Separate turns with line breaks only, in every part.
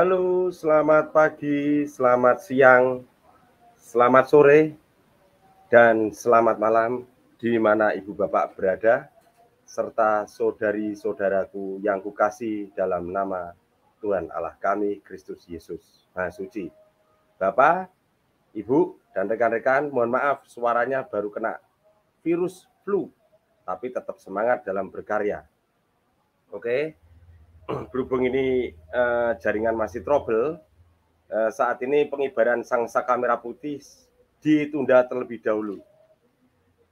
Halo, selamat pagi, selamat siang, selamat sore, dan selamat malam di mana Ibu Bapak berada, serta saudari-saudaraku yang kukasih dalam nama Tuhan Allah kami, Kristus Yesus Maha Suci. Bapak, Ibu, dan rekan-rekan, mohon maaf suaranya baru kena virus flu, tapi tetap semangat dalam berkarya. Oke, berhubung ini uh, jaringan masih trouble, uh, saat ini pengibaran sang saka merah putih ditunda terlebih dahulu.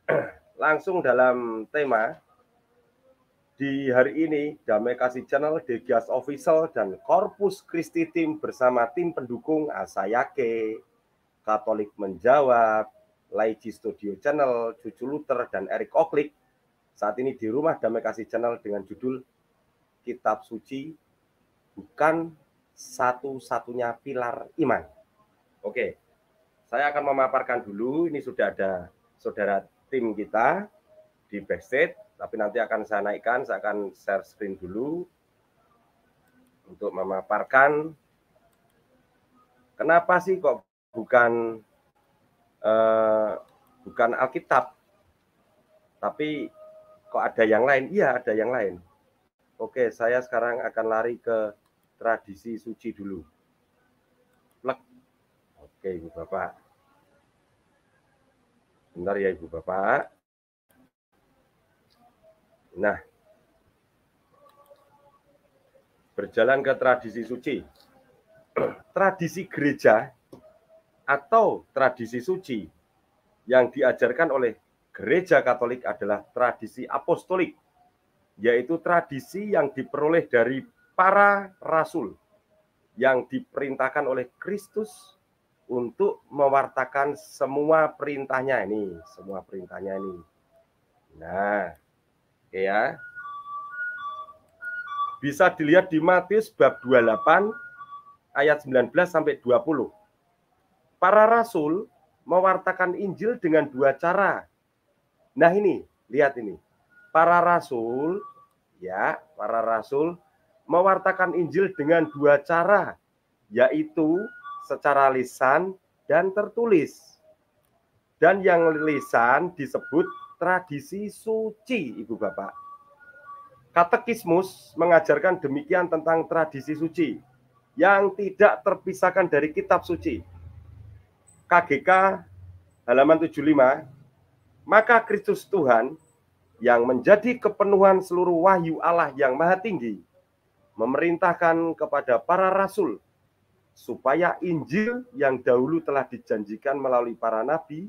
Langsung dalam tema di hari ini Damai Kasih Channel, Degas Official dan Korpus Christi Tim bersama tim pendukung Asayake, Katolik Menjawab, Laiji Studio Channel, Cucu Luther dan Erik Oklik saat ini di rumah Damai Kasih Channel dengan judul kitab suci bukan satu-satunya pilar iman. Oke, saya akan memaparkan dulu. Ini sudah ada saudara tim kita di backstage, tapi nanti akan saya naikkan, saya akan share screen dulu untuk memaparkan kenapa sih kok bukan eh, bukan Alkitab, tapi kok ada yang lain? Iya, ada yang lain. Oke, saya sekarang akan lari ke tradisi suci dulu. Plek. Oke, Ibu Bapak. Bentar ya Ibu Bapak. Nah, berjalan ke tradisi suci. Tradisi gereja atau tradisi suci yang diajarkan oleh gereja Katolik adalah tradisi apostolik yaitu tradisi yang diperoleh dari para rasul yang diperintahkan oleh Kristus untuk mewartakan semua perintahnya ini, semua perintahnya ini. Nah, oke ya. Bisa dilihat di Matius bab 28 ayat 19 sampai 20. Para rasul mewartakan Injil dengan dua cara. Nah ini, lihat ini para rasul ya, para rasul mewartakan Injil dengan dua cara, yaitu secara lisan dan tertulis. Dan yang lisan disebut tradisi suci, Ibu Bapak. Katekismus mengajarkan demikian tentang tradisi suci yang tidak terpisahkan dari kitab suci. KGK halaman 75, maka Kristus Tuhan yang menjadi kepenuhan seluruh wahyu Allah yang maha tinggi, memerintahkan kepada para rasul supaya Injil yang dahulu telah dijanjikan melalui para nabi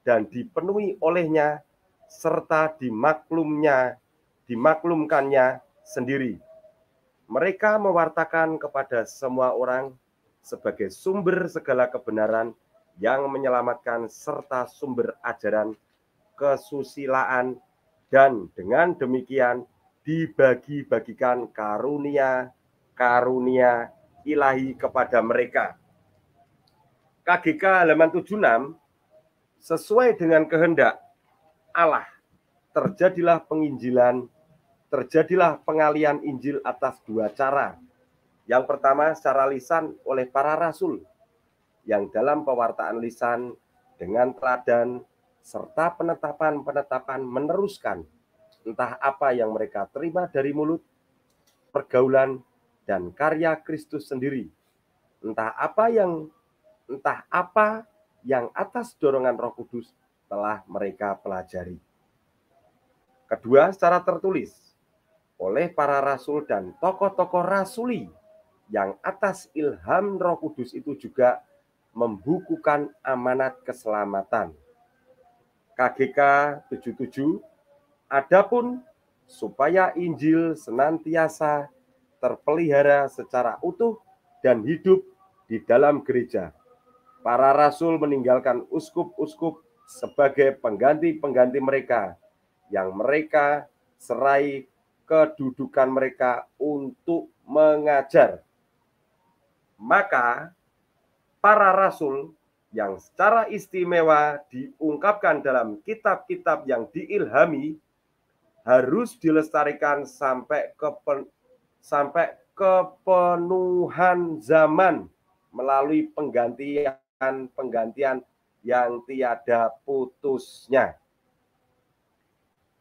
dan dipenuhi olehnya serta dimaklumnya, dimaklumkannya sendiri. Mereka mewartakan kepada semua orang sebagai sumber segala kebenaran yang menyelamatkan serta sumber ajaran kesusilaan dan dengan demikian dibagi-bagikan karunia karunia ilahi kepada mereka. KGK halaman 76 sesuai dengan kehendak Allah terjadilah penginjilan terjadilah pengalian Injil atas dua cara. Yang pertama secara lisan oleh para rasul yang dalam pewartaan lisan dengan teladan serta penetapan-penetapan meneruskan entah apa yang mereka terima dari mulut, pergaulan, dan karya Kristus sendiri. Entah apa yang entah apa yang atas dorongan Roh Kudus telah mereka pelajari. Kedua, secara tertulis oleh para rasul dan tokoh-tokoh rasuli yang atas ilham Roh Kudus itu juga membukukan amanat keselamatan KGK 77. Adapun supaya Injil senantiasa terpelihara secara utuh dan hidup di dalam gereja. Para rasul meninggalkan uskup-uskup sebagai pengganti-pengganti mereka yang mereka serai kedudukan mereka untuk mengajar. Maka para rasul yang secara istimewa diungkapkan dalam kitab-kitab yang diilhami harus dilestarikan sampai ke pen, sampai kepenuhan zaman melalui penggantian-penggantian yang tiada putusnya.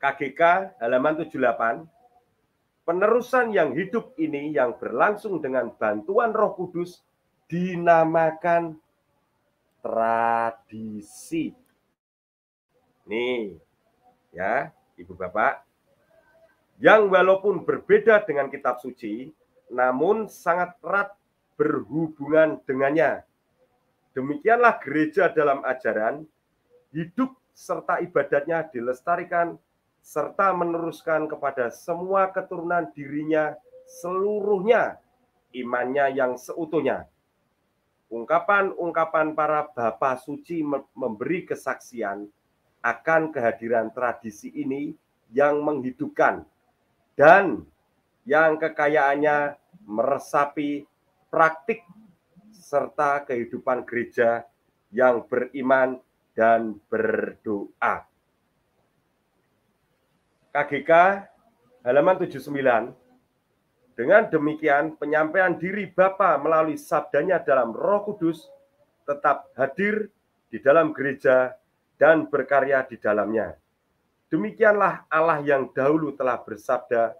KGK halaman 78 Penerusan yang hidup ini yang berlangsung dengan bantuan Roh Kudus dinamakan tradisi. Nih, ya, Ibu Bapak, yang walaupun berbeda dengan kitab suci, namun sangat erat berhubungan dengannya. Demikianlah gereja dalam ajaran, hidup serta ibadatnya dilestarikan serta meneruskan kepada semua keturunan dirinya seluruhnya imannya yang seutuhnya Ungkapan-ungkapan para bapak suci memberi kesaksian akan kehadiran tradisi ini yang menghidupkan dan yang kekayaannya meresapi praktik serta kehidupan gereja yang beriman dan berdoa. KGK halaman 79 dengan demikian, penyampaian diri Bapa melalui sabdanya dalam roh kudus tetap hadir di dalam gereja dan berkarya di dalamnya. Demikianlah Allah yang dahulu telah bersabda,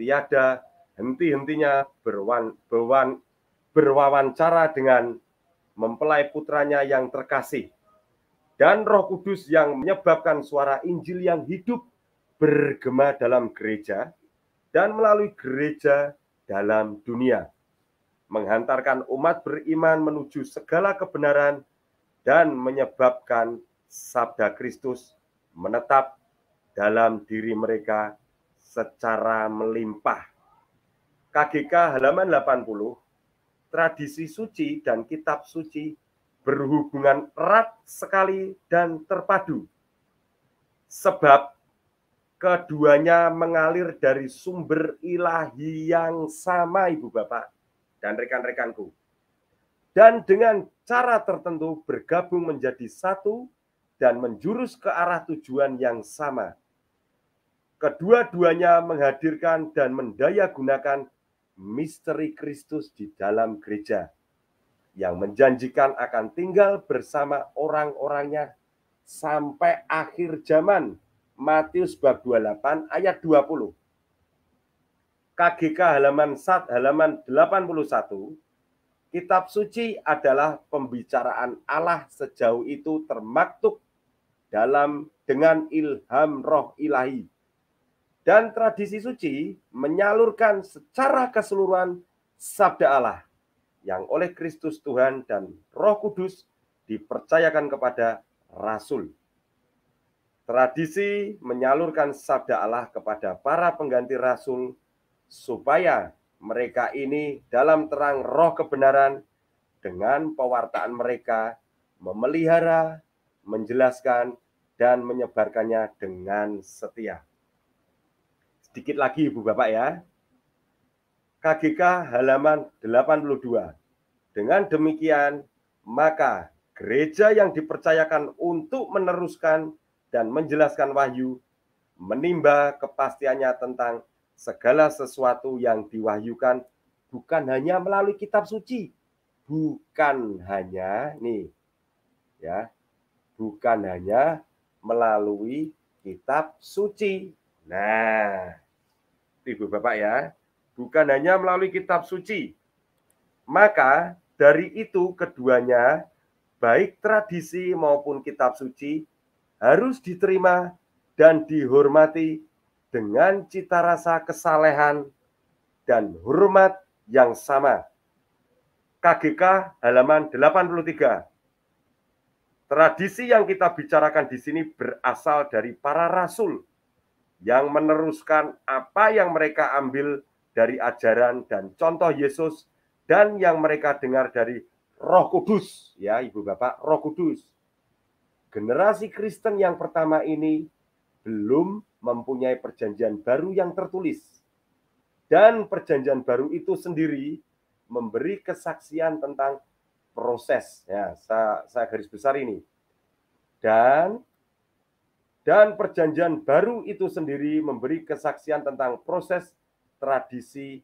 tiada henti-hentinya berwan, berwan, berwawancara dengan mempelai putranya yang terkasih. Dan roh kudus yang menyebabkan suara Injil yang hidup bergema dalam gereja dan melalui gereja dalam dunia, menghantarkan umat beriman menuju segala kebenaran dan menyebabkan sabda Kristus menetap dalam diri mereka secara melimpah. KGK halaman 80, tradisi suci dan kitab suci berhubungan erat sekali dan terpadu. Sebab Keduanya mengalir dari sumber ilahi yang sama Ibu Bapak dan rekan-rekanku. Dan dengan cara tertentu bergabung menjadi satu dan menjurus ke arah tujuan yang sama. Kedua-duanya menghadirkan dan mendaya gunakan misteri Kristus di dalam gereja yang menjanjikan akan tinggal bersama orang-orangnya sampai akhir zaman Matius bab 28 ayat 20. KGK halaman sat halaman 81 Kitab suci adalah pembicaraan Allah sejauh itu termaktub dalam dengan ilham roh ilahi. Dan tradisi suci menyalurkan secara keseluruhan sabda Allah yang oleh Kristus Tuhan dan Roh Kudus dipercayakan kepada rasul. Tradisi menyalurkan sabda Allah kepada para pengganti rasul supaya mereka ini dalam terang roh kebenaran dengan pewartaan mereka memelihara, menjelaskan, dan menyebarkannya dengan setia. Sedikit lagi Ibu Bapak ya. KGK halaman 82. Dengan demikian, maka gereja yang dipercayakan untuk meneruskan dan menjelaskan wahyu, menimba kepastiannya tentang segala sesuatu yang diwahyukan bukan hanya melalui kitab suci, bukan hanya nih ya, bukan hanya melalui kitab suci. Nah, Ibu Bapak ya, bukan hanya melalui kitab suci. Maka dari itu keduanya, baik tradisi maupun kitab suci, harus diterima dan dihormati dengan cita rasa kesalehan dan hormat yang sama. KGK halaman 83. Tradisi yang kita bicarakan di sini berasal dari para rasul yang meneruskan apa yang mereka ambil dari ajaran dan contoh Yesus dan yang mereka dengar dari Roh Kudus ya Ibu Bapak Roh Kudus generasi Kristen yang pertama ini belum mempunyai perjanjian baru yang tertulis. Dan perjanjian baru itu sendiri memberi kesaksian tentang proses. Ya, saya, saya garis besar ini. Dan dan perjanjian baru itu sendiri memberi kesaksian tentang proses tradisi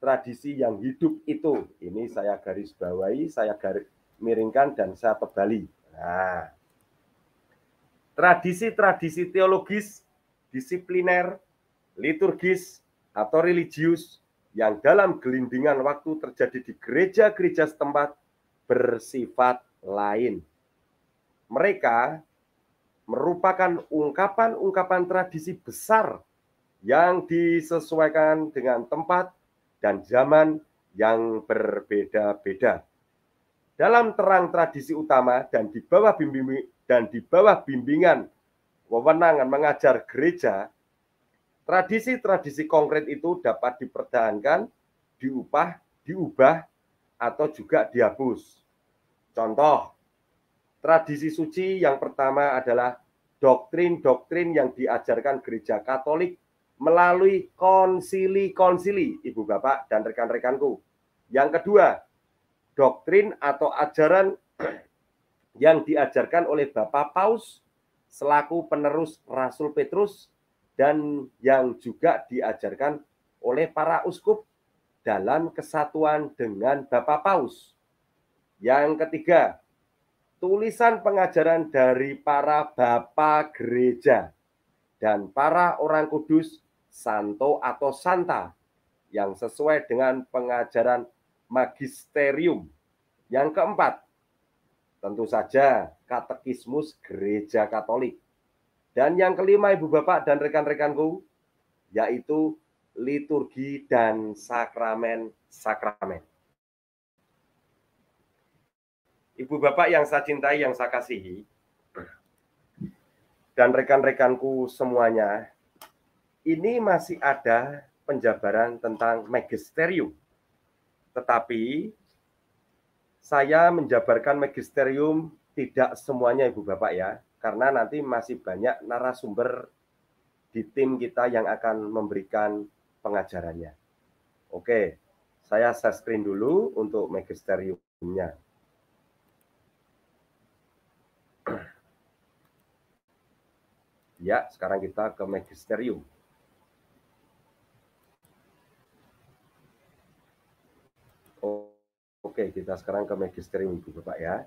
tradisi yang hidup itu. Ini saya garis bawahi, saya garis miringkan dan saya tebali Nah, tradisi-tradisi teologis, disipliner, liturgis, atau religius yang dalam gelindingan waktu terjadi di gereja-gereja setempat bersifat lain. Mereka merupakan ungkapan-ungkapan tradisi besar yang disesuaikan dengan tempat dan zaman yang berbeda-beda dalam terang tradisi utama dan di bawah bimbing dan di bawah bimbingan wewenangan mengajar gereja, tradisi-tradisi konkret itu dapat dipertahankan, diupah, diubah, atau juga dihapus. Contoh, tradisi suci yang pertama adalah doktrin-doktrin yang diajarkan gereja Katolik melalui konsili-konsili, Ibu Bapak dan rekan-rekanku. Yang kedua, doktrin atau ajaran yang diajarkan oleh Bapak Paus selaku penerus Rasul Petrus dan yang juga diajarkan oleh para uskup dalam kesatuan dengan Bapak Paus. Yang ketiga, tulisan pengajaran dari para Bapak Gereja dan para orang kudus Santo atau Santa yang sesuai dengan pengajaran magisterium. Yang keempat, tentu saja katekismus gereja Katolik. Dan yang kelima Ibu Bapak dan rekan-rekanku, yaitu liturgi dan sakramen-sakramen. Ibu Bapak yang saya cintai, yang saya kasihi, dan rekan-rekanku semuanya, ini masih ada penjabaran tentang magisterium tetapi saya menjabarkan magisterium tidak semuanya Ibu Bapak ya, karena nanti masih banyak narasumber di tim kita yang akan memberikan pengajarannya. Oke, saya share screen dulu untuk magisteriumnya. Ya, sekarang kita ke magisterium. Oke, kita sekarang ke magisterium Ibu Bapak ya.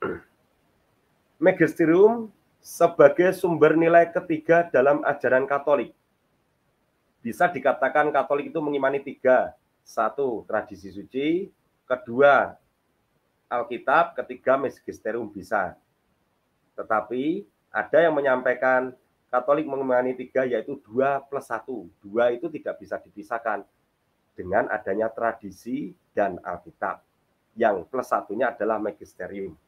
Magisterium sebagai sumber nilai ketiga dalam ajaran Katolik. Bisa dikatakan Katolik itu mengimani tiga. Satu, tradisi suci. Kedua, Alkitab. Ketiga, magisterium bisa. Tetapi ada yang menyampaikan Katolik mengimani tiga yaitu dua plus satu. Dua itu tidak bisa dipisahkan dengan adanya tradisi dan Alkitab. Yang plus satunya adalah magisterium.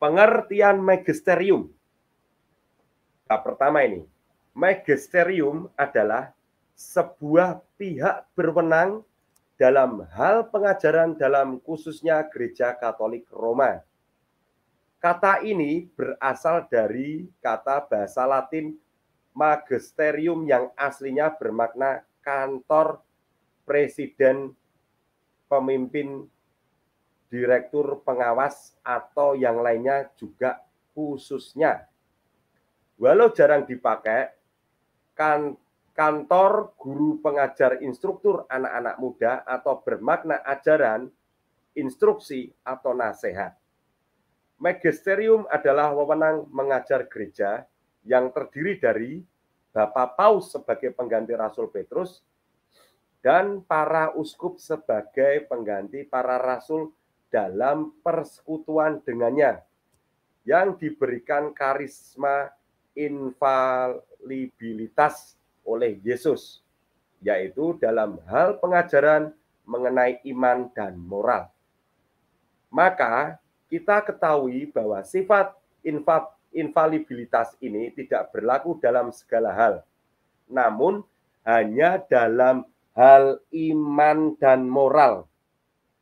Pengertian magisterium. Nah, pertama ini, magisterium adalah sebuah pihak berwenang dalam hal pengajaran dalam khususnya gereja Katolik Roma. Kata ini berasal dari kata bahasa Latin magisterium yang aslinya bermakna kantor presiden, pemimpin, direktur, pengawas, atau yang lainnya juga khususnya. Walau jarang dipakai, kan, kantor guru pengajar instruktur anak-anak muda atau bermakna ajaran, instruksi, atau nasihat. Magisterium adalah wewenang mengajar gereja yang terdiri dari Bapak Paus sebagai pengganti Rasul Petrus, dan para uskup sebagai pengganti para rasul dalam persekutuan dengannya yang diberikan karisma infalibilitas oleh Yesus yaitu dalam hal pengajaran mengenai iman dan moral. Maka kita ketahui bahwa sifat infalibilitas ini tidak berlaku dalam segala hal, namun hanya dalam hal iman dan moral.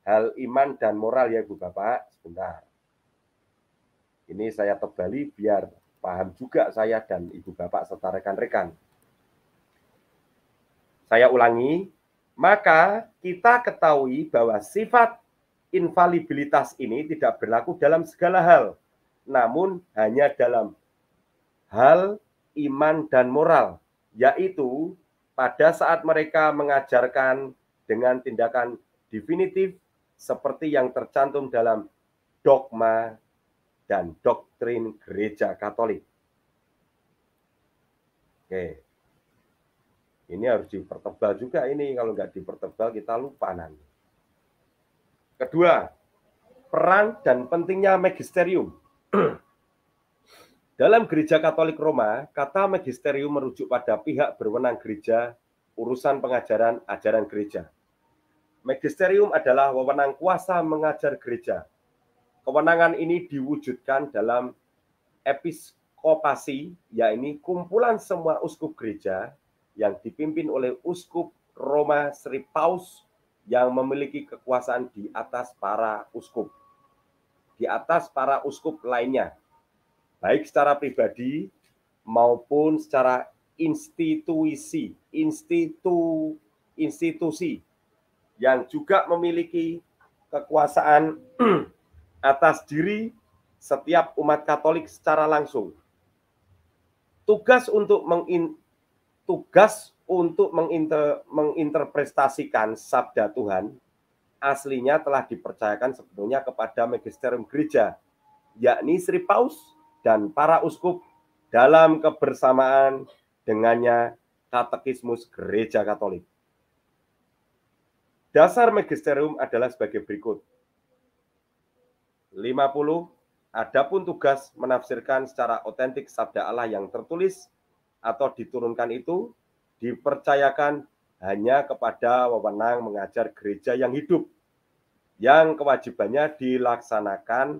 Hal iman dan moral ya ibu Bapak, sebentar. Ini saya tebali biar paham juga saya dan Ibu Bapak serta rekan-rekan. Saya ulangi, maka kita ketahui bahwa sifat infalibilitas ini tidak berlaku dalam segala hal, namun hanya dalam hal iman dan moral, yaitu pada saat mereka mengajarkan dengan tindakan definitif seperti yang tercantum dalam dogma dan doktrin gereja Katolik. Oke. Ini harus dipertebal juga ini kalau nggak dipertebal kita lupa nanti. Kedua, peran dan pentingnya magisterium. Dalam gereja Katolik Roma, kata magisterium merujuk pada pihak berwenang gereja urusan pengajaran ajaran gereja. Magisterium adalah wewenang kuasa mengajar gereja. Kewenangan ini diwujudkan dalam episkopasi, yaitu kumpulan semua uskup gereja yang dipimpin oleh uskup Roma Sri Paus yang memiliki kekuasaan di atas para uskup. Di atas para uskup lainnya, baik secara pribadi maupun secara institusi, institu institusi yang juga memiliki kekuasaan atas diri setiap umat Katolik secara langsung. Tugas untuk mengin, tugas untuk menginter, menginterpretasikan sabda Tuhan aslinya telah dipercayakan sepenuhnya kepada magisterium gereja, yakni Sri Paus dan para uskup dalam kebersamaan dengannya katekismus gereja katolik. Dasar magisterium adalah sebagai berikut. 50. Adapun tugas menafsirkan secara otentik sabda Allah yang tertulis atau diturunkan itu dipercayakan hanya kepada wewenang mengajar gereja yang hidup yang kewajibannya dilaksanakan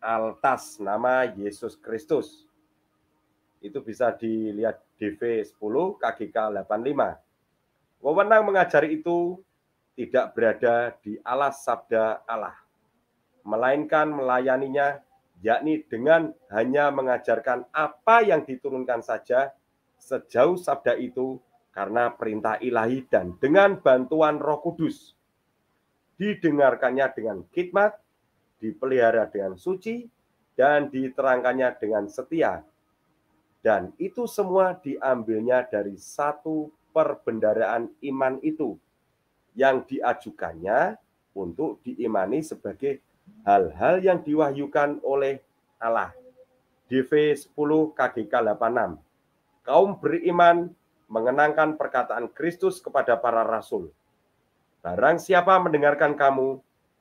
atas nama Yesus Kristus. Itu bisa dilihat DV 10 KGK 85. Wewenang mengajari itu tidak berada di alas sabda Allah, melainkan melayaninya yakni dengan hanya mengajarkan apa yang diturunkan saja sejauh sabda itu karena perintah ilahi dan dengan bantuan Roh Kudus. Didengarkannya dengan khidmat, dipelihara dengan suci, dan diterangkannya dengan setia. Dan itu semua diambilnya dari satu perbendaraan iman itu yang diajukannya untuk diimani sebagai hal-hal yang diwahyukan oleh Allah. DV 10 KGK 86. Kaum beriman mengenangkan perkataan Kristus kepada para rasul. Barang siapa mendengarkan kamu,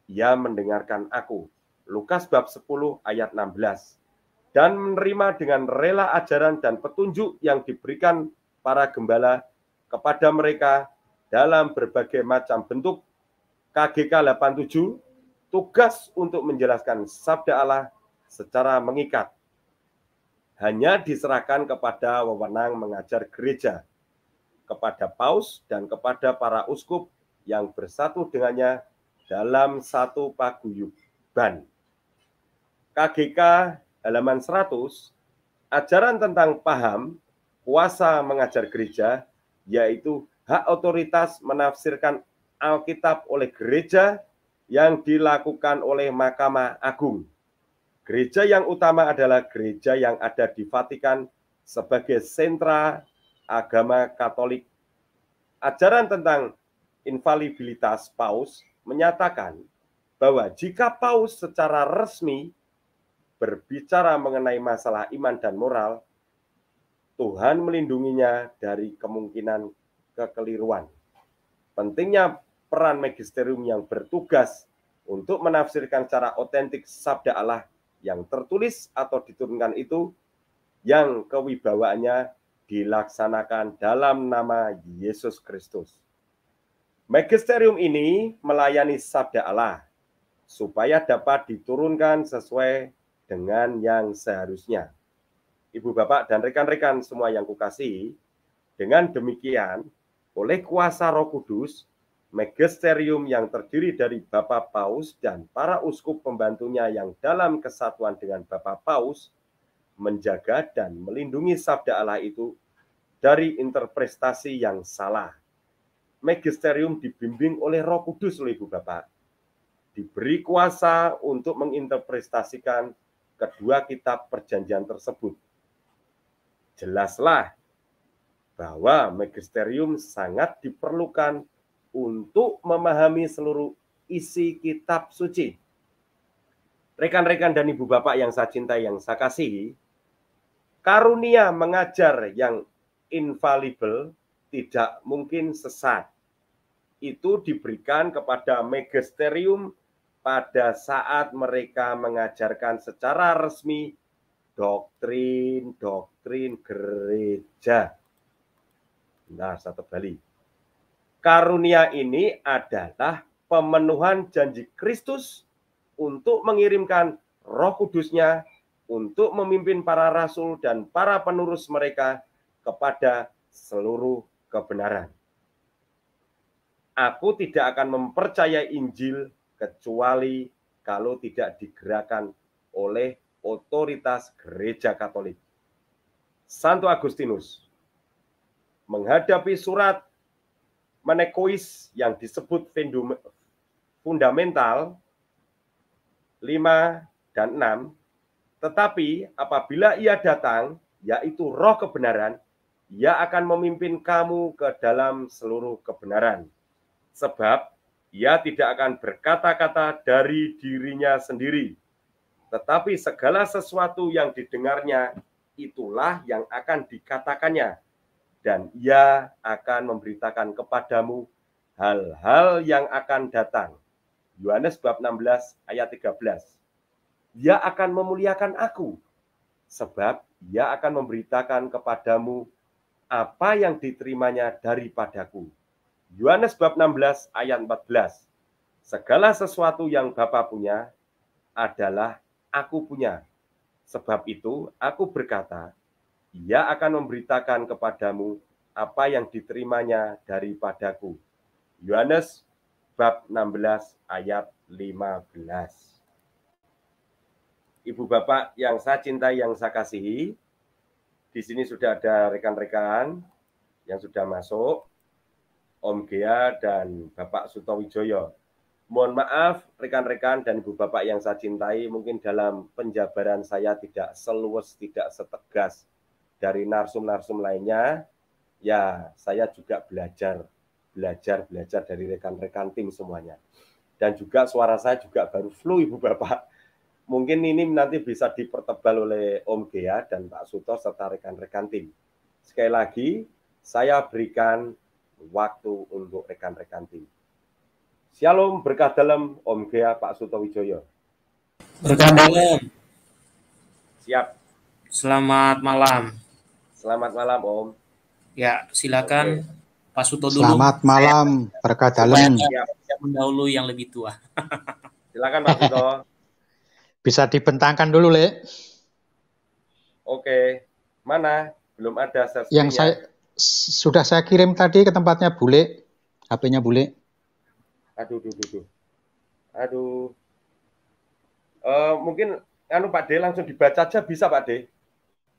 ia mendengarkan aku. Lukas bab 10 ayat 16. Dan menerima dengan rela ajaran dan petunjuk yang diberikan para gembala kepada mereka dalam berbagai macam bentuk KGK 87 tugas untuk menjelaskan sabda Allah secara mengikat hanya diserahkan kepada wewenang mengajar gereja kepada paus dan kepada para uskup yang bersatu dengannya dalam satu paguyuban. KGK halaman 100, ajaran tentang paham kuasa mengajar gereja, yaitu hak otoritas menafsirkan Alkitab oleh gereja yang dilakukan oleh Mahkamah Agung. Gereja yang utama adalah gereja yang ada di Vatikan sebagai sentra agama Katolik. Ajaran tentang infalibilitas Paus menyatakan bahwa jika Paus secara resmi berbicara mengenai masalah iman dan moral, Tuhan melindunginya dari kemungkinan kekeliruan. Pentingnya peran magisterium yang bertugas untuk menafsirkan cara otentik sabda Allah yang tertulis atau diturunkan itu yang kewibawaannya dilaksanakan dalam nama Yesus Kristus. Magisterium ini melayani sabda Allah supaya dapat diturunkan sesuai dengan yang seharusnya. Ibu bapak dan rekan-rekan semua yang kukasih, dengan demikian oleh kuasa Roh Kudus, magisterium yang terdiri dari Bapak Paus dan para uskup pembantunya yang dalam kesatuan dengan Bapak Paus menjaga dan melindungi sabda Allah itu dari interpretasi yang salah magisterium dibimbing oleh Roh Kudus oleh Ibu Bapak. Diberi kuasa untuk menginterpretasikan kedua kitab perjanjian tersebut. Jelaslah bahwa magisterium sangat diperlukan untuk memahami seluruh isi kitab suci. Rekan-rekan dan ibu bapak yang saya cintai, yang saya kasihi, karunia mengajar yang infallible tidak mungkin sesat. Itu diberikan kepada magisterium pada saat mereka mengajarkan secara resmi doktrin-doktrin gereja. Nah, satu kali Karunia ini adalah pemenuhan janji Kristus untuk mengirimkan roh kudusnya untuk memimpin para rasul dan para penurus mereka kepada seluruh kebenaran. Aku tidak akan mempercayai Injil kecuali kalau tidak digerakkan oleh otoritas gereja Katolik. Santo Agustinus menghadapi surat Menekuis yang disebut fundamental 5 dan 6 tetapi apabila ia datang yaitu roh kebenaran ia akan memimpin kamu ke dalam seluruh kebenaran. Sebab ia tidak akan berkata-kata dari dirinya sendiri, tetapi segala sesuatu yang didengarnya itulah yang akan dikatakannya, dan ia akan memberitakan kepadamu hal-hal yang akan datang. Yohanes bab 16 ayat 13. Ia akan memuliakan aku, sebab ia akan memberitakan kepadamu apa yang diterimanya daripadaku. Yohanes bab 16 ayat 14. Segala sesuatu yang Bapa punya adalah aku punya. Sebab itu aku berkata, ia akan memberitakan kepadamu apa yang diterimanya daripadaku. Yohanes bab 16 ayat 15. Ibu bapak yang saya cintai, yang saya kasihi, di sini sudah ada rekan-rekan yang sudah masuk, Om Gea dan Bapak Sutowijoyo. Mohon maaf rekan-rekan dan ibu bapak yang saya cintai, mungkin dalam penjabaran saya tidak seluas, tidak setegas dari narsum-narsum lainnya. Ya, saya juga belajar, belajar, belajar dari rekan-rekan tim semuanya. Dan juga suara saya juga baru flu ibu bapak mungkin ini nanti bisa dipertebal oleh Om Gea dan Pak Suto serta rekan-rekan tim. Sekali lagi, saya berikan waktu untuk rekan-rekan tim. Shalom, berkah dalam Om Gea Pak Suto Wijoyo.
Berkah dalam. Siap. Selamat malam.
Selamat malam, Om.
Ya, silakan Oke. Pak Suto dulu. Selamat malam,
berkah dalam. Siap,
siap.
Mendahului yang lebih tua. silakan Pak Suto.
Bisa dibentangkan dulu, Le.
Oke. Mana? Belum ada Yang saya
sudah saya kirim tadi ke tempatnya Bule. HP-nya Bule.
Aduh, aduh, aduh. Aduh. Uh, mungkin anu Pak D langsung dibaca aja bisa Pak D.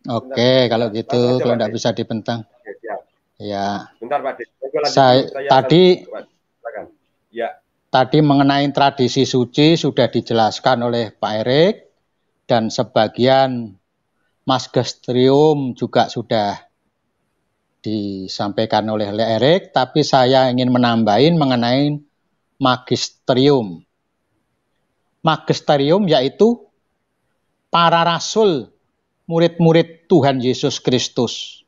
Oke, Bentar, kalau gitu aja, kalau tidak bisa dibentang. Oke, siap. Ya.
Bentar Pak D. Saya, saya tadi. Ya.
Tadi mengenai tradisi suci sudah dijelaskan oleh Pak Erik dan sebagian Mas Gestrium juga sudah disampaikan oleh Erik, tapi saya ingin menambahin mengenai magisterium. Magisterium yaitu para rasul, murid-murid Tuhan Yesus Kristus.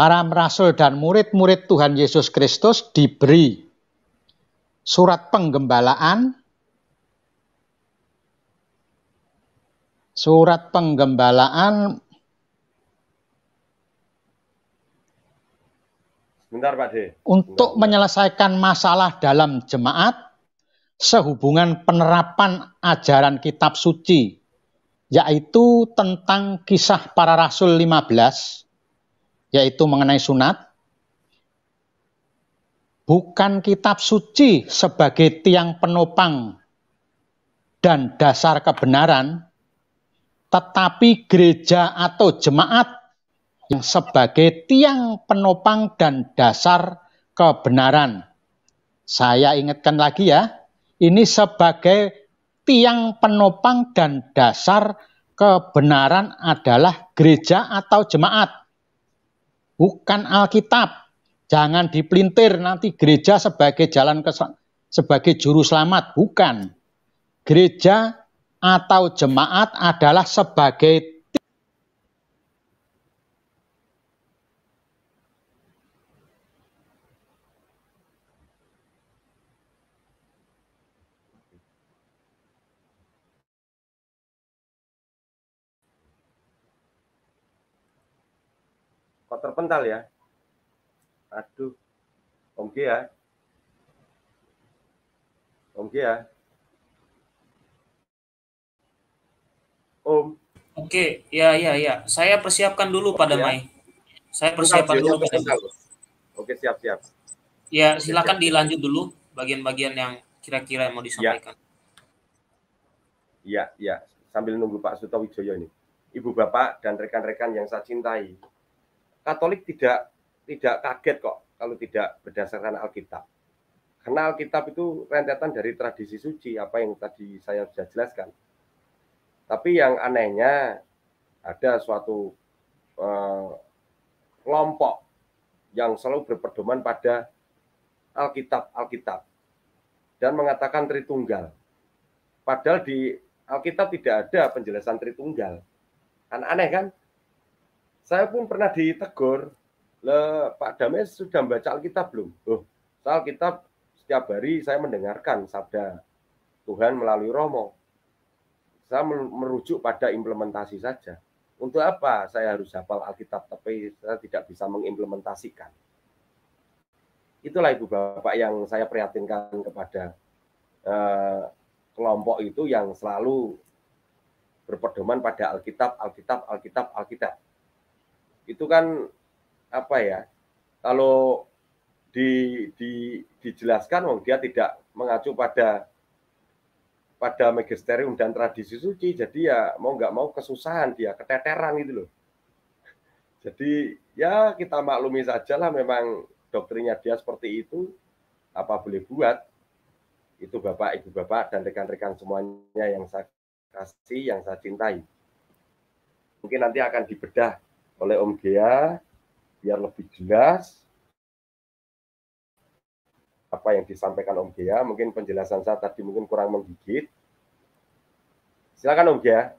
para rasul dan murid-murid Tuhan Yesus Kristus diberi surat penggembalaan surat penggembalaan Bentar, Pak De. Untuk Bentar. menyelesaikan masalah dalam jemaat sehubungan penerapan ajaran kitab suci yaitu tentang kisah para rasul 15 yaitu mengenai sunat. Bukan kitab suci sebagai tiang penopang dan dasar kebenaran, tetapi gereja atau jemaat yang sebagai tiang penopang dan dasar kebenaran. Saya ingatkan lagi ya, ini sebagai tiang penopang dan dasar kebenaran adalah gereja atau jemaat bukan Alkitab. Jangan dipelintir nanti gereja sebagai jalan ke sebagai juru selamat, bukan. Gereja atau jemaat adalah sebagai
terpental ya? Aduh, Om G ya. Om G ya. Om. Oke, ya ya ya. Saya
persiapkan dulu pada ya. Mai. Saya persiapkan Bukan, dulu pada Mai.
Oke, siap siap.
Ya, Oke, silakan siap. dilanjut dulu bagian-bagian yang kira-kira mau disampaikan.
Ya. ya, ya. Sambil nunggu Pak Sutowijoyo ini. Ibu Bapak dan rekan-rekan yang saya cintai, Katolik tidak tidak kaget kok kalau tidak berdasarkan Alkitab. Karena Alkitab itu rentetan dari tradisi suci apa yang tadi saya sudah jelaskan. Tapi yang anehnya ada suatu eh, kelompok yang selalu berpedoman pada Alkitab Alkitab dan mengatakan Tritunggal. Padahal di Alkitab tidak ada penjelasan Tritunggal. Kan aneh kan? Saya pun pernah ditegur, Le, Pak Damai sudah membaca Alkitab belum? Oh, Alkitab setiap hari saya mendengarkan sabda Tuhan melalui Romo. Saya merujuk pada implementasi saja. Untuk apa saya harus hafal Alkitab tapi saya tidak bisa mengimplementasikan? Itulah Ibu Bapak yang saya prihatinkan kepada eh, kelompok itu yang selalu berpedoman pada Alkitab, Alkitab, Alkitab, Alkitab itu kan apa ya? Kalau di, di, dijelaskan, wong dia tidak mengacu pada pada magisterium dan tradisi suci, jadi ya mau nggak mau kesusahan dia, keteteran gitu loh. Jadi ya kita maklumi sajalah memang doktrinya dia seperti itu, apa boleh buat. Itu Bapak, Ibu Bapak, dan rekan-rekan semuanya yang saya kasih, yang saya cintai. Mungkin nanti akan dibedah oleh Om Gea biar lebih jelas apa yang disampaikan Om Gea. Mungkin penjelasan saya tadi mungkin kurang menggigit. Silakan Om Gea.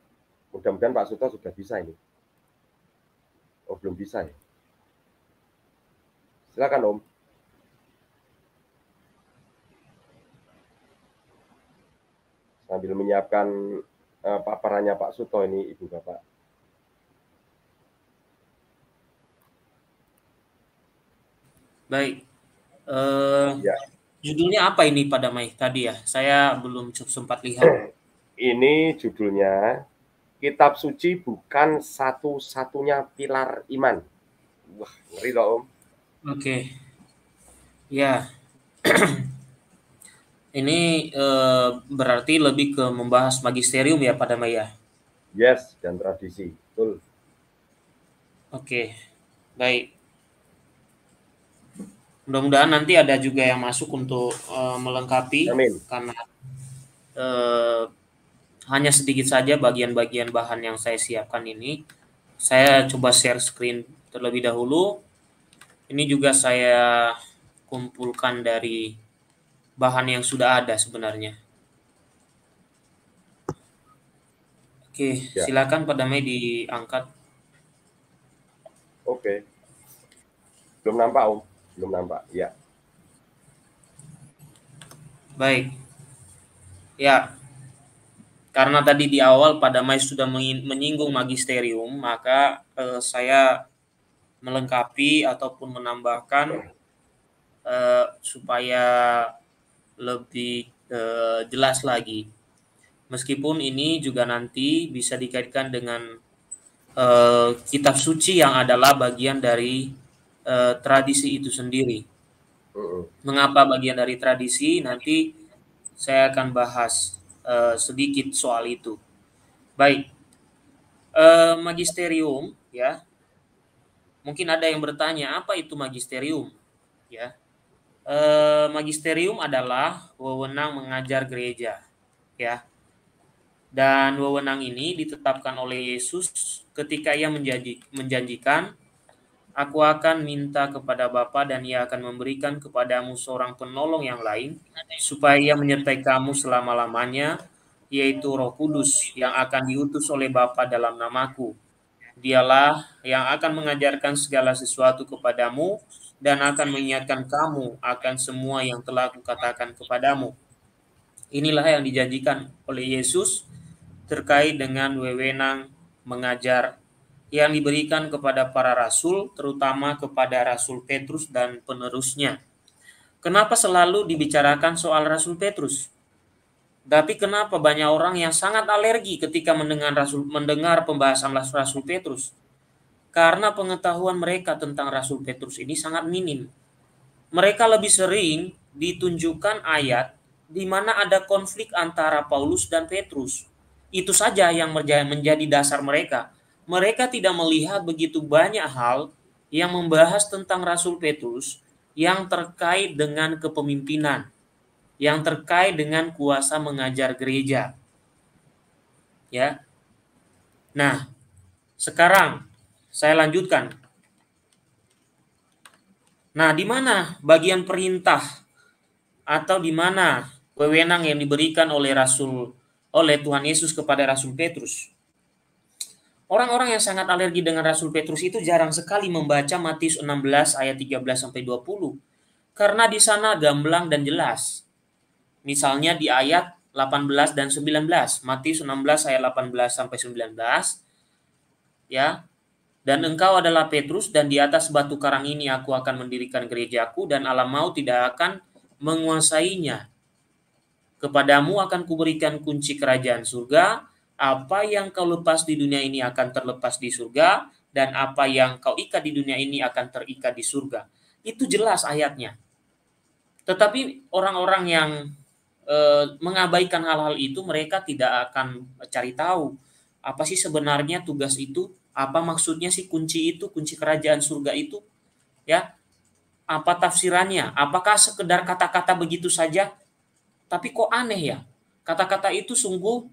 Mudah-mudahan Pak Suto sudah bisa ini. Oh, belum bisa ya. Silakan Om. Sambil menyiapkan eh, paparannya Pak Suto ini Ibu Bapak.
Baik. Uh, ya. Judulnya apa ini pada Mai tadi ya? Saya belum sempat lihat.
Ini judulnya Kitab Suci bukan satu-satunya pilar iman. Wah, ngeri dong, Oke. Okay.
Ya. ini uh, berarti lebih ke membahas magisterium ya pada Maya.
Yes, dan tradisi. Betul. Oke.
Okay. Baik mudah-mudahan nanti ada juga yang masuk untuk uh, melengkapi Amin. karena uh, hanya sedikit saja bagian-bagian bahan yang saya siapkan ini. Saya coba share screen terlebih dahulu. Ini juga saya kumpulkan dari bahan yang sudah ada sebenarnya. Oke, ya. silakan pada Mei diangkat.
Oke. Belum nampak, Om belum nampak ya
baik ya karena tadi di awal pada Mai sudah menyinggung magisterium maka eh, saya melengkapi ataupun menambahkan eh, supaya lebih eh, jelas lagi meskipun ini juga nanti bisa dikaitkan dengan eh, kitab suci yang adalah bagian dari eh, tradisi itu sendiri. Mengapa bagian dari tradisi? Nanti saya akan bahas eh, sedikit soal itu. Baik, eh, magisterium ya. Mungkin ada yang bertanya apa itu magisterium ya. Eh, magisterium adalah wewenang mengajar gereja ya. Dan wewenang ini ditetapkan oleh Yesus ketika ia menjanjikan Aku akan minta kepada Bapa dan ia akan memberikan kepadamu seorang penolong yang lain, supaya ia menyertai kamu selama-lamanya, yaitu roh kudus yang akan diutus oleh Bapa dalam namaku. Dialah yang akan mengajarkan segala sesuatu kepadamu dan akan mengingatkan kamu akan semua yang telah kukatakan kepadamu. Inilah yang dijanjikan oleh Yesus terkait dengan wewenang mengajar yang diberikan kepada para rasul, terutama kepada Rasul Petrus dan penerusnya. Kenapa selalu dibicarakan soal Rasul Petrus? Tapi kenapa banyak orang yang sangat alergi ketika mendengar Rasul mendengar pembahasan Rasul Petrus? Karena pengetahuan mereka tentang Rasul Petrus ini sangat minim. Mereka lebih sering ditunjukkan ayat di mana ada konflik antara Paulus dan Petrus. Itu saja yang menjadi dasar mereka mereka tidak melihat begitu banyak hal yang membahas tentang Rasul Petrus yang terkait dengan kepemimpinan, yang terkait dengan kuasa mengajar gereja. Ya. Nah, sekarang saya lanjutkan. Nah, di mana bagian perintah atau di mana wewenang yang diberikan oleh Rasul oleh Tuhan Yesus kepada Rasul Petrus? Orang-orang yang sangat alergi dengan Rasul Petrus itu jarang sekali membaca Matius 16 ayat 13 sampai 20 karena di sana gamblang dan jelas. Misalnya di ayat 18 dan 19, Matius 16 ayat 18 sampai 19 ya. Dan engkau adalah Petrus dan di atas batu karang ini aku akan mendirikan gerejaku dan alam maut tidak akan menguasainya. Kepadamu akan kuberikan kunci kerajaan surga apa yang kau lepas di dunia ini akan terlepas di surga dan apa yang kau ikat di dunia ini akan terikat di surga. Itu jelas ayatnya. Tetapi orang-orang yang e, mengabaikan hal-hal itu mereka tidak akan cari tahu apa sih sebenarnya tugas itu, apa maksudnya sih kunci itu, kunci kerajaan surga itu, ya. Apa tafsirannya? Apakah sekedar kata-kata begitu saja? Tapi kok aneh ya? Kata-kata itu sungguh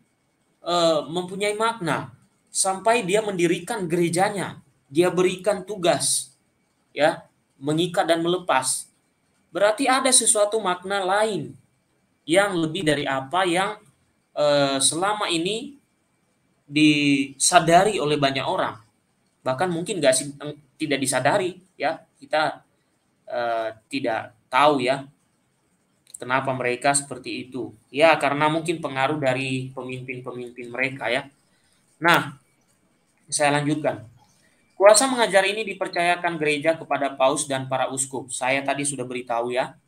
Eh, mempunyai makna sampai dia mendirikan gerejanya. Dia berikan tugas ya, mengikat dan melepas. Berarti ada sesuatu makna lain yang lebih dari apa yang uh, selama ini disadari oleh banyak orang bahkan mungkin nggak tidak disadari ya kita uh, tidak tahu ya Kenapa mereka seperti itu? Ya, karena mungkin pengaruh dari pemimpin-pemimpin mereka ya. Nah, saya lanjutkan. Kuasa mengajar ini dipercayakan gereja kepada paus dan para uskup. Saya tadi sudah beritahu ya.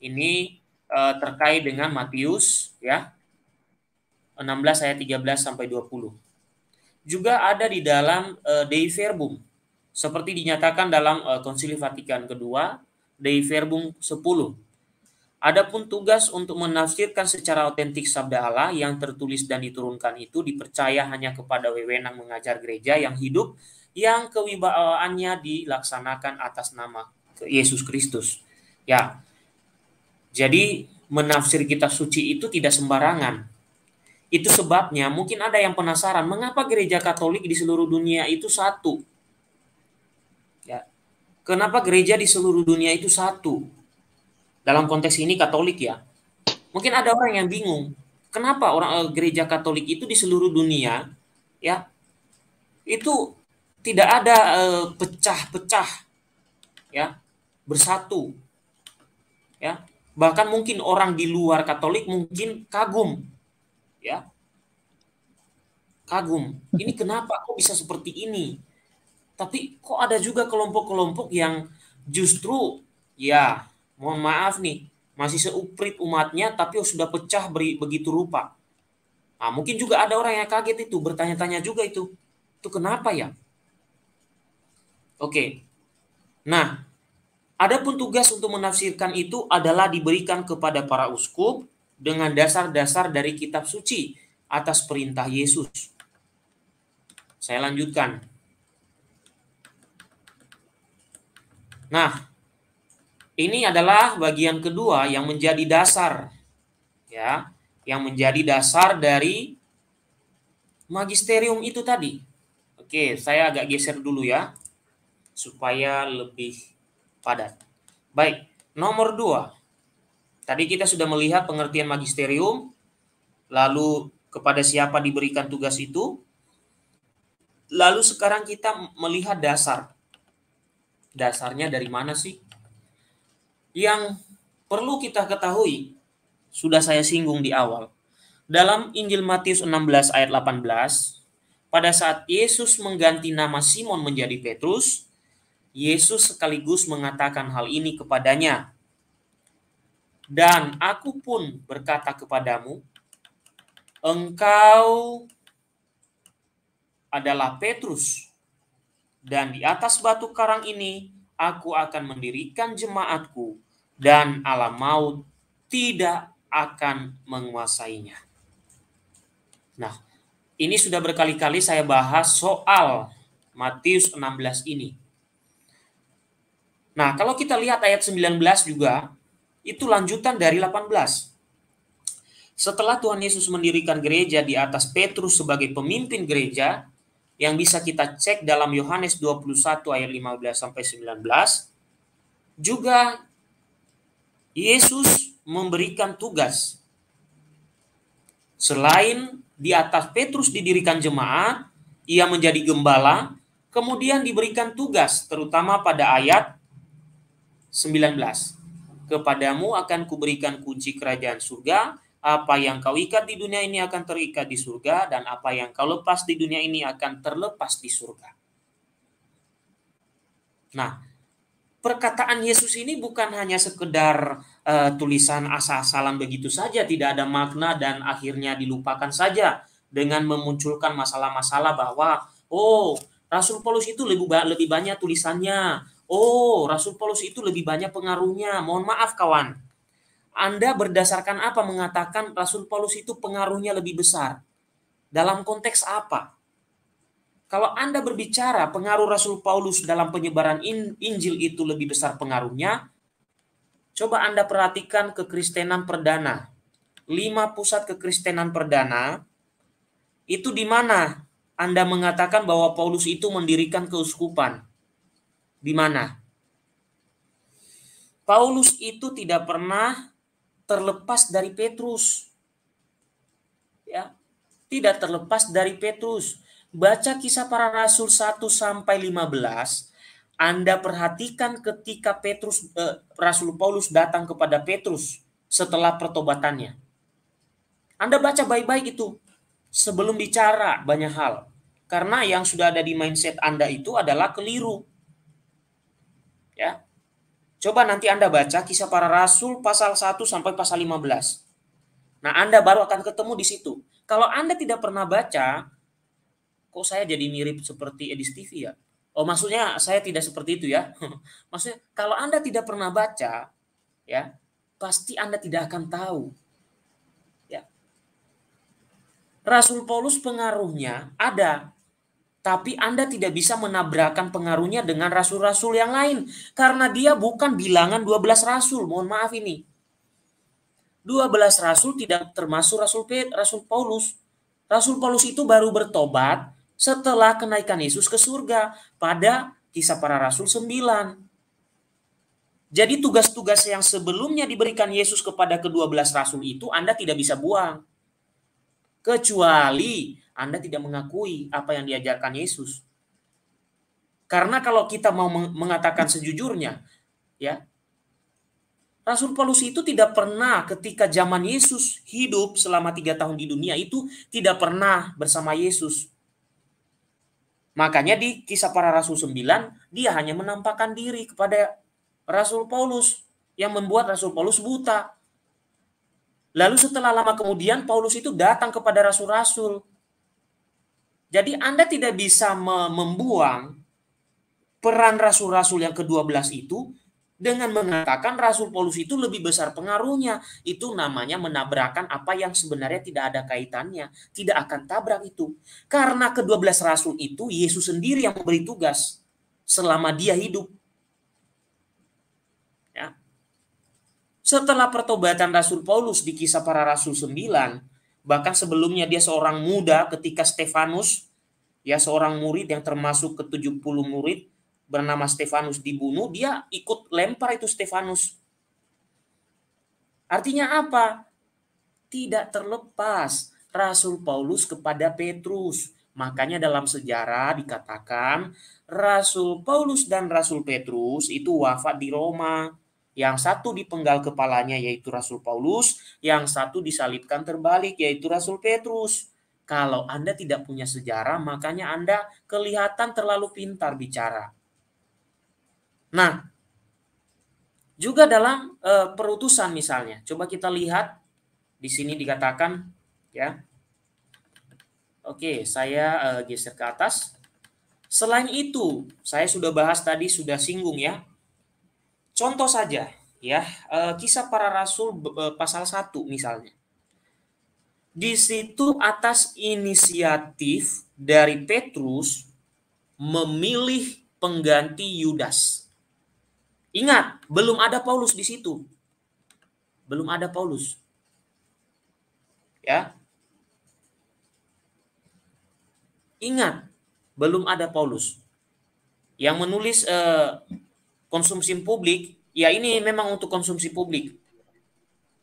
Ini e, terkait dengan Matius ya. 16 ayat 13 sampai 20. Juga ada di dalam e, Dei Verbum. Seperti dinyatakan dalam e, Konsili Vatikan kedua, Dei Verbum 10 Adapun tugas untuk menafsirkan secara otentik sabda Allah yang tertulis dan diturunkan itu dipercaya hanya kepada wewenang mengajar gereja yang hidup yang kewibawaannya dilaksanakan atas nama Yesus Kristus. Ya. Jadi menafsir kitab suci itu tidak sembarangan. Itu sebabnya mungkin ada yang penasaran mengapa gereja Katolik di seluruh dunia itu satu. Ya. Kenapa gereja di seluruh dunia itu satu? dalam konteks ini Katolik ya. Mungkin ada orang yang bingung, kenapa orang eh, gereja Katolik itu di seluruh dunia ya itu tidak ada eh, pecah-pecah ya, bersatu. Ya. Bahkan mungkin orang di luar Katolik mungkin kagum ya. Kagum. Ini kenapa kok bisa seperti ini? Tapi kok ada juga kelompok-kelompok yang justru ya mohon maaf nih, masih seuprit umatnya tapi sudah pecah beri, begitu rupa. Nah, mungkin juga ada orang yang kaget itu, bertanya-tanya juga itu. Itu kenapa ya? Oke. Nah, adapun tugas untuk menafsirkan itu adalah diberikan kepada para uskup dengan dasar-dasar dari kitab suci atas perintah Yesus. Saya lanjutkan. Nah, ini adalah bagian kedua yang menjadi dasar ya, yang menjadi dasar dari magisterium itu tadi. Oke, saya agak geser dulu ya supaya lebih padat. Baik, nomor dua. Tadi kita sudah melihat pengertian magisterium, lalu kepada siapa diberikan tugas itu. Lalu sekarang kita melihat dasar. Dasarnya dari mana sih? yang perlu kita ketahui sudah saya singgung di awal. Dalam Injil Matius 16 ayat 18, pada saat Yesus mengganti nama Simon menjadi Petrus, Yesus sekaligus mengatakan hal ini kepadanya. Dan aku pun berkata kepadamu, engkau adalah Petrus, dan di atas batu karang ini aku akan mendirikan jemaatku dan alam maut tidak akan menguasainya. Nah, ini sudah berkali-kali saya bahas soal Matius 16 ini. Nah, kalau kita lihat ayat 19 juga, itu lanjutan dari 18. Setelah Tuhan Yesus mendirikan gereja di atas Petrus sebagai pemimpin gereja, yang bisa kita cek dalam Yohanes 21 ayat 15 sampai 19 juga Yesus memberikan tugas selain di atas Petrus didirikan jemaat ia menjadi gembala kemudian diberikan tugas terutama pada ayat 19 kepadamu akan kuberikan kunci kerajaan surga apa yang kau ikat di dunia ini akan terikat di surga dan apa yang kau lepas di dunia ini akan terlepas di surga. Nah, perkataan Yesus ini bukan hanya sekedar uh, tulisan asal-asalan begitu saja, tidak ada makna dan akhirnya dilupakan saja dengan memunculkan masalah-masalah bahwa oh, Rasul Paulus itu lebih lebih banyak tulisannya. Oh, Rasul Paulus itu lebih banyak pengaruhnya. Mohon maaf kawan anda berdasarkan apa mengatakan Rasul Paulus itu pengaruhnya lebih besar? Dalam konteks apa? Kalau Anda berbicara pengaruh Rasul Paulus dalam penyebaran Injil itu lebih besar pengaruhnya, coba Anda perhatikan kekristenan perdana. Lima pusat kekristenan perdana itu di mana Anda mengatakan bahwa Paulus itu mendirikan keuskupan? Di mana? Paulus itu tidak pernah terlepas dari Petrus. Ya, tidak terlepas dari Petrus. Baca kisah para rasul 1 sampai 15, Anda perhatikan ketika Petrus eh, Rasul Paulus datang kepada Petrus setelah pertobatannya. Anda baca baik-baik itu sebelum bicara banyak hal. Karena yang sudah ada di mindset Anda itu adalah keliru. Ya. Coba nanti Anda baca kisah para rasul pasal 1 sampai pasal 15. Nah, Anda baru akan ketemu di situ. Kalau Anda tidak pernah baca, kok saya jadi mirip seperti Edis TV ya? Oh, maksudnya saya tidak seperti itu ya. maksudnya kalau Anda tidak pernah baca, ya, pasti Anda tidak akan tahu. Ya. Rasul Paulus pengaruhnya ada tapi Anda tidak bisa menabrakan pengaruhnya dengan rasul-rasul yang lain karena dia bukan bilangan 12 rasul. Mohon maaf ini. 12 rasul tidak termasuk rasul rasul Paulus. Rasul Paulus itu baru bertobat setelah kenaikan Yesus ke surga pada kisah para rasul 9. Jadi tugas-tugas yang sebelumnya diberikan Yesus kepada kedua belas rasul itu Anda tidak bisa buang. Kecuali anda tidak mengakui apa yang diajarkan Yesus. Karena kalau kita mau mengatakan sejujurnya, ya. Rasul Paulus itu tidak pernah ketika zaman Yesus hidup selama tiga tahun di dunia itu tidak pernah bersama Yesus. Makanya di kisah para Rasul 9, dia hanya menampakkan diri kepada Rasul Paulus yang membuat Rasul Paulus buta. Lalu setelah lama kemudian Paulus itu datang kepada rasul-rasul jadi Anda tidak bisa membuang peran rasul-rasul yang ke-12 itu dengan mengatakan rasul Paulus itu lebih besar pengaruhnya. Itu namanya menabrakan apa yang sebenarnya tidak ada kaitannya. Tidak akan tabrak itu. Karena ke-12 rasul itu Yesus sendiri yang memberi tugas selama dia hidup. Ya. Setelah pertobatan Rasul Paulus di kisah para Rasul 9, Bahkan sebelumnya dia seorang muda ketika Stefanus, ya seorang murid yang termasuk ke 70 murid bernama Stefanus dibunuh, dia ikut lempar itu Stefanus. Artinya apa? Tidak terlepas Rasul Paulus kepada Petrus. Makanya dalam sejarah dikatakan Rasul Paulus dan Rasul Petrus itu wafat di Roma. Yang satu dipenggal kepalanya yaitu Rasul Paulus, yang satu disalibkan terbalik yaitu Rasul Petrus. Kalau Anda tidak punya sejarah, makanya Anda kelihatan terlalu pintar bicara. Nah, juga dalam e, perutusan misalnya, coba kita lihat di sini dikatakan ya. Oke, saya e, geser ke atas. Selain itu, saya sudah bahas tadi, sudah singgung ya, Contoh saja ya, eh, kisah para rasul eh, pasal 1 misalnya. Di situ atas inisiatif dari Petrus memilih pengganti Yudas. Ingat, belum ada Paulus di situ. Belum ada Paulus. Ya. Ingat, belum ada Paulus. Yang menulis eh, konsumsi publik, ya ini memang untuk konsumsi publik.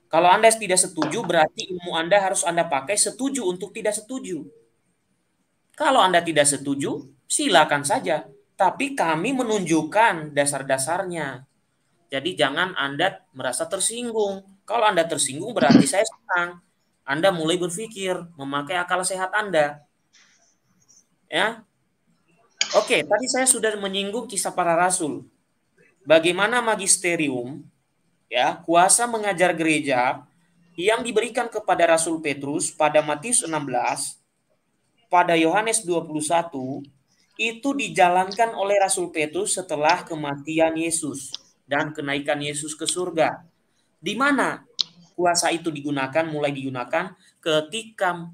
Kalau Anda tidak setuju, berarti ilmu Anda harus Anda pakai setuju untuk tidak setuju. Kalau Anda tidak setuju, silakan saja. Tapi kami menunjukkan dasar-dasarnya. Jadi jangan Anda merasa tersinggung. Kalau Anda tersinggung berarti saya senang. Anda mulai berpikir, memakai akal sehat Anda. Ya. Oke, tadi saya sudah menyinggung kisah para rasul bagaimana magisterium ya kuasa mengajar gereja yang diberikan kepada Rasul Petrus pada Matius 16 pada Yohanes 21 itu dijalankan oleh Rasul Petrus setelah kematian Yesus dan kenaikan Yesus ke surga. Di mana kuasa itu digunakan mulai digunakan ketika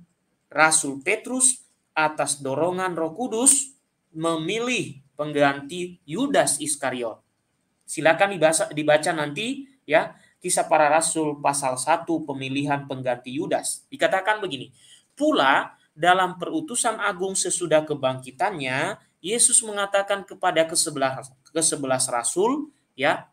Rasul Petrus atas dorongan Roh Kudus memilih pengganti Yudas Iskariot Silakan dibaca, dibaca nanti ya kisah para rasul pasal 1 pemilihan pengganti Yudas. Dikatakan begini, pula dalam perutusan agung sesudah kebangkitannya, Yesus mengatakan kepada kesebelas, kesebelas rasul, ya,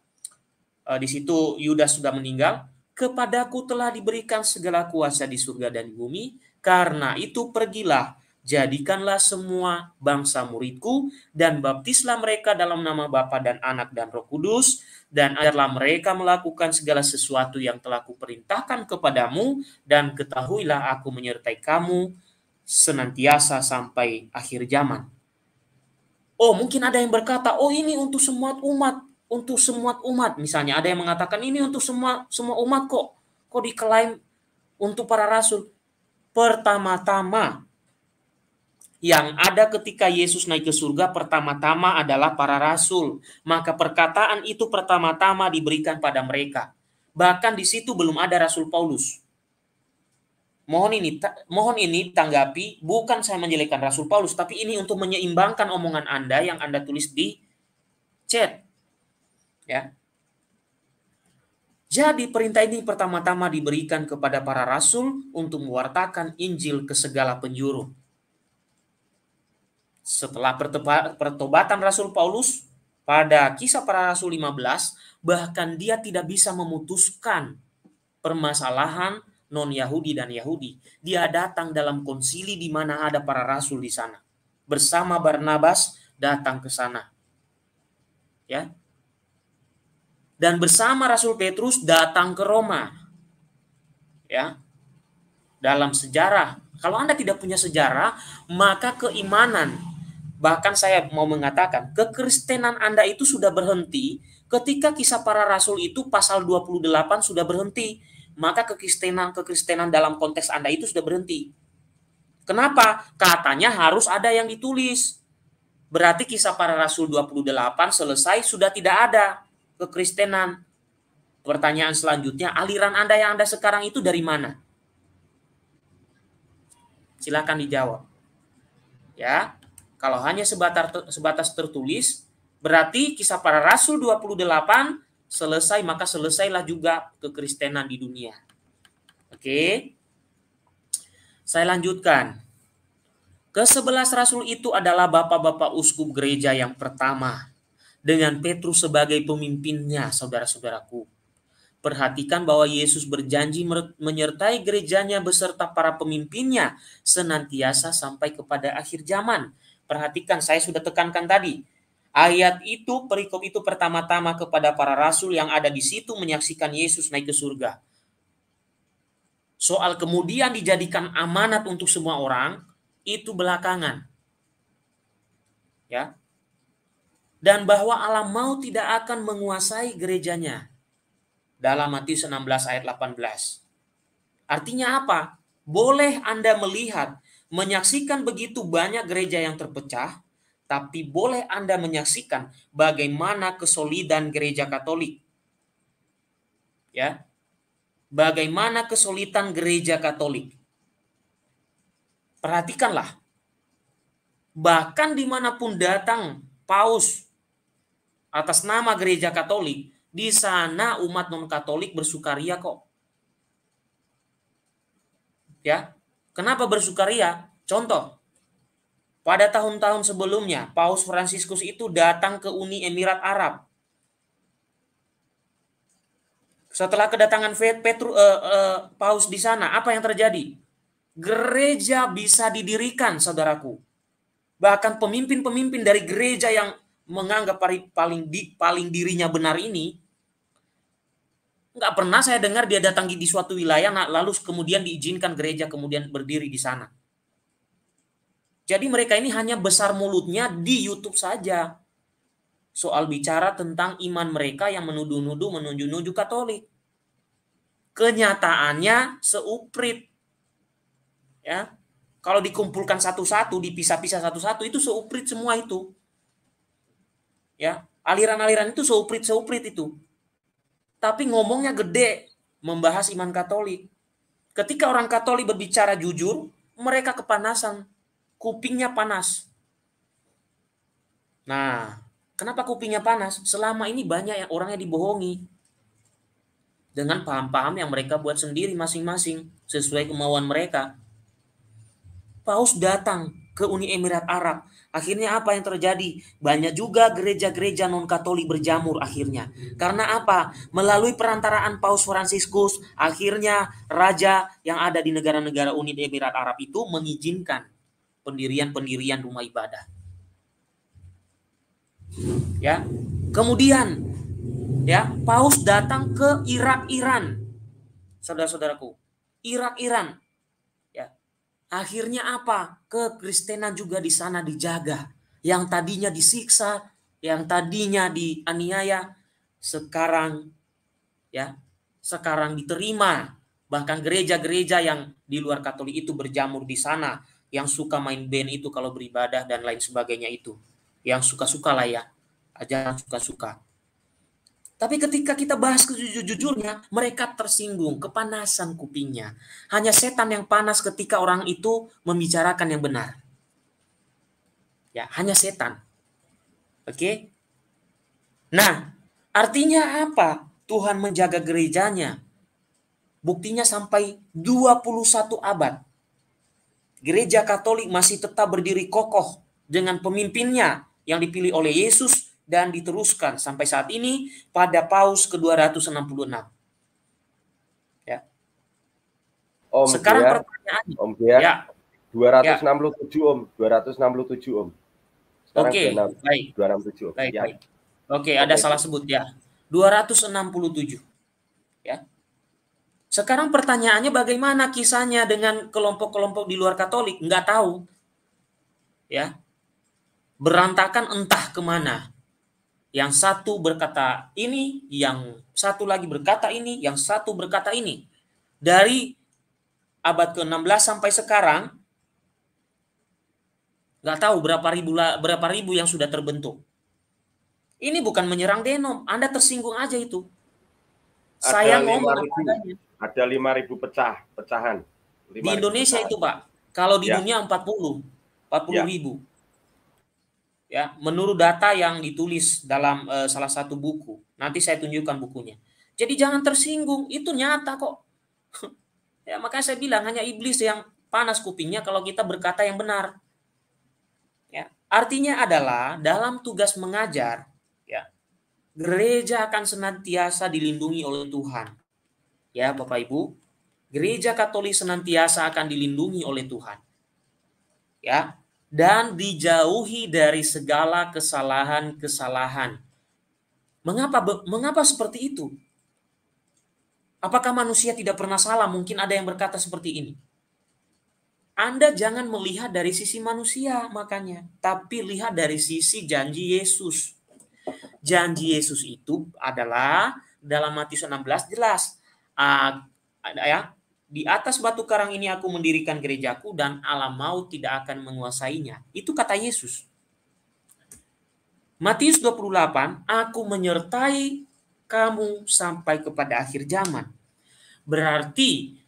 e, di situ Yudas sudah meninggal, kepadaku telah diberikan segala kuasa di surga dan bumi, karena itu pergilah Jadikanlah semua bangsa muridku dan baptislah mereka dalam nama Bapa dan Anak dan Roh Kudus dan ajarlah mereka melakukan segala sesuatu yang telah kuperintahkan kepadamu dan ketahuilah aku menyertai kamu senantiasa sampai akhir zaman. Oh, mungkin ada yang berkata, "Oh, ini untuk semua umat, untuk semua umat." Misalnya ada yang mengatakan, "Ini untuk semua semua umat kok." Kok diklaim untuk para rasul? Pertama-tama yang ada ketika Yesus naik ke surga pertama-tama adalah para rasul. Maka perkataan itu pertama-tama diberikan pada mereka. Bahkan di situ belum ada Rasul Paulus. Mohon ini mohon ini tanggapi bukan saya menjelekkan Rasul Paulus tapi ini untuk menyeimbangkan omongan Anda yang Anda tulis di chat. Ya. Jadi perintah ini pertama-tama diberikan kepada para rasul untuk mewartakan Injil ke segala penjuru. Setelah pertobatan Rasul Paulus pada kisah para Rasul 15, bahkan dia tidak bisa memutuskan permasalahan non-Yahudi dan Yahudi. Dia datang dalam konsili di mana ada para rasul di sana. Bersama Barnabas datang ke sana. Ya. Dan bersama Rasul Petrus datang ke Roma. Ya. Dalam sejarah kalau Anda tidak punya sejarah, maka keimanan Bahkan saya mau mengatakan kekristenan Anda itu sudah berhenti ketika kisah para rasul itu pasal 28 sudah berhenti. Maka kekristenan kekristenan dalam konteks Anda itu sudah berhenti. Kenapa? Katanya harus ada yang ditulis. Berarti kisah para rasul 28 selesai sudah tidak ada kekristenan. Pertanyaan selanjutnya, aliran Anda yang Anda sekarang itu dari mana? silakan dijawab. Ya, kalau hanya sebatas, sebatas tertulis, berarti kisah para rasul 28 selesai maka selesailah juga kekristenan di dunia. Oke. Saya lanjutkan. ke Kesebelas rasul itu adalah bapak-bapak uskup gereja yang pertama dengan Petrus sebagai pemimpinnya, saudara-saudaraku. Perhatikan bahwa Yesus berjanji menyertai gerejanya beserta para pemimpinnya senantiasa sampai kepada akhir zaman Perhatikan, saya sudah tekankan tadi. Ayat itu, perikop itu pertama-tama kepada para rasul yang ada di situ menyaksikan Yesus naik ke surga. Soal kemudian dijadikan amanat untuk semua orang, itu belakangan. Ya. Dan bahwa Allah mau tidak akan menguasai gerejanya. Dalam Matius 16 ayat 18. Artinya apa? Boleh Anda melihat Menyaksikan begitu banyak gereja yang terpecah, tapi boleh Anda menyaksikan bagaimana kesolidan gereja Katolik. Ya. Bagaimana kesulitan gereja Katolik. Perhatikanlah. Bahkan dimanapun datang paus atas nama gereja Katolik, di sana umat non-Katolik bersukaria kok. Ya, Kenapa bersukaria? Contoh, pada tahun-tahun sebelumnya, Paus Fransiskus itu datang ke Uni Emirat Arab. Setelah kedatangan Petru, uh, uh, Paus di sana, apa yang terjadi? Gereja bisa didirikan, saudaraku. Bahkan pemimpin-pemimpin dari gereja yang menganggap paling paling dirinya benar ini Nggak pernah saya dengar dia datang di suatu wilayah, nah, lalu kemudian diizinkan gereja kemudian berdiri di sana. Jadi mereka ini hanya besar mulutnya di YouTube saja. Soal bicara tentang iman mereka yang menuduh-nuduh, menunjuk nunjuk Katolik. Kenyataannya seuprit. Ya. Kalau dikumpulkan satu-satu, dipisah-pisah satu-satu, itu seuprit semua itu. Ya, aliran-aliran itu seuprit-seuprit itu tapi ngomongnya gede membahas iman Katolik. Ketika orang Katolik berbicara jujur, mereka kepanasan, kupingnya panas. Nah, kenapa kupingnya panas? Selama ini banyak yang orangnya dibohongi dengan paham-paham yang mereka buat sendiri masing-masing sesuai kemauan mereka. Paus datang ke Uni Emirat Arab. Akhirnya apa yang terjadi? Banyak juga gereja-gereja non-katolik berjamur akhirnya. Karena apa? Melalui perantaraan Paus Fransiskus, akhirnya raja yang ada di negara-negara Uni Emirat Arab itu mengizinkan pendirian-pendirian rumah ibadah. Ya. Kemudian ya, Paus datang ke Irak Iran. Saudara-saudaraku, Irak Iran Akhirnya apa? Kekristenan juga di sana dijaga. Yang tadinya disiksa, yang tadinya dianiaya, sekarang ya, sekarang diterima. Bahkan gereja-gereja yang di luar Katolik itu berjamur di sana, yang suka main band itu kalau beribadah dan lain sebagainya itu. Yang suka-suka lah ya, ajaran suka-suka. Tapi ketika kita bahas kejujurnya, mereka tersinggung, kepanasan kupingnya. Hanya setan yang panas ketika orang itu membicarakan yang benar. Ya, hanya setan. Oke? Okay? Nah, artinya apa? Tuhan menjaga gerejanya. Buktinya sampai 21 abad. Gereja Katolik masih tetap berdiri kokoh dengan pemimpinnya yang dipilih oleh Yesus dan diteruskan sampai saat ini pada paus ke-266.
Ya. Om Sekarang Pia, pertanyaannya. Om Pia, ya. 267 ya. Om, 267 Om. Oke, okay, baik. 267 Om. Baik, ya. baik.
Oke, ada baik. salah sebut ya. 267. Ya. Sekarang pertanyaannya bagaimana kisahnya dengan kelompok-kelompok di luar Katolik? Enggak tahu. Ya. Berantakan entah kemana yang satu berkata ini, yang satu lagi berkata ini, yang satu berkata ini. Dari abad ke-16 sampai sekarang, nggak tahu berapa ribu berapa ribu yang sudah terbentuk. Ini bukan menyerang Denom, Anda tersinggung aja itu.
Ada Saya ngomong Ada 5.000 pecah, pecahan. 5 di Indonesia pecahan. itu Pak, kalau di ya. dunia 40, 40 ya. ribu ya menurut data yang
ditulis dalam uh, salah satu buku nanti saya tunjukkan bukunya jadi jangan tersinggung itu nyata kok ya makanya saya bilang hanya iblis yang panas kupingnya kalau kita berkata yang benar ya artinya adalah dalam tugas mengajar ya gereja akan senantiasa dilindungi oleh Tuhan ya Bapak Ibu gereja Katolik senantiasa akan dilindungi oleh Tuhan ya dan dijauhi dari segala kesalahan-kesalahan. Mengapa mengapa seperti itu? Apakah manusia tidak pernah salah? Mungkin ada yang berkata seperti ini. Anda jangan melihat dari sisi manusia makanya, tapi lihat dari sisi janji Yesus. Janji Yesus itu adalah dalam Matius 16 jelas. Uh, ya, di atas batu karang ini aku mendirikan gerejaku dan alam maut tidak akan menguasainya. Itu kata Yesus. Matius 28, aku menyertai kamu sampai kepada akhir zaman. Berarti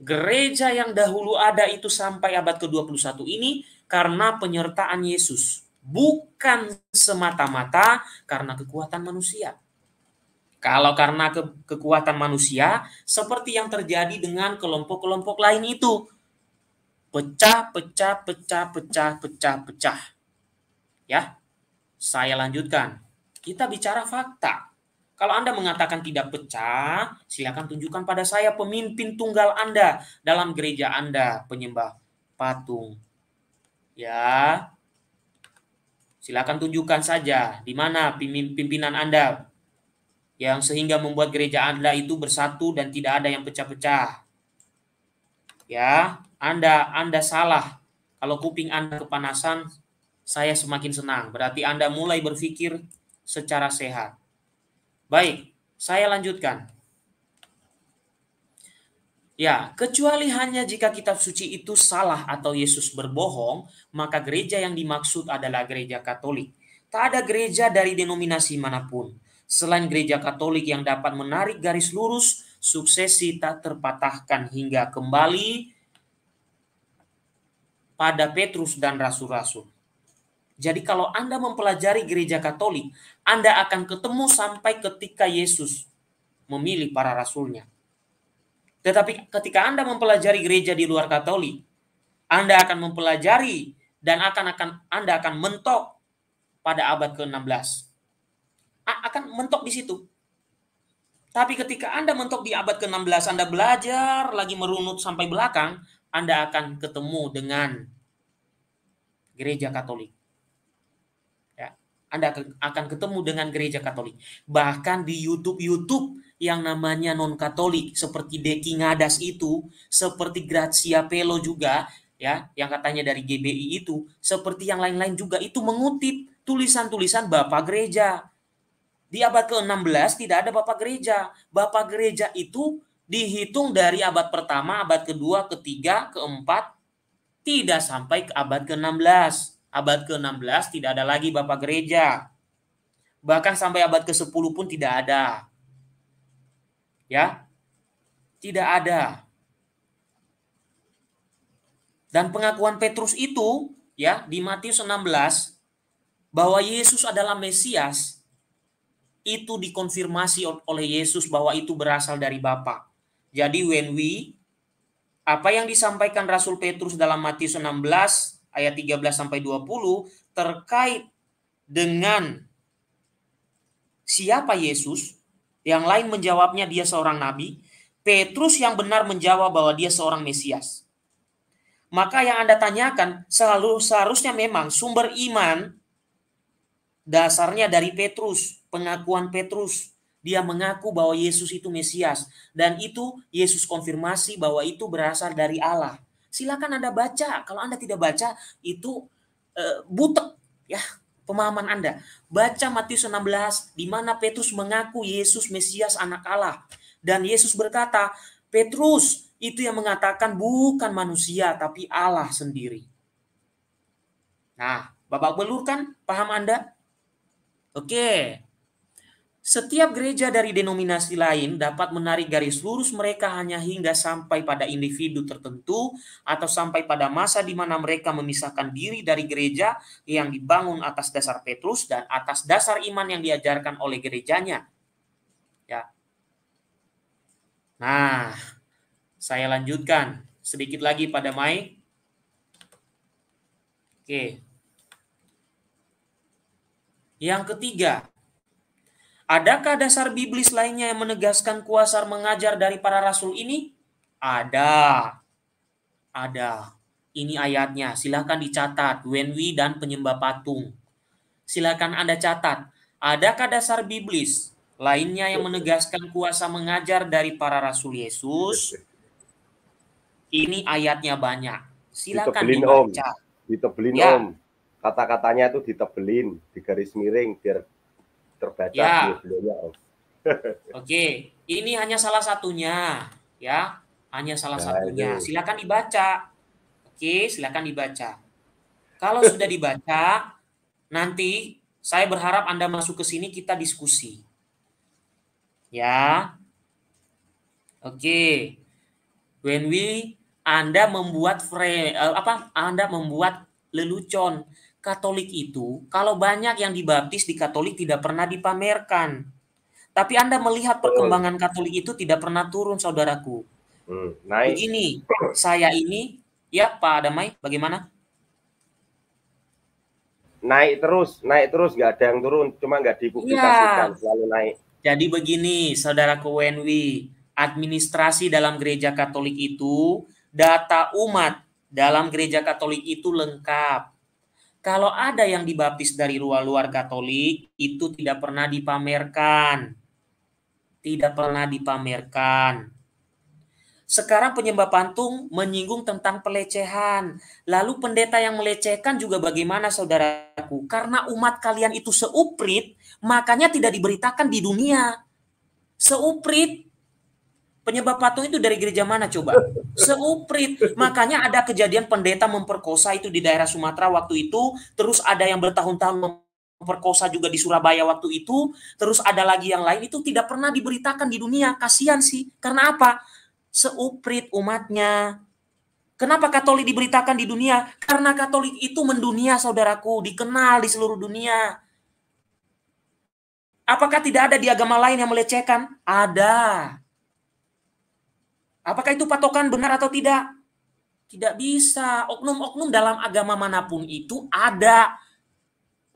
gereja yang dahulu ada itu sampai abad ke-21 ini karena penyertaan Yesus. Bukan semata-mata karena kekuatan manusia. Kalau karena ke, kekuatan manusia, seperti yang terjadi dengan kelompok-kelompok lain itu, pecah, pecah, pecah, pecah, pecah, pecah. Ya, saya lanjutkan. Kita bicara fakta. Kalau Anda mengatakan tidak pecah, silakan tunjukkan pada saya pemimpin tunggal Anda dalam gereja Anda, penyembah patung. Ya, silakan tunjukkan saja di mana pimpinan Anda yang sehingga membuat gereja Anda itu bersatu dan tidak ada yang pecah-pecah. Ya, Anda Anda salah. Kalau kuping Anda kepanasan, saya semakin senang. Berarti Anda mulai berpikir secara sehat. Baik, saya lanjutkan. Ya, kecuali hanya jika kitab suci itu salah atau Yesus berbohong, maka gereja yang dimaksud adalah gereja Katolik. Tak ada gereja dari denominasi manapun Selain gereja Katolik yang dapat menarik garis lurus, suksesi tak terpatahkan hingga kembali pada Petrus dan rasul-rasul. Jadi kalau Anda mempelajari gereja Katolik, Anda akan ketemu sampai ketika Yesus memilih para rasulnya. Tetapi ketika Anda mempelajari gereja di luar Katolik, Anda akan mempelajari dan akan akan Anda akan mentok pada abad ke-16 akan mentok di situ. Tapi ketika Anda mentok di abad ke-16, Anda belajar lagi merunut sampai belakang, Anda akan ketemu dengan gereja Katolik. Ya, Anda akan ketemu dengan gereja Katolik. Bahkan di YouTube-YouTube yang namanya non-Katolik seperti Deki Ngadas itu, seperti Grazia Pelo juga, ya, yang katanya dari GBI itu, seperti yang lain-lain juga itu mengutip tulisan-tulisan Bapak Gereja di abad ke-16 tidak ada bapak gereja. Bapak gereja itu dihitung dari abad pertama, abad kedua, ketiga, keempat, tidak sampai ke abad ke-16. Abad ke-16 tidak ada lagi bapak gereja. Bahkan sampai abad ke-10 pun tidak ada. Ya. Tidak ada. Dan pengakuan Petrus itu ya di Matius 16 bahwa Yesus adalah Mesias itu dikonfirmasi oleh Yesus bahwa itu berasal dari Bapa. Jadi when we apa yang disampaikan Rasul Petrus dalam Matius 16 ayat 13 sampai 20 terkait dengan siapa Yesus, yang lain menjawabnya dia seorang nabi, Petrus yang benar menjawab bahwa dia seorang Mesias. Maka yang Anda tanyakan selalu seharusnya memang sumber iman dasarnya dari Petrus, pengakuan Petrus. Dia mengaku bahwa Yesus itu Mesias dan itu Yesus konfirmasi bahwa itu berasal dari Allah. Silakan Anda baca. Kalau Anda tidak baca itu e, butek ya pemahaman Anda. Baca Matius 16 di mana Petrus mengaku Yesus Mesias anak Allah dan Yesus berkata, "Petrus, itu yang mengatakan bukan manusia tapi Allah sendiri." Nah, Bapak belur kan paham Anda? Oke. Setiap gereja dari denominasi lain dapat menarik garis lurus mereka hanya hingga sampai pada individu tertentu atau sampai pada masa di mana mereka memisahkan diri dari gereja yang dibangun atas dasar Petrus dan atas dasar iman yang diajarkan oleh gerejanya. Ya. Nah, saya lanjutkan sedikit lagi pada Mai. Oke. Yang ketiga, adakah dasar biblis lainnya yang menegaskan kuasa mengajar dari para rasul ini? Ada. Ada. Ini ayatnya, silahkan dicatat. Wenwi dan penyembah patung. Silahkan Anda catat. Adakah dasar biblis lainnya yang menegaskan kuasa mengajar dari para rasul Yesus? Ini ayatnya banyak. Silakan dibaca. Om.
Ditebelin ya. Om kata-katanya itu ditebelin, di garis miring biar
terbaca ya. ya
Oke, ini hanya salah satunya ya, hanya salah nah, satunya. Ini. Silakan dibaca. Oke, silakan dibaca. Kalau sudah dibaca, nanti saya berharap Anda masuk ke sini kita diskusi. Ya. Oke. When we Anda membuat frame, eh, apa Anda membuat lelucon Katolik itu, kalau banyak yang dibaptis di Katolik tidak pernah dipamerkan. Tapi Anda melihat perkembangan Katolik itu tidak pernah turun,
saudaraku. Hmm, nice. Begini,
saya ini, ya Pak Damai, bagaimana?
Naik terus, naik terus, nggak ada yang turun, cuma nggak
dipublikasikan, ya. selalu naik. Jadi begini, saudaraku Wenwi, administrasi dalam gereja Katolik itu, data umat dalam gereja Katolik itu lengkap kalau ada yang dibaptis dari luar-luar Katolik, itu tidak pernah dipamerkan. Tidak pernah dipamerkan. Sekarang penyembah pantung menyinggung tentang pelecehan. Lalu pendeta yang melecehkan juga bagaimana saudaraku? Karena umat kalian itu seuprit, makanya tidak diberitakan di dunia. Seuprit. Penyebab patung itu dari gereja mana coba? Seuprit. Makanya ada kejadian pendeta memperkosa itu di daerah Sumatera waktu itu. Terus ada yang bertahun-tahun memperkosa juga di Surabaya waktu itu. Terus ada lagi yang lain itu tidak pernah diberitakan di dunia. Kasihan sih. Karena apa? Seuprit umatnya. Kenapa Katolik diberitakan di dunia? Karena Katolik itu mendunia saudaraku. Dikenal di seluruh dunia. Apakah tidak ada di agama lain yang melecehkan? Ada. Apakah itu patokan benar atau tidak? Tidak bisa. Oknum-oknum dalam agama manapun itu ada.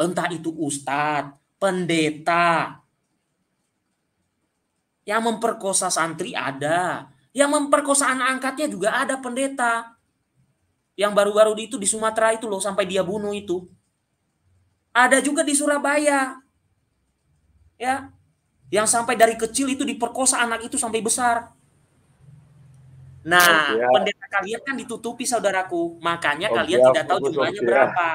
Entah itu ustadz, pendeta. Yang memperkosa santri ada. Yang memperkosa anak angkatnya juga ada pendeta. Yang baru-baru itu di Sumatera itu loh sampai dia bunuh itu. Ada juga di Surabaya. Ya. Yang sampai dari kecil itu diperkosa anak itu sampai besar.
Nah, oh, pendeta
kalian kan ditutupi saudaraku, makanya om kalian kia, tidak fokus, tahu jumlahnya om berapa.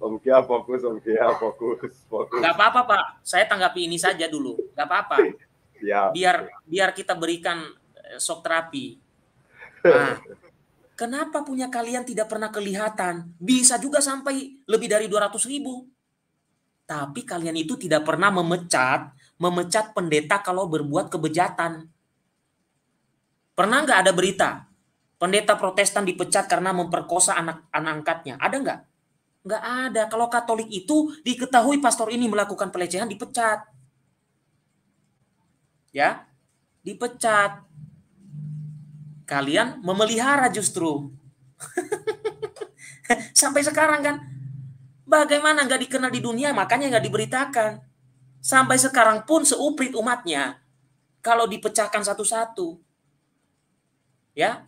Om Kia fokus, Om Kia fokus, fokus. Gak
apa-apa Pak, saya tanggapi ini saja dulu, gak apa-apa.
ya. Biar
biar kita berikan eh, sok terapi. Nah, kenapa punya kalian tidak pernah kelihatan? Bisa juga sampai lebih dari 200 ribu. Tapi kalian itu tidak pernah memecat, memecat pendeta kalau berbuat kebejatan Pernah nggak ada berita pendeta Protestan dipecat karena memperkosa anak anak angkatnya? Ada nggak? Nggak ada. Kalau Katolik itu diketahui pastor ini melakukan pelecehan dipecat. Ya, dipecat. Kalian memelihara justru. Sampai sekarang kan, bagaimana nggak dikenal di dunia, makanya nggak diberitakan. Sampai sekarang pun seuprit umatnya, kalau dipecahkan satu-satu. Ya.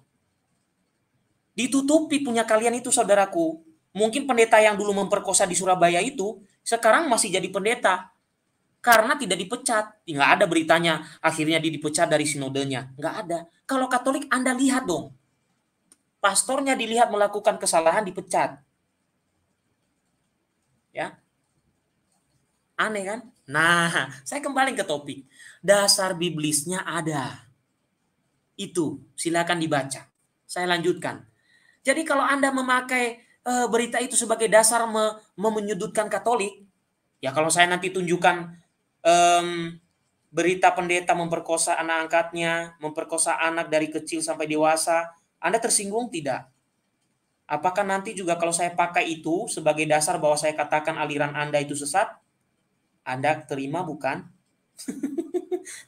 Ditutupi punya kalian itu saudaraku. Mungkin pendeta yang dulu memperkosa di Surabaya itu sekarang masih jadi pendeta karena tidak dipecat. Nggak ada beritanya akhirnya dia dipecat dari sinodenya. Nggak ada. Kalau Katolik Anda lihat dong. Pastornya dilihat melakukan kesalahan dipecat. Ya. Aneh kan? Nah, saya kembali ke topik. Dasar biblisnya ada itu silakan dibaca. Saya lanjutkan. Jadi kalau Anda memakai e, berita itu sebagai dasar menyudutkan Katolik, ya kalau saya nanti tunjukkan um, berita pendeta memperkosa anak angkatnya, memperkosa anak dari kecil sampai dewasa, Anda tersinggung tidak? Apakah nanti juga kalau saya pakai itu sebagai dasar bahwa saya katakan aliran Anda itu sesat, Anda terima bukan?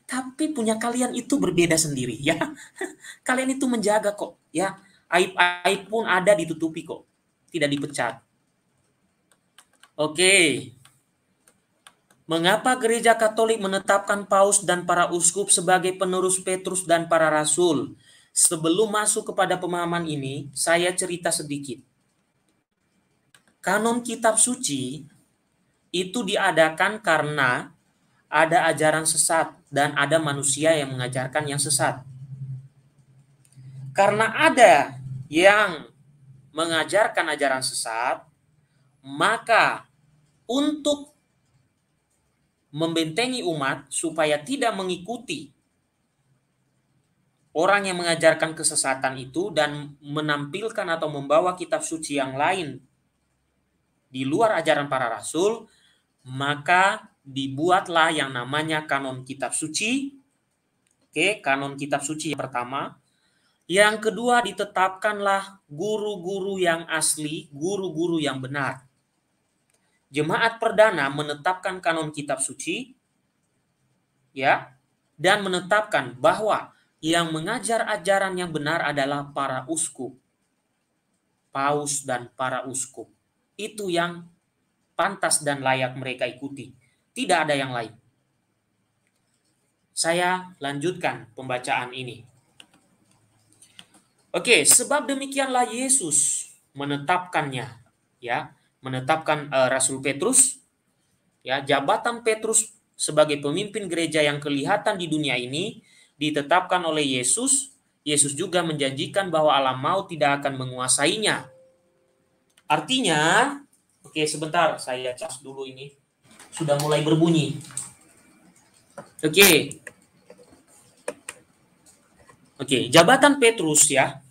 tapi punya kalian itu berbeda sendiri ya. Kalian itu menjaga kok ya. Aib-aib pun ada ditutupi kok. Tidak dipecat. Oke. Mengapa gereja Katolik menetapkan paus dan para uskup sebagai penerus Petrus dan para rasul? Sebelum masuk kepada pemahaman ini, saya cerita sedikit. Kanon kitab suci itu diadakan karena ada ajaran sesat dan ada manusia yang mengajarkan yang sesat. Karena ada yang mengajarkan ajaran sesat, maka untuk membentengi umat supaya tidak mengikuti orang yang mengajarkan kesesatan itu dan menampilkan atau membawa kitab suci yang lain di luar ajaran para rasul, maka dibuatlah yang namanya kanon kitab suci. Oke, kanon kitab suci yang pertama. Yang kedua ditetapkanlah guru-guru yang asli, guru-guru yang benar. Jemaat perdana menetapkan kanon kitab suci ya dan menetapkan bahwa yang mengajar ajaran yang benar adalah para uskup. Paus dan para uskup. Itu yang pantas dan layak mereka ikuti tidak ada yang lain. Saya lanjutkan pembacaan ini. Oke, sebab demikianlah Yesus menetapkannya, ya, menetapkan uh, Rasul Petrus, ya, jabatan Petrus sebagai pemimpin gereja yang kelihatan di dunia ini ditetapkan oleh Yesus. Yesus juga menjanjikan bahwa alam maut tidak akan menguasainya. Artinya, oke sebentar saya cas dulu ini sudah mulai berbunyi. Oke. Okay. Oke, okay. jabatan Petrus ya.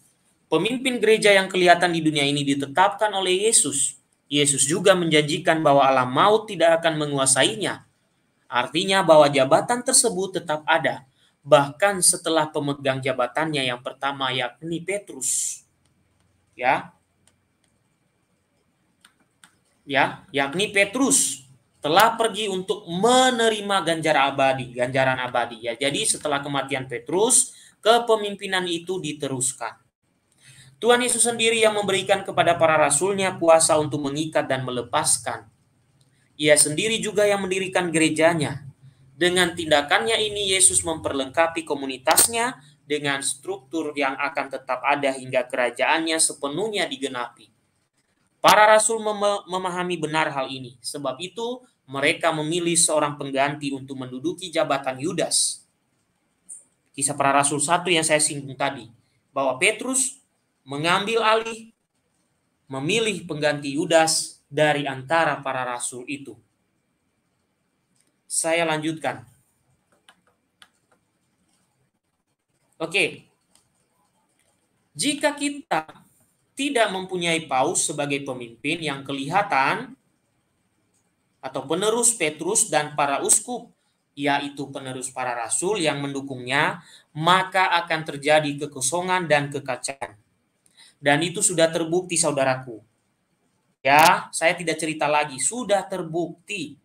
Pemimpin gereja yang kelihatan di dunia ini ditetapkan oleh Yesus. Yesus juga menjanjikan bahwa alam maut tidak akan menguasainya. Artinya bahwa jabatan tersebut tetap ada bahkan setelah pemegang jabatannya yang pertama yakni Petrus. Ya. Ya, yakni Petrus telah pergi untuk menerima ganjaran abadi, ganjaran abadi ya. Jadi setelah kematian Petrus, kepemimpinan itu diteruskan. Tuhan Yesus sendiri yang memberikan kepada para rasulnya kuasa untuk mengikat dan melepaskan. Ia sendiri juga yang mendirikan gerejanya. Dengan tindakannya ini Yesus memperlengkapi komunitasnya dengan struktur yang akan tetap ada hingga kerajaannya sepenuhnya digenapi. Para rasul mem memahami benar hal ini. Sebab itu, mereka memilih seorang pengganti untuk menduduki jabatan Yudas. Kisah para rasul satu yang saya singgung tadi, bahwa Petrus mengambil alih, memilih pengganti Yudas dari antara para rasul itu. Saya lanjutkan. Oke, jika kita tidak mempunyai paus sebagai pemimpin yang kelihatan, atau penerus Petrus dan para uskup, yaitu penerus para rasul yang mendukungnya, maka akan terjadi kekosongan dan kekacauan. Dan itu sudah terbukti saudaraku. Ya, saya tidak cerita lagi, sudah terbukti.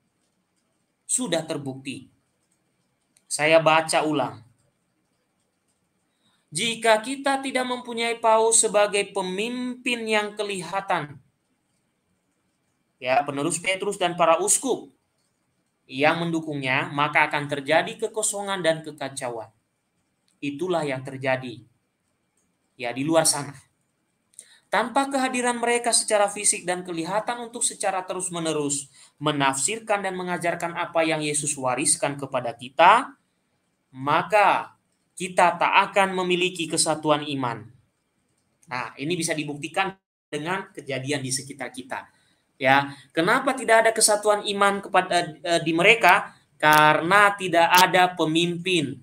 Sudah terbukti. Saya baca ulang. Jika kita tidak mempunyai Paus sebagai pemimpin yang kelihatan, ya penerus Petrus dan para uskup yang mendukungnya, maka akan terjadi kekosongan dan kekacauan. Itulah yang terjadi ya di luar sana. Tanpa kehadiran mereka secara fisik dan kelihatan untuk secara terus-menerus menafsirkan dan mengajarkan apa yang Yesus wariskan kepada kita, maka kita tak akan memiliki kesatuan iman. Nah, ini bisa dibuktikan dengan kejadian di sekitar kita ya kenapa tidak ada kesatuan iman kepada eh, di mereka karena tidak ada pemimpin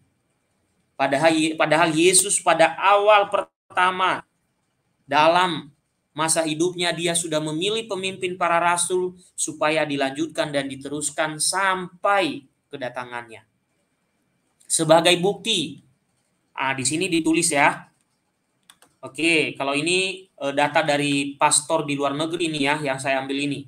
padahal padahal Yesus pada awal pertama dalam masa hidupnya dia sudah memilih pemimpin para rasul supaya dilanjutkan dan diteruskan sampai kedatangannya sebagai bukti ah di sini ditulis ya oke kalau ini Eh, data dari pastor di luar negeri ini ya yang saya ambil ini.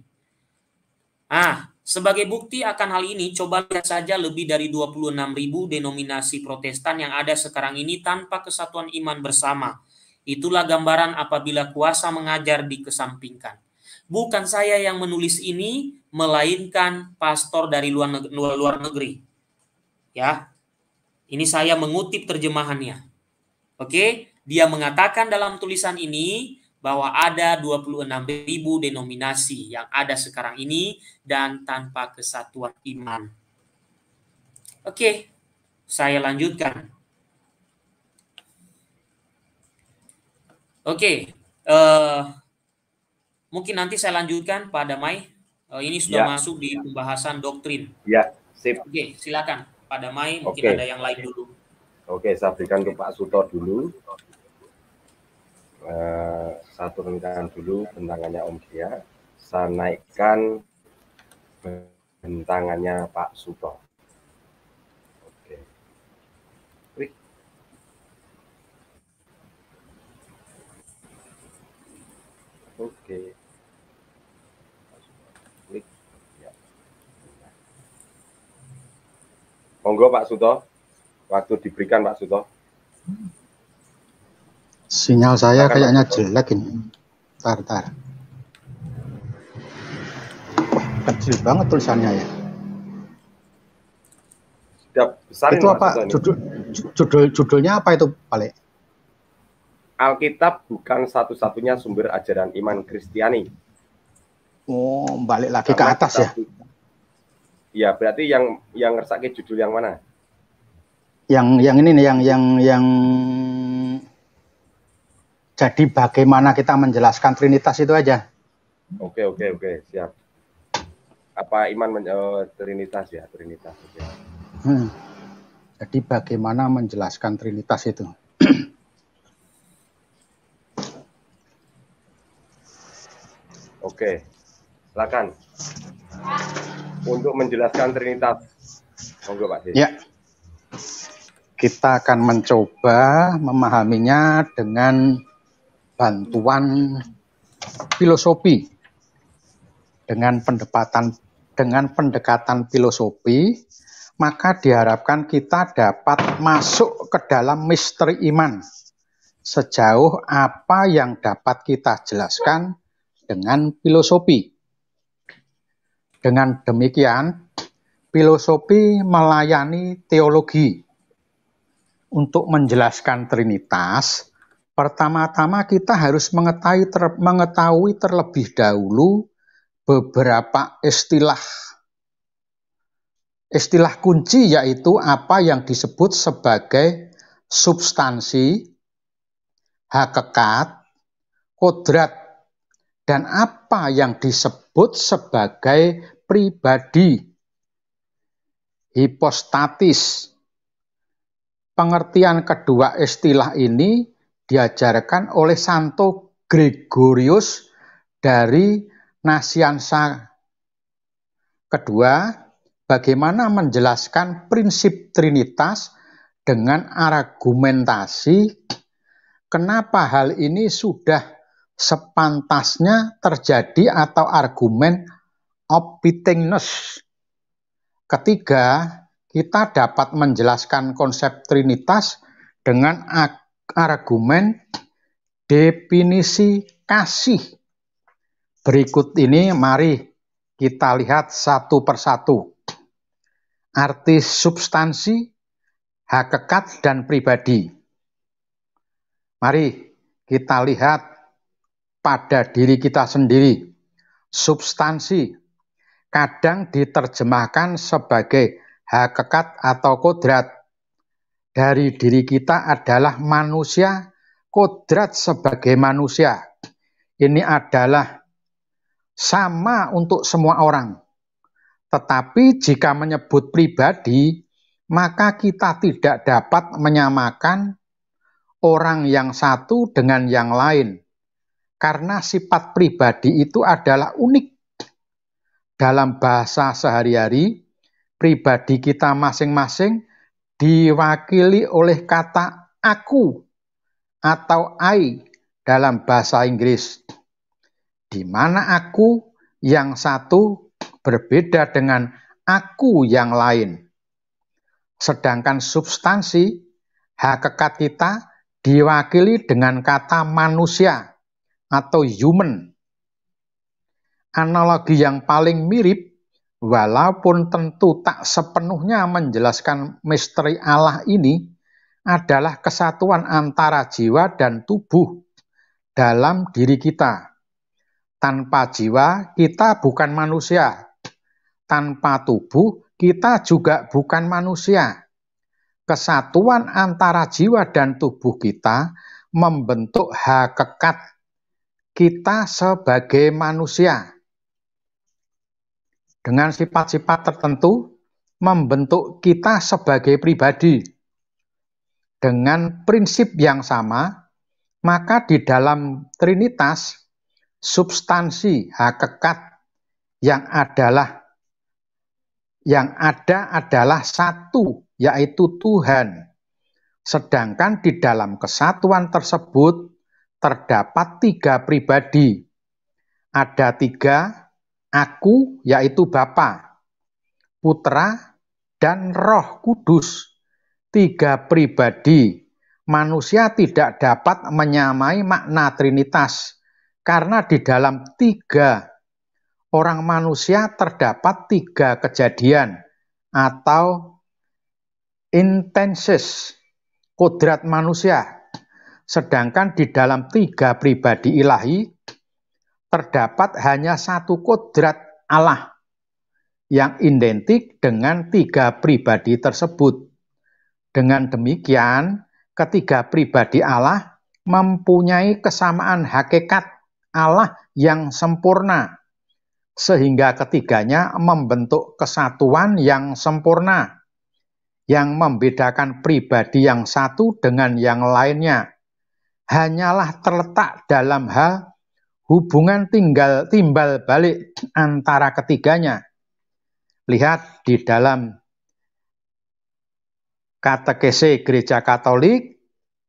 Ah, sebagai bukti akan hal ini, coba lihat saja lebih dari 26 ribu denominasi protestan yang ada sekarang ini tanpa kesatuan iman bersama. Itulah gambaran apabila kuasa mengajar dikesampingkan. Bukan saya yang menulis ini, melainkan pastor dari luar negeri, luar negeri. Ya. Ini saya mengutip terjemahannya. Oke, dia mengatakan dalam tulisan ini bahwa ada ribu denominasi yang ada sekarang ini dan tanpa kesatuan iman. Oke, saya lanjutkan. Oke, uh, mungkin nanti saya lanjutkan pada Mai. Uh, eh, ini sudah ya. masuk di pembahasan doktrin. Ya, sip. Oke, silakan pada Mai mungkin Oke. ada yang lain dulu.
Oke, saya berikan ke Pak Suto dulu satu eh, saya turunkan dulu bentangannya Om Dia, saya naikkan bentangannya Pak Suto. Oke. Klik. Oke. Klik. Ya. Monggo Pak Suto, waktu diberikan Pak Suto. Hmm.
Sinyal saya Akan kayaknya jelek ini. Tar, tar. Kecil banget tulisannya ya.
Setiap besar itu apa judul,
judul judulnya apa itu balik?
Alkitab bukan satu-satunya sumber ajaran iman Kristiani. Oh, balik lagi Karena ke atas ya. Iya, berarti yang yang ngersake judul yang mana?
Yang yang ini nih yang yang yang jadi bagaimana kita menjelaskan Trinitas itu aja.
Oke oke oke siap. Apa iman men- oh, Trinitas ya Trinitas. Ya.
Hmm. Jadi bagaimana menjelaskan Trinitas itu?
Oke, silakan. Untuk menjelaskan Trinitas,
monggo Pak. Ya,
kita akan mencoba memahaminya dengan bantuan filosofi dengan pendekatan dengan pendekatan filosofi maka diharapkan kita dapat masuk ke dalam misteri iman sejauh apa yang dapat kita jelaskan dengan filosofi. Dengan demikian, filosofi melayani teologi untuk menjelaskan Trinitas Pertama-tama kita harus mengetahui, ter, mengetahui terlebih dahulu beberapa istilah. Istilah kunci yaitu apa yang disebut sebagai substansi, hakikat kodrat, dan apa yang disebut sebagai pribadi, hipostatis. Pengertian kedua istilah ini diajarkan oleh Santo Gregorius dari Nasiansa kedua, bagaimana menjelaskan prinsip Trinitas dengan argumentasi kenapa hal ini sudah sepantasnya terjadi atau argumen Oppitinus. Ketiga, kita dapat menjelaskan konsep Trinitas dengan ag argumen definisi kasih. Berikut ini mari kita lihat satu persatu. Arti substansi, hakikat, dan pribadi. Mari kita lihat pada diri kita sendiri. Substansi kadang diterjemahkan sebagai hakikat atau kodrat dari diri kita adalah manusia, kodrat sebagai manusia. Ini adalah sama untuk semua orang. Tetapi jika menyebut pribadi, maka kita tidak dapat menyamakan orang yang satu dengan yang lain. Karena sifat pribadi itu adalah unik. Dalam bahasa sehari-hari, pribadi kita masing-masing diwakili oleh kata aku atau I dalam bahasa Inggris, di mana aku yang satu berbeda dengan aku yang lain. Sedangkan substansi hakikat kita diwakili dengan kata manusia atau human. Analogi yang paling mirip walaupun tentu tak sepenuhnya menjelaskan misteri Allah ini adalah kesatuan antara jiwa dan tubuh dalam diri kita. Tanpa jiwa, kita bukan manusia. Tanpa tubuh, kita juga bukan manusia. Kesatuan antara jiwa dan tubuh kita membentuk hakikat kita sebagai manusia dengan sifat-sifat tertentu membentuk kita sebagai pribadi. Dengan prinsip yang sama, maka di dalam Trinitas, substansi hakikat yang adalah yang ada adalah satu, yaitu Tuhan. Sedangkan di dalam kesatuan tersebut terdapat tiga pribadi. Ada tiga Aku yaitu Bapa, Putra, dan Roh Kudus, tiga pribadi. Manusia tidak dapat menyamai makna Trinitas karena di dalam tiga orang manusia terdapat tiga kejadian atau intensis kodrat manusia. Sedangkan di dalam tiga pribadi ilahi terdapat hanya satu kodrat Allah yang identik dengan tiga pribadi tersebut. Dengan demikian, ketiga pribadi Allah mempunyai kesamaan hakikat Allah yang sempurna, sehingga ketiganya membentuk kesatuan yang sempurna, yang membedakan pribadi yang satu dengan yang lainnya. Hanyalah terletak dalam hal hubungan tinggal timbal balik antara ketiganya. Lihat di dalam Katekese Gereja Katolik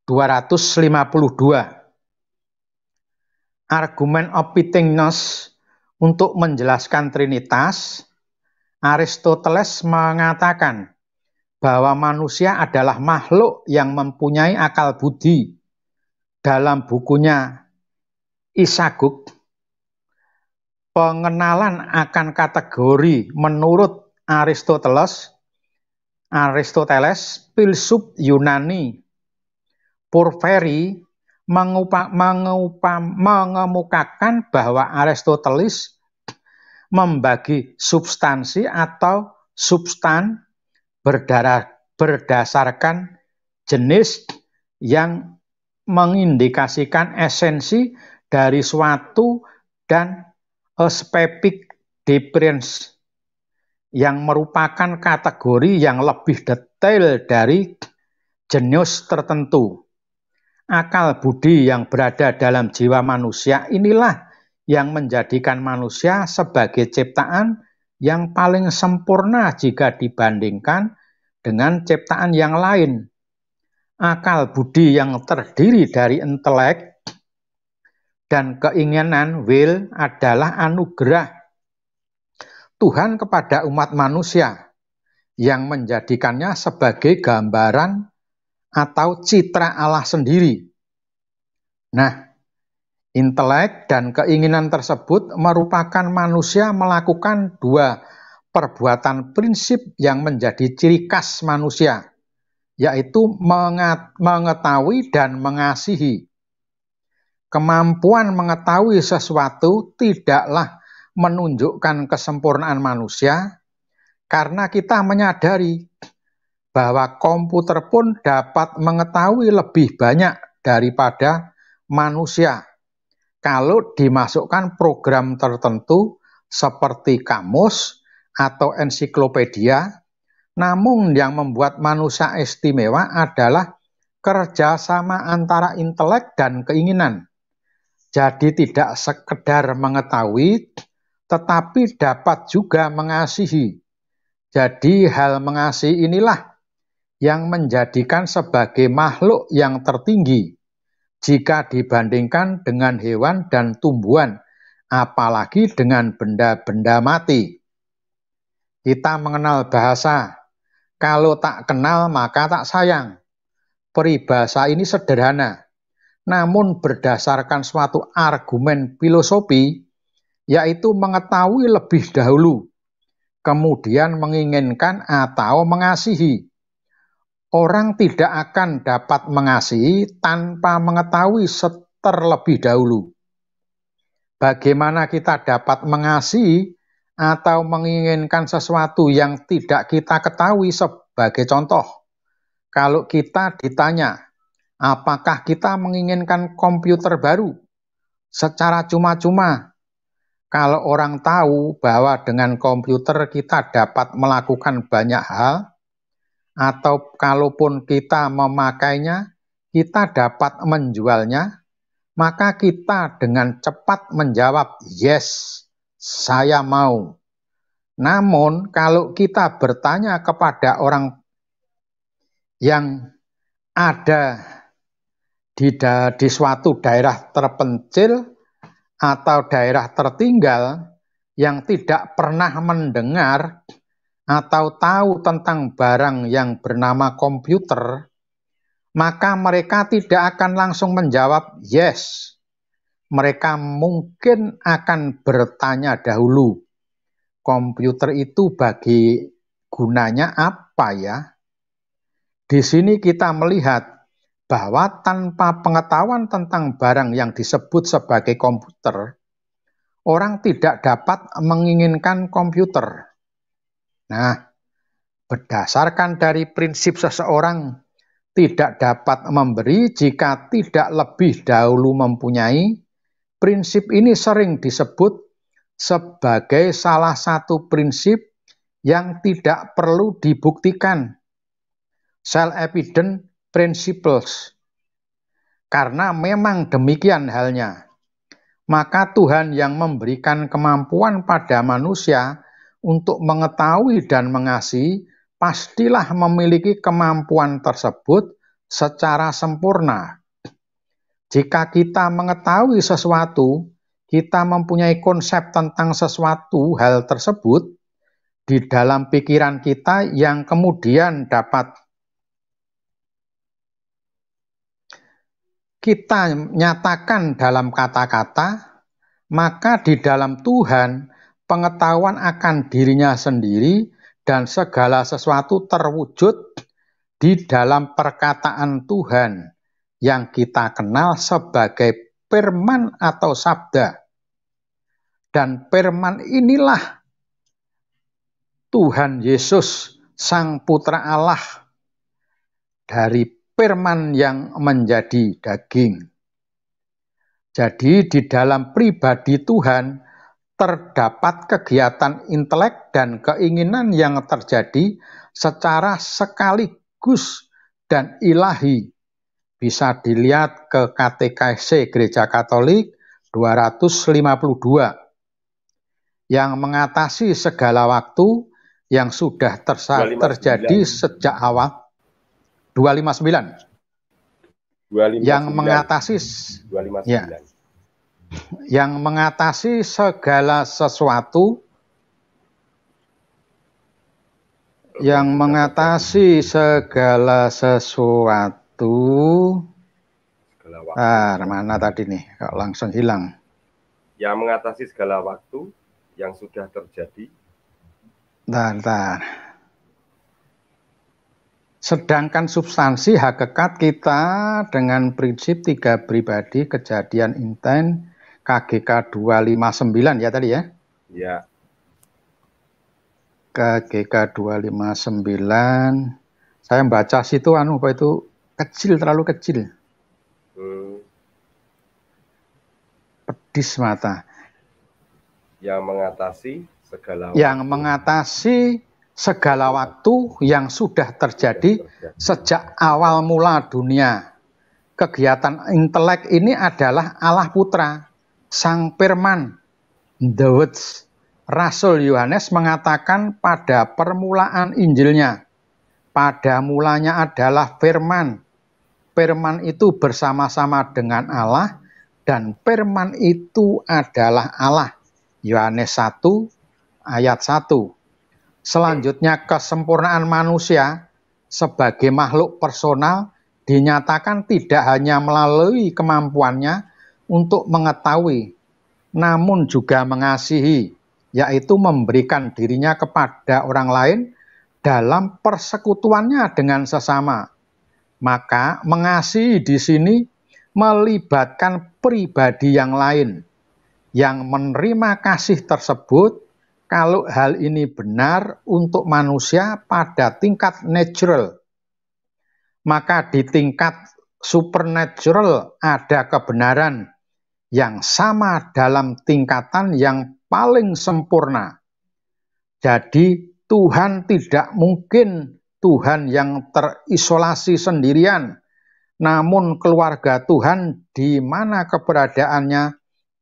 252. Argumen Opitingnos untuk menjelaskan Trinitas, Aristoteles mengatakan bahwa manusia adalah makhluk yang mempunyai akal budi. Dalam bukunya Isaguk, pengenalan akan kategori menurut Aristoteles, Aristoteles, filsuf Yunani, Porfiri mengupa, mengupa, mengemukakan bahwa Aristoteles membagi substansi atau substan berdarah, berdasarkan jenis yang mengindikasikan esensi dari suatu dan specific difference yang merupakan kategori yang lebih detail dari jenis tertentu. Akal budi yang berada dalam jiwa manusia inilah yang menjadikan manusia sebagai ciptaan yang paling sempurna jika dibandingkan dengan ciptaan yang lain. Akal budi yang terdiri dari intelek dan keinginan will adalah anugerah Tuhan kepada umat manusia yang menjadikannya sebagai gambaran atau citra Allah sendiri. Nah, intelek dan keinginan tersebut merupakan manusia melakukan dua perbuatan prinsip yang menjadi ciri khas manusia, yaitu mengetahui dan mengasihi. Kemampuan mengetahui sesuatu tidaklah menunjukkan kesempurnaan manusia, karena kita menyadari bahwa komputer pun dapat mengetahui lebih banyak daripada manusia kalau dimasukkan program tertentu seperti kamus atau ensiklopedia. Namun yang membuat manusia istimewa adalah kerjasama antara intelek dan keinginan. Jadi tidak sekedar mengetahui, tetapi dapat juga mengasihi. Jadi hal mengasihi inilah yang menjadikan sebagai makhluk yang tertinggi jika dibandingkan dengan hewan dan tumbuhan, apalagi dengan benda-benda mati. Kita mengenal bahasa, kalau tak kenal maka tak sayang. Peribahasa ini sederhana, namun berdasarkan suatu argumen filosofi, yaitu mengetahui lebih dahulu, kemudian menginginkan atau mengasihi. Orang tidak akan dapat mengasihi tanpa mengetahui terlebih dahulu. Bagaimana kita dapat mengasihi atau menginginkan sesuatu yang tidak kita ketahui sebagai contoh. Kalau kita ditanya, Apakah kita menginginkan komputer baru secara cuma-cuma? Kalau orang tahu bahwa dengan komputer kita dapat melakukan banyak hal, atau kalaupun kita memakainya, kita dapat menjualnya, maka kita dengan cepat menjawab, "Yes, saya mau." Namun, kalau kita bertanya kepada orang yang ada di, da, di suatu daerah terpencil atau daerah tertinggal yang tidak pernah mendengar atau tahu tentang barang yang bernama komputer, maka mereka tidak akan langsung menjawab yes. Mereka mungkin akan bertanya dahulu, komputer itu bagi gunanya apa ya? Di sini kita melihat bahwa tanpa pengetahuan tentang barang yang disebut sebagai komputer, orang tidak dapat menginginkan komputer. Nah, berdasarkan dari prinsip seseorang tidak dapat memberi jika tidak lebih dahulu mempunyai, prinsip ini sering disebut sebagai salah satu prinsip yang tidak perlu dibuktikan. Sel evident principles. Karena memang demikian halnya. Maka Tuhan yang memberikan kemampuan pada manusia untuk mengetahui dan mengasihi, pastilah memiliki kemampuan tersebut secara sempurna. Jika kita mengetahui sesuatu, kita mempunyai konsep tentang sesuatu hal tersebut di dalam pikiran kita yang kemudian dapat kita nyatakan dalam kata-kata, maka di dalam Tuhan pengetahuan akan dirinya sendiri dan segala sesuatu terwujud di dalam perkataan Tuhan yang kita kenal sebagai firman atau sabda. Dan firman inilah Tuhan Yesus, Sang Putra Allah. Dari firman yang menjadi daging. Jadi di dalam pribadi Tuhan terdapat kegiatan intelek dan keinginan yang terjadi secara sekaligus dan ilahi. Bisa dilihat ke KTKC Gereja Katolik 252 yang mengatasi segala waktu yang sudah terjadi sejak awal 259.
259. Yang mengatasi 259. Hmm, ya,
yang mengatasi segala sesuatu yang mengatasi segala sesuatu
segala waktu. Ah, mana
tadi nih? Kok langsung hilang.
Yang mengatasi segala waktu yang sudah terjadi.
Bentar, bentar. Sedangkan substansi hakikat kita dengan prinsip tiga pribadi kejadian inten KGK 259 ya tadi ya. Ya. KGK 259. Saya baca situ anu apa itu kecil terlalu kecil. Hmm. Pedis mata.
Yang mengatasi segala waktu.
Yang mengatasi segala waktu yang sudah terjadi sejak awal mula dunia. Kegiatan intelek ini adalah Allah Putra, Sang Firman, The Words. Rasul Yohanes mengatakan pada permulaan Injilnya, pada mulanya adalah firman. Firman itu bersama-sama dengan Allah dan firman itu adalah Allah. Yohanes 1 ayat 1. Selanjutnya kesempurnaan manusia sebagai makhluk personal dinyatakan tidak hanya melalui kemampuannya untuk mengetahui, namun juga mengasihi, yaitu memberikan dirinya kepada orang lain dalam persekutuannya dengan sesama. Maka mengasihi di sini melibatkan pribadi yang lain yang menerima kasih tersebut kalau hal ini benar untuk manusia pada tingkat natural, maka di tingkat supernatural ada kebenaran yang sama dalam tingkatan yang paling sempurna. Jadi, Tuhan tidak mungkin Tuhan yang terisolasi sendirian, namun keluarga Tuhan di mana keberadaannya,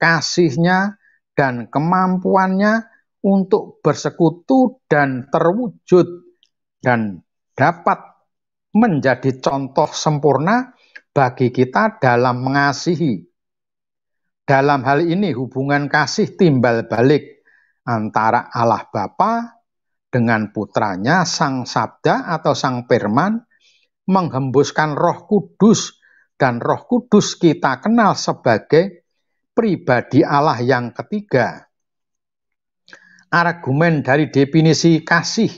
kasihnya, dan kemampuannya untuk bersekutu dan terwujud dan dapat menjadi contoh sempurna bagi kita dalam mengasihi. Dalam hal ini hubungan kasih timbal balik antara Allah Bapa dengan putranya Sang Sabda atau Sang Firman menghembuskan Roh Kudus dan Roh Kudus kita kenal sebagai pribadi Allah yang ketiga argumen dari definisi kasih.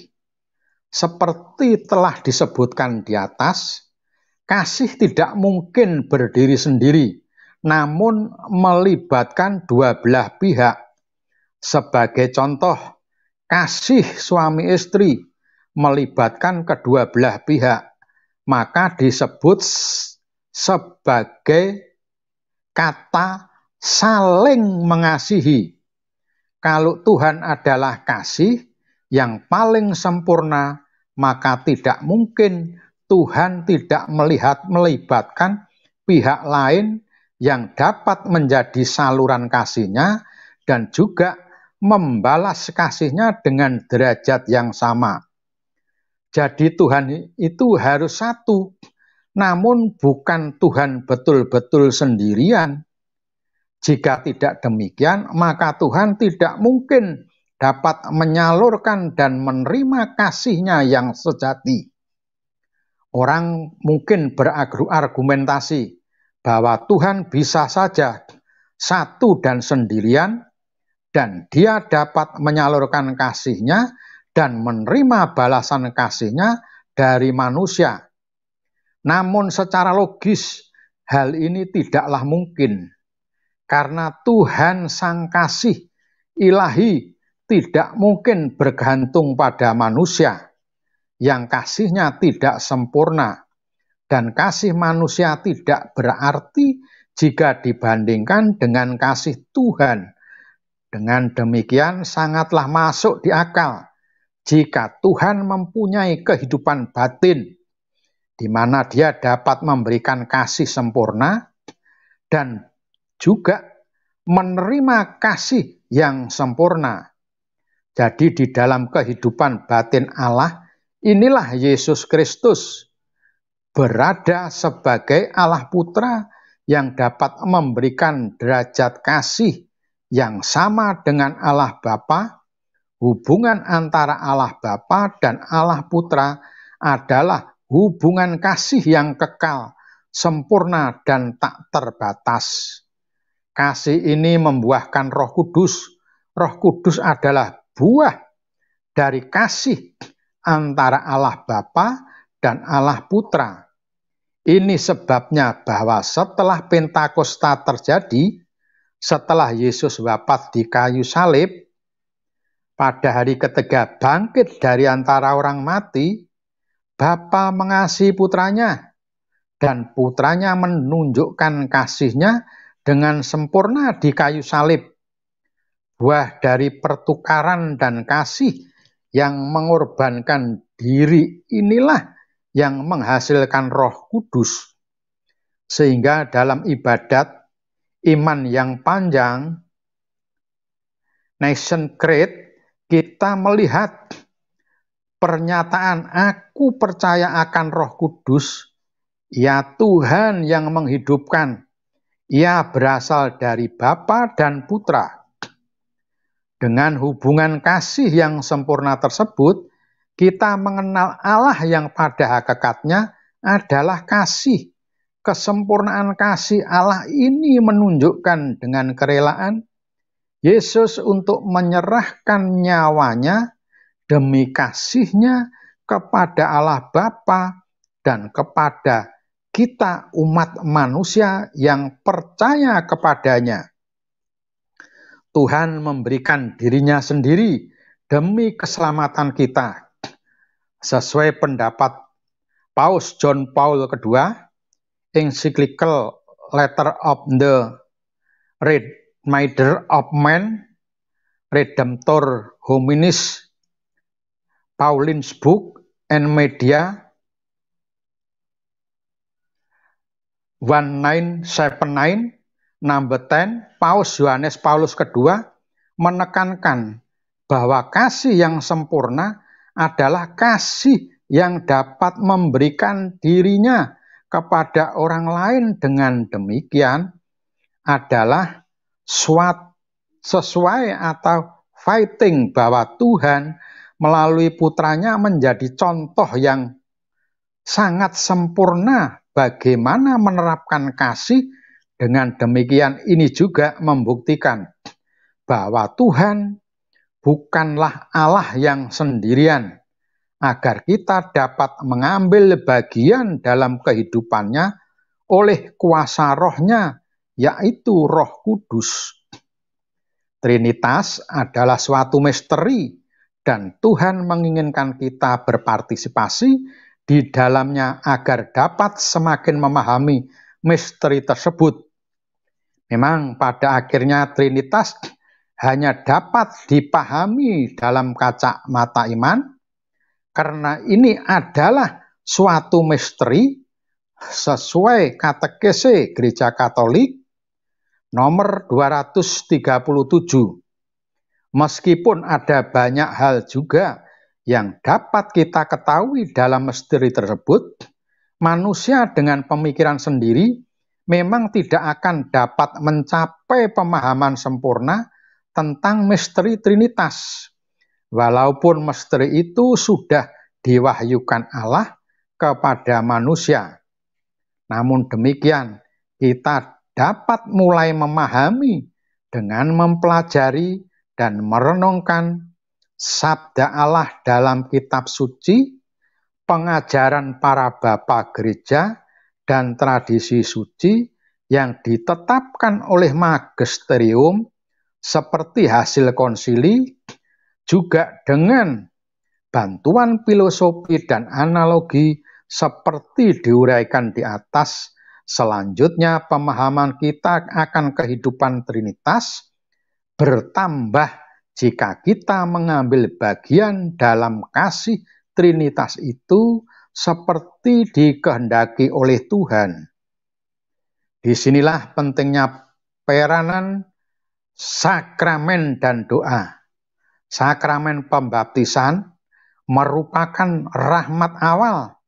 Seperti telah disebutkan di atas, kasih tidak mungkin berdiri sendiri, namun melibatkan dua belah pihak. Sebagai contoh, kasih suami istri melibatkan kedua belah pihak, maka disebut sebagai kata saling mengasihi kalau Tuhan adalah kasih yang paling sempurna, maka tidak mungkin Tuhan tidak melihat melibatkan pihak lain yang dapat menjadi saluran kasihnya dan juga membalas kasihnya dengan derajat yang sama. Jadi Tuhan itu harus satu, namun bukan Tuhan betul-betul sendirian, jika tidak demikian, maka Tuhan tidak mungkin dapat menyalurkan dan menerima kasihnya yang sejati. Orang mungkin berargumentasi bahwa Tuhan bisa saja satu dan sendirian dan dia dapat menyalurkan kasihnya dan menerima balasan kasihnya dari manusia. Namun secara logis hal ini tidaklah mungkin karena Tuhan Sang Kasih ilahi tidak mungkin bergantung pada manusia yang kasihnya tidak sempurna. Dan kasih manusia tidak berarti jika dibandingkan dengan kasih Tuhan. Dengan demikian sangatlah masuk di akal jika Tuhan mempunyai kehidupan batin, di mana Dia dapat memberikan kasih sempurna dan juga menerima kasih yang sempurna. Jadi di dalam kehidupan batin Allah, inilah Yesus Kristus berada sebagai Allah Putra yang dapat memberikan derajat kasih yang sama dengan Allah Bapa. Hubungan antara Allah Bapa dan Allah Putra adalah hubungan kasih yang kekal, sempurna dan tak terbatas. Kasih ini membuahkan Roh Kudus. Roh Kudus adalah buah dari kasih antara Allah Bapa dan Allah Putra. Ini sebabnya bahwa setelah Pentakosta terjadi, setelah Yesus wafat di kayu salib, pada hari ketiga bangkit dari antara orang mati, Bapa mengasihi putranya, dan putranya menunjukkan kasihnya dengan sempurna di kayu salib, buah dari pertukaran dan kasih yang mengorbankan diri inilah yang menghasilkan Roh Kudus, sehingga dalam ibadat iman yang panjang, Nation Creed, kita melihat pernyataan "Aku percaya akan Roh Kudus", ya Tuhan yang menghidupkan ia berasal dari Bapa dan Putra. Dengan hubungan kasih yang sempurna tersebut, kita mengenal Allah yang pada hakikatnya adalah kasih. Kesempurnaan kasih Allah ini menunjukkan dengan kerelaan Yesus untuk menyerahkan nyawanya demi kasihnya kepada Allah Bapa dan kepada kita umat manusia yang percaya kepadanya. Tuhan memberikan dirinya sendiri demi keselamatan kita. Sesuai pendapat Paus John Paul II, encyclical Letter of the Redeemer of Man, Redemptor Hominis, Pauline's Book and Media, 1979, number 10, Paus Yohanes Paulus kedua menekankan bahwa kasih yang sempurna adalah kasih yang dapat memberikan dirinya kepada orang lain dengan demikian adalah suat, sesuai atau fighting bahwa Tuhan melalui putranya menjadi contoh yang sangat sempurna bagaimana menerapkan kasih dengan demikian ini juga membuktikan bahwa Tuhan bukanlah Allah yang sendirian agar kita dapat mengambil bagian dalam kehidupannya oleh kuasa rohnya yaitu roh kudus. Trinitas adalah suatu misteri dan Tuhan menginginkan kita berpartisipasi di dalamnya agar dapat semakin memahami misteri tersebut. Memang pada akhirnya Trinitas hanya dapat dipahami dalam kaca mata iman, karena ini adalah suatu misteri sesuai katekese Gereja Katolik nomor 237. Meskipun ada banyak hal juga yang dapat kita ketahui dalam misteri tersebut, manusia dengan pemikiran sendiri memang tidak akan dapat mencapai pemahaman sempurna tentang misteri Trinitas. Walaupun misteri itu sudah diwahyukan Allah kepada manusia. Namun demikian, kita dapat mulai memahami dengan mempelajari dan merenungkan sabda Allah dalam kitab suci, pengajaran para bapak gereja, dan tradisi suci yang ditetapkan oleh magisterium seperti hasil konsili juga dengan bantuan filosofi dan analogi seperti diuraikan di atas selanjutnya pemahaman kita akan kehidupan trinitas bertambah jika kita mengambil bagian dalam kasih Trinitas itu seperti dikehendaki oleh Tuhan. Disinilah pentingnya peranan sakramen dan doa. Sakramen pembaptisan merupakan rahmat awal,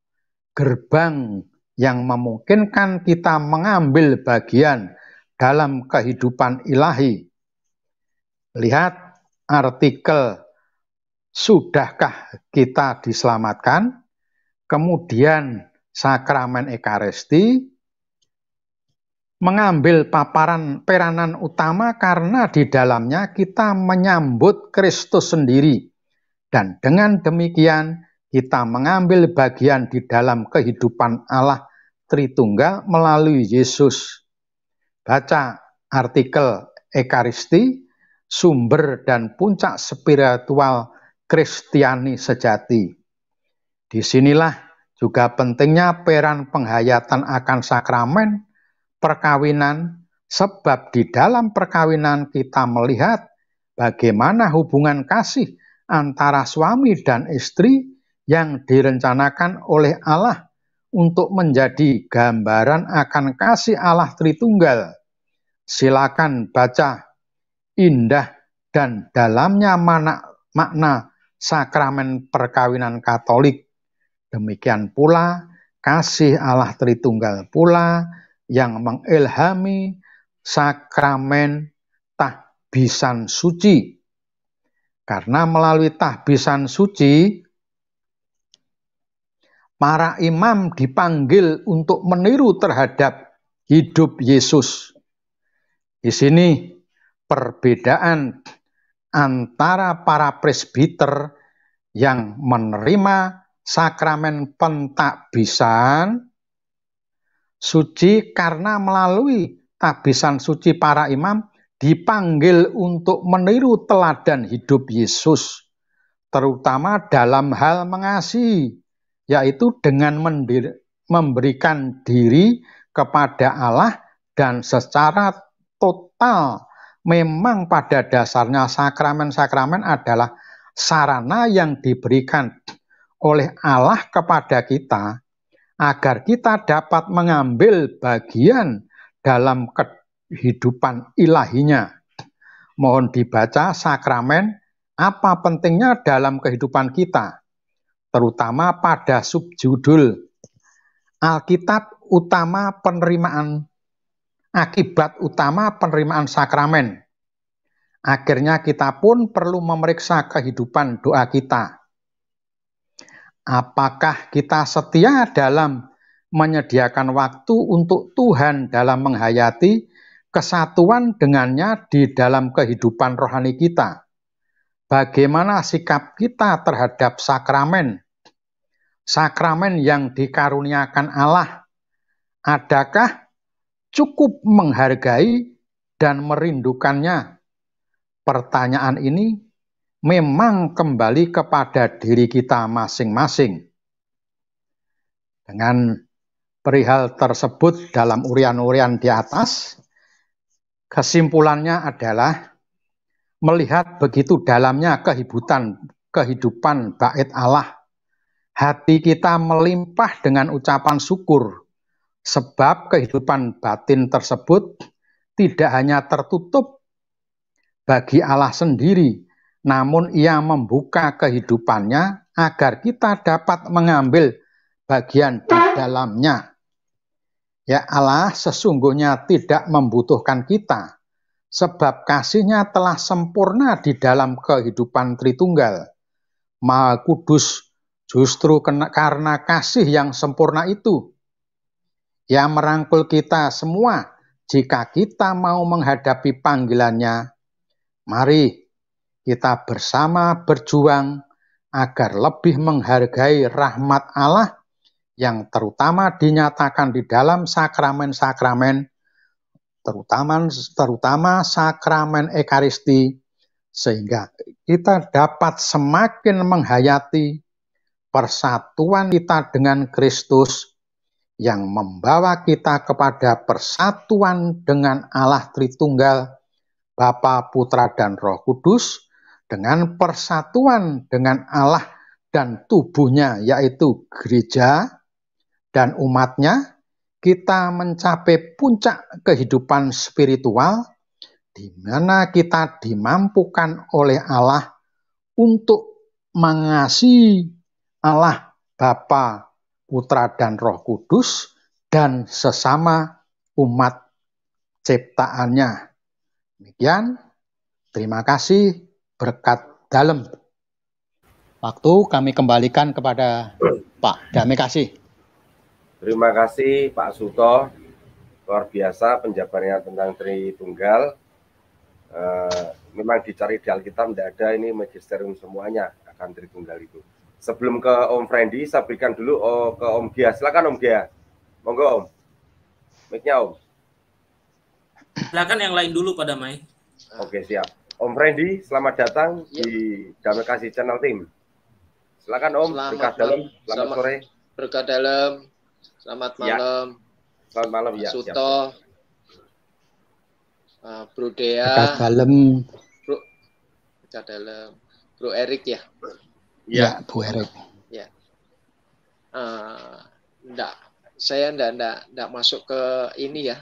gerbang yang memungkinkan kita mengambil bagian dalam kehidupan ilahi. Lihat artikel sudahkah kita diselamatkan, kemudian sakramen Ekaristi, mengambil paparan peranan utama karena di dalamnya kita menyambut Kristus sendiri. Dan dengan demikian kita mengambil bagian di dalam kehidupan Allah Tritunggal melalui Yesus. Baca artikel Ekaristi sumber dan puncak spiritual Kristiani sejati. Disinilah juga pentingnya peran penghayatan akan sakramen, perkawinan, sebab di dalam perkawinan kita melihat bagaimana hubungan kasih antara suami dan istri yang direncanakan oleh Allah untuk menjadi gambaran akan kasih Allah Tritunggal. Silakan baca indah dan dalamnya mana, makna sakramen perkawinan Katolik. Demikian pula kasih Allah Tritunggal pula yang mengilhami sakramen tahbisan suci. Karena melalui tahbisan suci, para imam dipanggil untuk meniru terhadap hidup Yesus. Di sini perbedaan antara para presbiter yang menerima sakramen pentakbisan suci karena melalui tabisan suci para imam dipanggil untuk meniru teladan hidup Yesus terutama dalam hal mengasihi yaitu dengan memberikan diri kepada Allah dan secara total memang pada dasarnya sakramen-sakramen adalah sarana yang diberikan oleh Allah kepada kita agar kita dapat mengambil bagian dalam kehidupan ilahinya. Mohon dibaca sakramen apa pentingnya dalam kehidupan kita, terutama pada subjudul Alkitab utama penerimaan akibat utama penerimaan sakramen. Akhirnya kita pun perlu memeriksa kehidupan doa kita. Apakah kita setia dalam menyediakan waktu untuk Tuhan dalam menghayati kesatuan dengannya di dalam kehidupan rohani kita? Bagaimana sikap kita terhadap sakramen? Sakramen yang dikaruniakan Allah, adakah cukup menghargai dan merindukannya. Pertanyaan ini memang kembali kepada diri kita masing-masing. Dengan perihal tersebut dalam urian-urian di atas, kesimpulannya adalah melihat begitu dalamnya kehibutan kehidupan bait Allah. Hati kita melimpah dengan ucapan syukur Sebab kehidupan batin tersebut tidak hanya tertutup bagi Allah sendiri, namun ia membuka kehidupannya agar kita dapat mengambil bagian di dalamnya. Ya Allah sesungguhnya tidak membutuhkan kita, sebab kasihnya telah sempurna di dalam kehidupan Tritunggal. Maha Kudus justru karena kasih yang sempurna itu, yang merangkul kita semua jika kita mau menghadapi panggilannya. Mari kita bersama berjuang agar lebih menghargai rahmat Allah yang terutama dinyatakan di dalam sakramen-sakramen terutama terutama sakramen ekaristi sehingga kita dapat semakin menghayati persatuan kita dengan Kristus yang membawa kita kepada persatuan dengan Allah Tritunggal, Bapa, Putra, dan Roh Kudus, dengan persatuan dengan Allah dan tubuhnya, yaitu gereja dan umatnya, kita mencapai puncak kehidupan spiritual, di mana kita dimampukan oleh Allah untuk mengasihi Allah Bapa, Putra dan Roh Kudus, dan sesama umat ciptaannya. Demikian, terima kasih berkat dalam. Waktu kami kembalikan kepada Pak Dami Kasih.
Terima kasih Pak Suto, luar biasa penjabarannya tentang Tri tunggal. Eh, memang dicari di Alkitab tidak ada ini magisterium semuanya akan Tri tunggal itu sebelum ke Om Frendi, saya berikan dulu oh, ke Om Gia. Silakan Om Gia. Monggo Om. Baiknya Om.
Silakan yang lain dulu pada Mai.
Oke, siap. Om Frendi, selamat datang yep. Iya. di Damai Kasih Channel Team.
Silakan Om, selamat berkah dalam, selamat, selamat sore. Berkah dalam, selamat iya. malam. Selamat malam ya. Suto, Uh, Bro Dea. Berkah dalam. Bro, berkah Bro Erik ya.
Ya, Bu Erek.
Ya. Uh, saya enggak, enggak, enggak masuk ke ini ya,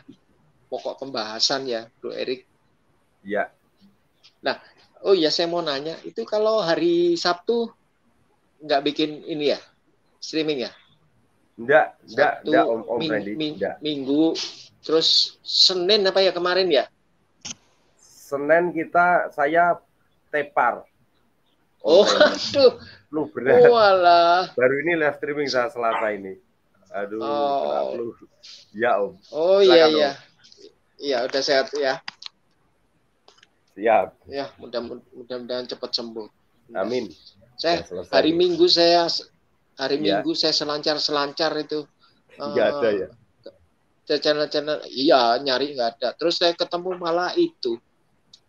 pokok pembahasan ya, Bu Erik. Ya. Nah, oh ya saya mau nanya, itu kalau hari Sabtu enggak bikin ini ya, streaming ya? Enggak, enggak, enggak Om, om ming, Ming, enggak. Minggu, terus Senin apa ya kemarin ya? Senin kita, saya tepar.
Oh, aduh lu berat.
Walah.
Oh, Baru ini live streaming saya selasa ini. Aduh, oh. kenapa Ya om. Oh iya iya.
Iya udah sehat ya. Siap. Ya mudah-mudahan mudah, mudah cepat sembuh. Amin. Saya ya, hari Minggu saya hari ya. Minggu saya selancar selancar itu. Iya uh, ada ya. Channel-channel iya nyari nggak ada. Terus saya ketemu malah itu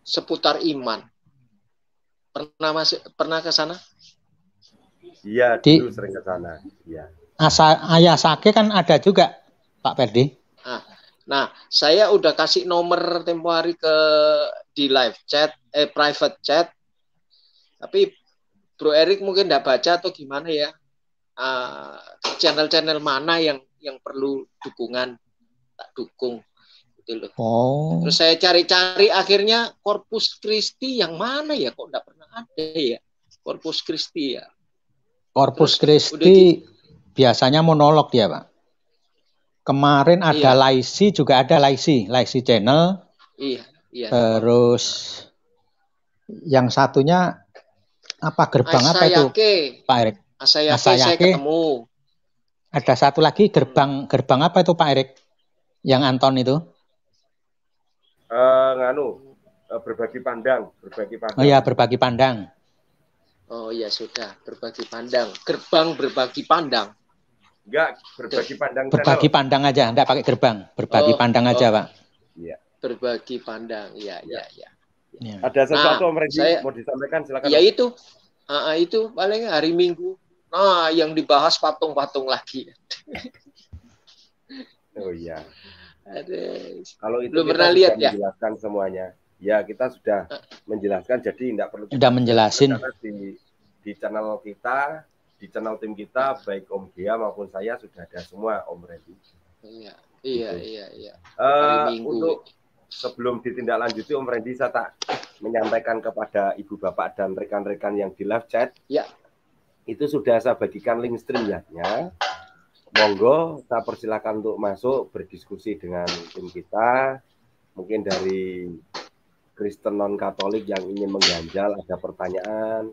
seputar iman. Pernah masih pernah ke sana?
Iya, di, dulu sering ke sana.
Iya.
Asa, ayah sake kan ada juga, Pak Ferdi.
Nah, nah, saya udah kasih nomor tempo hari ke di live chat, eh private chat. Tapi Bro Erik mungkin tidak baca atau gimana ya. Ah, channel-channel uh, mana yang yang perlu dukungan, tak dukung gitu loh. Oh. Terus saya cari-cari akhirnya Corpus Christi yang mana ya kok tidak pernah ada ya Corpus Christi ya.
Corpus Kristi gitu, Christi gitu. biasanya monolog dia, Pak. Kemarin iya. ada iya. Laisi juga ada Laisi, Laisi Channel.
Iya, iya.
Terus yang satunya apa gerbang Asayake. apa itu? Pak Erik.
Asayake, Asayake saya ketemu.
Ada satu lagi gerbang gerbang apa itu Pak Erik? Yang Anton itu?
Eh uh, nganu, eh, berbagi pandang, berbagi pandang. Oh iya,
berbagi pandang.
Oh ya sudah, berbagi pandang. Gerbang berbagi pandang. Enggak, berbagi pandang. Berbagi channel.
pandang aja, enggak pakai gerbang. Berbagi oh, pandang oh. aja, Pak.
Iya. Berbagi pandang. Iya, iya, ya. iya. Ya. Ada sesuatu nah, Om saya, mau disampaikan silakan. Ya itu. Uh, itu paling hari Minggu. Nah, yang dibahas patung-patung lagi. oh iya. Kalau
itu belum pernah lihat ya. jelaskan semuanya. Ya, kita sudah menjelaskan jadi tidak perlu sudah menjelaskan di, di channel kita, di channel tim kita baik Om Gia maupun saya sudah ada semua Om Randy. Iya, iya, gitu. iya, iya. Uh, untuk sebelum ditindaklanjuti Om Randy saya tak menyampaikan kepada Ibu Bapak dan rekan-rekan yang di live chat. Ya. Itu sudah saya bagikan link streamnya. Monggo saya persilakan untuk masuk berdiskusi dengan tim kita. Mungkin dari Kristen non Katolik yang ingin mengganjal ada pertanyaan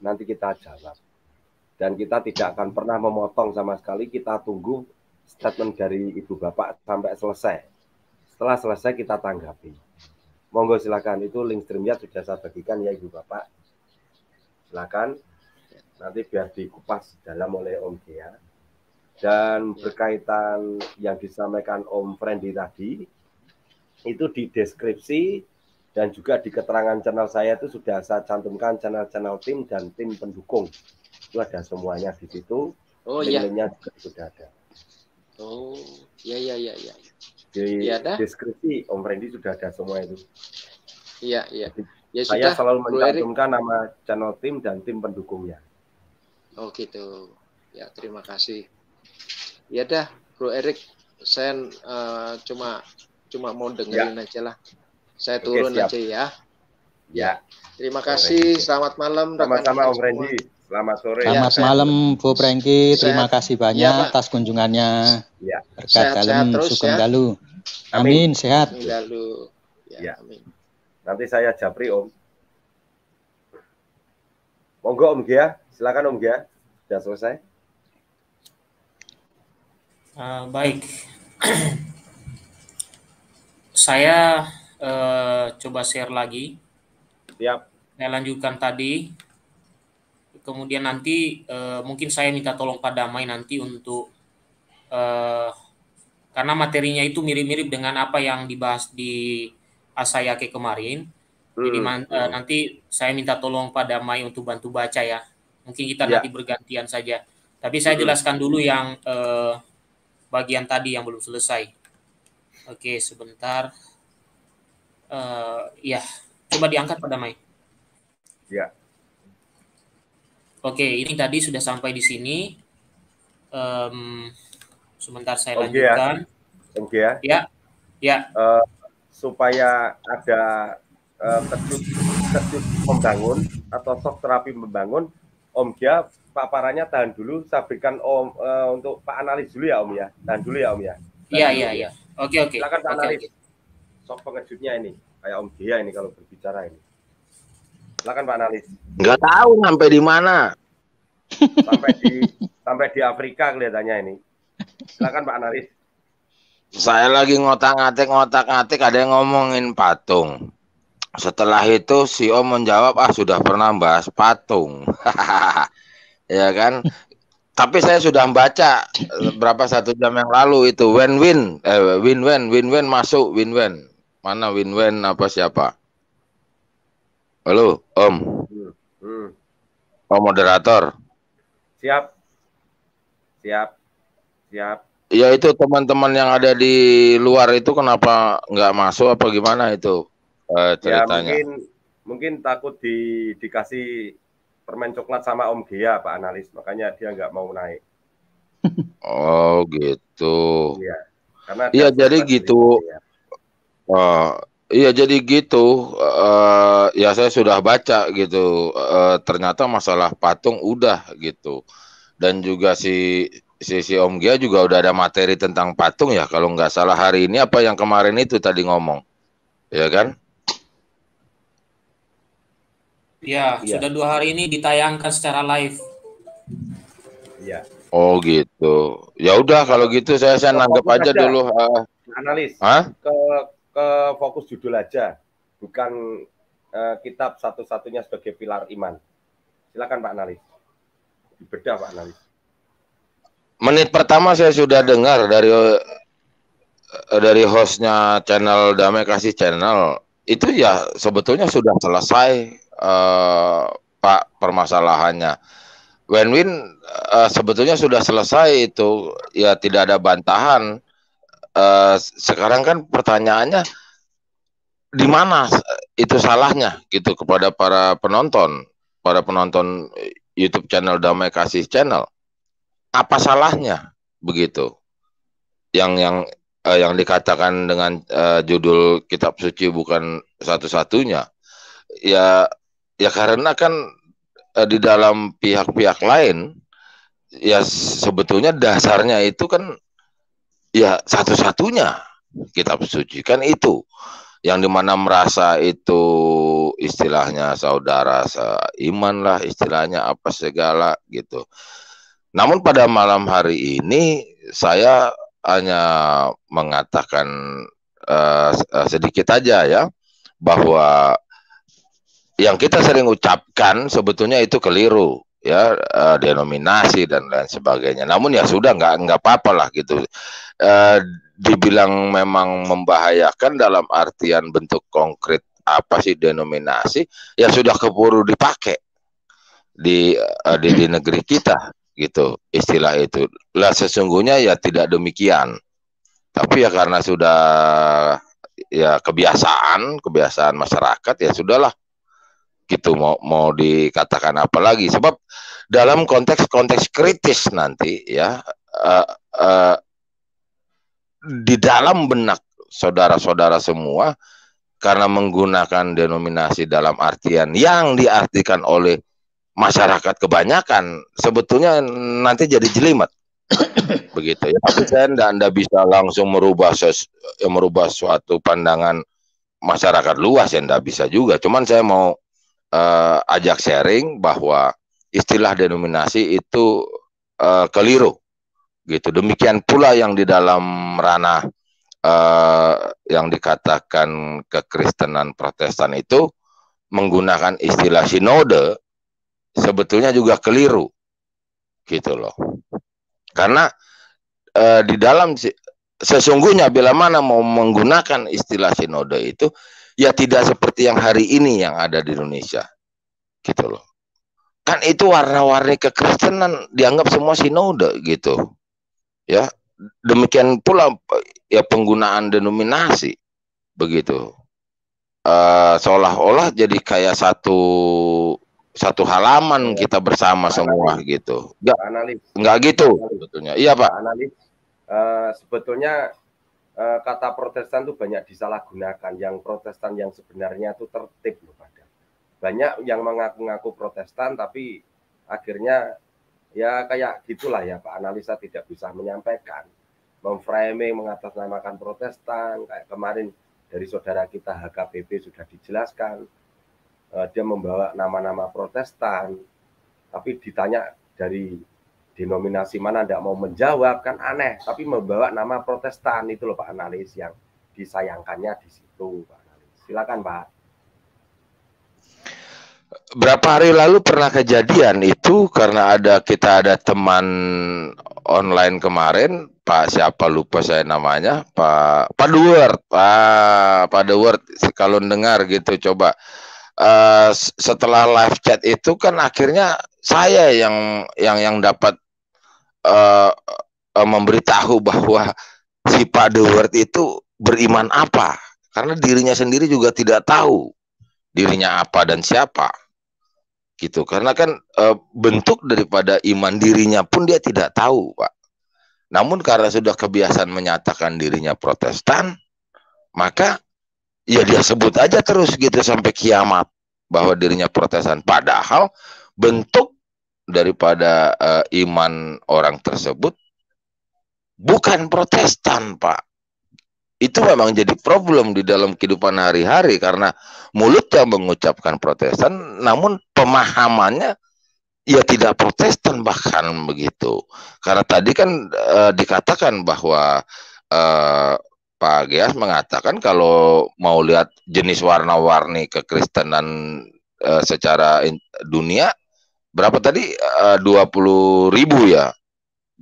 nanti kita jawab dan kita tidak akan pernah memotong sama sekali kita tunggu statement dari ibu bapak sampai selesai setelah selesai kita tanggapi monggo silakan itu link streamnya sudah saya bagikan ya ibu bapak silakan nanti biar dikupas dalam oleh Om Gea dan berkaitan yang disampaikan Om Frendi tadi itu di deskripsi dan juga di keterangan channel saya itu sudah saya cantumkan channel-channel tim dan tim pendukung itu ada semuanya di situ oh iya juga sudah ada
oh iya iya iya iya
di ya, deskripsi Om Randy sudah ada semua itu
iya iya ya, saya sudah, selalu mencantumkan
nama channel tim dan tim pendukungnya
oh gitu ya terima kasih ya dah Bro Erik saya uh, eh, cuma cuma mau dengerin ya. aja lah saya turun siap. aja ya. Ya. Terima kasih. Selamat malam. Sama-sama Om Selamat sore. Selamat ya, malam
Bu Prengki. Terima kasih iya, banyak ya, atas kunjungannya.
Iya. Ya. Berkat sehat, dalam sehat ya. dalu.
Amin. amin. Sehat. Amin
dalu. Ya, ya. Amin. Nanti saya japri Om. Monggo Om Gia, silakan Om Gia. Sudah selesai.
Uh, baik. saya uh, coba share lagi. Siap. Saya lanjutkan tadi. Kemudian nanti uh, mungkin saya minta tolong Pak Damai nanti untuk uh, karena materinya itu mirip-mirip dengan apa yang dibahas di Asayake kemarin. Hmm. Jadi man, uh, nanti saya minta tolong Pak Damai untuk bantu baca ya. Mungkin kita ya. nanti bergantian saja. Tapi saya hmm. jelaskan dulu yang eh, bagian tadi yang belum selesai. Oke, sebentar uh, ya coba diangkat pada Mai. Ya. Oke, ini tadi sudah sampai di sini. Um, sebentar saya okay, ya. lanjutkan. Ya.
Oke okay, ya. Ya. Ya. Uh, supaya ada uh, eh, terjun membangun atau sok terapi membangun, Om Gia paparannya tahan dulu, saya berikan Om uh, untuk Pak Analis dulu ya Om ya, tahan dulu ya Om ya. Iya iya iya. Oke oke. Silakan Pak okay, Analis. Okay sosok pengejutnya ini kayak Om Gia ini kalau berbicara ini. Silakan Pak Analis.
Nggak tahu sampai di mana.
Sampai di sampai di Afrika kelihatannya ini. Silakan Pak Analis.
Saya lagi ngotak-ngatik ngotak-ngatik ada yang ngomongin patung. Setelah itu si Om menjawab, "Ah, sudah pernah bahas patung." ya kan? Tapi saya sudah membaca eh, berapa satu jam yang lalu itu win-win, eh, win-win, win-win masuk win-win. Mana Win Win apa siapa? Halo, Om. Hmm. hmm. Oh, Om moderator.
Siap. Siap. Siap.
Ya itu teman-teman yang ada di luar itu kenapa nggak masuk apa gimana itu eh, ya, ceritanya? Ya, mungkin
mungkin takut di, dikasih permen coklat sama Om Gia Pak Analis, makanya dia nggak mau naik.
Oh gitu. Iya. iya jadi gitu. Ya. Eh, iya jadi gitu. Uh, ya saya sudah baca gitu. Uh, ternyata masalah patung udah gitu. Dan juga si si, si Om Gia juga udah ada materi tentang patung ya kalau nggak salah hari ini apa yang kemarin itu tadi ngomong. Ya kan?
Ya, ya. sudah dua hari ini ditayangkan secara live. Ya.
Oh gitu. Ya udah kalau gitu saya saya nanggap aja, dulu. dulu. Analis. Hah?
Ke ke fokus judul aja, bukan uh, kitab satu-satunya sebagai pilar iman. Silakan Pak nali Dibedah Pak nali
Menit pertama saya sudah dengar dari eh, dari hostnya channel Damai Kasih Channel itu ya sebetulnya sudah selesai eh, Pak permasalahannya. Wenwin win eh, sebetulnya sudah selesai itu ya tidak ada bantahan Eh, sekarang kan pertanyaannya di mana itu salahnya gitu kepada para penonton, para penonton YouTube channel Damai Kasih Channel. Apa salahnya begitu? Yang yang uh, yang dikatakan dengan uh, judul kitab suci bukan satu-satunya. Ya ya karena kan uh, di dalam pihak-pihak lain ya sebetulnya dasarnya itu kan ya satu-satunya kitab suci kan itu yang dimana merasa itu istilahnya saudara seiman lah istilahnya apa segala gitu. Namun pada malam hari ini saya hanya mengatakan uh, sedikit aja ya bahwa yang kita sering ucapkan sebetulnya itu keliru ya uh, denominasi dan lain sebagainya. Namun ya sudah nggak nggak apa-apa lah gitu. Uh, dibilang memang membahayakan dalam artian bentuk konkret apa sih denominasi ya sudah keburu dipakai di uh, di, di negeri kita gitu istilah itu lah sesungguhnya ya tidak demikian tapi ya karena sudah ya kebiasaan kebiasaan masyarakat ya sudahlah gitu mau mau dikatakan apa lagi sebab dalam konteks-konteks kritis nanti ya uh, uh, di dalam benak saudara-saudara semua karena menggunakan denominasi dalam artian yang diartikan oleh masyarakat kebanyakan sebetulnya nanti jadi jelimet begitu ya tapi saya tidak anda bisa langsung merubah eh, merubah suatu pandangan masyarakat luas ya tidak bisa juga cuman saya mau uh, ajak sharing bahwa istilah denominasi itu uh, keliru gitu demikian pula yang di dalam ranah uh, yang dikatakan kekristenan Protestan itu menggunakan istilah sinode sebetulnya juga keliru gitu loh karena uh, di dalam sesungguhnya bila mana mau menggunakan istilah sinode itu ya tidak seperti yang hari ini yang ada di Indonesia gitu loh kan itu warna-warni kekristenan dianggap semua sinode gitu ya demikian pula ya penggunaan denominasi begitu uh, seolah-olah jadi kayak satu satu halaman iya. kita bersama analis. semua gitu
nggak analis
nggak gitu analis.
sebetulnya iya pak analis uh, sebetulnya Eh, kata Protestan itu banyak disalahgunakan. Yang Protestan yang sebenarnya itu tertib loh pada. Banyak yang mengaku-ngaku Protestan tapi akhirnya ya kayak gitulah ya Pak Analisa tidak bisa menyampaikan, memframing, mengatasnamakan Protestan kayak kemarin dari saudara kita HKBP sudah dijelaskan eh, dia membawa nama-nama Protestan tapi ditanya dari denominasi mana tidak mau menjawab kan aneh tapi membawa nama protestan itu loh Pak Analis yang disayangkannya di situ Pak Analis silakan Pak
berapa hari lalu pernah kejadian itu karena ada kita ada teman online kemarin Pak siapa lupa saya namanya Pak Pak Duwert ah Pak Duwert kalau dengar gitu coba uh, setelah live chat itu kan akhirnya saya yang yang yang dapat uh, uh, memberitahu bahwa si Pak The itu beriman apa karena dirinya sendiri juga tidak tahu dirinya apa dan siapa gitu karena kan e, bentuk daripada iman dirinya pun dia tidak tahu pak namun karena sudah kebiasaan menyatakan dirinya Protestan maka ya dia sebut aja terus gitu sampai kiamat bahwa dirinya Protestan padahal bentuk daripada uh, iman orang tersebut bukan Protestan, Pak. Itu memang jadi problem di dalam kehidupan hari-hari karena mulutnya mengucapkan Protestan, namun pemahamannya ya tidak Protestan bahkan begitu. Karena tadi kan e, dikatakan bahwa e, Pak Gias mengatakan kalau mau lihat jenis warna-warni kekristenan e, secara dunia berapa tadi eh, dua puluh ribu ya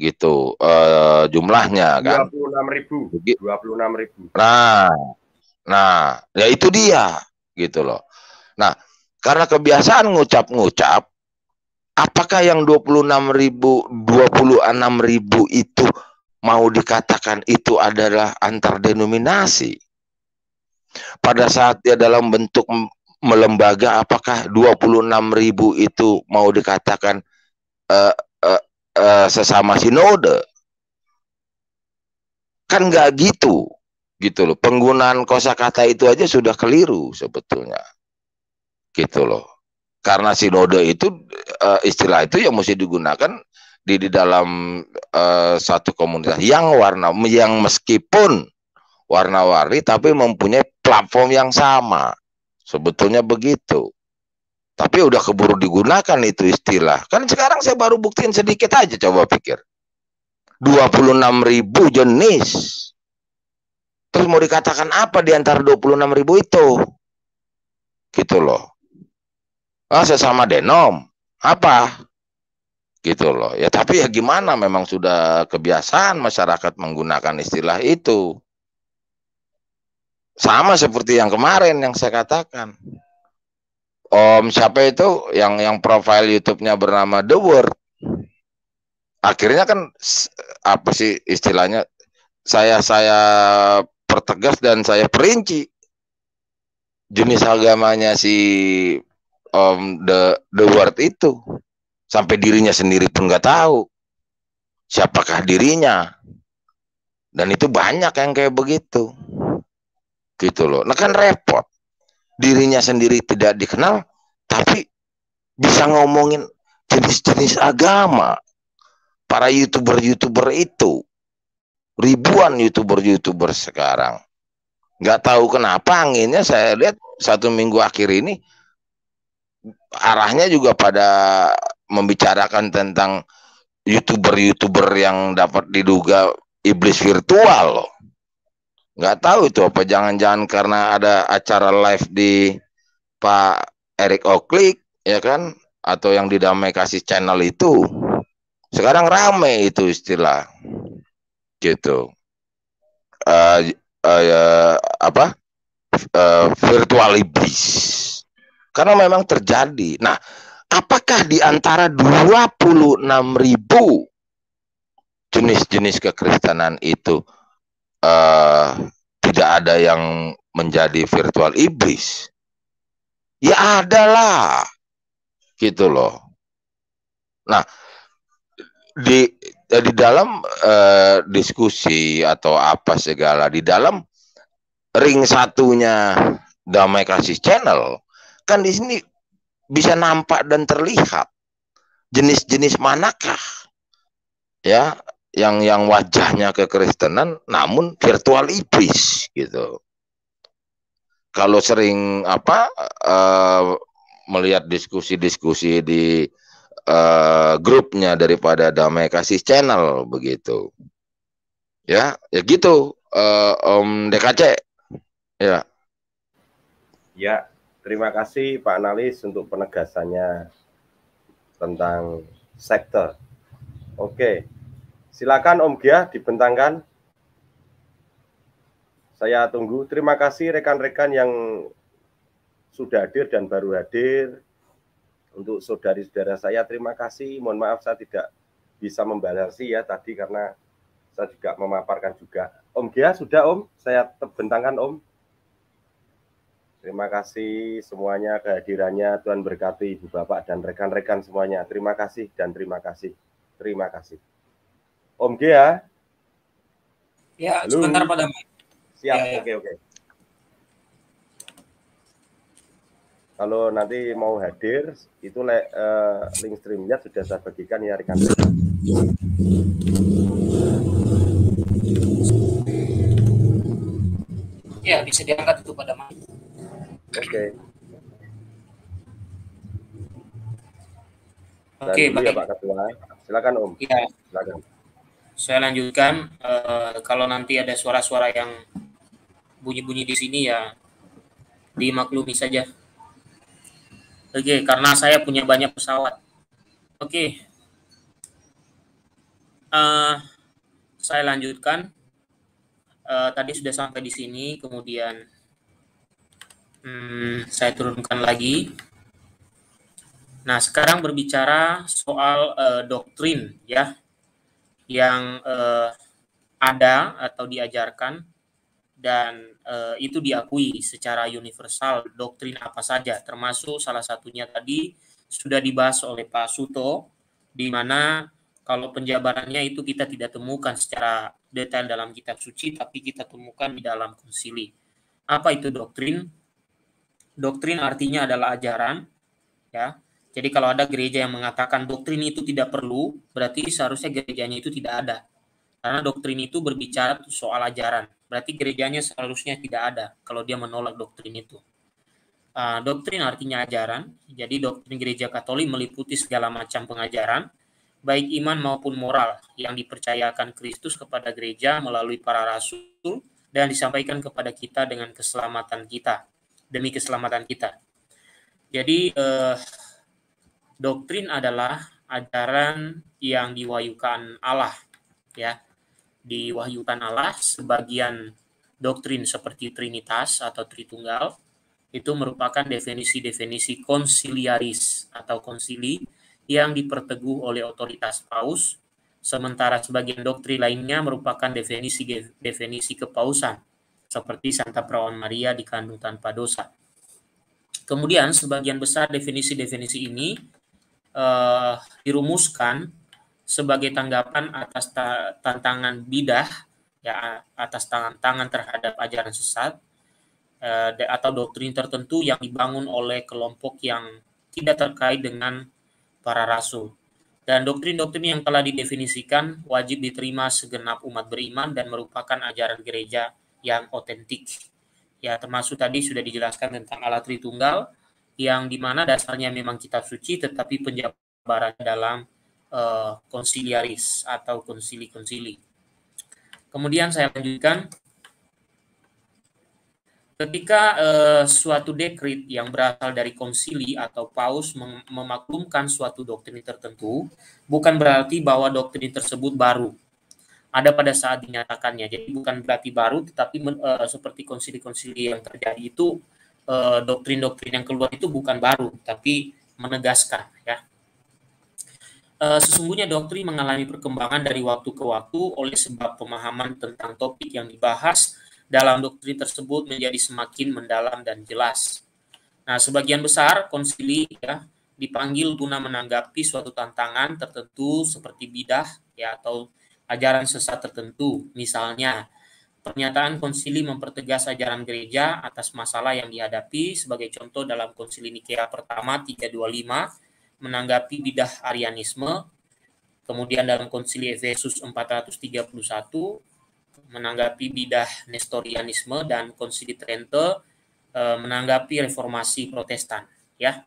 gitu uh, jumlahnya kan dua
puluh enam ribu dua puluh enam ribu
nah nah ya itu dia gitu loh nah karena kebiasaan ngucap-ngucap apakah yang dua puluh enam ribu dua puluh enam ribu itu mau dikatakan itu adalah antar denominasi pada saat dia dalam bentuk melembaga apakah 26 ribu itu mau dikatakan uh, uh, uh, sesama sinode kan nggak gitu gitu loh penggunaan kosakata itu aja sudah keliru sebetulnya gitu loh karena sinode itu uh, istilah itu yang mesti digunakan di di dalam uh, satu komunitas yang warna yang meskipun warna-warni tapi mempunyai platform yang sama Sebetulnya begitu. Tapi udah keburu digunakan itu istilah. Kan sekarang saya baru buktiin sedikit aja coba pikir. 26 ribu jenis. Terus mau dikatakan apa di antara 26 ribu itu? Gitu loh. Ah, sesama denom. Apa? Gitu loh. Ya tapi ya gimana memang sudah kebiasaan masyarakat menggunakan istilah itu sama seperti yang kemarin yang saya katakan. Om siapa itu yang yang profil YouTube-nya bernama The Word. Akhirnya kan apa sih istilahnya saya saya pertegas dan saya perinci jenis agamanya si Om The The Word itu. Sampai dirinya sendiri pun nggak tahu siapakah dirinya. Dan itu banyak yang kayak begitu gitu loh. Nah kan repot. Dirinya sendiri tidak dikenal, tapi bisa ngomongin jenis-jenis agama. Para youtuber-youtuber itu, ribuan youtuber-youtuber sekarang. Nggak tahu kenapa anginnya saya lihat satu minggu akhir ini arahnya juga pada membicarakan tentang youtuber-youtuber yang dapat diduga iblis virtual loh nggak tahu itu apa jangan-jangan karena ada acara live di Pak Erick Oklik ya kan atau yang di Damai Kasih Channel itu sekarang rame itu istilah gitu uh, uh, uh, apa uh, virtual iblis karena memang terjadi nah apakah di antara 26 ribu jenis-jenis kekristenan itu Eh, tidak ada yang menjadi virtual iblis. Ya adalah gitu loh. Nah, di eh, di dalam eh, diskusi atau apa segala di dalam ring satunya damai kasih channel kan di sini bisa nampak dan terlihat jenis-jenis manakah ya yang yang wajahnya kekristenan namun virtual iblis gitu. Kalau sering apa uh, melihat diskusi-diskusi di uh, grupnya daripada Damai Kasih Channel begitu. Ya, ya gitu uh, Om DKC. Ya.
Ya, terima kasih Pak Analis untuk penegasannya tentang sektor. Oke. Okay. Silakan Om Gia dibentangkan. Saya tunggu. Terima kasih rekan-rekan yang sudah hadir dan baru hadir. Untuk saudari-saudara saya terima kasih. Mohon maaf saya tidak bisa membalasi ya tadi karena saya juga memaparkan juga. Om Gia sudah Om, saya bentangkan Om. Terima kasih semuanya kehadirannya. Tuhan berkati Ibu Bapak dan rekan-rekan semuanya. Terima kasih dan terima kasih. Terima kasih. Om G ya.
Ya, Halo. sebentar pada Siap, oke ya,
ya. oke. Okay, okay. Kalau nanti mau hadir, itu le, uh, eh, link streamnya sudah saya bagikan ya rekan-rekan.
Ya, bisa diangkat itu pada mas.
Oke. Okay. Oke, okay, ya, Pak Ketua. Silakan Om. Iya. Silakan
saya lanjutkan uh, kalau nanti ada suara-suara yang bunyi-bunyi di sini ya dimaklumi saja. Oke, okay, karena saya punya banyak pesawat. Oke. Okay. Uh, eh, saya lanjutkan. Uh, tadi sudah sampai di sini, kemudian hmm, saya turunkan lagi. Nah, sekarang berbicara soal uh, doktrin ya yang uh, ada atau diajarkan dan uh, itu diakui secara universal doktrin apa saja termasuk salah satunya tadi sudah dibahas oleh Pak Suto di mana kalau penjabarannya itu kita tidak temukan secara detail dalam kitab suci tapi kita temukan di dalam konsili. Apa itu doktrin? Doktrin artinya adalah ajaran ya jadi kalau ada gereja yang mengatakan doktrin itu tidak perlu, berarti seharusnya gerejanya itu tidak ada. Karena doktrin itu berbicara soal ajaran. Berarti gerejanya seharusnya tidak ada kalau dia menolak doktrin itu. Ah, doktrin artinya ajaran. Jadi doktrin gereja Katolik meliputi segala macam pengajaran, baik iman maupun moral yang dipercayakan Kristus kepada gereja melalui para rasul dan disampaikan kepada kita dengan keselamatan kita, demi keselamatan kita. Jadi eh, doktrin adalah ajaran yang diwahyukan Allah ya diwahyukan Allah sebagian doktrin seperti trinitas atau tritunggal itu merupakan definisi-definisi konsiliaris atau konsili yang diperteguh oleh otoritas paus sementara sebagian doktrin lainnya merupakan definisi definisi kepausan seperti Santa Perawan Maria dikandung tanpa dosa. Kemudian sebagian besar definisi-definisi ini uh, dirumuskan sebagai tanggapan atas ta tantangan bidah ya atas tantangan terhadap ajaran sesat uh, atau doktrin tertentu yang dibangun oleh kelompok yang tidak terkait dengan para rasul dan doktrin-doktrin yang telah didefinisikan wajib diterima segenap umat beriman dan merupakan ajaran gereja yang otentik ya termasuk tadi sudah dijelaskan tentang alat Tritunggal yang dimana dasarnya memang kitab suci tetapi penjabaran dalam uh, konsiliaris atau konsili-konsili. Kemudian saya lanjutkan ketika uh, suatu dekrit yang berasal dari konsili atau paus mem memaklumkan suatu doktrin tertentu, bukan berarti bahwa doktrin tersebut baru. Ada pada saat dinyatakannya, jadi bukan berarti baru, tetapi uh, seperti konsili-konsili yang terjadi itu Eh, doktrin-doktrin yang keluar itu bukan baru, tapi menegaskan ya. Eh, sesungguhnya doktrin mengalami perkembangan dari waktu ke waktu oleh sebab pemahaman tentang topik yang dibahas dalam doktrin tersebut menjadi semakin mendalam dan jelas. Nah, sebagian besar konsili ya dipanggil guna menanggapi suatu tantangan tertentu seperti bidah ya atau ajaran sesat tertentu misalnya Pernyataan konsili mempertegas ajaran gereja atas masalah yang dihadapi sebagai contoh dalam konsili Nikea pertama 325 menanggapi bidah arianisme, kemudian dalam konsili Efesus 431 menanggapi bidah nestorianisme dan konsili Trento e, menanggapi reformasi protestan. Ya,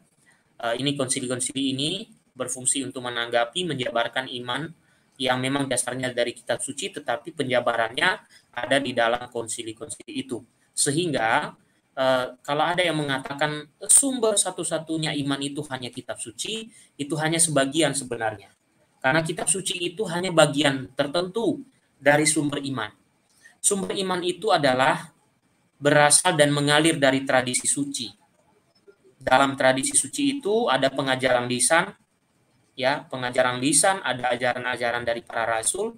e, Ini konsili-konsili ini berfungsi untuk menanggapi, menjabarkan iman yang memang dasarnya dari kitab suci tetapi penjabarannya ada di dalam konsili-konsili itu. Sehingga eh, kalau ada yang mengatakan sumber satu-satunya iman itu hanya kitab suci, itu hanya sebagian sebenarnya. Karena kitab suci itu hanya bagian tertentu dari sumber iman. Sumber iman itu adalah berasal dan mengalir dari tradisi suci. Dalam tradisi suci itu ada pengajaran lisan, ya pengajaran lisan, ada ajaran-ajaran dari para rasul,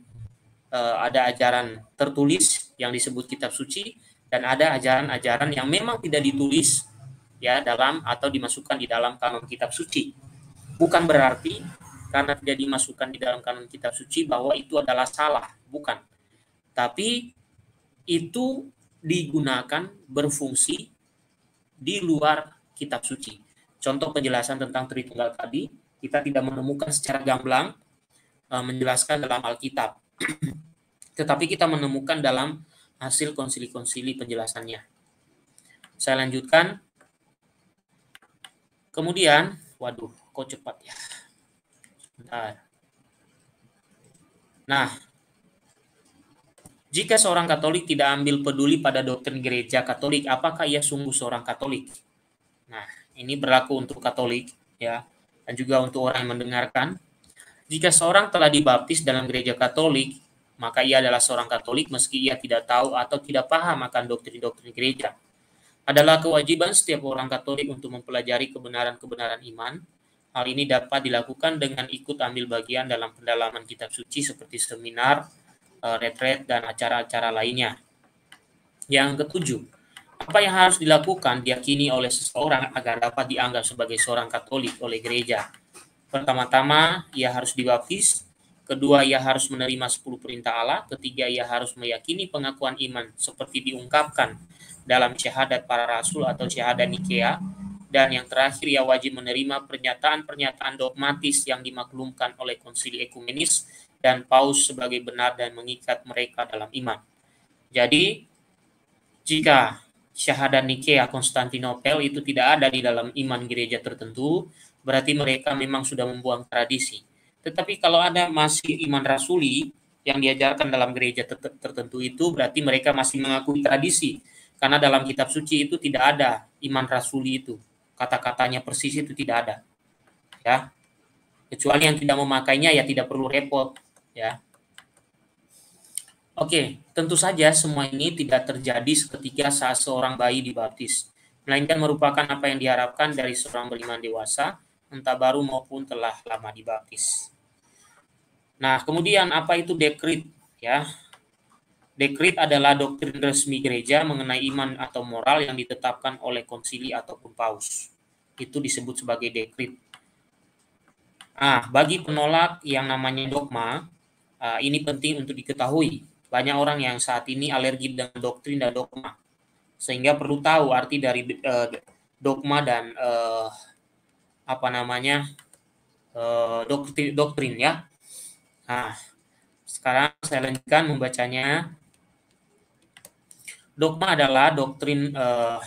eh, ada ajaran tertulis yang disebut kitab suci dan ada ajaran-ajaran yang memang tidak ditulis ya dalam atau dimasukkan di dalam kanon kitab suci. Bukan berarti karena tidak dimasukkan di dalam kanon kitab suci bahwa itu adalah salah, bukan. Tapi itu digunakan berfungsi di luar kitab suci. Contoh penjelasan tentang Tritunggal tadi, kita tidak menemukan secara gamblang eh, menjelaskan dalam Alkitab. Tetapi kita menemukan dalam hasil konsili-konsili penjelasannya. Saya lanjutkan. Kemudian, waduh, kok cepat ya. Bentar. Nah, jika seorang Katolik tidak ambil peduli pada doktrin gereja Katolik, apakah ia sungguh seorang Katolik? Nah, ini berlaku untuk Katolik, ya dan juga untuk orang yang mendengarkan. Jika seorang telah dibaptis dalam gereja Katolik, maka ia adalah seorang Katolik meski ia tidak tahu atau tidak paham akan doktrin-doktrin gereja. Adalah kewajiban setiap orang Katolik untuk mempelajari kebenaran-kebenaran iman. Hal ini dapat dilakukan dengan ikut ambil bagian dalam pendalaman kitab suci seperti seminar, eh, retret, dan acara-acara lainnya. Yang ketujuh, apa yang harus dilakukan diyakini oleh seseorang agar dapat dianggap sebagai seorang Katolik oleh gereja? Pertama-tama, ia harus dibaptis. Kedua, ia harus menerima 10 perintah Allah. Ketiga, ia harus meyakini pengakuan iman seperti diungkapkan dalam syahadat para rasul atau syahadat Nikea. Dan yang terakhir, ia wajib menerima pernyataan-pernyataan dogmatis yang dimaklumkan oleh konsili ekumenis dan paus sebagai benar dan mengikat mereka dalam iman. Jadi, jika syahadat Nikea ya, Konstantinopel itu tidak ada di dalam iman gereja tertentu, berarti mereka memang sudah membuang tradisi. Tetapi kalau ada masih iman rasuli yang diajarkan dalam gereja tertentu itu, berarti mereka masih mengakui tradisi. Karena dalam kitab suci itu tidak ada iman rasuli itu. Kata-katanya persis itu tidak ada. Ya. Kecuali yang tidak memakainya ya tidak perlu repot, ya. Oke, tentu saja semua ini tidak terjadi seketika saat seorang bayi dibaptis, melainkan merupakan apa yang diharapkan dari seorang beriman dewasa, entah baru maupun telah lama dibaptis. Nah, kemudian apa itu dekrit? Ya, dekrit adalah doktrin resmi gereja mengenai iman atau moral yang ditetapkan oleh konsili ataupun paus. Itu disebut sebagai dekrit. Ah, bagi penolak yang namanya dogma, ah, ini penting untuk diketahui banyak orang yang saat ini alergi dengan doktrin dan dogma, sehingga perlu tahu arti dari uh, dogma dan uh, apa namanya uh, eh, doktrin, doktrin ya. Nah, sekarang saya lanjutkan membacanya. Dogma adalah doktrin uh,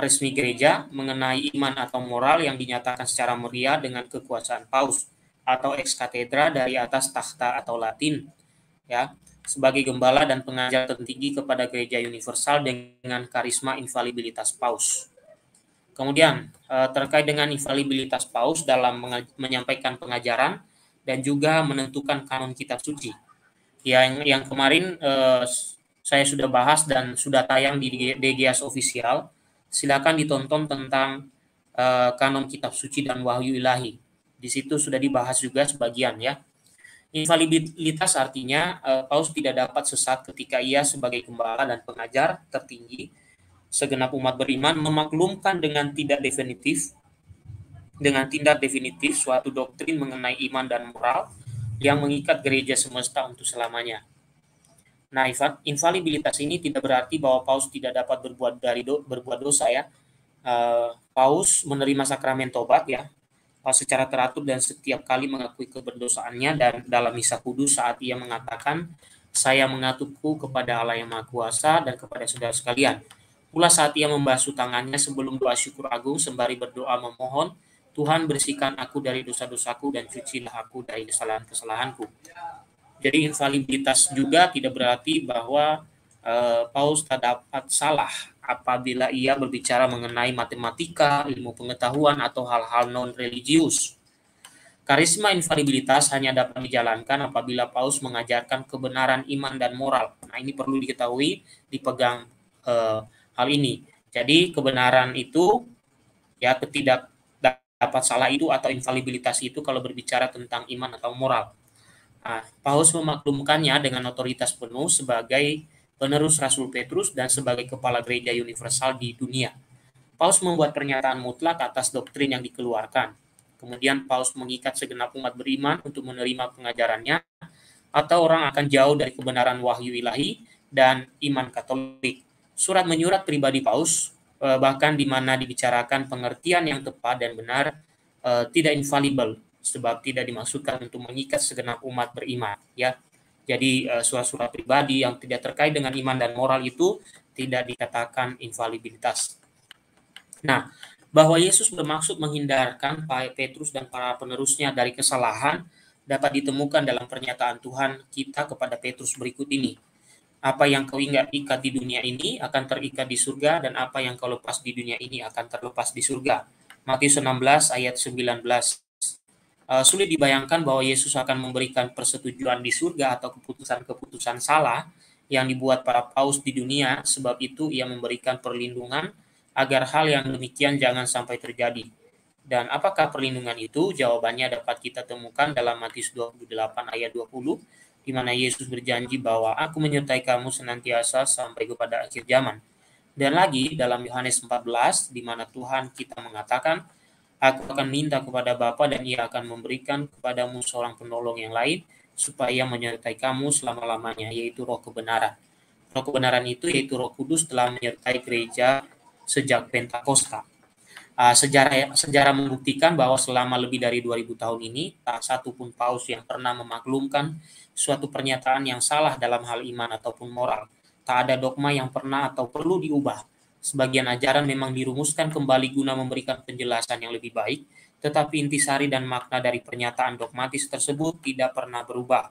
resmi gereja mengenai iman atau moral yang dinyatakan secara meriah dengan kekuasaan paus atau ex katedra dari atas takhta atau latin ya sebagai gembala dan pengajar tertinggi kepada gereja universal dengan karisma infalibilitas paus. Kemudian eh, terkait dengan infalibilitas paus dalam menyampaikan pengajaran dan juga menentukan kanon kitab suci. Yang yang kemarin eh, saya sudah bahas dan sudah tayang di DGS official. Silakan ditonton tentang eh, kanon kitab suci dan wahyu ilahi. Di situ sudah dibahas juga sebagian ya Invalibilitas artinya uh, eh, Paulus tidak dapat sesat ketika ia sebagai gembala dan pengajar tertinggi segenap umat beriman memaklumkan dengan tidak definitif dengan tindak definitif suatu doktrin mengenai iman dan moral yang mengikat gereja semesta untuk selamanya. Nah, invalibilitas ini tidak berarti bahwa Paus tidak dapat berbuat dari do, berbuat dosa ya. Uh, Paus menerima sakramen tobat ya, secara teratur dan setiap kali mengakui keberdosaannya dan dalam misa kudus saat ia mengatakan saya mengatupku kepada Allah yang Maha Kuasa dan kepada saudara sekalian. Pula saat ia membasuh tangannya sebelum doa syukur agung sembari berdoa memohon, Tuhan bersihkan aku dari dosa-dosaku dan cucilah aku dari kesalahan-kesalahanku. Jadi invaliditas juga tidak berarti bahwa uh, eh, Paus tak dapat salah apabila ia berbicara mengenai matematika, ilmu pengetahuan, atau hal-hal non-religius. Karisma infalibilitas hanya dapat dijalankan apabila Paus mengajarkan kebenaran iman dan moral. Nah, ini perlu diketahui, dipegang e, hal ini. Jadi, kebenaran itu ya ketidak dapat salah itu atau infalibilitas itu kalau berbicara tentang iman atau moral. Nah, Paulus memaklumkannya dengan otoritas penuh sebagai penerus Rasul Petrus dan sebagai kepala gereja universal di dunia. Paus membuat pernyataan mutlak atas doktrin yang dikeluarkan. Kemudian Paus mengikat segenap umat beriman untuk menerima pengajarannya atau orang akan jauh dari kebenaran wahyu ilahi dan iman Katolik. Surat menyurat pribadi Paus eh, bahkan di mana dibicarakan pengertian yang tepat dan benar eh, tidak infallible sebab tidak dimaksudkan untuk mengikat segenap umat beriman ya jadi eh, surat-surat pribadi yang tidak terkait dengan iman dan moral itu tidak dikatakan invaliditas. Nah, bahwa Yesus bermaksud menghindarkan Petrus dan para penerusnya dari kesalahan dapat ditemukan dalam pernyataan Tuhan kita kepada Petrus berikut ini. Apa yang kau ingat ikat di dunia ini akan terikat di surga dan apa yang kau lepas di dunia ini akan terlepas di surga. Matius 16 ayat 19 uh, sulit dibayangkan bahwa Yesus akan memberikan persetujuan di surga atau keputusan-keputusan salah yang dibuat para paus di dunia, sebab itu ia memberikan perlindungan agar hal yang demikian jangan sampai terjadi. Dan apakah perlindungan itu? Jawabannya dapat kita temukan dalam Matius 28 ayat 20, di mana Yesus berjanji bahwa aku menyertai kamu senantiasa sampai kepada akhir zaman. Dan lagi dalam Yohanes 14, di mana Tuhan kita mengatakan, Aku akan minta kepada Bapa dan ia akan memberikan kepadamu seorang penolong yang lain supaya menyertai kamu selama-lamanya, yaitu roh kebenaran. Roh kebenaran itu yaitu roh kudus telah menyertai gereja sejak Pentakosta. Uh, sejarah sejarah membuktikan bahwa selama lebih dari 2000 tahun ini tak satu pun paus yang pernah memaklumkan suatu pernyataan yang salah dalam hal iman ataupun moral. Tak ada dogma yang pernah atau perlu diubah Sebagian ajaran memang dirumuskan kembali guna memberikan penjelasan yang lebih baik, tetapi intisari dan makna dari pernyataan dogmatis tersebut tidak pernah berubah.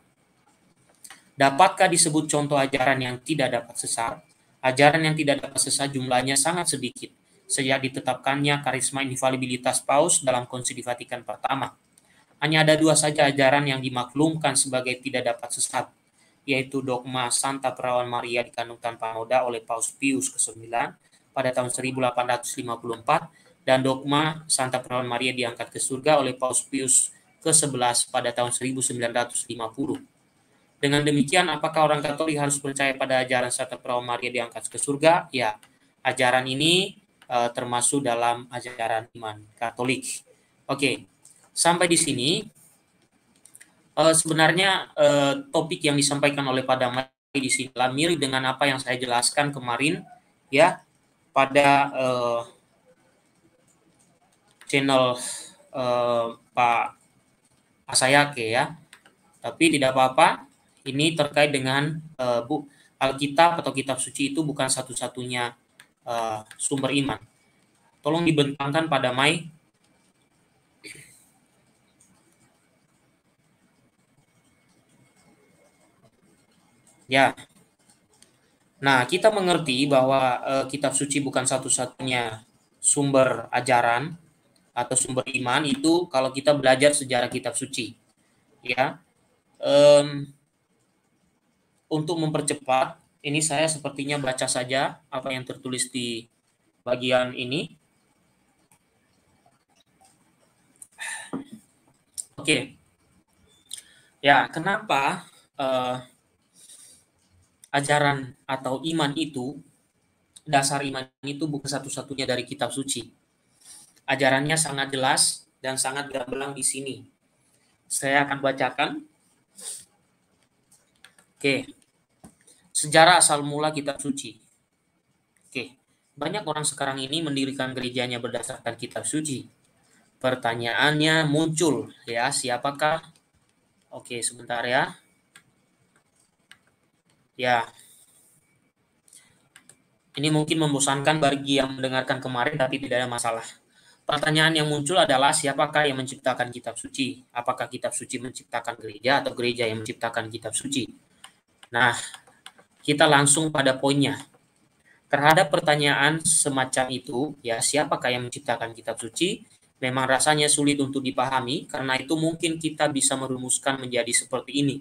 Dapatkah disebut contoh ajaran yang tidak dapat sesat? Ajaran yang tidak dapat sesat jumlahnya sangat sedikit, sejak ditetapkannya karisma infalibilitas Paus dalam konsili Vatikan pertama. Hanya ada dua saja ajaran yang dimaklumkan sebagai tidak dapat sesat, yaitu dogma Santa Perawan Maria dikandung tanpa noda oleh Paus Pius ke-9 pada tahun 1854 dan dogma Santa Perawan Maria diangkat ke surga oleh Paus Pius ke-11 pada tahun 1950. Dengan demikian, apakah orang Katolik harus percaya pada ajaran Santa Perawan Maria diangkat ke surga? Ya, ajaran ini e, termasuk dalam ajaran iman Katolik. Oke, sampai di sini E, sebenarnya e, topik yang disampaikan oleh Padamai di sini mirip dengan apa yang saya jelaskan kemarin ya pada uh, channel uh, Pak Asayake ya. Tapi tidak apa-apa, ini terkait dengan uh, Bu Alkitab atau kitab suci itu bukan satu-satunya uh, sumber iman. Tolong dibentangkan pada Mai Ya, Nah, kita mengerti bahwa e, kitab suci bukan satu-satunya sumber ajaran atau sumber iman itu kalau kita belajar sejarah kitab suci. Ya. Um, untuk mempercepat, ini saya sepertinya baca saja apa yang tertulis di bagian ini. Oke. Okay. Ya, kenapa uh, ajaran atau iman itu, dasar iman itu bukan satu-satunya dari kitab suci. Ajarannya sangat jelas dan sangat gamblang di sini. Saya akan bacakan. Oke. Sejarah asal mula kitab suci. Oke. Banyak orang sekarang ini mendirikan gerejanya berdasarkan kitab suci. Pertanyaannya muncul ya, siapakah? Oke, sebentar ya. Ya. Ini mungkin membosankan bagi yang mendengarkan kemarin tapi tidak ada masalah. Pertanyaan yang muncul adalah siapakah yang menciptakan kitab suci? Apakah kitab suci menciptakan gereja atau gereja yang menciptakan kitab suci? Nah, kita langsung pada poinnya. Terhadap pertanyaan semacam itu, ya siapakah yang menciptakan kitab suci? Memang rasanya sulit untuk dipahami karena itu mungkin kita bisa merumuskan menjadi seperti ini.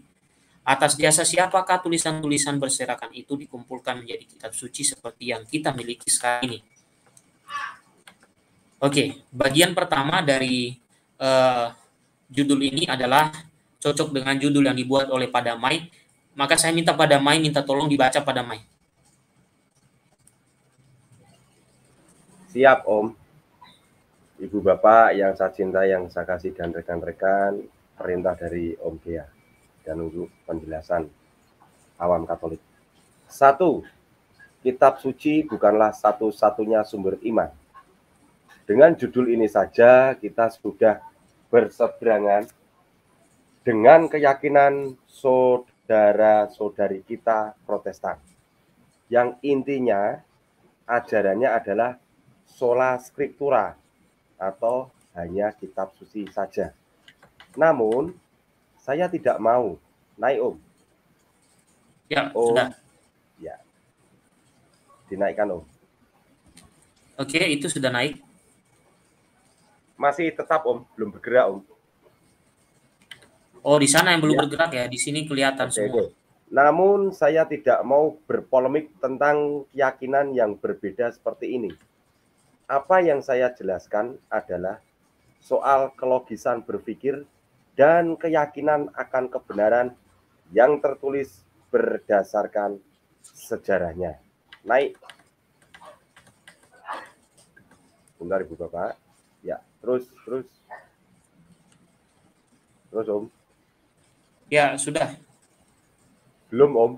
Atas jasa siapakah tulisan-tulisan berserakan itu dikumpulkan menjadi kitab suci seperti yang kita miliki sekarang ini? Oke, bagian pertama dari uh, judul ini adalah cocok dengan judul yang dibuat oleh Damai. Maka saya minta Damai minta tolong dibaca Damai.
Siap, Om. Ibu Bapak yang saya cinta, yang saya kasih dan rekan-rekan, perintah dari Om Kia dan untuk penjelasan awam Katolik. Satu, kitab suci bukanlah satu-satunya sumber iman. Dengan judul ini saja kita sudah berseberangan dengan keyakinan saudara-saudari kita Protestan. Yang intinya ajarannya adalah sola scriptura atau hanya kitab suci saja. Namun saya tidak mau. Naik Om. Ya, om. Oh, sudah. Ya. Dinaikkan Om. Oke, itu sudah naik. Masih tetap Om, belum bergerak Om. Oh, di sana yang belum ya. bergerak
ya, di sini kelihatan Oke, semua. oke.
Namun saya tidak mau berpolemik tentang keyakinan yang berbeda seperti ini. Apa yang saya jelaskan adalah soal kelogisan berpikir dan keyakinan akan kebenaran yang tertulis berdasarkan sejarahnya. Naik. Bentar Ibu Bapak. Ya, terus terus. Terus Om.
Ya, sudah. Belum Om.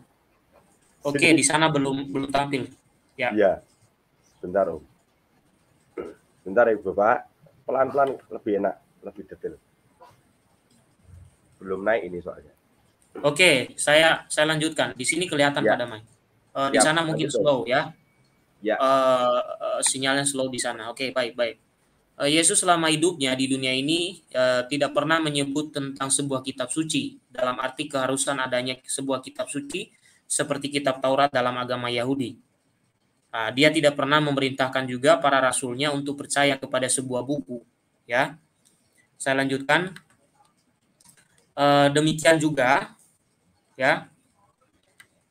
Oke, di sana belum belum tampil. Ya.
Ya. Sebentar Om. Bentar Ibu Bapak. Pelan-pelan lebih enak, lebih detail belum naik ini soalnya.
Oke, saya saya lanjutkan. Di sini kelihatan ya. pada Uh, eh, di ya, sana mungkin betul. slow ya. Ya. Eh, eh, sinyalnya slow di sana. Oke, baik baik. Uh, Yesus selama hidupnya di dunia ini uh, tidak pernah menyebut tentang sebuah kitab suci dalam arti keharusan adanya sebuah kitab suci seperti kitab Taurat dalam agama Yahudi. Uh, dia tidak pernah memerintahkan juga para rasulnya untuk percaya kepada sebuah buku. Ya, saya lanjutkan e, demikian juga ya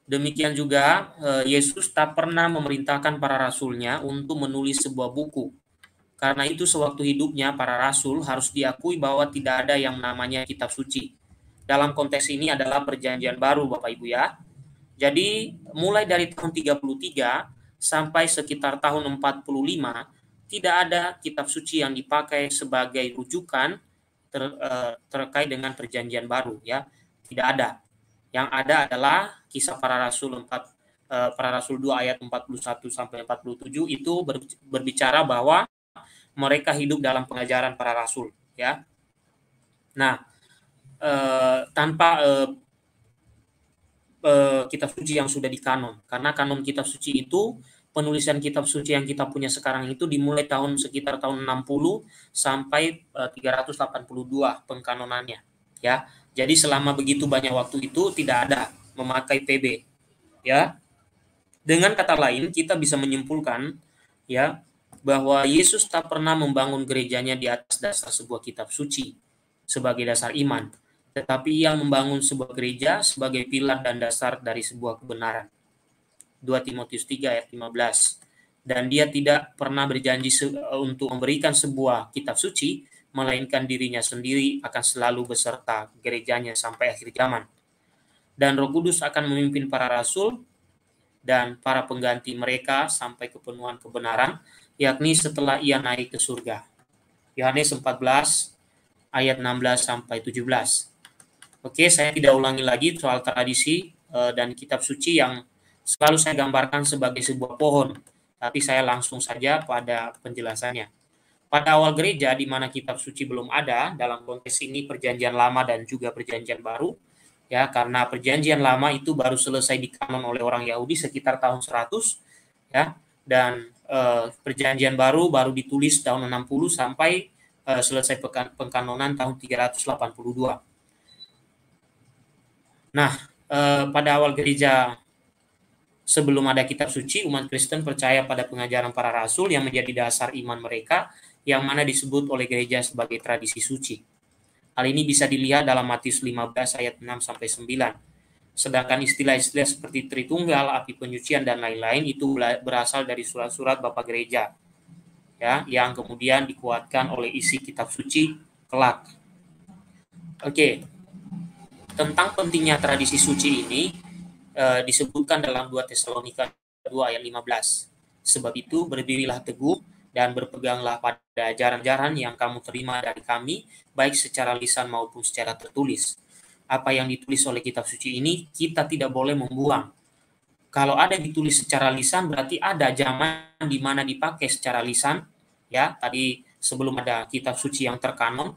demikian juga e, Yesus tak pernah memerintahkan para rasulnya untuk menulis sebuah buku karena itu sewaktu hidupnya para rasul harus diakui bahwa tidak ada yang namanya kitab suci dalam konteks ini adalah perjanjian baru Bapak Ibu ya jadi mulai dari tahun 33 sampai sekitar tahun 45 tidak ada kitab suci yang dipakai sebagai rujukan ter, eh, terkait dengan perjanjian baru ya tidak ada yang ada adalah kisah para rasul 4 eh, para rasul 2 ayat 41 sampai 47 itu berbicara bahwa mereka hidup dalam pengajaran para rasul ya nah eh, tanpa kitab suci yang sudah di karena kanon kitab suci itu penulisan kitab suci yang kita punya sekarang itu dimulai tahun sekitar tahun 60 sampai 382 eh, pengkanonannya ya. Jadi selama begitu banyak waktu itu tidak ada memakai PB ya. Dengan kata lain kita bisa menyimpulkan ya bahwa Yesus tak pernah membangun gerejanya di atas dasar sebuah kitab suci sebagai dasar iman, tetapi ia membangun sebuah gereja sebagai pilar dan dasar dari sebuah kebenaran. 2 Timotius 3 ayat 15. Dan dia tidak pernah berjanji eh, untuk memberikan sebuah kitab suci, melainkan dirinya sendiri akan selalu beserta gerejanya sampai akhir zaman. Dan Roh Kudus akan memimpin para rasul dan para pengganti mereka sampai kepenuhan kebenaran, yakni setelah ia naik ke surga. Yohanes 14 ayat 16 sampai 17. Oke, saya tidak ulangi lagi soal tradisi eh, dan kitab suci yang selalu saya gambarkan sebagai sebuah pohon, tapi saya langsung saja pada penjelasannya. Pada awal gereja, di mana kitab suci belum ada, dalam konteks ini perjanjian lama dan juga perjanjian baru, ya karena perjanjian lama itu baru selesai dikanon oleh orang Yahudi sekitar tahun 100, ya dan eh, perjanjian baru baru ditulis tahun 60 sampai eh, selesai pengkanonan tahun 382. Nah, eh, pada awal gereja Sebelum ada kitab suci, umat Kristen percaya pada pengajaran para rasul yang menjadi dasar iman mereka, yang mana disebut oleh gereja sebagai tradisi suci. Hal ini bisa dilihat dalam Matius 15 ayat 6 sampai 9. Sedangkan istilah-istilah seperti Tritunggal, api penyucian dan lain-lain itu berasal dari surat-surat Bapak Gereja. Ya, yang kemudian dikuatkan oleh isi kitab suci kelak. Oke. Tentang pentingnya tradisi suci ini, uh, disebutkan dalam 2 Tesalonika 2 ayat 15. Sebab itu berdirilah teguh dan berpeganglah pada ajaran-ajaran yang kamu terima dari kami, baik secara lisan maupun secara tertulis. Apa yang ditulis oleh kitab suci ini, kita tidak boleh membuang. Kalau ada ditulis secara lisan, berarti ada zaman di mana dipakai secara lisan. Ya, tadi sebelum ada kitab suci yang terkanon,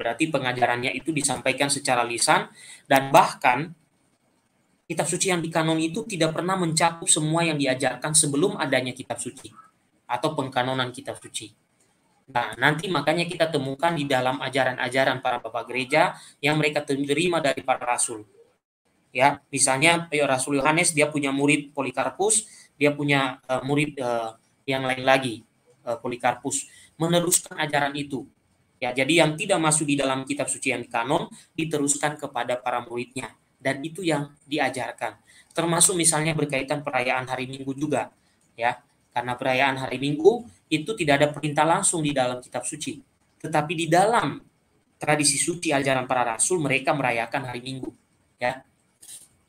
berarti pengajarannya itu disampaikan secara lisan, dan bahkan kitab suci yang dikanon itu tidak pernah mencakup semua yang diajarkan sebelum adanya kitab suci atau pengkanonan kitab suci. Nah, nanti makanya kita temukan di dalam ajaran-ajaran para bapak gereja yang mereka terima dari para rasul. Ya, misalnya ya, Rasul Yohanes dia punya murid Polikarpus, dia punya uh, murid uh, yang lain lagi uh, Polikarpus meneruskan ajaran itu. Ya, jadi yang tidak masuk di dalam kitab suci yang kanon diteruskan kepada para muridnya dan itu yang diajarkan. Termasuk misalnya berkaitan perayaan hari Minggu juga, ya. Karena perayaan hari Minggu itu tidak ada perintah langsung di dalam kitab suci, tetapi di dalam tradisi suci ajaran para rasul mereka merayakan hari Minggu, ya.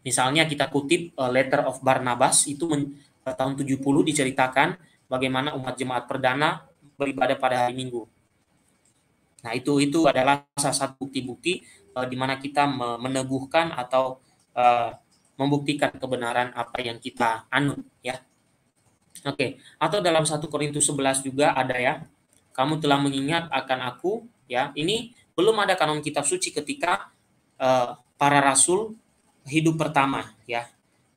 Misalnya kita kutip uh, Letter of Barnabas itu men, uh, tahun 70 diceritakan bagaimana umat jemaat perdana beribadah pada hari Minggu. Nah, itu itu adalah salah satu bukti-bukti uh, di mana kita meneguhkan atau uh, membuktikan kebenaran apa yang kita anu ya. Oke, okay. atau dalam 1 Korintus 11 juga ada ya. Kamu telah mengingat akan aku ya. Ini belum ada kanon kitab suci ketika uh, para rasul hidup pertama ya.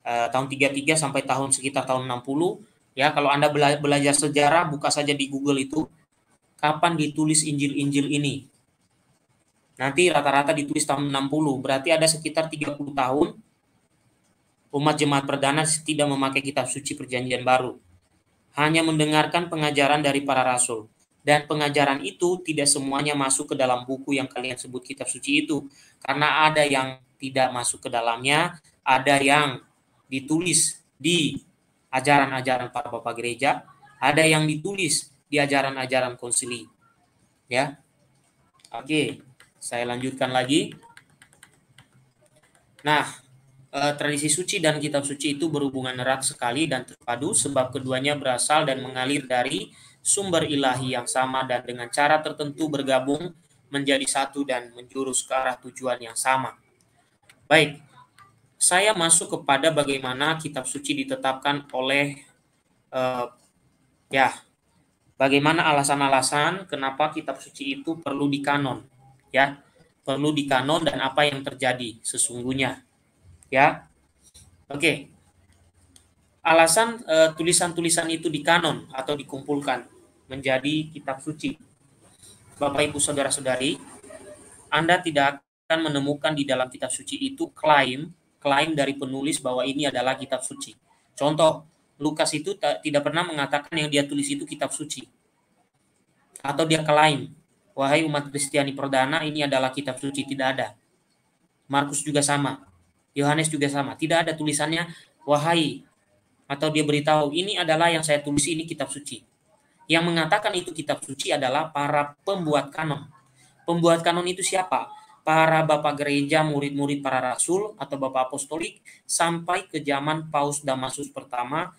Uh, tahun 33 sampai tahun sekitar tahun 60 ya. Kalau Anda bela belajar sejarah buka saja di Google itu kapan ditulis Injil-Injil ini Nanti rata-rata ditulis tahun 60, berarti ada sekitar 30 tahun umat jemaat perdana tidak memakai kitab suci perjanjian baru. Hanya mendengarkan pengajaran dari para rasul. Dan pengajaran itu tidak semuanya masuk ke dalam buku yang kalian sebut kitab suci itu. Karena ada yang tidak masuk ke dalamnya, ada yang ditulis di ajaran-ajaran para bapak gereja, ada yang ditulis di ajaran-ajaran konsili. Ya. Oke. Okay. Saya lanjutkan lagi. Nah, eh, tradisi suci dan kitab suci itu berhubungan erat sekali dan terpadu sebab keduanya berasal dan mengalir dari sumber ilahi yang sama dan dengan cara tertentu bergabung menjadi satu dan menjurus ke arah tujuan yang sama. Baik, saya masuk kepada bagaimana kitab suci ditetapkan oleh eh, ya bagaimana alasan-alasan kenapa kitab suci itu perlu dikanon ya perlu kanon dan apa yang terjadi sesungguhnya ya oke alasan eh, tulisan-tulisan uh, itu kanon atau dikumpulkan menjadi kitab suci Bapak Ibu saudara-saudari Anda tidak akan menemukan di dalam kitab suci itu klaim klaim dari penulis bahwa ini adalah kitab suci contoh Lukas itu tidak pernah mengatakan yang dia tulis itu kitab suci atau dia klaim Wahai umat Kristiani perdana, ini adalah kitab suci, tidak ada. Markus juga sama. Yohanes juga sama. Tidak ada tulisannya, wahai. Atau dia beritahu, ini adalah yang saya tulis, ini kitab suci. Yang mengatakan itu kitab suci adalah para pembuat kanon. Pembuat kanon itu siapa? Para bapak gereja, murid-murid para rasul, atau bapak apostolik, sampai ke zaman Paus Damasus pertama,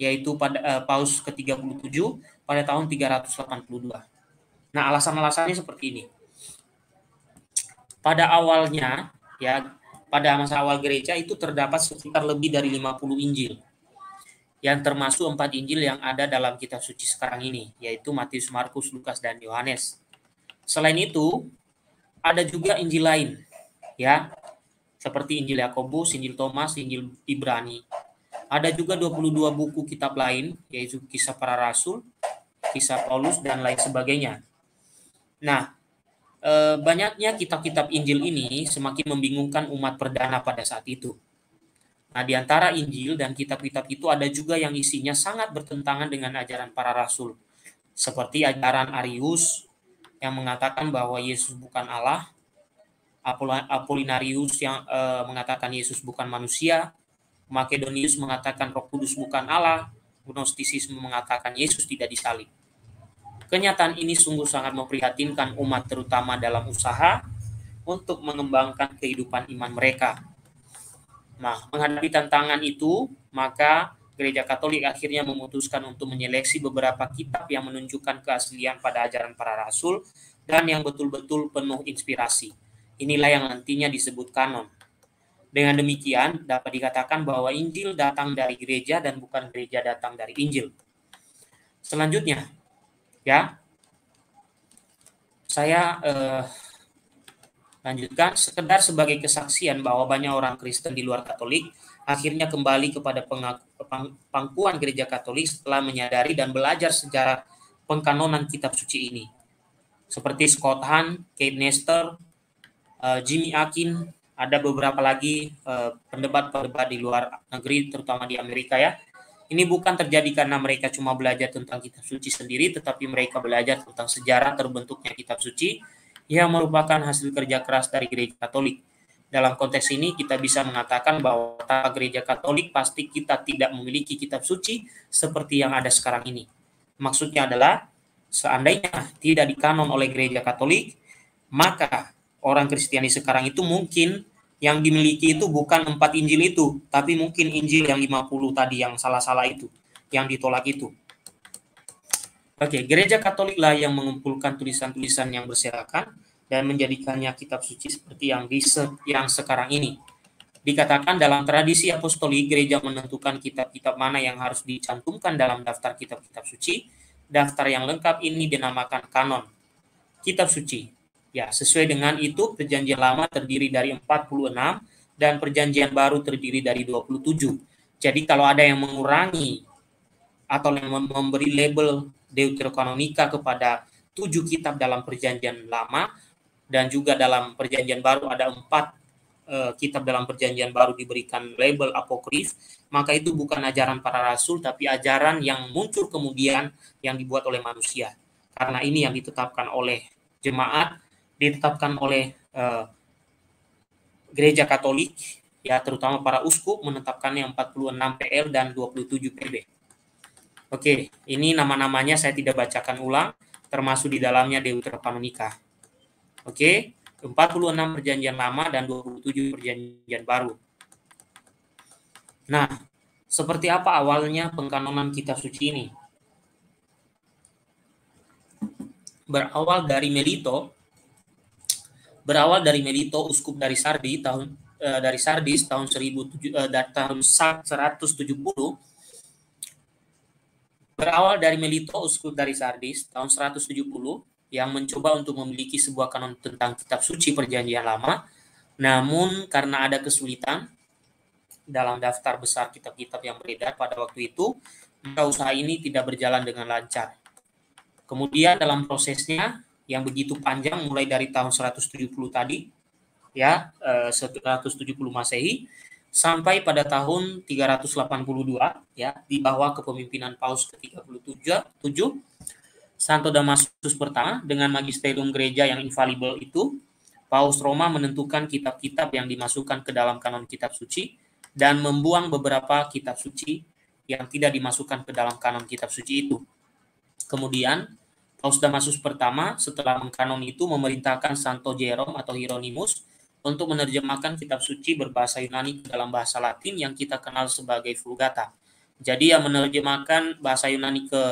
yaitu pada uh, Paus ke-37 pada tahun 382. Nah, alasan-alasannya seperti ini. Pada awalnya, ya, pada masa awal gereja itu terdapat sekitar lebih dari 50 Injil. Yang termasuk empat Injil yang ada dalam kitab suci sekarang ini, yaitu Matius, Markus, Lukas, dan Yohanes. Selain itu, ada juga Injil lain, ya, seperti Injil Yakobus, Injil Thomas, Injil Ibrani. Ada juga 22 buku kitab lain, yaitu Kisah Para Rasul, Kisah Paulus, dan lain sebagainya. Nah, eh, banyaknya kitab-kitab Injil ini semakin membingungkan umat perdana pada saat itu. Nah, di antara Injil dan kitab-kitab itu ada juga yang isinya sangat bertentangan dengan ajaran para rasul. Seperti ajaran Arius yang mengatakan bahwa Yesus bukan Allah, Apolinarius yang e, mengatakan Yesus bukan manusia, Makedonius mengatakan Roh Kudus bukan Allah, Gnostisisme mengatakan Yesus tidak disalib. Kenyataan ini sungguh sangat memprihatinkan umat terutama dalam usaha untuk mengembangkan kehidupan iman mereka. Nah, menghadapi tantangan itu, maka Gereja Katolik akhirnya memutuskan untuk menyeleksi beberapa kitab yang menunjukkan keaslian pada ajaran para rasul dan yang betul-betul penuh inspirasi. Inilah yang nantinya disebut kanon. Dengan demikian, dapat dikatakan bahwa Injil datang dari gereja dan bukan gereja datang dari Injil. Selanjutnya, Ya, saya eh, lanjutkan sekedar sebagai kesaksian bahwa banyak orang Kristen di luar Katolik akhirnya kembali kepada pengaku, pangkuan gereja Katolik setelah menyadari dan belajar sejarah pengkanonan kitab suci ini. Seperti Scott Hahn, Kate Nestor, eh, Jimmy Akin, ada beberapa lagi eh, pendebat-pendebat di luar negeri terutama di Amerika ya ini bukan terjadi karena mereka cuma belajar tentang kitab suci sendiri, tetapi mereka belajar tentang sejarah terbentuknya kitab suci yang merupakan hasil kerja keras dari gereja Katolik. Dalam konteks ini, kita bisa mengatakan bahwa tanpa gereja Katolik pasti kita tidak memiliki kitab suci seperti yang ada sekarang ini. Maksudnya adalah, seandainya tidak dikanon oleh gereja Katolik, maka orang Kristiani sekarang itu mungkin yang dimiliki itu bukan empat Injil itu, tapi mungkin Injil yang 50 tadi yang salah-salah itu, yang ditolak itu. Oke, gereja Katoliklah yang mengumpulkan tulisan-tulisan yang berserakan dan menjadikannya kitab suci seperti yang di yang sekarang ini. Dikatakan dalam tradisi apostolik gereja menentukan kitab-kitab mana yang harus dicantumkan dalam daftar kitab-kitab suci. Daftar yang lengkap ini dinamakan kanon. Kitab suci Ya, sesuai dengan itu perjanjian lama terdiri dari 46 dan perjanjian baru terdiri dari 27. Jadi kalau ada yang mengurangi atau yang memberi label Deuterokanonika kepada tujuh kitab dalam perjanjian lama dan juga dalam perjanjian baru ada empat eh, kitab dalam perjanjian baru diberikan label apokrif maka itu bukan ajaran para rasul tapi ajaran yang muncul kemudian yang dibuat oleh manusia karena ini yang ditetapkan oleh jemaat ditetapkan oleh uh, gereja Katolik ya terutama para uskup menetapkan menetapkannya 46 PL dan 27 PB. Oke, ini nama-namanya saya tidak bacakan ulang termasuk di dalamnya Deuterokanonika. Oke, 46 perjanjian lama dan 27 perjanjian baru. Nah, seperti apa awalnya pengkanonan kitab suci ini? Berawal dari Melito, berawal dari Melito uskup dari Sardi tahun eh, dari Sardis tahun 1000 eh, dari tahun 170 berawal dari Melito uskup dari Sardis tahun 170 yang mencoba untuk memiliki sebuah kanon tentang kitab suci perjanjian lama namun karena ada kesulitan dalam daftar besar kitab-kitab yang beredar pada waktu itu usaha ini tidak berjalan dengan lancar kemudian dalam prosesnya yang begitu panjang mulai dari tahun 170 tadi ya 170 eh, Masehi sampai pada tahun 382 ya di bawah kepemimpinan Paus ke-37 Santo Damasus pertama dengan magisterium gereja yang infallible itu Paus Roma menentukan kitab-kitab yang dimasukkan ke dalam kanon kitab suci dan membuang beberapa kitab suci yang tidak dimasukkan ke dalam kanon kitab suci itu. Kemudian Paus Damasus pertama setelah mengkanon itu memerintahkan Santo Jerome atau Hieronymus untuk menerjemahkan kitab suci berbahasa Yunani ke dalam bahasa Latin yang kita kenal sebagai Vulgata. Jadi yang menerjemahkan bahasa Yunani ke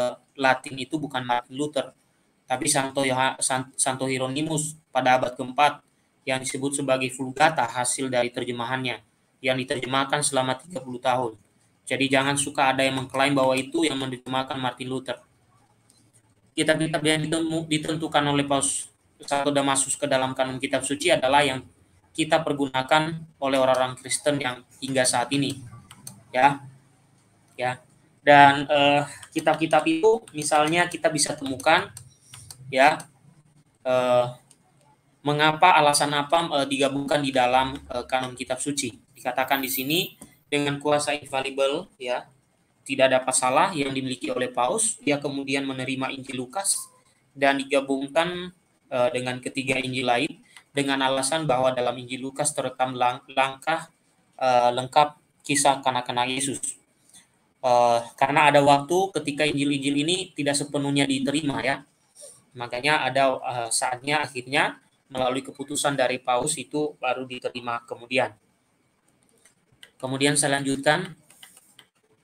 Latin itu bukan Martin Luther, tapi Santo Santo Hieronymus pada abad keempat yang disebut sebagai Vulgata hasil dari terjemahannya yang diterjemahkan selama 30 tahun. Jadi jangan suka ada yang mengklaim bahwa itu yang menerjemahkan Martin Luther kitab-kitab yang ditentukan oleh Paus satu damasus ke dalam kanon kitab suci adalah yang kita pergunakan oleh orang-orang Kristen yang hingga saat ini. Ya. Ya. Dan eh, kitab-kitab itu misalnya kita bisa temukan ya eh, mengapa alasan apa eh, digabungkan di dalam eh, kanon kitab suci. Dikatakan di sini dengan kuasa infallible ya tidak ada masalah yang dimiliki oleh Paus. Dia kemudian menerima Injil Lukas dan digabungkan uh, dengan ketiga Injil lain dengan alasan bahwa dalam Injil Lukas terekam lang langkah uh, lengkap kisah kanak-kanak Yesus. Uh, karena ada waktu ketika Injil-Injil ini tidak sepenuhnya diterima ya. Makanya ada uh, saatnya akhirnya melalui keputusan dari Paus itu baru diterima kemudian. Kemudian saya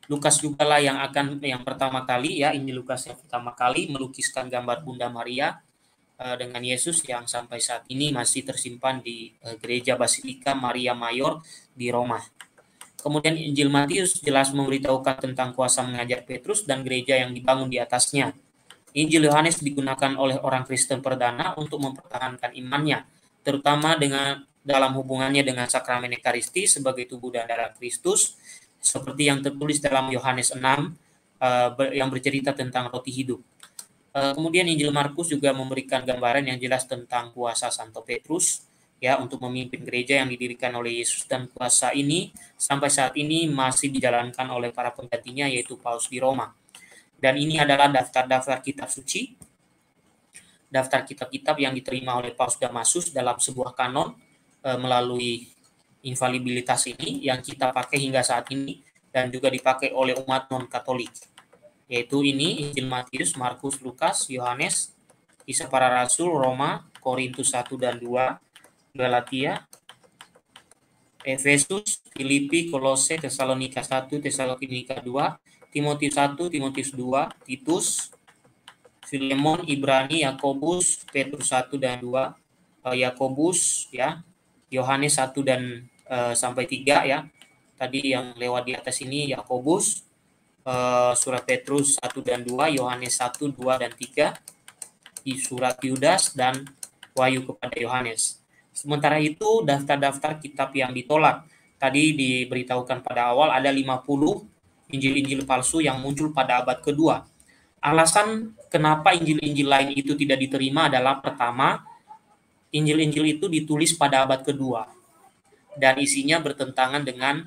Lukas juga lah yang akan yang pertama kali ya ini Lukas yang pertama kali melukiskan gambar Bunda Maria uh, dengan Yesus yang sampai saat ini masih tersimpan di uh, gereja Basilika Maria Mayor di Roma. Kemudian Injil Matius jelas memberitahukan tentang kuasa mengajar Petrus dan gereja yang dibangun di atasnya. Injil Yohanes digunakan oleh orang Kristen perdana untuk mempertahankan imannya, terutama dengan dalam hubungannya dengan sakramen Ekaristi sebagai tubuh dan darah Kristus seperti yang tertulis dalam Yohanes 6 uh, eh, ber, yang bercerita tentang roti hidup. Uh, kemudian Injil Markus juga memberikan gambaran yang jelas tentang kuasa Santo Petrus ya untuk memimpin gereja yang didirikan oleh Yesus dan kuasa ini sampai saat ini masih dijalankan oleh para penggantinya yaitu Paus di Roma. Dan ini adalah daftar-daftar kitab suci, daftar kitab-kitab yang diterima oleh Paus Damasus dalam sebuah kanon eh, melalui infalibilitas ini yang kita pakai hingga saat ini dan juga dipakai oleh umat non-Katolik. Yaitu ini Injil Matius, Markus, Lukas, Yohanes, Kisah Para Rasul, Roma, Korintus 1 dan 2, Galatia, Efesus, Filipi, Kolose, Tesalonika 1, Tesalonika 2, Timotius 1, Timotius 2, Titus, Filemon, Ibrani, Yakobus, Petrus 1 dan 2, eh, Yakobus ya, Yohanes 1 dan uh, sampai 3 ya. Tadi yang lewat di atas ini Yakobus, uh, surat Petrus 1 dan 2, Yohanes 1, 2 dan 3, di surat Yudas dan Wahyu kepada Yohanes. Sementara itu daftar-daftar kitab yang ditolak. Tadi diberitahukan pada awal ada 50 Injil-Injil palsu yang muncul pada abad kedua. Alasan kenapa Injil-Injil lain itu tidak diterima adalah pertama, Injil-Injil itu ditulis pada abad kedua dan isinya bertentangan dengan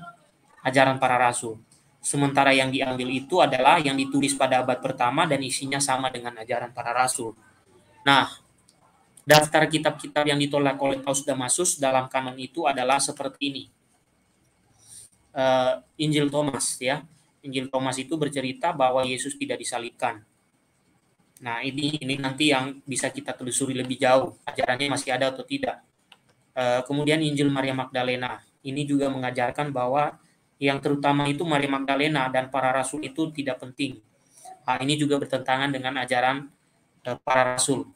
ajaran para rasul. Sementara yang diambil itu adalah yang ditulis pada abad pertama dan isinya sama dengan ajaran para rasul. Nah, daftar kitab-kitab yang ditolak oleh Paus Damasus dalam kanon itu adalah seperti ini. Uh, Injil Thomas ya. Injil Thomas itu bercerita bahwa Yesus tidak disalibkan. Nah, ini ini nanti yang bisa kita telusuri lebih jauh ajarannya masih ada atau tidak. Eh, kemudian Injil Maria Magdalena ini juga mengajarkan bahwa yang terutama itu Maria Magdalena dan para rasul itu tidak penting. Nah, ini juga bertentangan dengan ajaran eh, para rasul.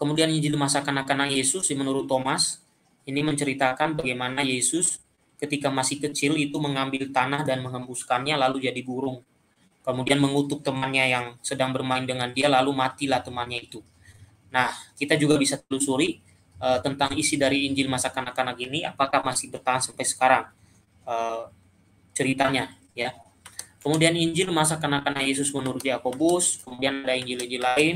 Kemudian Injil masa kanak-kanak Yesus menurut Thomas ini menceritakan bagaimana Yesus ketika masih kecil itu mengambil tanah dan menghembuskannya lalu jadi burung kemudian mengutuk temannya yang sedang bermain dengan dia lalu matilah temannya itu. Nah, kita juga bisa telusuri uh, tentang isi dari Injil masa kanak-kanak ini apakah masih bertahan sampai sekarang uh, ceritanya ya. Kemudian Injil masa kanak-kanak Yesus menurut Yakobus, kemudian ada Injil-injil lain,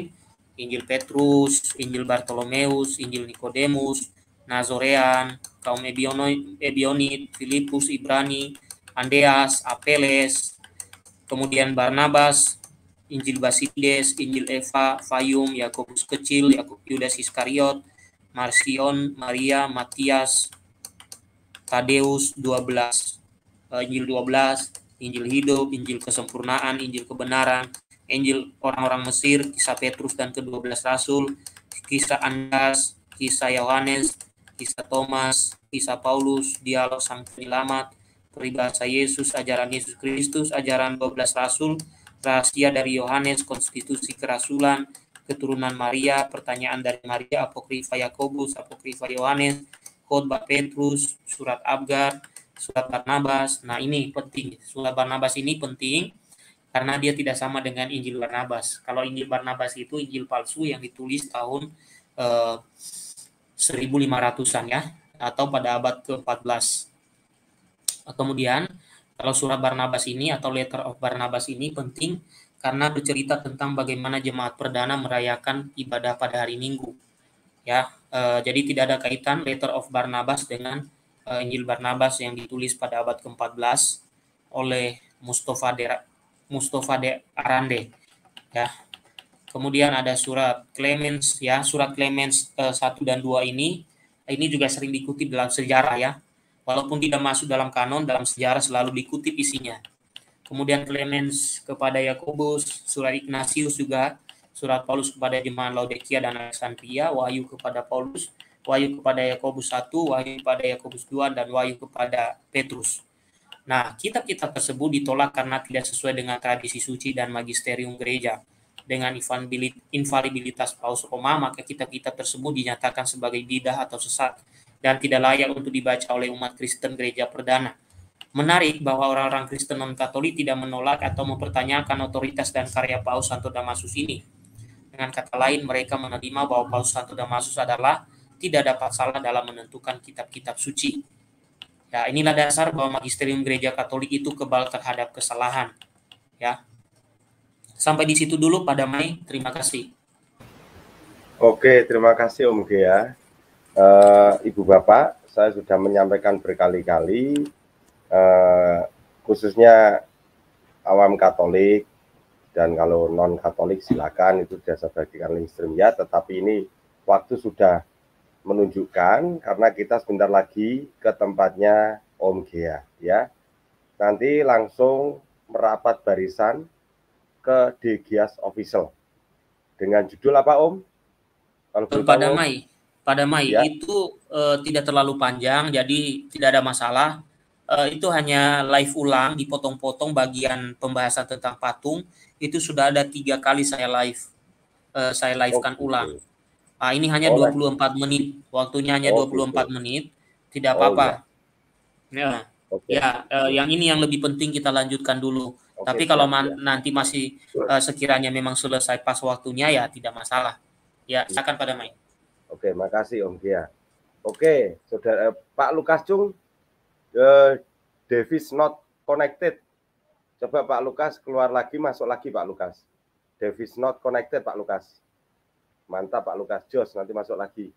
Injil Petrus, Injil Bartolomeus, Injil Nikodemus, Nazorean, kaum Ebionit, Filipus, Ibrani, Andeas, Apeles, kemudian Barnabas, Injil Basides, Injil Eva, Fayum, Yakobus kecil, Yakobus Yudas Iskariot, Marsion, Maria, Matias, Tadeus 12, eh, Injil 12, Injil hidup, Injil kesempurnaan, Injil kebenaran, Injil orang-orang Mesir, kisah Petrus dan ke-12 rasul, kisah Andas, kisah Yohanes, kisah Thomas, kisah Paulus, dialog sang penyelamat, peribahasa Yesus, ajaran Yesus Kristus, ajaran 12 rasul, rahasia dari Yohanes, konstitusi kerasulan, keturunan Maria, pertanyaan dari Maria, apokrifa Yakobus, apokrifa Yohanes, khotbah Petrus, surat Abgar, surat Barnabas. Nah, ini penting. Surat Barnabas ini penting karena dia tidak sama dengan Injil Barnabas. Kalau Injil Barnabas itu Injil palsu yang ditulis tahun eh, 1500-an ya atau pada abad ke-14. Kemudian kalau surat Barnabas ini atau letter of Barnabas ini penting karena bercerita tentang bagaimana jemaat perdana merayakan ibadah pada hari Minggu. Ya, e, jadi tidak ada kaitan letter of Barnabas dengan e, Injil Barnabas yang ditulis pada abad ke-14 oleh Mustafa De Mustafa De Arande. Ya. Kemudian ada surat Clemens ya, surat Clemens e, eh, 1 dan 2 ini ini juga sering dikutip dalam sejarah ya Walaupun tidak masuk dalam kanon, dalam sejarah selalu dikutip isinya. Kemudian Clemens kepada Yakobus, surat Ignatius juga, surat Paulus kepada jemaat Laodikia dan Alexandria, Wahyu kepada Paulus, Wahyu kepada Yakobus 1, Wahyu kepada Yakobus 2, dan Wahyu kepada Petrus. Nah, kitab-kitab tersebut ditolak karena tidak sesuai dengan tradisi suci dan magisterium gereja. Dengan infalibilitas Paus Roma, maka kitab-kitab tersebut dinyatakan sebagai bidah atau sesat dan tidak layak untuk dibaca oleh umat Kristen gereja perdana. Menarik bahwa orang-orang Kristen non-Katolik tidak menolak atau mempertanyakan otoritas dan karya Paus Santo Damasus ini. Dengan kata lain, mereka menerima bahwa Paus Santo Damasus adalah tidak dapat salah dalam menentukan kitab-kitab suci. Ya, inilah dasar bahwa magisterium gereja Katolik itu kebal terhadap kesalahan. Ya. Sampai di situ dulu pada Mei. Terima kasih.
Oke, terima kasih Om Gia uh, Ibu Bapak, saya sudah menyampaikan berkali-kali, uh, khususnya awam Katolik dan kalau non Katolik silakan itu sudah saya bagikan link stream ya. Tetapi ini waktu sudah menunjukkan karena kita sebentar lagi ke tempatnya Om Gea ya. Nanti langsung merapat barisan ke Degias Official dengan judul apa Om? Kalau Berupa damai
pada Mei ya. itu uh, tidak terlalu panjang jadi tidak ada masalah uh, itu hanya live ulang dipotong-potong bagian pembahasan tentang patung itu sudah ada tiga kali saya live uh, saya livekan okay. Oh, ulang Uh, ini hanya oh, 24 menit waktunya hanya oh, 24 gitu. okay. menit tidak oh, apa-apa oh, ya, Okay. ya uh, yang ini yang lebih penting kita lanjutkan dulu okay, tapi kalau ya. nanti masih uh, sekiranya memang selesai pas waktunya ya
tidak masalah ya iya. silakan pada main Oke, makasih Om Kia. Oke, saudara Pak Lukas Cung, uh, Davis not connected. Coba Pak Lukas keluar lagi, masuk lagi Pak Lukas. Davis not connected Pak Lukas. Mantap Pak Lukas, Jos nanti masuk lagi.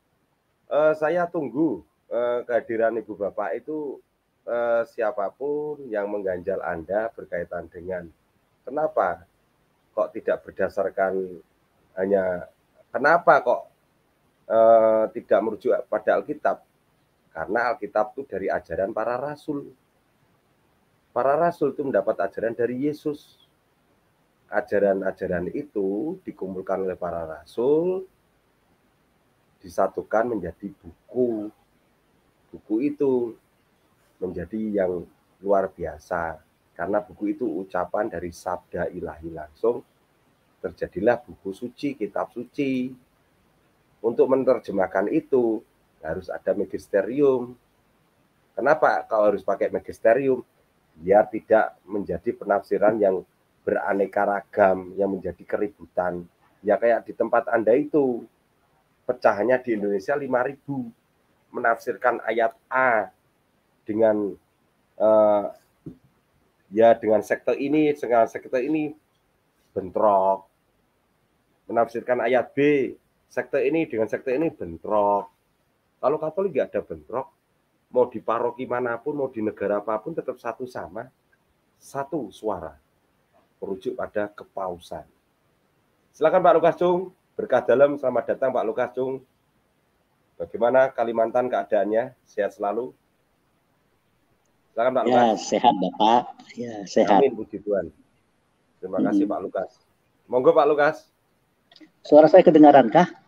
Uh, saya tunggu uh, kehadiran Ibu Bapak itu uh, siapapun yang mengganjal Anda berkaitan dengan kenapa kok tidak berdasarkan hanya kenapa kok eh, tidak merujuk pada Alkitab karena Alkitab itu dari ajaran para rasul. Para rasul itu mendapat ajaran dari Yesus. Ajaran-ajaran itu dikumpulkan oleh para rasul, disatukan menjadi buku. Buku itu menjadi yang luar biasa karena buku itu ucapan dari sabda ilahi langsung terjadilah buku suci, kitab suci untuk menerjemahkan itu harus ada magisterium. Kenapa kalau harus pakai magisterium? Biar tidak menjadi penafsiran yang beraneka ragam, yang menjadi keributan. Ya kayak di tempat Anda itu, pecahannya di Indonesia 5000 menafsirkan ayat A dengan uh, ya dengan sektor ini dengan sektor ini bentrok menafsirkan ayat B sekte ini dengan sekte ini bentrok. Kalau Katolik nggak ada bentrok, mau di paroki manapun, mau di negara apapun tetap satu sama, satu suara. Merujuk pada kepausan. Silakan Pak Lukas Cung, berkah dalam, selamat datang Pak Lukas Cung. Bagaimana Kalimantan keadaannya? Sehat selalu? Silakan Pak ya, Lukas. Ya, sehat Bapak. Ya, sehat. Amin, puji Tuhan. Terima kasih hmm. Pak Lukas. Monggo Pak Lukas.
Suara saya kedengaran kah?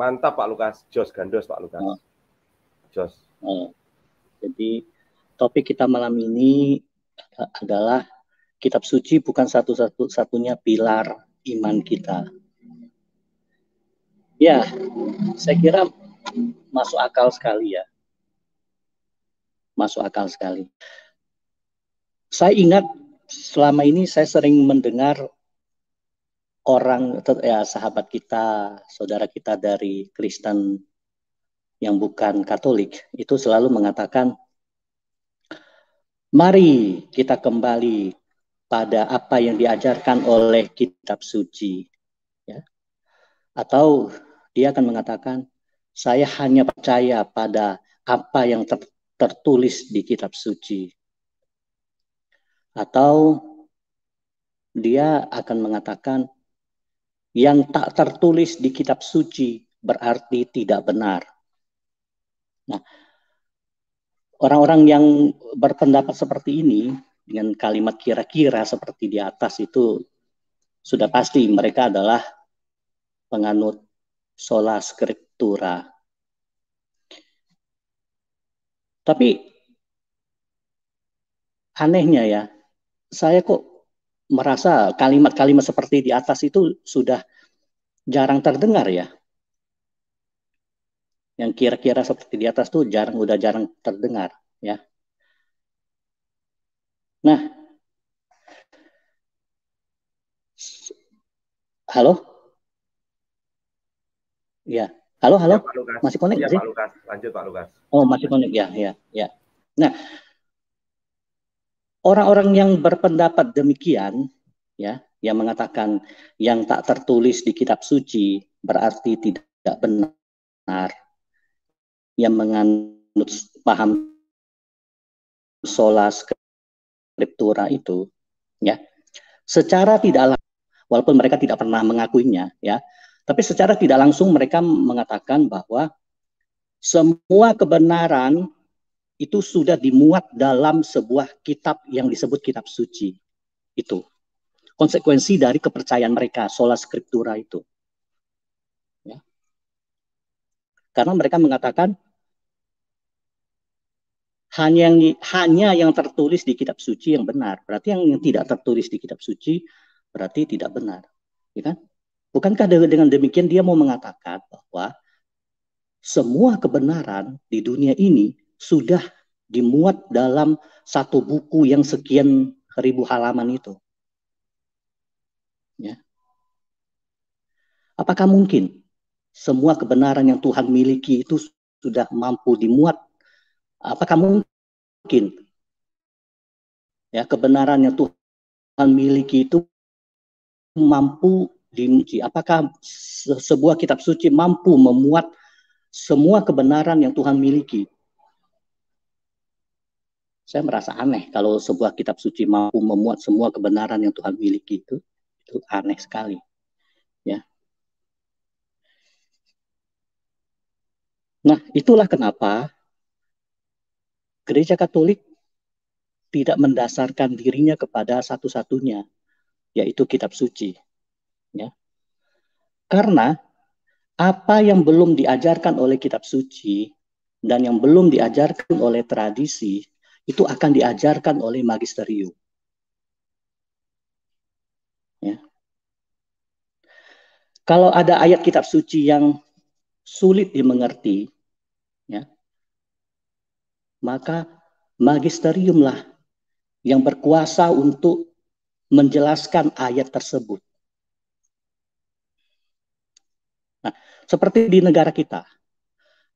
Mantap Pak Lukas,
Jos Gandos Pak Lukas. Oh. Jos. Ah. Jadi topik kita malam ini eh, adalah kitab suci bukan satu-satunya pilar iman kita. Ya, saya kira masuk akal sekali ya. Masuk akal sekali. Saya ingat selama ini saya sering mendengar orang ya sahabat kita, saudara kita dari Kristen yang bukan Katolik itu selalu mengatakan mari kita kembali pada apa yang diajarkan oleh kitab suci ya. Atau dia akan mengatakan saya hanya percaya pada apa yang ter tertulis di kitab suci. Atau dia akan mengatakan yang tak tertulis di kitab suci berarti tidak benar. Nah, orang-orang yang berpendapat seperti ini dengan kalimat kira-kira seperti di atas itu sudah pasti mereka adalah penganut sola scriptura. Tapi anehnya ya, saya kok merasa kalimat-kalimat seperti di atas itu sudah jarang terdengar ya. Yang kira-kira seperti di atas tuh jarang udah jarang terdengar ya. Nah, halo? Ya, halo halo.
Ya, Pak Lukas. Masih connect ya, sih? Pak Lukas. Lanjut Pak Lukas.
Oh, masih connect ya, ya, ya. Nah, orang-orang yang berpendapat demikian ya yang mengatakan yang tak tertulis di kitab suci berarti tidak benar yang menganut paham sola kriptura itu ya secara tidak langsung walaupun mereka tidak pernah mengakuinya ya tapi secara tidak langsung mereka mengatakan bahwa semua kebenaran itu sudah dimuat dalam sebuah kitab yang disebut kitab suci. Itu konsekuensi dari kepercayaan mereka, sola scriptura itu. Ya. Karena mereka mengatakan hanya yang hanya yang tertulis di kitab suci yang benar. Berarti yang, yang tidak tertulis di kitab suci berarti tidak benar, ya kan? Bukankah dengan demikian dia mau mengatakan bahwa semua kebenaran di dunia ini sudah dimuat dalam satu buku yang sekian ribu halaman itu. Ya. Apakah mungkin semua kebenaran yang Tuhan miliki itu sudah mampu dimuat? Apakah mungkin ya kebenaran yang Tuhan miliki itu mampu dimuji? Apakah sebuah kitab suci mampu memuat semua kebenaran yang Tuhan miliki? Saya merasa aneh kalau sebuah kitab suci mampu memuat semua kebenaran yang Tuhan miliki itu. Itu aneh sekali. Ya. Nah, itulah kenapa gereja Katolik tidak mendasarkan dirinya kepada satu-satunya, yaitu kitab suci. Ya. Karena apa yang belum diajarkan oleh kitab suci dan yang belum diajarkan oleh tradisi itu akan diajarkan oleh magisterium. Ya. Kalau ada ayat kitab suci yang sulit dimengerti, ya, maka magisteriumlah yang berkuasa untuk menjelaskan ayat tersebut. Nah, seperti di negara kita,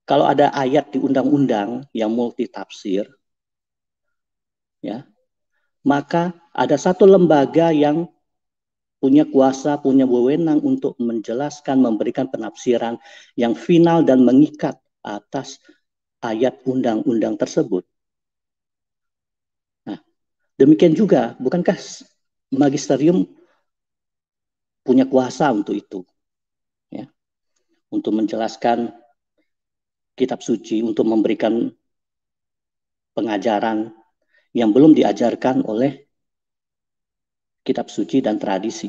kalau ada ayat di undang-undang yang multitafsir ya maka ada satu lembaga yang punya kuasa, punya wewenang untuk menjelaskan, memberikan penafsiran yang final dan mengikat atas ayat undang-undang tersebut. Nah, demikian juga, bukankah magisterium punya kuasa untuk itu? Ya, untuk menjelaskan kitab suci, untuk memberikan pengajaran yang belum diajarkan oleh kitab suci dan tradisi.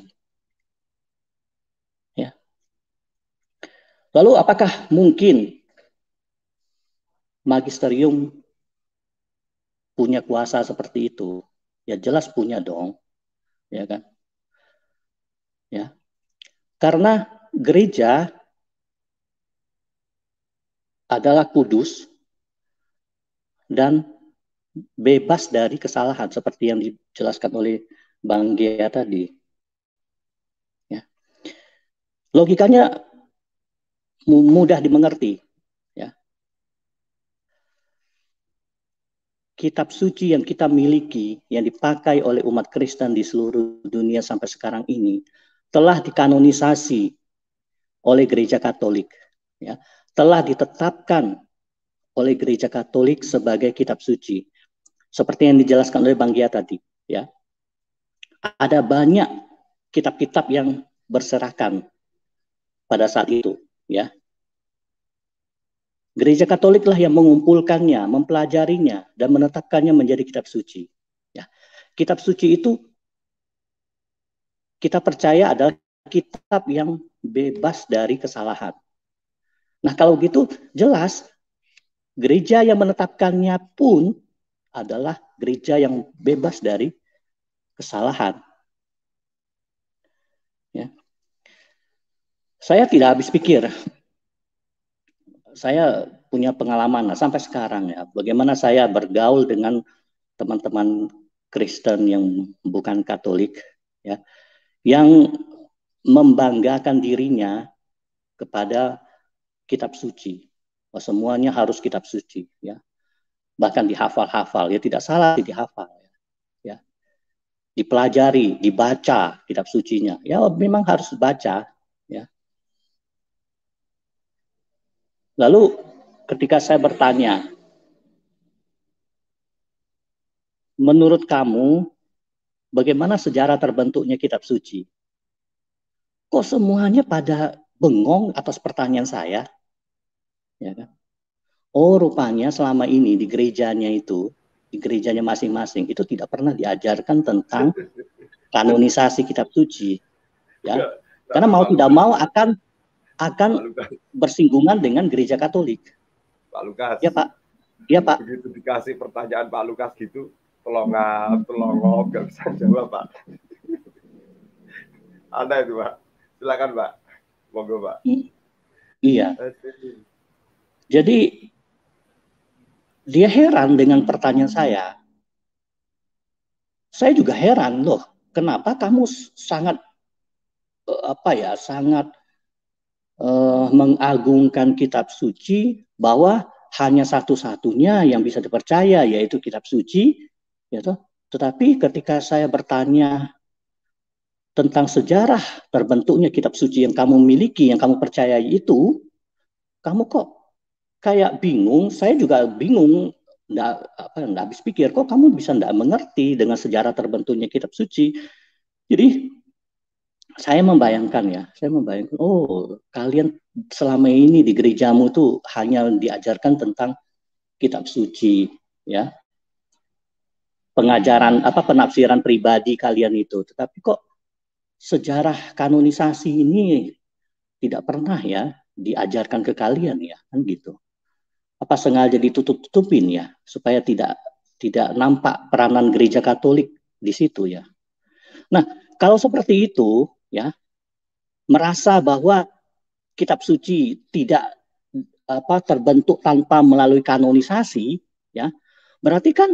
Ya. Lalu apakah mungkin magisterium punya kuasa seperti itu? Ya jelas punya dong. Ya kan? Ya. Karena gereja adalah kudus dan bebas dari kesalahan seperti yang dijelaskan oleh Bang Gia tadi. Ya. Logikanya mudah dimengerti. Ya. Kitab suci yang kita miliki, yang dipakai oleh umat Kristen di seluruh dunia sampai sekarang ini, telah dikanonisasi oleh gereja Katolik. Ya. Telah ditetapkan oleh gereja Katolik sebagai kitab suci seperti yang dijelaskan oleh Bang Gia tadi, ya. Ada banyak kitab-kitab yang berserakan pada saat itu, ya. Gereja Katoliklah yang mengumpulkannya, mempelajarinya, dan menetapkannya menjadi kitab suci. Ya. Kitab suci itu kita percaya adalah kitab yang bebas dari kesalahan. Nah kalau gitu jelas gereja yang menetapkannya pun adalah gereja yang bebas dari kesalahan. Ya. Saya tidak habis pikir. Saya punya pengalaman nah, sampai sekarang ya, bagaimana saya bergaul dengan teman-teman Kristen yang bukan Katolik ya, yang membanggakan dirinya kepada kitab suci. Oh, semuanya harus kitab suci ya bahkan dihafal-hafal ya tidak salah dihafal ya. ya dipelajari dibaca kitab sucinya ya memang harus baca ya lalu ketika saya bertanya menurut kamu bagaimana sejarah terbentuknya kitab suci kok semuanya pada bengong atas pertanyaan saya ya kan Oh, rupanya selama ini di gerejanya itu, di gerejanya masing-masing itu tidak pernah diajarkan tentang iya, iya, iya, kanonisasi kitab suci. Ya. Karena mau tidak mau akan akan bersinggungan dengan gereja Katolik.
Pak Lukas. Ya, Pak. ya Pak. Begitu dikasih pertanyaan Pak Lukas gitu, telonga, telongo, nggak bisa jawab, Pak. Ada itu, Pak. Silakan, Pak. Monggo, Pak. I iya.
Jadi dia heran dengan pertanyaan saya. Saya juga heran loh, kenapa kamu sangat eh, apa ya, sangat uh, mengagungkan kitab suci bahwa hanya satu-satunya yang bisa dipercaya yaitu kitab suci, gitu. tetapi ketika saya bertanya tentang sejarah terbentuknya kitab suci yang kamu miliki, yang kamu percayai itu, kamu kok kayak bingung, saya juga bingung, nggak apa nggak habis pikir kok kamu bisa nggak mengerti dengan sejarah terbentuknya kitab suci. Jadi saya membayangkan ya, saya membayangkan, oh kalian selama ini di gerejamu tuh hanya diajarkan tentang kitab suci, ya pengajaran apa penafsiran pribadi kalian itu, tetapi kok sejarah kanonisasi ini tidak pernah ya diajarkan ke kalian ya kan gitu apa sengaja ditutup-tutupin ya supaya tidak tidak nampak peranan gereja Katolik di situ ya. Nah, kalau seperti itu ya merasa bahwa kitab suci tidak apa terbentuk tanpa melalui kanonisasi ya berarti kan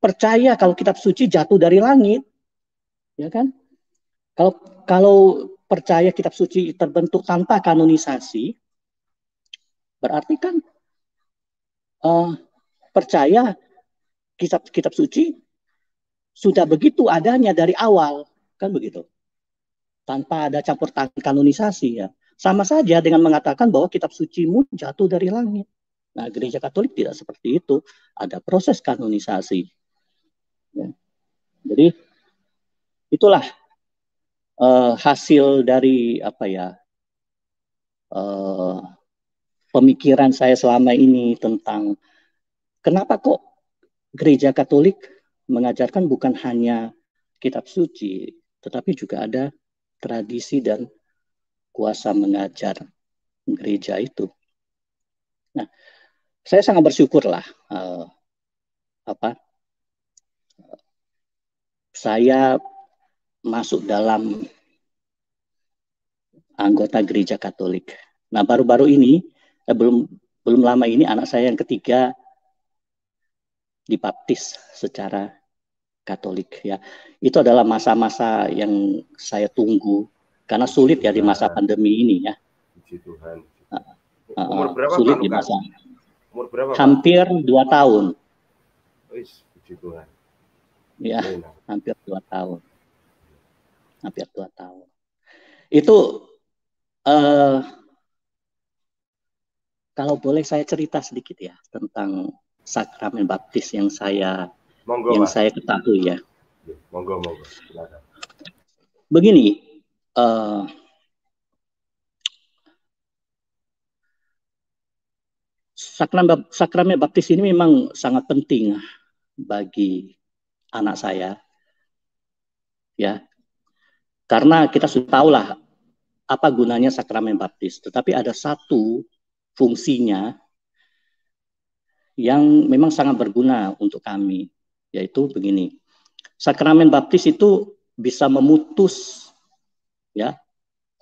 percaya kalau kitab suci jatuh dari langit ya kan kalau kalau percaya kitab suci terbentuk tanpa kanonisasi berarti kan uh, percaya kitab kitab suci sudah begitu adanya dari awal kan begitu tanpa ada campur tangan kanonisasi ya sama saja dengan mengatakan bahwa kitab suci mu jatuh dari langit nah gereja katolik tidak seperti itu ada proses kanonisasi ya. jadi itulah uh, hasil dari apa ya uh, pemikiran saya selama ini tentang kenapa kok gereja Katolik mengajarkan bukan hanya kitab suci, tetapi juga ada tradisi dan kuasa mengajar gereja itu. Nah, saya sangat bersyukurlah uh, apa saya masuk dalam anggota gereja Katolik. Nah, baru-baru ini eh, belum belum lama ini anak saya yang ketiga dibaptis secara Katolik ya. Itu adalah masa-masa yang saya tunggu karena sulit ya di nah. masa pandemi ini ya. Tuhan. sulit di masa. Hampir dua tahun. Ya, hampir dua tahun. Hampir dua tahun. Itu uh, kalau boleh saya cerita sedikit ya tentang sakramen baptis yang saya monggo, yang Pak. saya ketahui ya. Monggo, monggo. Begini, uh, sakramen sakramen baptis ini memang sangat penting bagi anak saya. Ya. Karena kita sudah tahu lah apa gunanya sakramen baptis, tetapi ada satu fungsinya yang memang sangat berguna untuk kami, yaitu begini. Sakramen baptis itu bisa memutus ya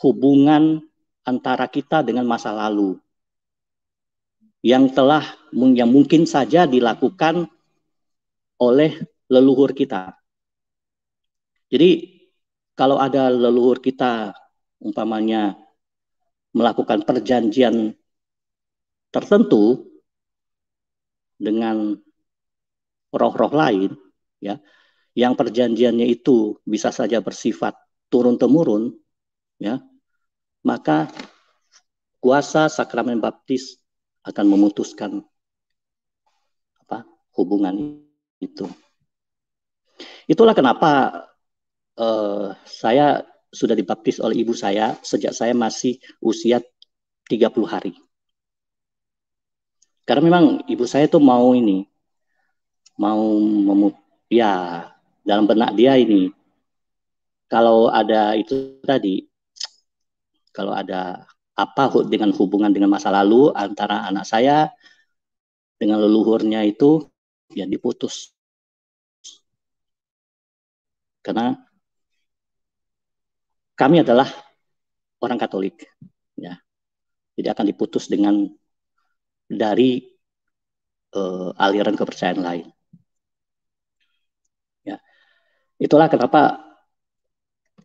hubungan antara kita dengan masa lalu yang telah yang mungkin saja dilakukan oleh leluhur kita. Jadi kalau ada leluhur kita umpamanya melakukan perjanjian tertentu dengan roh-roh lain ya yang perjanjiannya itu bisa saja bersifat turun temurun ya maka kuasa sakramen baptis akan memutuskan apa hubungan itu itulah kenapa uh, saya sudah dibaptis oleh ibu saya sejak saya masih usia 30 hari karena memang ibu saya tuh mau ini, mau memut, ya dalam benak dia ini, kalau ada itu tadi, kalau ada apa dengan hubungan dengan masa lalu antara anak saya dengan leluhurnya itu ya diputus karena kami adalah orang Katolik ya tidak akan diputus dengan dari uh, aliran kepercayaan lain. Ya. Itulah kenapa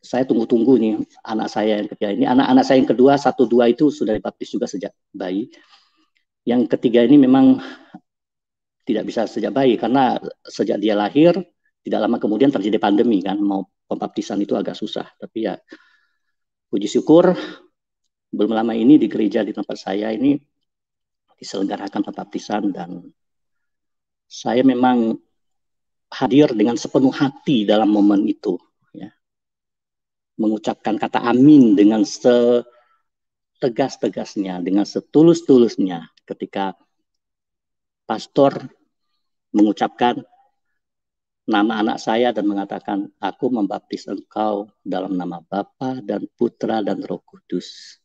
saya tunggu-tunggu nih anak saya yang ketiga ini. Anak-anak saya yang kedua, satu dua itu sudah dibaptis juga sejak bayi. Yang ketiga ini memang tidak bisa sejak bayi karena sejak dia lahir tidak lama kemudian terjadi pandemi kan mau pembaptisan itu agak susah tapi ya puji syukur belum lama ini di gereja di tempat saya ini diselenggarakan pembaptisan dan saya memang hadir dengan sepenuh hati dalam momen itu ya. Mengucapkan kata amin dengan setegas-tegasnya, dengan setulus-tulusnya ketika pastor mengucapkan nama anak saya dan mengatakan, aku membaptis engkau dalam nama Bapa dan Putra dan Roh Kudus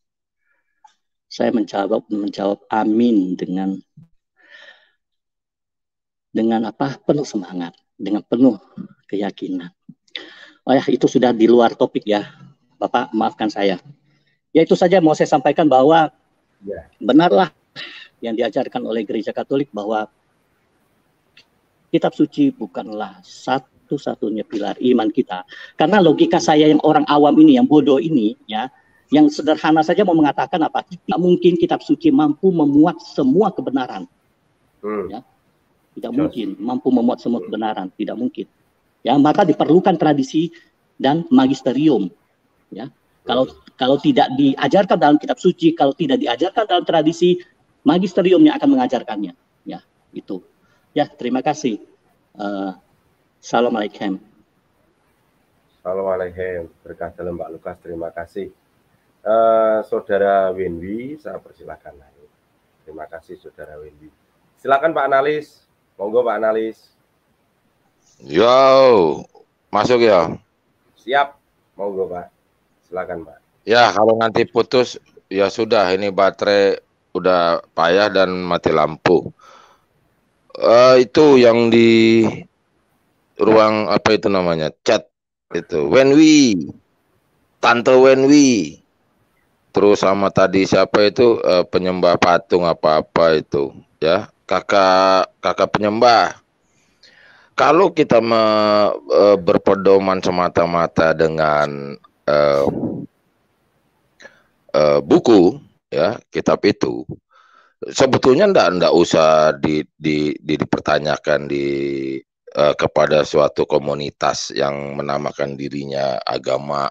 saya menjawab menjawab amin dengan dengan apa penuh semangat, dengan penuh keyakinan. Oh ya, itu sudah di luar topik ya. Bapak, maafkan saya. Ya itu saja mau saya sampaikan bahwa ya. benarlah yang diajarkan oleh gereja Katolik bahwa kitab suci bukanlah satu-satunya pilar iman kita. Karena logika saya yang orang awam ini, yang bodoh ini, ya, yang sederhana saja mau mengatakan apa? Tidak mungkin kitab suci mampu memuat semua kebenaran. Hmm. Ya. Tidak yes. mungkin mampu memuat semua hmm. kebenaran, tidak mungkin. Ya, maka diperlukan tradisi dan magisterium. Ya. Kalau kalau tidak diajarkan dalam kitab suci, kalau tidak diajarkan dalam tradisi, magisteriumnya akan mengajarkannya. Ya, itu. Ya, terima kasih. Uh, assalamualaikum
alaikum. Berkah dalam Pak Lukas. Terima kasih. Eh, saudara Wendy, saya persilakan naik. Terima kasih Saudara Wendy. Silakan Pak Analis. Monggo Pak Analis.
Yo, masuk ya.
Siap. Monggo Pak. Silakan Pak.
Ya, kalau nanti putus ya sudah ini baterai udah payah dan mati lampu. Uh, itu yang di ruang apa itu namanya? Chat itu. When we Tante Wenwi terus sama tadi siapa itu uh, penyembah patung apa-apa itu ya kakak kakak penyembah kalau kita me, uh, berpedoman semata-mata dengan uh, uh, buku ya kitab itu sebetulnya ndak ndak usah di, di, di dipertanyakan di uh, kepada suatu komunitas yang menamakan dirinya agama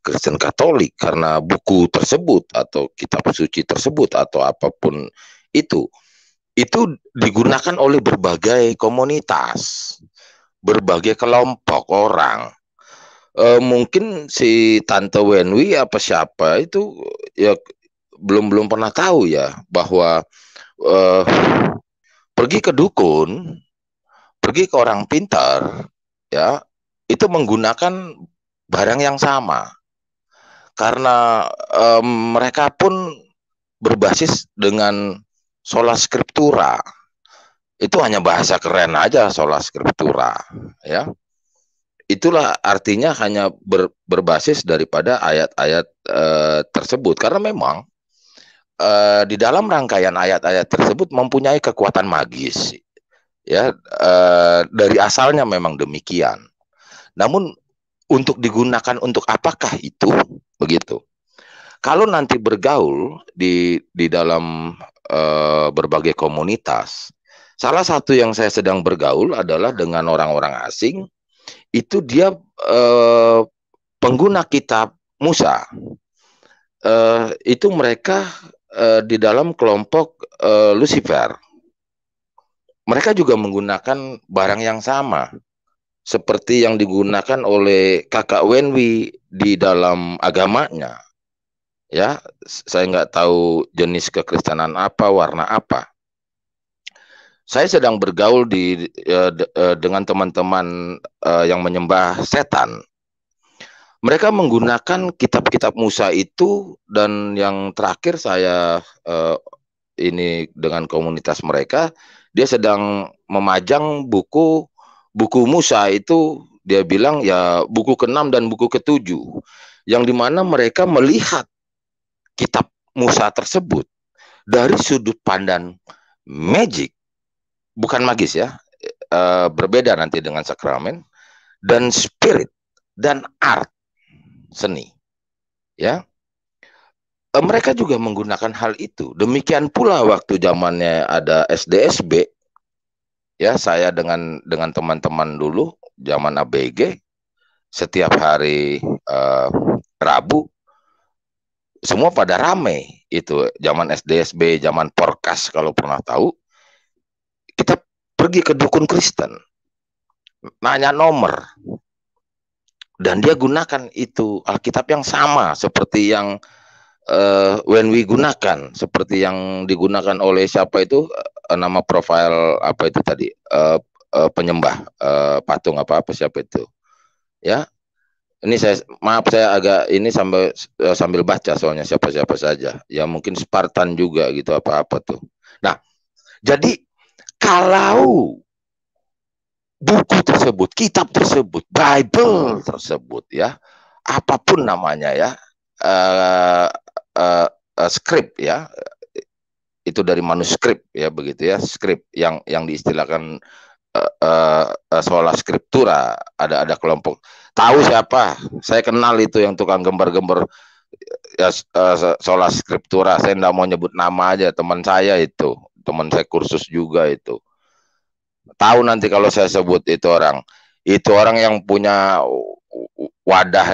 Kristen Katolik karena buku tersebut atau kitab suci tersebut atau apapun itu itu digunakan oleh berbagai komunitas, berbagai kelompok orang. E, mungkin si Tante Wenwi apa siapa itu ya belum belum pernah tahu ya bahwa e, pergi ke dukun, pergi ke orang pintar, ya itu menggunakan barang yang sama karena um, mereka pun berbasis dengan sola scriptura itu hanya bahasa keren aja sola scriptura ya itulah artinya hanya ber, berbasis daripada ayat-ayat uh, tersebut karena memang uh, di dalam rangkaian ayat-ayat tersebut mempunyai kekuatan magis ya uh, dari asalnya memang demikian namun untuk digunakan untuk apakah itu Begitu. Kalau nanti bergaul di di dalam e, berbagai komunitas, salah satu yang saya sedang bergaul adalah dengan orang-orang asing. Itu dia e, pengguna kitab Musa. E, itu mereka e, di dalam kelompok e, Lucifer. Mereka juga menggunakan barang yang sama seperti yang digunakan oleh kakak Wenwi di dalam agamanya. Ya, saya nggak tahu jenis kekristenan apa, warna apa. Saya sedang bergaul di e, e, dengan teman-teman e, yang menyembah setan. Mereka menggunakan kitab-kitab Musa itu dan yang terakhir saya ini dengan komunitas mereka, dia sedang memajang buku buku Musa itu dia bilang ya buku ke-6 dan buku ke-7 yang dimana mereka melihat kitab Musa tersebut dari sudut pandang magic bukan magis ya e, berbeda nanti dengan sakramen dan spirit dan art seni ya e, mereka juga menggunakan hal itu demikian pula waktu zamannya ada SDSB ya saya dengan dengan teman-teman dulu zaman ABG setiap hari eh, Rabu semua pada rame itu zaman SDSB zaman Porkas kalau pernah tahu kita pergi ke dukun Kristen nanya nomor dan dia gunakan itu Alkitab yang sama seperti yang uh, when we gunakan seperti yang digunakan oleh siapa itu uh, nama profil apa itu tadi uh, uh, penyembah uh, patung apa apa siapa itu ya ini saya maaf saya agak ini sambil uh, sambil baca soalnya siapa-siapa saja ya mungkin Spartan juga gitu apa-apa tuh nah jadi kalau buku tersebut kitab tersebut Bible tersebut ya apapun namanya ya uh, eh, eh, skrip ya itu dari manuskrip ya begitu ya skrip yang yang diistilahkan uh, uh, uh, ada ada kelompok tahu siapa saya kenal itu yang tukang gembar-gembar ya uh, seolah skriptura saya tidak mau nyebut nama aja teman saya itu teman saya kursus juga itu tahu nanti kalau saya sebut itu orang itu orang yang punya wadah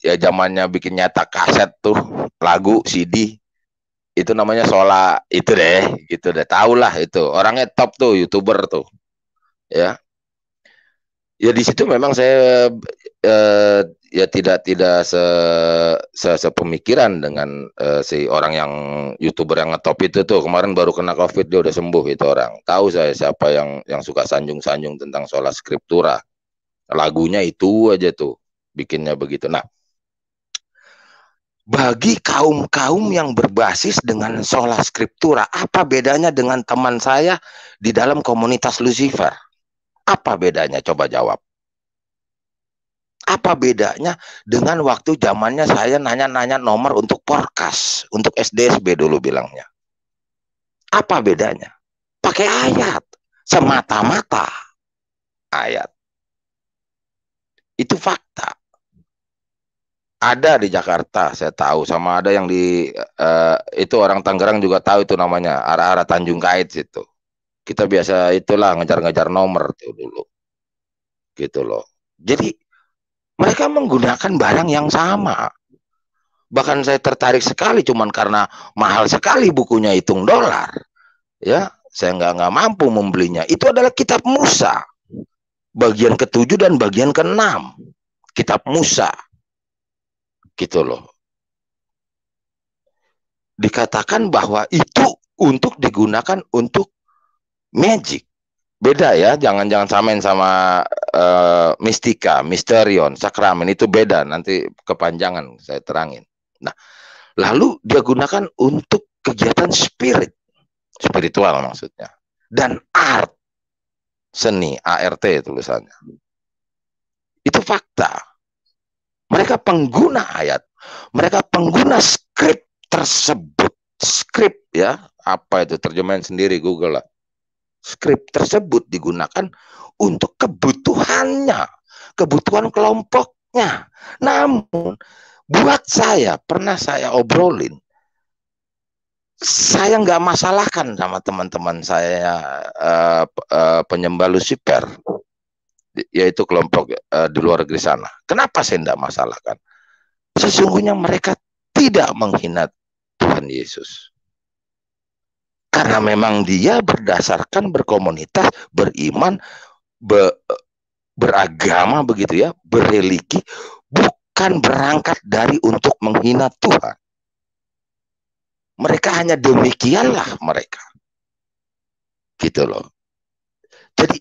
ya zamannya bikin nyata kaset tuh lagu CD itu namanya sola itu deh gitu deh tau lah itu orangnya top tuh youtuber tuh ya ya di situ memang saya eh, ya tidak tidak se, se sepemikiran dengan eh, si orang yang youtuber yang ngetop itu tuh kemarin baru kena covid dia udah sembuh itu orang tahu saya siapa yang yang suka sanjung-sanjung tentang sola skriptura lagunya itu aja tuh bikinnya begitu. Nah, bagi kaum-kaum yang berbasis dengan sholat skriptura, apa bedanya dengan teman saya di dalam komunitas Lucifer? Apa bedanya? Coba jawab. Apa bedanya dengan waktu zamannya saya nanya-nanya nomor untuk porkas, untuk SDSB dulu bilangnya? Apa bedanya? Pakai ayat, semata-mata ayat. Itu fakta ada di Jakarta saya tahu sama ada yang di uh, itu orang Tangerang juga tahu itu namanya arah-arah Tanjung Kait situ kita biasa itulah ngejar-ngejar nomor tuh dulu gitu loh jadi mereka menggunakan barang yang sama bahkan saya tertarik sekali cuman karena mahal sekali bukunya hitung dolar ya saya nggak nggak mampu membelinya itu adalah kitab Musa bagian ketujuh dan bagian keenam kitab Musa gitu loh. Dikatakan bahwa itu untuk digunakan untuk magic. Beda ya, jangan-jangan samain sama uh, mistika, misterion, sakramen itu beda. Nanti kepanjangan saya terangin. Nah, lalu dia gunakan untuk kegiatan spirit, spiritual maksudnya, dan art, seni, ART tulisannya. Itu fakta mereka pengguna ayat. Mereka pengguna skrip tersebut. Skrip ya, apa itu terjemahan sendiri Google lah. Skrip tersebut digunakan untuk kebutuhannya, kebutuhan kelompoknya. Namun buat saya pernah saya obrolin saya nggak masalahkan sama teman-teman saya uh, uh, penyembah Lucifer yaitu kelompok uh, di luar negeri sana. Kenapa saya tidak masalahkan? Sesungguhnya mereka tidak menghina Tuhan Yesus. Karena memang dia berdasarkan berkomunitas, beriman, be, beragama begitu ya, bereligi, bukan berangkat dari untuk menghina Tuhan. Mereka hanya demikianlah mereka. Gitu loh. Jadi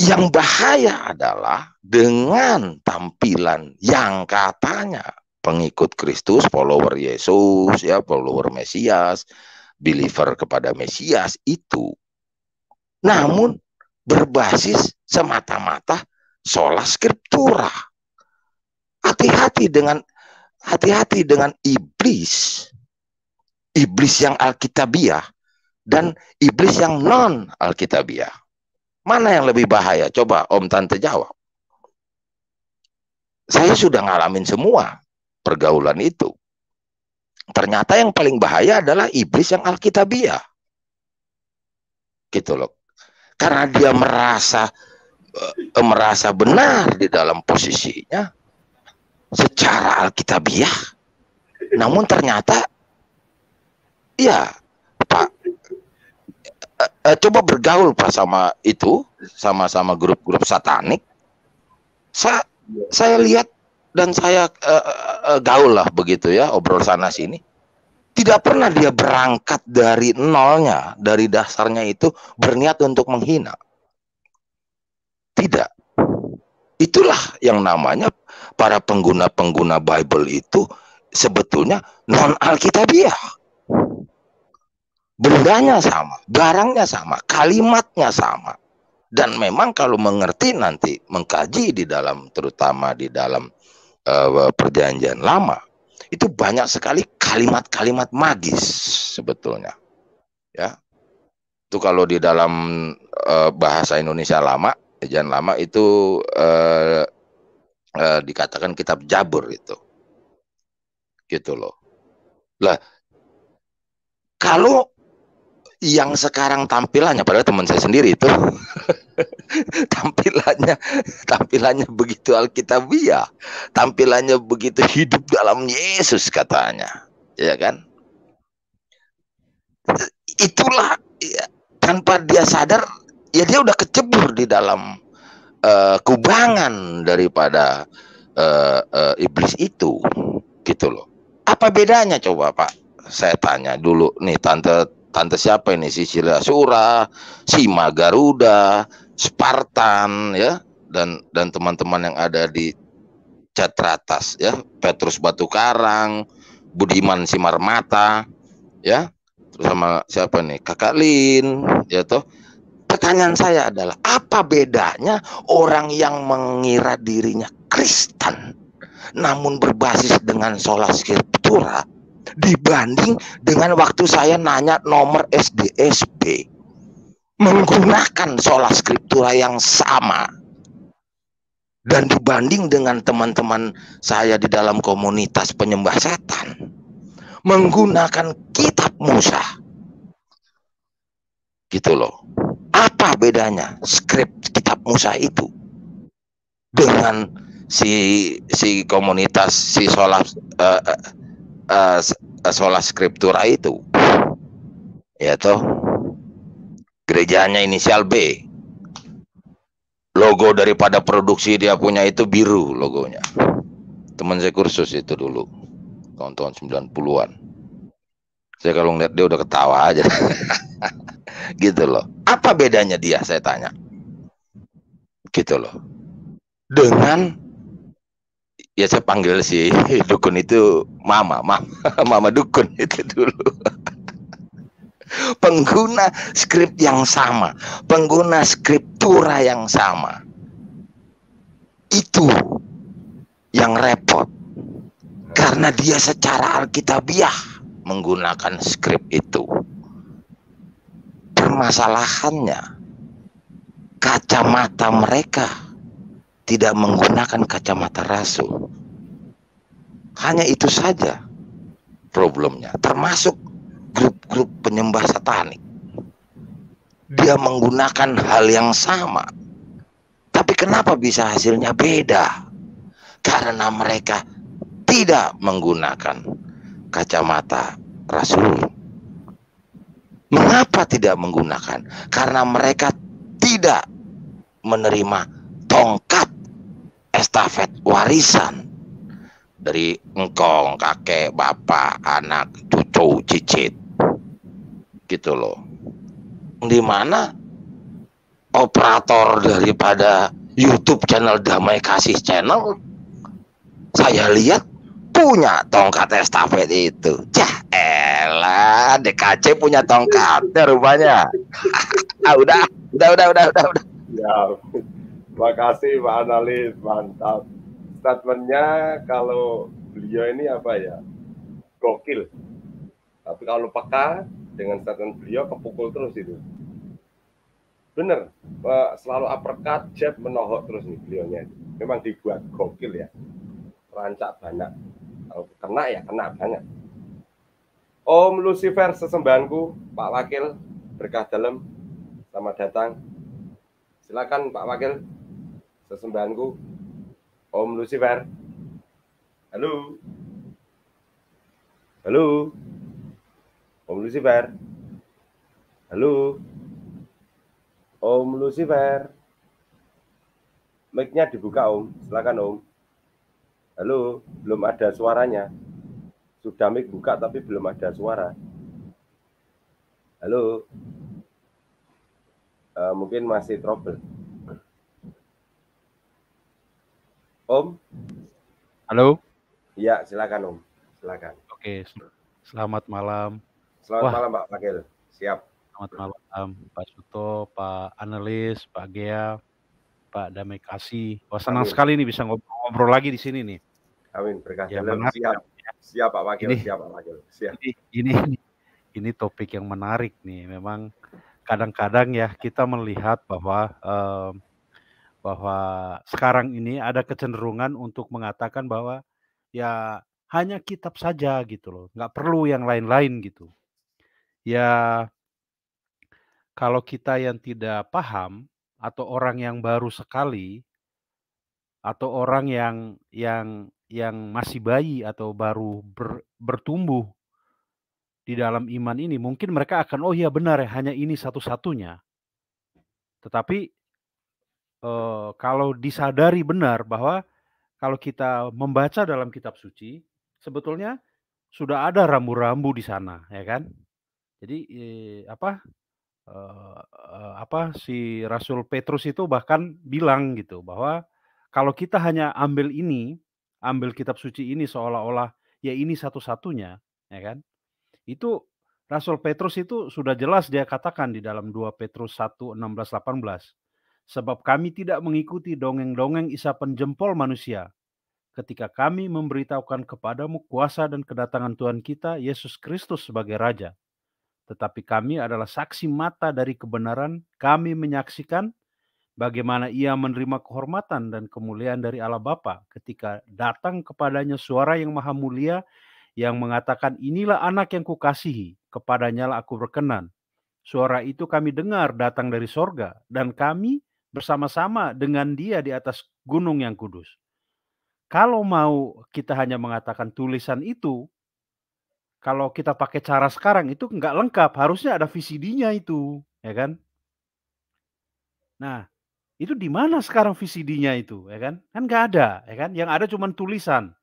yang bahaya adalah dengan tampilan yang katanya pengikut Kristus, follower Yesus, ya follower Mesias, believer kepada Mesias itu. Namun berbasis semata-mata sola scriptura. Hati-hati dengan hati-hati dengan iblis. Iblis yang alkitabiah dan iblis yang non alkitabiah. Mana yang lebih bahaya? Coba Om Tante jawab. Saya sudah ngalamin semua pergaulan itu. Ternyata yang paling bahaya adalah iblis yang alkitabiah. Gitu loh. Karena dia merasa eh, merasa benar di dalam posisinya secara alkitabiah. Namun ternyata ya eh, coba bergaul pak sama itu sama-sama grup-grup satanik Sa saya lihat dan saya eh, eh, eh, gaul lah begitu ya obrol sana sini tidak pernah dia berangkat dari nolnya dari dasarnya itu berniat untuk menghina tidak itulah yang namanya para pengguna-pengguna Bible itu sebetulnya non Alkitabiah Bendanya sama, barangnya sama, kalimatnya sama. Dan memang kalau mengerti nanti mengkaji di dalam terutama di dalam uh, perjanjian lama itu banyak sekali kalimat-kalimat magis sebetulnya. Ya. Itu kalau di dalam uh, bahasa Indonesia lama, perjanjian lama itu uh, dikatakan kitab Jabur itu. Gitu loh. Lah kalau yang sekarang tampilannya padahal teman saya sendiri itu tampilannya tampilannya begitu alkitabiah tampilannya begitu hidup dalam Yesus katanya ya kan itulah ya, tanpa dia sadar ya dia udah kecebur di dalam uh, kubangan daripada uh, uh, iblis itu gitu loh apa bedanya coba Pak saya tanya dulu nih tante tante siapa ini Sicilia Sura, Sima Garuda, Spartan ya dan dan teman-teman yang ada di cat ratas ya Petrus Batu Karang, Budiman Simarmata ya terus sama siapa nih Kakak Lin ya toh pertanyaan saya adalah apa bedanya orang yang mengira dirinya Kristen namun berbasis dengan sholat scriptura dibanding dengan waktu saya nanya nomor SDSB menggunakan sola skriptura yang sama dan dibanding dengan teman-teman saya di dalam komunitas penyembah setan menggunakan kitab Musa gitu loh apa bedanya skrip kitab Musa itu dengan si si komunitas si sholat uh, eh, eh, uh, eh, sola eh, scriptura itu ya toh gerejanya inisial B logo daripada produksi dia punya itu biru logonya teman saya kursus itu dulu tahun-tahun 90-an saya kalau ngeliat dia udah ketawa aja gitu loh apa bedanya dia saya tanya gitu loh dengan ya saya panggil si dukun itu mama, mama, mama dukun itu dulu. pengguna skrip yang sama, pengguna skriptura yang sama. Itu yang repot. Karena dia secara alkitabiah menggunakan skrip itu. Permasalahannya kacamata mereka tidak menggunakan kacamata rasul. Hanya itu saja problemnya. Termasuk grup-grup penyembah satanik. Dia menggunakan hal yang sama. Tapi kenapa bisa hasilnya beda? Karena mereka tidak menggunakan kacamata rasul. Mengapa tidak menggunakan? Karena mereka tidak menerima tongkat estafet warisan dari engkong, kakek, bapak, anak, cucu, cicit. Gitu loh. di mana operator daripada YouTube channel Damai Kasih Channel saya lihat punya tongkat estafet itu. Cah, elah, DKC punya tongkat rupanya. udah, udah, udah, udah, udah. udah.
Ya. Terima kasih Pak Analis, mantap. Statementnya kalau beliau ini apa ya? Gokil. Tapi kalau peka dengan statement beliau kepukul terus itu. Bener, eh, selalu uppercut, jab menohok terus nih beliaunya. Memang dibuat gokil ya. Rancak banyak. Kalau kena ya kena banyak. Om Lucifer sesembahanku, Pak Wakil, berkah dalam. Selamat datang. Silakan Pak Wakil sesembahanku Om Lucifer. Halo. Halo. Om Lucifer. Halo. Om Lucifer. Mic-nya dibuka Om, silakan Om. Halo, belum ada suaranya. Sudah mic buka tapi belum ada suara. Halo. Uh, mungkin masih trouble. Om. Halo. Ya, silakan Om. Silakan.
Oke, selamat malam. Selamat Wah. malam
Pak Wakil. Siap.
Selamat malam Pak Suto, Pak Analis, Pak Gea, Pak Damai Kasih. Wah, senang Amin. sekali nih bisa ngobrol-ngobrol lagi di sini nih. Amin, berkah ya, siap.
Ya. Siap Pak Wakil, ini, siap Pak Wakil. Siap. Ini,
ini ini topik yang menarik nih. Memang kadang-kadang ya kita melihat bahwa um, bahwa sekarang ini ada kecenderungan untuk mengatakan bahwa ya hanya kitab saja gitu loh, nggak perlu yang lain-lain gitu. Ya kalau kita yang tidak paham atau orang yang baru sekali atau orang yang yang yang masih bayi atau baru ber, bertumbuh di dalam iman ini mungkin mereka akan oh iya benar ya hanya ini satu-satunya. Tetapi uh, kalau disadari benar bahwa kalau kita membaca dalam kitab suci, sebetulnya sudah ada rambu-rambu di sana, ya kan? Jadi eh, apa eh, eh, apa si Rasul Petrus itu bahkan bilang gitu bahwa kalau kita hanya ambil ini, ambil kitab suci ini seolah-olah ya ini satu-satunya, ya kan? Itu Rasul Petrus itu sudah jelas dia katakan di dalam 2 Petrus 1 16 18 sebab kami tidak mengikuti dongeng-dongeng isapan jempol manusia. Ketika kami memberitahukan kepadamu kuasa dan kedatangan Tuhan kita, Yesus Kristus sebagai Raja. Tetapi kami adalah saksi mata dari kebenaran, kami menyaksikan bagaimana ia menerima kehormatan dan kemuliaan dari Allah Bapa ketika datang kepadanya suara yang maha mulia yang mengatakan inilah anak yang kukasihi, kepadanyalah aku berkenan. Suara itu kami dengar datang dari sorga dan kami bersama-sama dengan dia di atas gunung yang kudus. Kalau mau kita hanya mengatakan tulisan itu, kalau kita pakai cara sekarang itu nggak lengkap, harusnya ada VCD-nya itu, ya kan? Nah, itu di mana sekarang VCD-nya itu, ya kan? Kan nggak ada, ya kan? Yang ada cuma tulisan,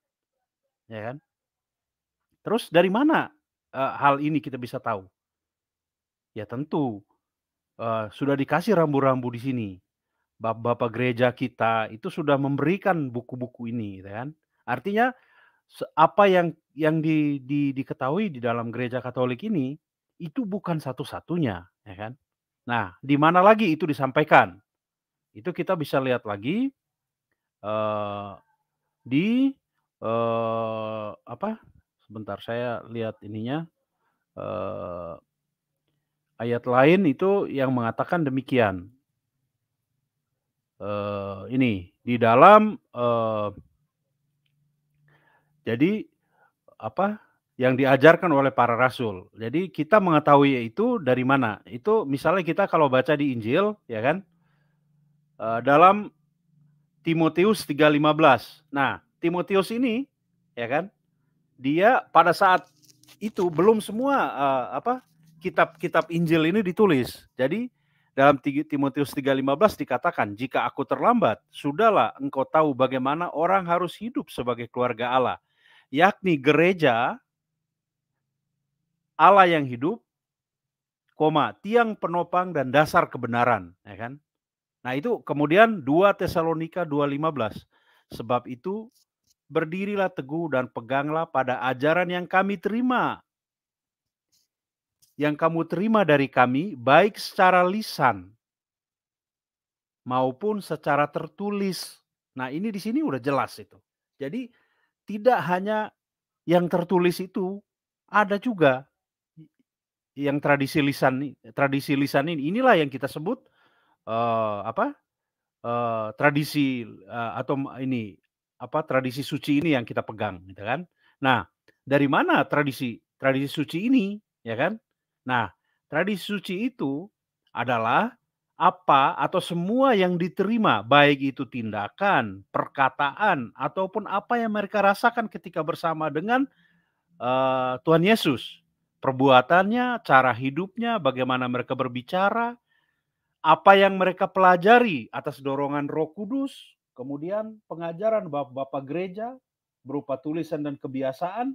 ya kan? Terus dari mana uh, hal ini kita bisa tahu? Ya tentu uh, sudah dikasih rambu-rambu di sini bapak-bapak gereja kita itu sudah memberikan buku-buku ini, gitu kan? Artinya apa yang yang di, di, diketahui di dalam gereja Katolik ini itu bukan satu-satunya, ya kan? Nah, di mana lagi itu disampaikan? Itu kita bisa lihat lagi uh, di uh, apa? Sebentar saya lihat ininya. Uh, ayat lain itu yang mengatakan demikian uh, ini di dalam uh, jadi apa yang diajarkan oleh para rasul. Jadi kita mengetahui itu dari mana? Itu misalnya kita kalau baca di Injil, ya kan? Uh, dalam Timotius 3:15. Nah, Timotius ini, ya kan? Dia pada saat itu belum semua uh, apa kitab-kitab Injil ini ditulis. Jadi dalam Timotius 3:15 dikatakan, "Jika aku terlambat, sudahlah engkau tahu bagaimana orang harus hidup sebagai keluarga Allah, yakni gereja Allah yang hidup, koma, tiang penopang dan dasar kebenaran," ya kan? Nah, itu kemudian 2 Tesalonika 2:15. Sebab itu berdirilah teguh dan peganglah pada ajaran yang kami terima yang kamu terima dari kami, baik secara lisan maupun secara tertulis. Nah, ini di sini udah jelas itu. Jadi, tidak hanya yang tertulis itu, ada juga yang tradisi lisan tradisi lisan ini inilah yang kita sebut uh, apa uh, tradisi uh, atau ini apa tradisi suci ini yang kita pegang gitu kan nah dari mana tradisi tradisi suci ini ya kan Nah, tradisi suci itu adalah apa atau semua yang diterima, baik itu tindakan, perkataan, ataupun apa yang mereka rasakan ketika bersama dengan uh, Tuhan Yesus, perbuatannya, cara hidupnya, bagaimana mereka berbicara, apa yang mereka pelajari atas dorongan Roh Kudus, kemudian pengajaran bapak-bapak gereja berupa tulisan dan kebiasaan,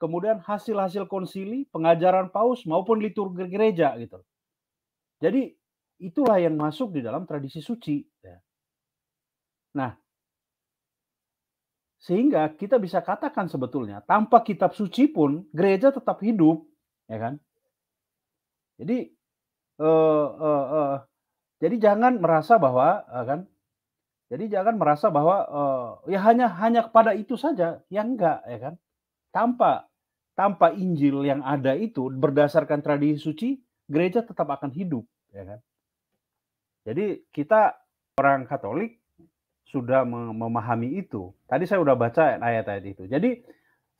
kemudian hasil-hasil konsili, pengajaran paus maupun liturgi gereja gitu. Jadi itulah yang masuk di dalam tradisi suci. Ya. Nah, sehingga kita bisa katakan sebetulnya tanpa kitab suci pun gereja tetap hidup, ya kan? Jadi, uh, uh, uh, jadi jangan merasa bahwa, uh, kan? Jadi jangan merasa bahwa uh, ya hanya hanya kepada itu saja, yang enggak, ya kan? tanpa tanpa Injil yang ada itu berdasarkan tradisi suci gereja tetap akan hidup ya kan jadi kita orang Katolik sudah memahami itu tadi saya sudah baca ayat-ayat itu jadi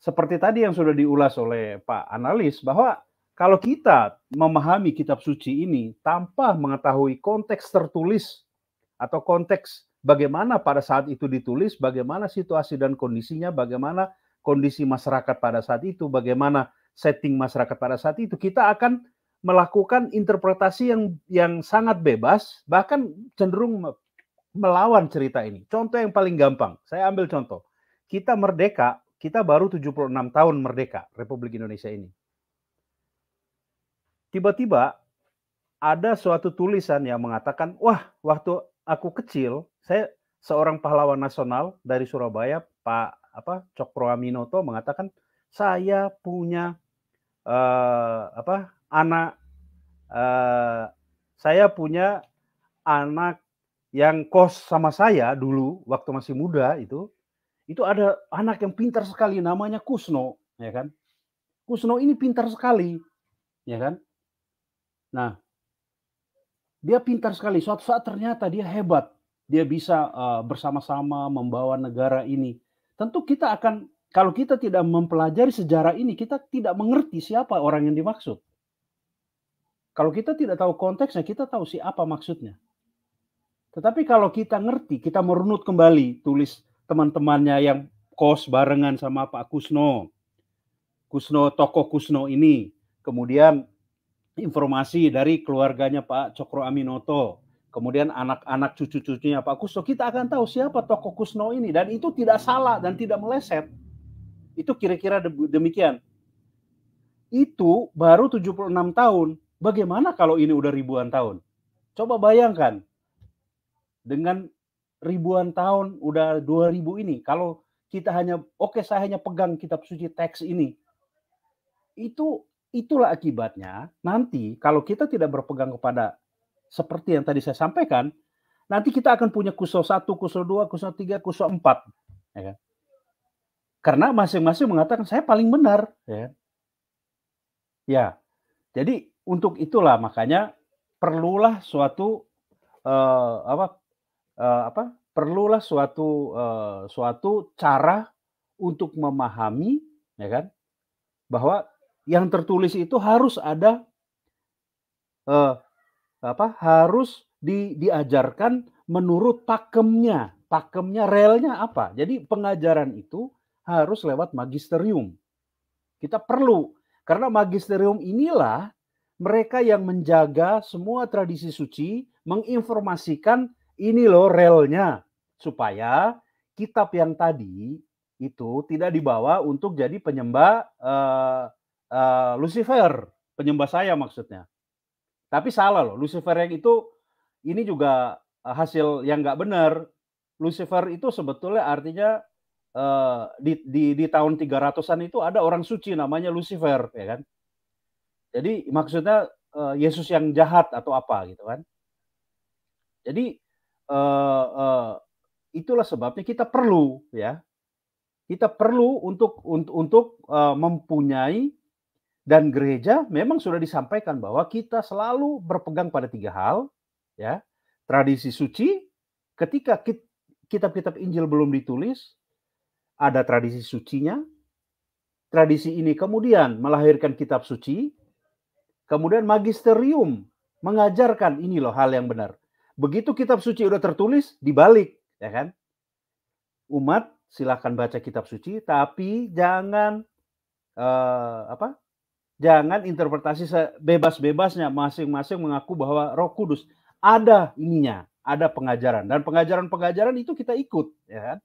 seperti tadi yang sudah diulas oleh Pak analis bahwa kalau kita memahami kitab suci ini tanpa mengetahui konteks tertulis atau konteks bagaimana pada saat itu ditulis, bagaimana situasi dan kondisinya, bagaimana kondisi masyarakat pada saat itu, bagaimana setting masyarakat pada saat itu, kita akan melakukan interpretasi yang yang sangat bebas, bahkan cenderung melawan cerita ini. Contoh yang paling gampang, saya ambil contoh. Kita merdeka, kita baru 76 tahun merdeka Republik Indonesia ini. Tiba-tiba ada suatu tulisan yang mengatakan, "Wah, waktu aku kecil, saya seorang pahlawan nasional dari Surabaya, Pak apa Cokro Aminoto mengatakan saya punya uh, apa anak uh, eh, saya punya anak yang kos sama saya dulu waktu masih muda itu itu ada anak yang pintar sekali namanya Kusno ya kan Kusno ini pintar sekali ya kan nah dia pintar sekali suatu saat ternyata dia hebat dia bisa uh, bersama-sama membawa negara ini tentu kita akan kalau kita tidak mempelajari sejarah ini, kita tidak mengerti siapa orang yang dimaksud. Kalau kita tidak tahu konteksnya, kita tahu siapa maksudnya. Tetapi kalau kita ngerti, kita merunut kembali tulis teman-temannya yang kos barengan sama Pak Kusno. Kusno, tokoh Kusno ini. Kemudian informasi dari keluarganya Pak Cokro Aminoto kemudian anak-anak cucu-cucunya Pak Kusno, kita akan tahu siapa tokoh Kusno ini dan itu tidak salah dan tidak meleset. Itu kira-kira demikian. Itu baru 76 tahun. Bagaimana kalau ini udah ribuan tahun? Coba bayangkan. Dengan ribuan tahun udah 2000 ini kalau kita hanya oke okay, saya hanya pegang kitab suci teks ini. Itu itulah akibatnya nanti kalau kita tidak berpegang kepada seperti yang tadi saya sampaikan, nanti kita akan punya kuso 1, kuso 2, kuso 3, kuso 4. Ya. Karena masing-masing mengatakan saya paling benar. Ya. ya. Jadi untuk itulah makanya perlulah suatu uh, apa uh, apa perlulah suatu uh, suatu cara untuk memahami ya kan bahwa yang tertulis itu harus ada uh, apa harus di, diajarkan menurut pakemnya, pakemnya relnya apa. Jadi pengajaran itu harus lewat magisterium. Kita perlu karena magisterium inilah mereka yang menjaga semua tradisi suci, menginformasikan ini loh relnya supaya kitab yang tadi itu tidak dibawa untuk jadi penyembah uh, uh, Lucifer, penyembah saya maksudnya. Tapi salah loh, Lucifer yang itu ini juga eh, hasil yang nggak benar. Lucifer itu sebetulnya artinya uh, di, di, di tahun 300-an itu ada orang suci namanya Lucifer, ya kan? Jadi maksudnya uh, Yesus yang jahat atau apa gitu kan? Jadi uh, uh, itulah sebabnya kita perlu ya, kita perlu untuk untuk, untuk uh, mempunyai dan gereja memang sudah disampaikan bahwa kita selalu berpegang pada tiga hal ya tradisi suci ketika kitab-kitab Injil belum ditulis ada tradisi sucinya tradisi ini kemudian melahirkan kitab suci kemudian magisterium mengajarkan ini loh hal yang benar begitu kitab suci udah tertulis dibalik ya kan umat silahkan baca kitab suci tapi jangan uh, apa jangan interpretasi bebas-bebasnya masing-masing mengaku bahwa Roh Kudus ada ininya, ada pengajaran dan pengajaran-pengajaran itu kita ikut ya kan?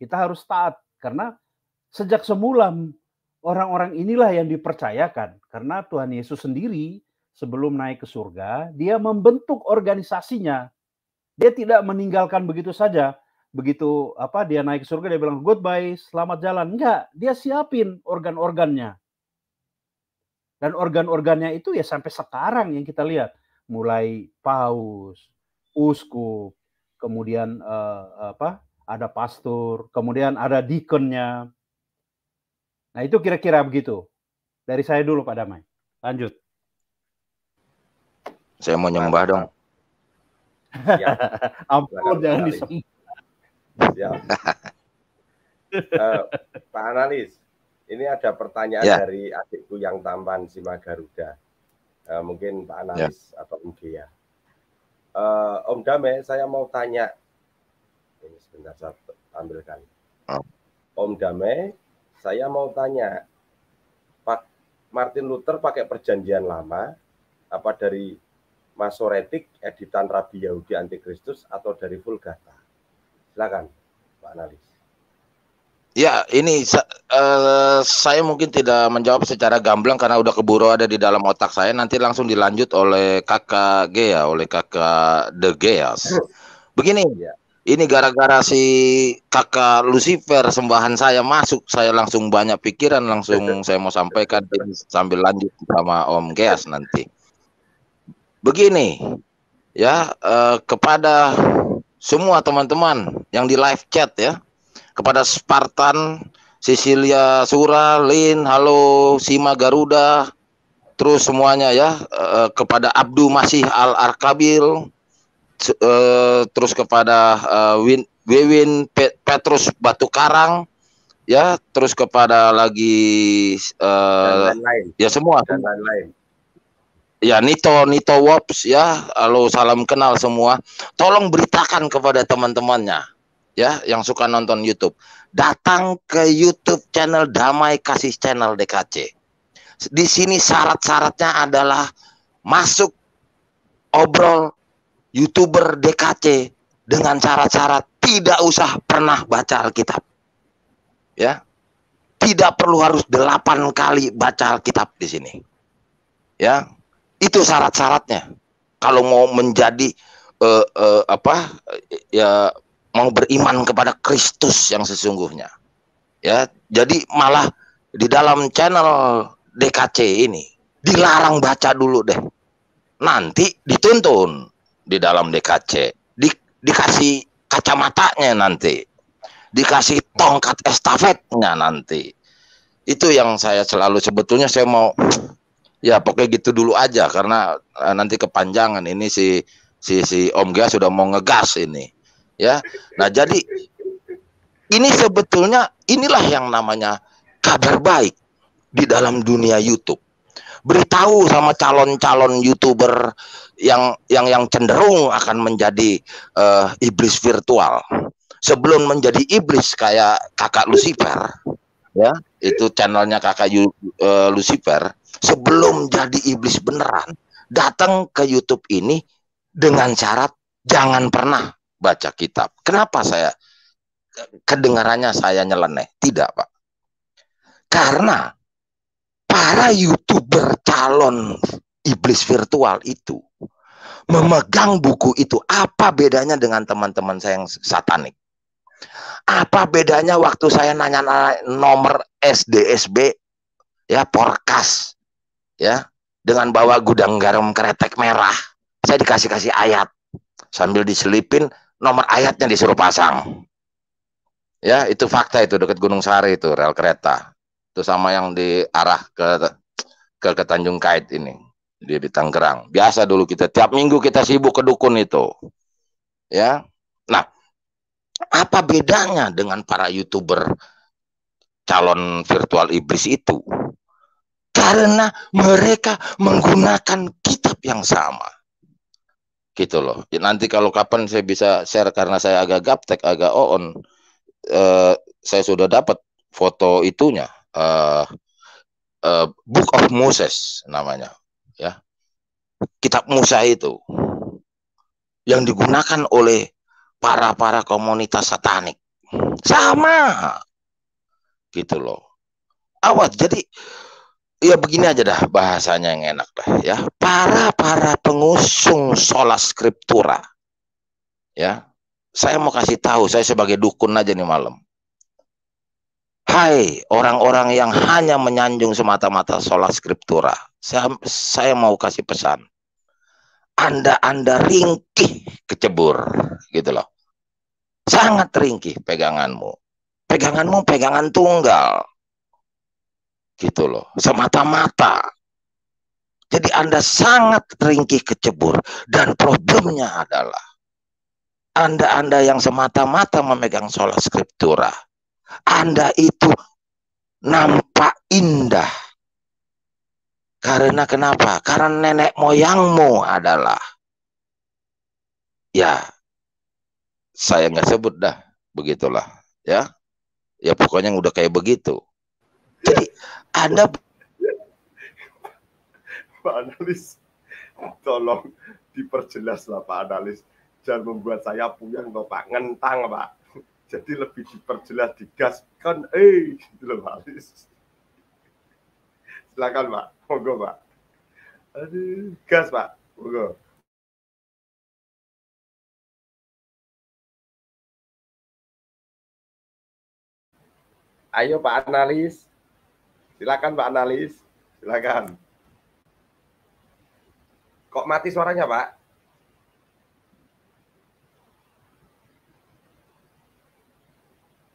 Kita harus taat karena sejak semula orang-orang inilah yang dipercayakan karena Tuhan Yesus sendiri sebelum naik ke surga dia membentuk organisasinya. Dia tidak meninggalkan begitu saja. Begitu apa dia naik ke surga dia bilang goodbye, selamat jalan. Enggak, dia siapin organ-organnya dan organ-organnya itu ya sampai sekarang yang kita lihat, mulai paus, uskup, kemudian eh, apa? Ada pastor, kemudian ada deaconnya. Nah itu kira-kira begitu. Dari saya dulu Pak Damai. Lanjut.
Saya mau nyembah
dong.
Ya. Ampun jangan disembah. Ya.
uh, Pak Analis, ini ada pertanyaan ya. dari adikku yang tampan Sima Garuda. Uh, mungkin Pak Analis ya. atau Om ya. Uh, Om Dame, saya mau tanya. Ini sebentar saya ambilkan. Oh. Om Dame, saya mau tanya. Pak Martin Luther pakai perjanjian lama apa dari Masoretik editan Rabi Yahudi Antikristus atau dari Vulgata? Silakan, Pak Analis.
Ya, ini uh, saya mungkin tidak menjawab secara gamblang karena udah keburu ada di dalam otak saya. Nanti langsung dilanjut oleh kakak Gea, ya, oleh kakak The Geas. Begini, ini gara-gara si kakak Lucifer sembahan saya masuk, saya langsung banyak pikiran, langsung saya mau sampaikan sambil lanjut sama Om Geas nanti. Begini, ya uh, kepada semua teman-teman yang di live chat ya kepada Spartan, Sicilia Sura, Lin, halo Sima Garuda, terus semuanya ya uh, kepada Abdu Masih Al Arkabil, uh, eh, terus kepada uh, Win Wewin Pet Petrus Batu Karang, ya terus kepada lagi uh, Dan lain -lain. ya semua. Dan lain-lain. Ya Nito Nito Wops ya, halo salam kenal semua. Tolong beritakan kepada teman-temannya ya yang suka nonton YouTube, datang ke YouTube channel Damai Kasih Channel DKC. Di sini syarat-syaratnya adalah masuk obrol YouTuber DKC dengan syarat-syarat tidak usah pernah baca Alkitab. Ya. Tidak perlu harus delapan kali baca Alkitab di sini. Ya. Itu syarat-syaratnya. Kalau mau menjadi uh, uh, apa ya mau beriman kepada Kristus yang sesungguhnya. Ya, jadi malah di dalam channel DKC ini dilarang baca dulu deh. Nanti dituntun di dalam DKC, di, dikasih kacamatanya nanti, dikasih tongkat estafetnya nanti. Itu yang saya selalu sebetulnya saya mau ya pokoknya gitu dulu aja karena eh, nanti kepanjangan ini si si si Om Gia sudah mau ngegas ini ya. Nah, jadi ini sebetulnya inilah yang namanya kabar baik di dalam dunia YouTube. Beritahu sama calon-calon YouTuber yang yang yang cenderung akan menjadi uh, iblis virtual sebelum menjadi iblis kayak kakak Lucifer ya itu channelnya kakak Yu, uh, Lucifer sebelum jadi iblis beneran datang ke YouTube ini dengan syarat jangan pernah baca kitab. Kenapa saya kedengarannya saya nyeleneh? Tidak, Pak. Karena para YouTuber calon iblis virtual itu memegang buku itu apa bedanya dengan teman-teman saya yang satanik? Apa bedanya waktu saya nanya, nomor SDSB ya porkas ya dengan bawa gudang garam kretek merah saya dikasih kasih ayat sambil diselipin nomor ayatnya disuruh pasang. Ya, itu fakta itu dekat Gunung Sari itu rel kereta. Itu sama yang diarah ke ke, ke Tanjung Kait ini dia di Tangerang. Biasa dulu kita tiap minggu kita sibuk ke dukun itu. Ya. Nah, apa bedanya dengan para YouTuber calon virtual iblis itu? Karena mereka menggunakan kitab yang sama gitu loh. Ya, nanti kalau kapan saya bisa share karena saya agak gaptek, agak on, uh, saya sudah dapat foto itunya uh, uh, Book of Moses namanya, ya kitab Musa itu yang digunakan oleh para para komunitas satanik sama gitu loh. Awas, jadi ya begini aja dah bahasanya yang enak lah ya para para pengusung sholat scriptura ya saya mau kasih tahu saya sebagai dukun aja nih malam Hai orang-orang yang hanya menyanjung semata-mata sholat scriptura saya saya mau kasih pesan anda anda ringkih kecebur gitu loh sangat ringkih peganganmu peganganmu pegangan tunggal gitu loh semata-mata jadi Anda sangat ringkih kecebur dan problemnya adalah Anda-Anda yang semata-mata memegang sholat skriptura Anda itu nampak indah karena kenapa? Karena nenek moyangmu adalah ya saya nggak sebut dah begitulah ya ya pokoknya udah kayak begitu
jadi Anda Pak Analis tolong diperjelaslah Pak Analis jangan membuat saya puyeng kok Pak ngentang Pak jadi lebih diperjelas kan, eh gitu loh Pak Analis silakan Pak monggo Pak aduh gas Pak monggo Ayo Pak Analis. Silakan Pak Analis, silakan. Kok mati suaranya Pak?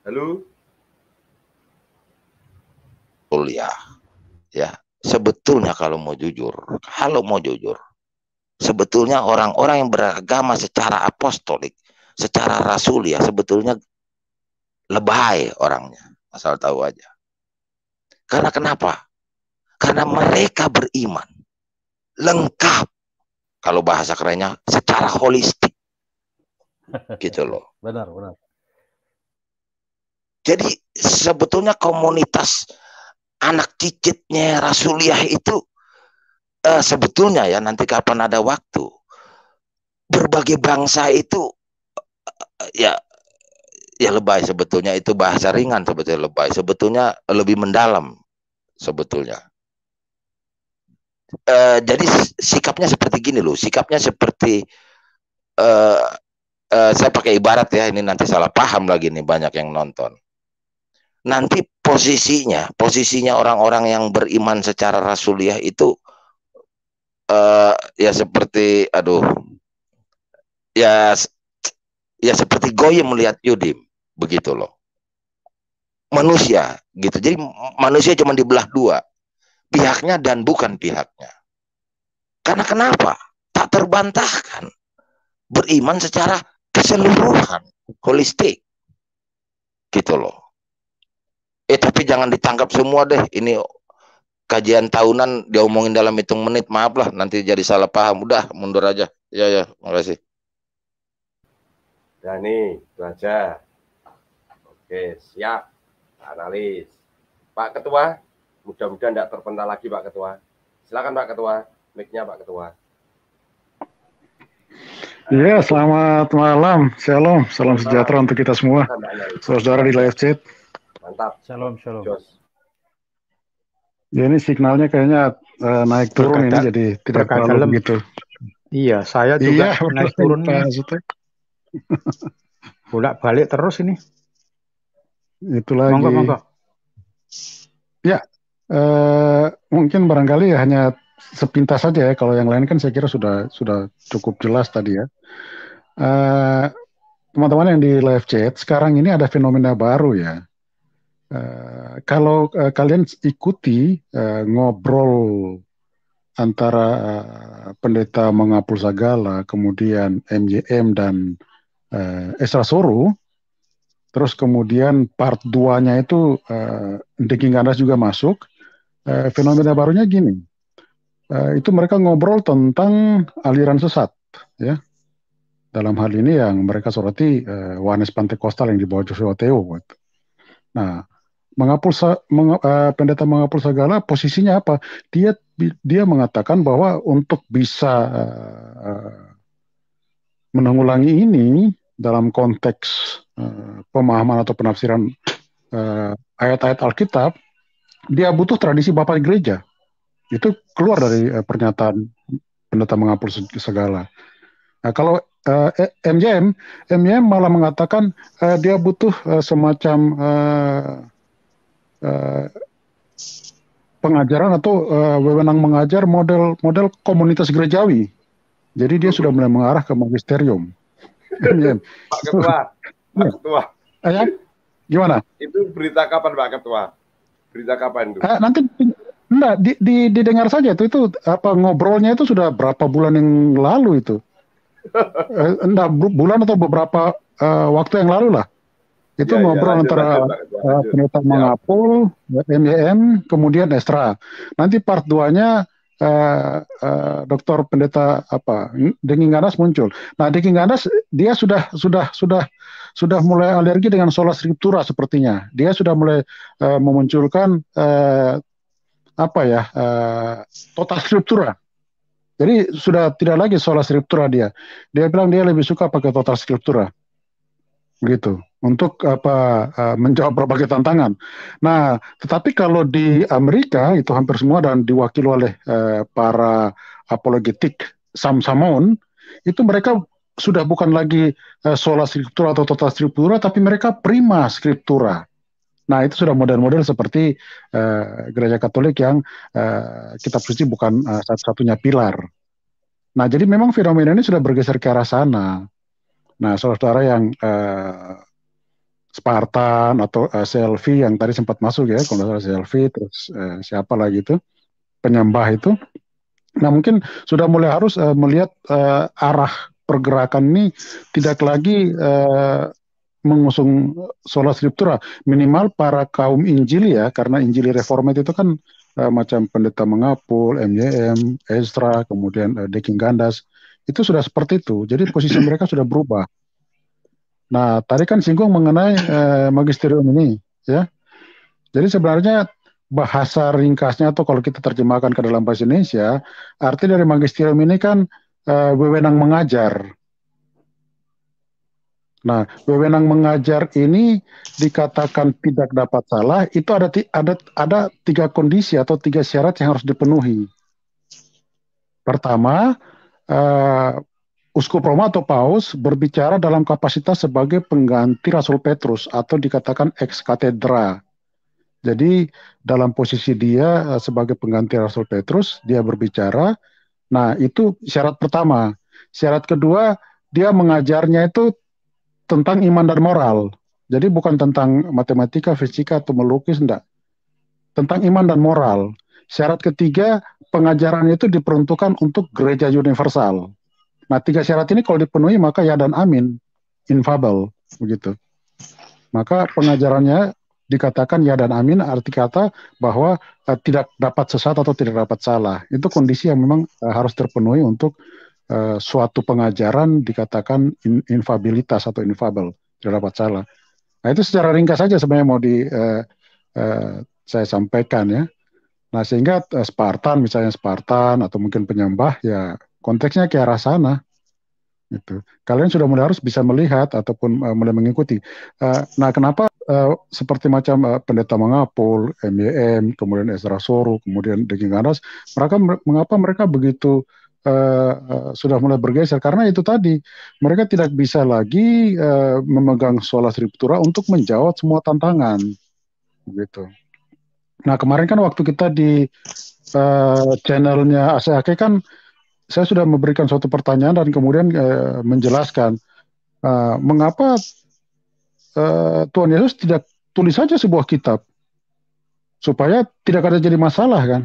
Halo?
Kuliah. Ya, sebetulnya kalau mau jujur, kalau mau jujur, sebetulnya orang-orang yang beragama secara apostolik, secara rasul ya sebetulnya lebay orangnya, asal tahu aja. Karena kenapa? Karena mereka beriman. Lengkap. Kalau bahasa kerennya secara holistik. Gitu loh. Benar, benar. Jadi sebetulnya komunitas anak cicitnya Rasuliah itu eh, sebetulnya ya nanti kapan ada waktu berbagai bangsa itu eh, ya ya lebay sebetulnya itu bahasa ringan sebetulnya lebay sebetulnya lebih mendalam sebetulnya e, jadi sikapnya seperti gini loh sikapnya seperti e, e, saya pakai ibarat ya ini nanti salah paham lagi nih banyak yang nonton nanti posisinya posisinya orang-orang yang beriman secara rasuliah itu e, ya seperti aduh ya ya seperti goyim melihat Yudim begitu loh manusia gitu jadi manusia cuma dibelah dua pihaknya dan bukan pihaknya karena kenapa tak terbantahkan beriman secara keseluruhan holistik gitu loh eh tapi jangan ditangkap semua deh ini kajian tahunan diomongin dalam hitung menit maaf lah nanti jadi salah paham udah mundur aja ya ya makasih
Dani itu Oke, siap. Analis. Pak Ketua, mudah-mudahan tidak terpental lagi Pak Ketua. Silakan Pak Ketua, mic-nya Pak Ketua.
Ya, selamat malam. Shalom, salam sejahtera untuk kita semua. Saudara di live chat.
Mantap. Shalom, shalom. Jos.
Ya, ini signalnya kayaknya uh, naik turun berkata, ini jadi tidak terlalu begitu.
Iya, saya
juga iya, naik turun. Bolak-balik terus ini
itu lagi. Monggo, monggo. Ya, eh, mungkin barangkali hanya sepintas saja ya. Kalau yang lain kan saya kira sudah sudah cukup jelas tadi ya. teman eh, teman-teman yang di live chat, sekarang ini ada fenomena baru ya. Uh, kalau uh, kalian ikuti uh, ngobrol antara uh, pendeta mengapul sagala kemudian MJM dan uh, Esra Soro, Terus kemudian part 2-nya itu uh, eh, Ganas juga masuk. Uh, fenomena barunya gini. Uh, itu mereka ngobrol tentang aliran sesat ya. Dalam hal ini yang mereka soroti uh, Wanes Pantekostal yang dibawa Joshua Teo. Gitu. Nah, mengapul meng, uh, pendeta mengapul segala posisinya apa? Dia dia mengatakan bahwa untuk bisa uh, menanggulangi ini dalam konteks Eh, pemahaman atau penafsiran uh, ayat-ayat Alkitab, dia butuh tradisi Bapak Gereja. Itu keluar dari uh, pernyataan pendeta mengapur segala. Nah, kalau uh, MJM, MJM malah mengatakan uh, dia butuh uh, semacam uh, uh, pengajaran atau uh, wewenang mengajar model model komunitas gerejawi. Jadi dia sudah mulai mengarah ke magisterium. Pak Ketua, Pak iya. Ketua. Eh, ya. Gimana?
Itu berita kapan Pak Ketua? Berita kapan itu? Eh, nanti
enggak di, di, didengar saja itu itu apa ngobrolnya itu sudah berapa bulan yang lalu itu. eh, enggak bulan atau beberapa uh, waktu yang lalu lah. Itu ya, ya ngobrol eh, ya, antara Uh, Pendeta Mangapul, ya. MDM, kemudian Estra. Nanti part 2-nya uh, uh, Dokter Pendeta apa Denging Ganas muncul. Nah Denging Ganas dia sudah sudah sudah sudah mulai alergi dengan sola scriptura sepertinya. Dia sudah mulai uh, memunculkan uh, apa ya uh, total scriptura. Jadi sudah tidak lagi sola scriptura dia. Dia bilang dia lebih suka pakai total scriptura, begitu. Untuk apa uh, menjawab berbagai tantangan. Nah, tetapi kalau di Amerika itu hampir semua dan diwakili oleh uh, para apologetik Sam Samon, itu mereka sudah bukan lagi uh, sola scriptura atau total scriptura, tapi mereka prima scriptura. Nah, itu sudah model-model seperti uh, gereja Katolik yang uh, kitab suci bukan uh, satu-satunya pilar. Nah, jadi memang fenomena ini sudah bergeser ke arah sana. Nah, saudara-saudara yang uh, Spartan atau uh, selfie yang tadi sempat masuk ya, kalau salah selfie terus uh, siapa lagi itu penyembah itu. Nah, mungkin sudah mulai harus uh, melihat uh, arah pergerakan ini tidak lagi uh, mengusung sola scriptura minimal para kaum Injil ya karena Injil reformat itu kan uh, macam pendeta mengapul, MYM, Ezra, kemudian uh, eh, Deking Gandas itu sudah seperti itu. Jadi posisi mereka sudah berubah. Nah, tadi kan singgung mengenai uh, magisterium ini ya. Jadi sebenarnya bahasa ringkasnya atau kalau kita terjemahkan ke dalam bahasa Indonesia, arti dari magisterium ini kan uh, wewenang mengajar. Nah, wewenang mengajar ini dikatakan tidak dapat salah itu ada ada ada tiga kondisi atau tiga syarat yang harus dipenuhi. Pertama, uh, Uskup Roma atau Paus berbicara dalam kapasitas sebagai pengganti Rasul Petrus atau dikatakan ex katedra. Jadi dalam posisi dia eh, sebagai pengganti Rasul Petrus, dia berbicara Nah, itu syarat pertama. Syarat kedua, dia mengajarnya itu tentang iman dan moral. Jadi bukan tentang matematika, fisika, atau melukis, enggak. Tentang iman dan moral. Syarat ketiga, pengajaran itu diperuntukkan untuk gereja universal. Nah, tiga syarat ini kalau dipenuhi maka ya dan amin, infabel, begitu. Maka pengajarannya dikatakan ya dan amin arti kata bahwa uh, tidak dapat sesat atau tidak dapat salah. Itu kondisi yang memang uh, harus terpenuhi untuk uh, suatu pengajaran dikatakan in, infabilitas atau infabel, tidak dapat salah. Nah, itu secara ringkas saja sebenarnya mau di uh, uh, saya sampaikan ya. Nah, sehingga uh, Spartan misalnya Spartan atau mungkin penyembah ya konteksnya ke arah sana itu Kalian sudah mulai harus bisa melihat ataupun uh, mulai mengikuti. Uh, nah, kenapa Eh, seperti macam uh, pendeta mengapul, MYM, kemudian Ezra Soru, kemudian Daging Anas, mereka mengapa mereka begitu uh, uh, sudah mulai bergeser karena itu tadi mereka tidak bisa lagi uh, memegang sholat scriptura untuk menjawab semua tantangan Begitu. Nah kemarin kan waktu kita di uh, channelnya ACHK kan saya sudah memberikan suatu pertanyaan dan kemudian uh, menjelaskan uh, mengapa Eh, Tuhan Yesus tidak tulis saja sebuah kitab supaya tidak ada jadi masalah kan.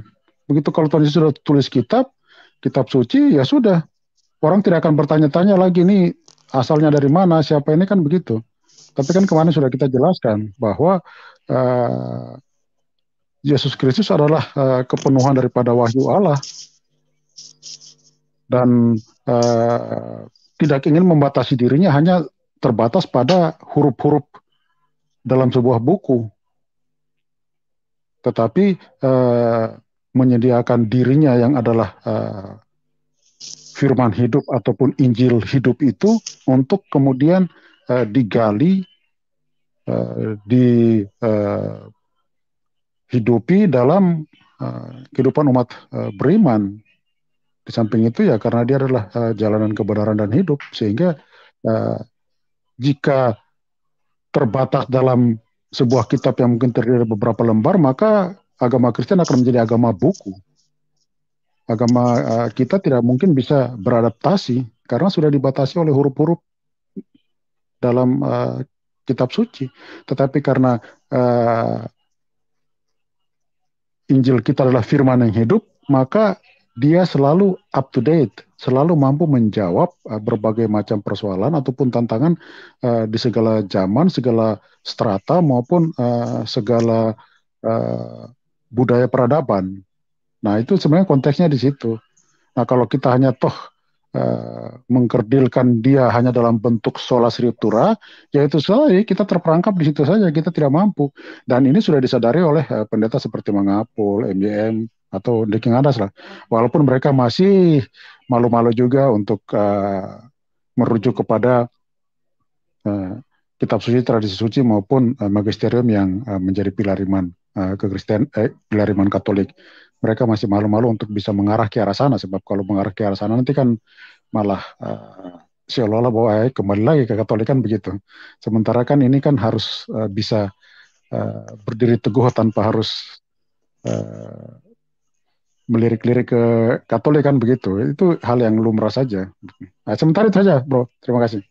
Begitu kalau Tuhan Yesus sudah tulis kitab, kitab suci ya sudah. Orang tidak akan bertanya-tanya lagi ini asalnya dari mana, siapa ini kan begitu. Tapi kan kemarin sudah kita jelaskan bahwa uh, Yesus Kristus adalah uh, kepenuhan daripada wahyu Allah dan uh, tidak ingin membatasi dirinya hanya terbatas pada huruf-huruf dalam sebuah buku, tetapi eh, menyediakan dirinya yang adalah eh, firman hidup ataupun Injil hidup itu untuk kemudian eh, digali, eh, dihidupi eh, dalam eh, kehidupan umat eh, beriman. Di samping itu ya karena dia adalah uh, jalanan kebenaran dan hidup sehingga uh, jika terbatas dalam sebuah kitab yang mungkin terdiri dari beberapa lembar, maka agama Kristen akan menjadi agama buku. Agama eh, kita tidak mungkin bisa beradaptasi karena sudah dibatasi oleh huruf-huruf dalam uh, kitab suci. Tetapi karena uh, Injil kita adalah firman yang hidup, maka dia selalu up to date, selalu mampu menjawab eh, berbagai macam persoalan ataupun tantangan uh, di segala zaman, segala strata maupun uh, segala uh, budaya peradaban. Nah, itu sebenarnya konteksnya di situ. Nah, kalau kita hanya toh uh, mengkerdilkan dia hanya dalam bentuk sola scriptura, yaitu sekali kita terperangkap di situ saja, kita tidak mampu. Dan ini sudah disadari oleh uh, pendeta seperti Mangapul, MJM, atau daging atas lah. Hmm. Walaupun mereka masih malu-malu juga untuk uh, merujuk kepada uh, kitab suci, tradisi suci maupun uh, magisterium yang uh, menjadi pilar iman uh, Kristen eh, pilar iman Katolik. Mereka masih malu-malu untuk bisa mengarah ke arah sana sebab kalau mengarah ke arah sana nanti kan malah uh, seolah-olah bahwa eh, kembali lagi ke Katolik kan begitu. Sementara kan ini kan harus uh, bisa uh, berdiri teguh tanpa harus uh, melirik-lirik ke Katolik kan begitu. Itu hal yang lumrah saja. Nah, sementara itu saja, Bro. Terima kasih.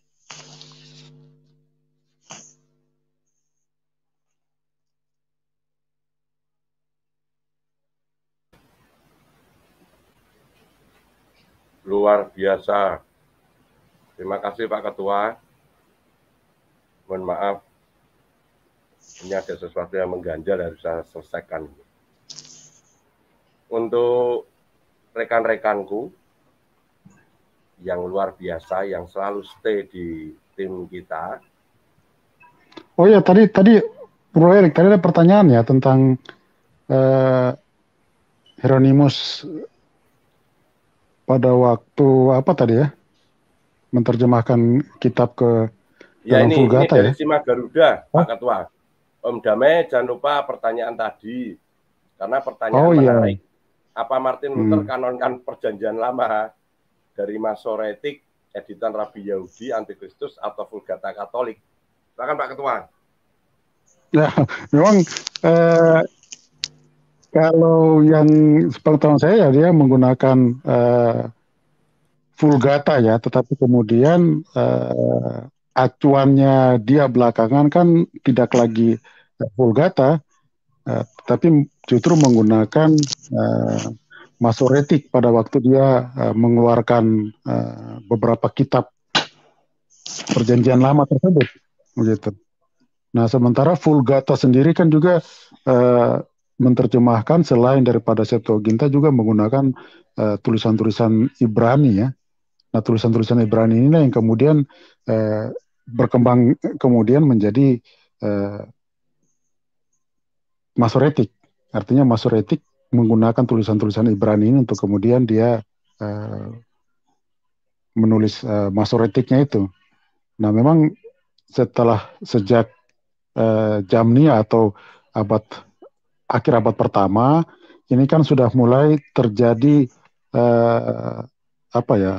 Luar biasa. Terima kasih Pak Ketua. Mohon maaf, ini ada sesuatu yang mengganjal harus saya selesaikan untuk rekan-rekanku yang luar biasa yang selalu stay di tim kita.
Oh ya tadi tadi Bro Erik tadi ada pertanyaan ya tentang eh, Hieronymus pada waktu apa tadi ya menerjemahkan kitab ke ya ini, Vulgata ini dari ya?
Sima Garuda Hah? Pak Ketua Om Damai jangan lupa pertanyaan tadi karena pertanyaan oh, iya. menarik. Iya apa Martin Luther hmm. kanonkan perjanjian lama dari Masoretik, editan Rabi Yahudi, Antikristus atau Vulgata Katolik. Silakan Pak Ketua.
Ya memang eh, kalau yang sepengetahuan saya ya dia menggunakan eh, Vulgata ya, tetapi kemudian eh, acuannya dia belakangan kan tidak lagi Vulgata, eh, tapi justru menggunakan uh, masoretik pada waktu dia uh, mengeluarkan uh, beberapa kitab perjanjian lama tersebut begitu. Nah, sementara Fulgata sendiri kan juga uh, menerjemahkan selain daripada Septuaginta juga menggunakan uh, tulisan-tulisan Ibrani ya. Nah, tulisan-tulisan Ibrani ini yang kemudian uh, berkembang kemudian menjadi uh, Masoretik. Artinya Masoretik menggunakan tulisan-tulisan Ibrani ini untuk kemudian dia uh, menulis uh, Masoretiknya itu. Nah, memang setelah sejak uh, Jamnia atau abad akhir abad pertama ini kan sudah mulai terjadi uh, apa ya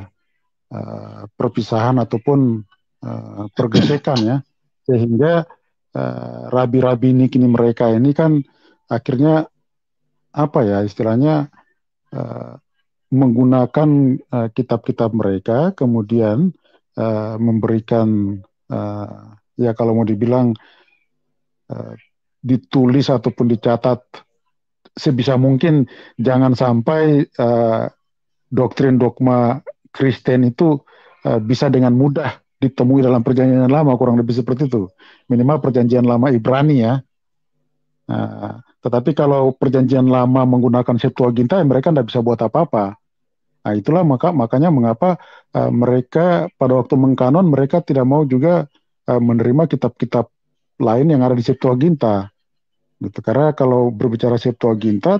uh, perpisahan ataupun uh, pergesekan ya sehingga Eh, rabi rabi ini kini mereka ini kan akhirnya apa ya istilahnya uh, menggunakan eh, kitab-kitab uh, mereka kemudian uh, memberikan uh, ya kalau mau dibilang uh, ditulis ataupun dicatat sebisa mungkin jangan sampai uh, doktrin dogma Kristen itu uh, bisa dengan mudah ditemui dalam perjanjian lama kurang lebih seperti itu minimal perjanjian lama Ibrani ya nah, tetapi kalau perjanjian lama menggunakan Septuaginta ya mereka tidak bisa buat apa-apa nah itulah maka makanya mengapa uh, mereka pada waktu mengkanon mereka tidak mau juga uh, menerima kitab-kitab lain yang ada di Septuaginta gitu karena kalau berbicara Septuaginta uh,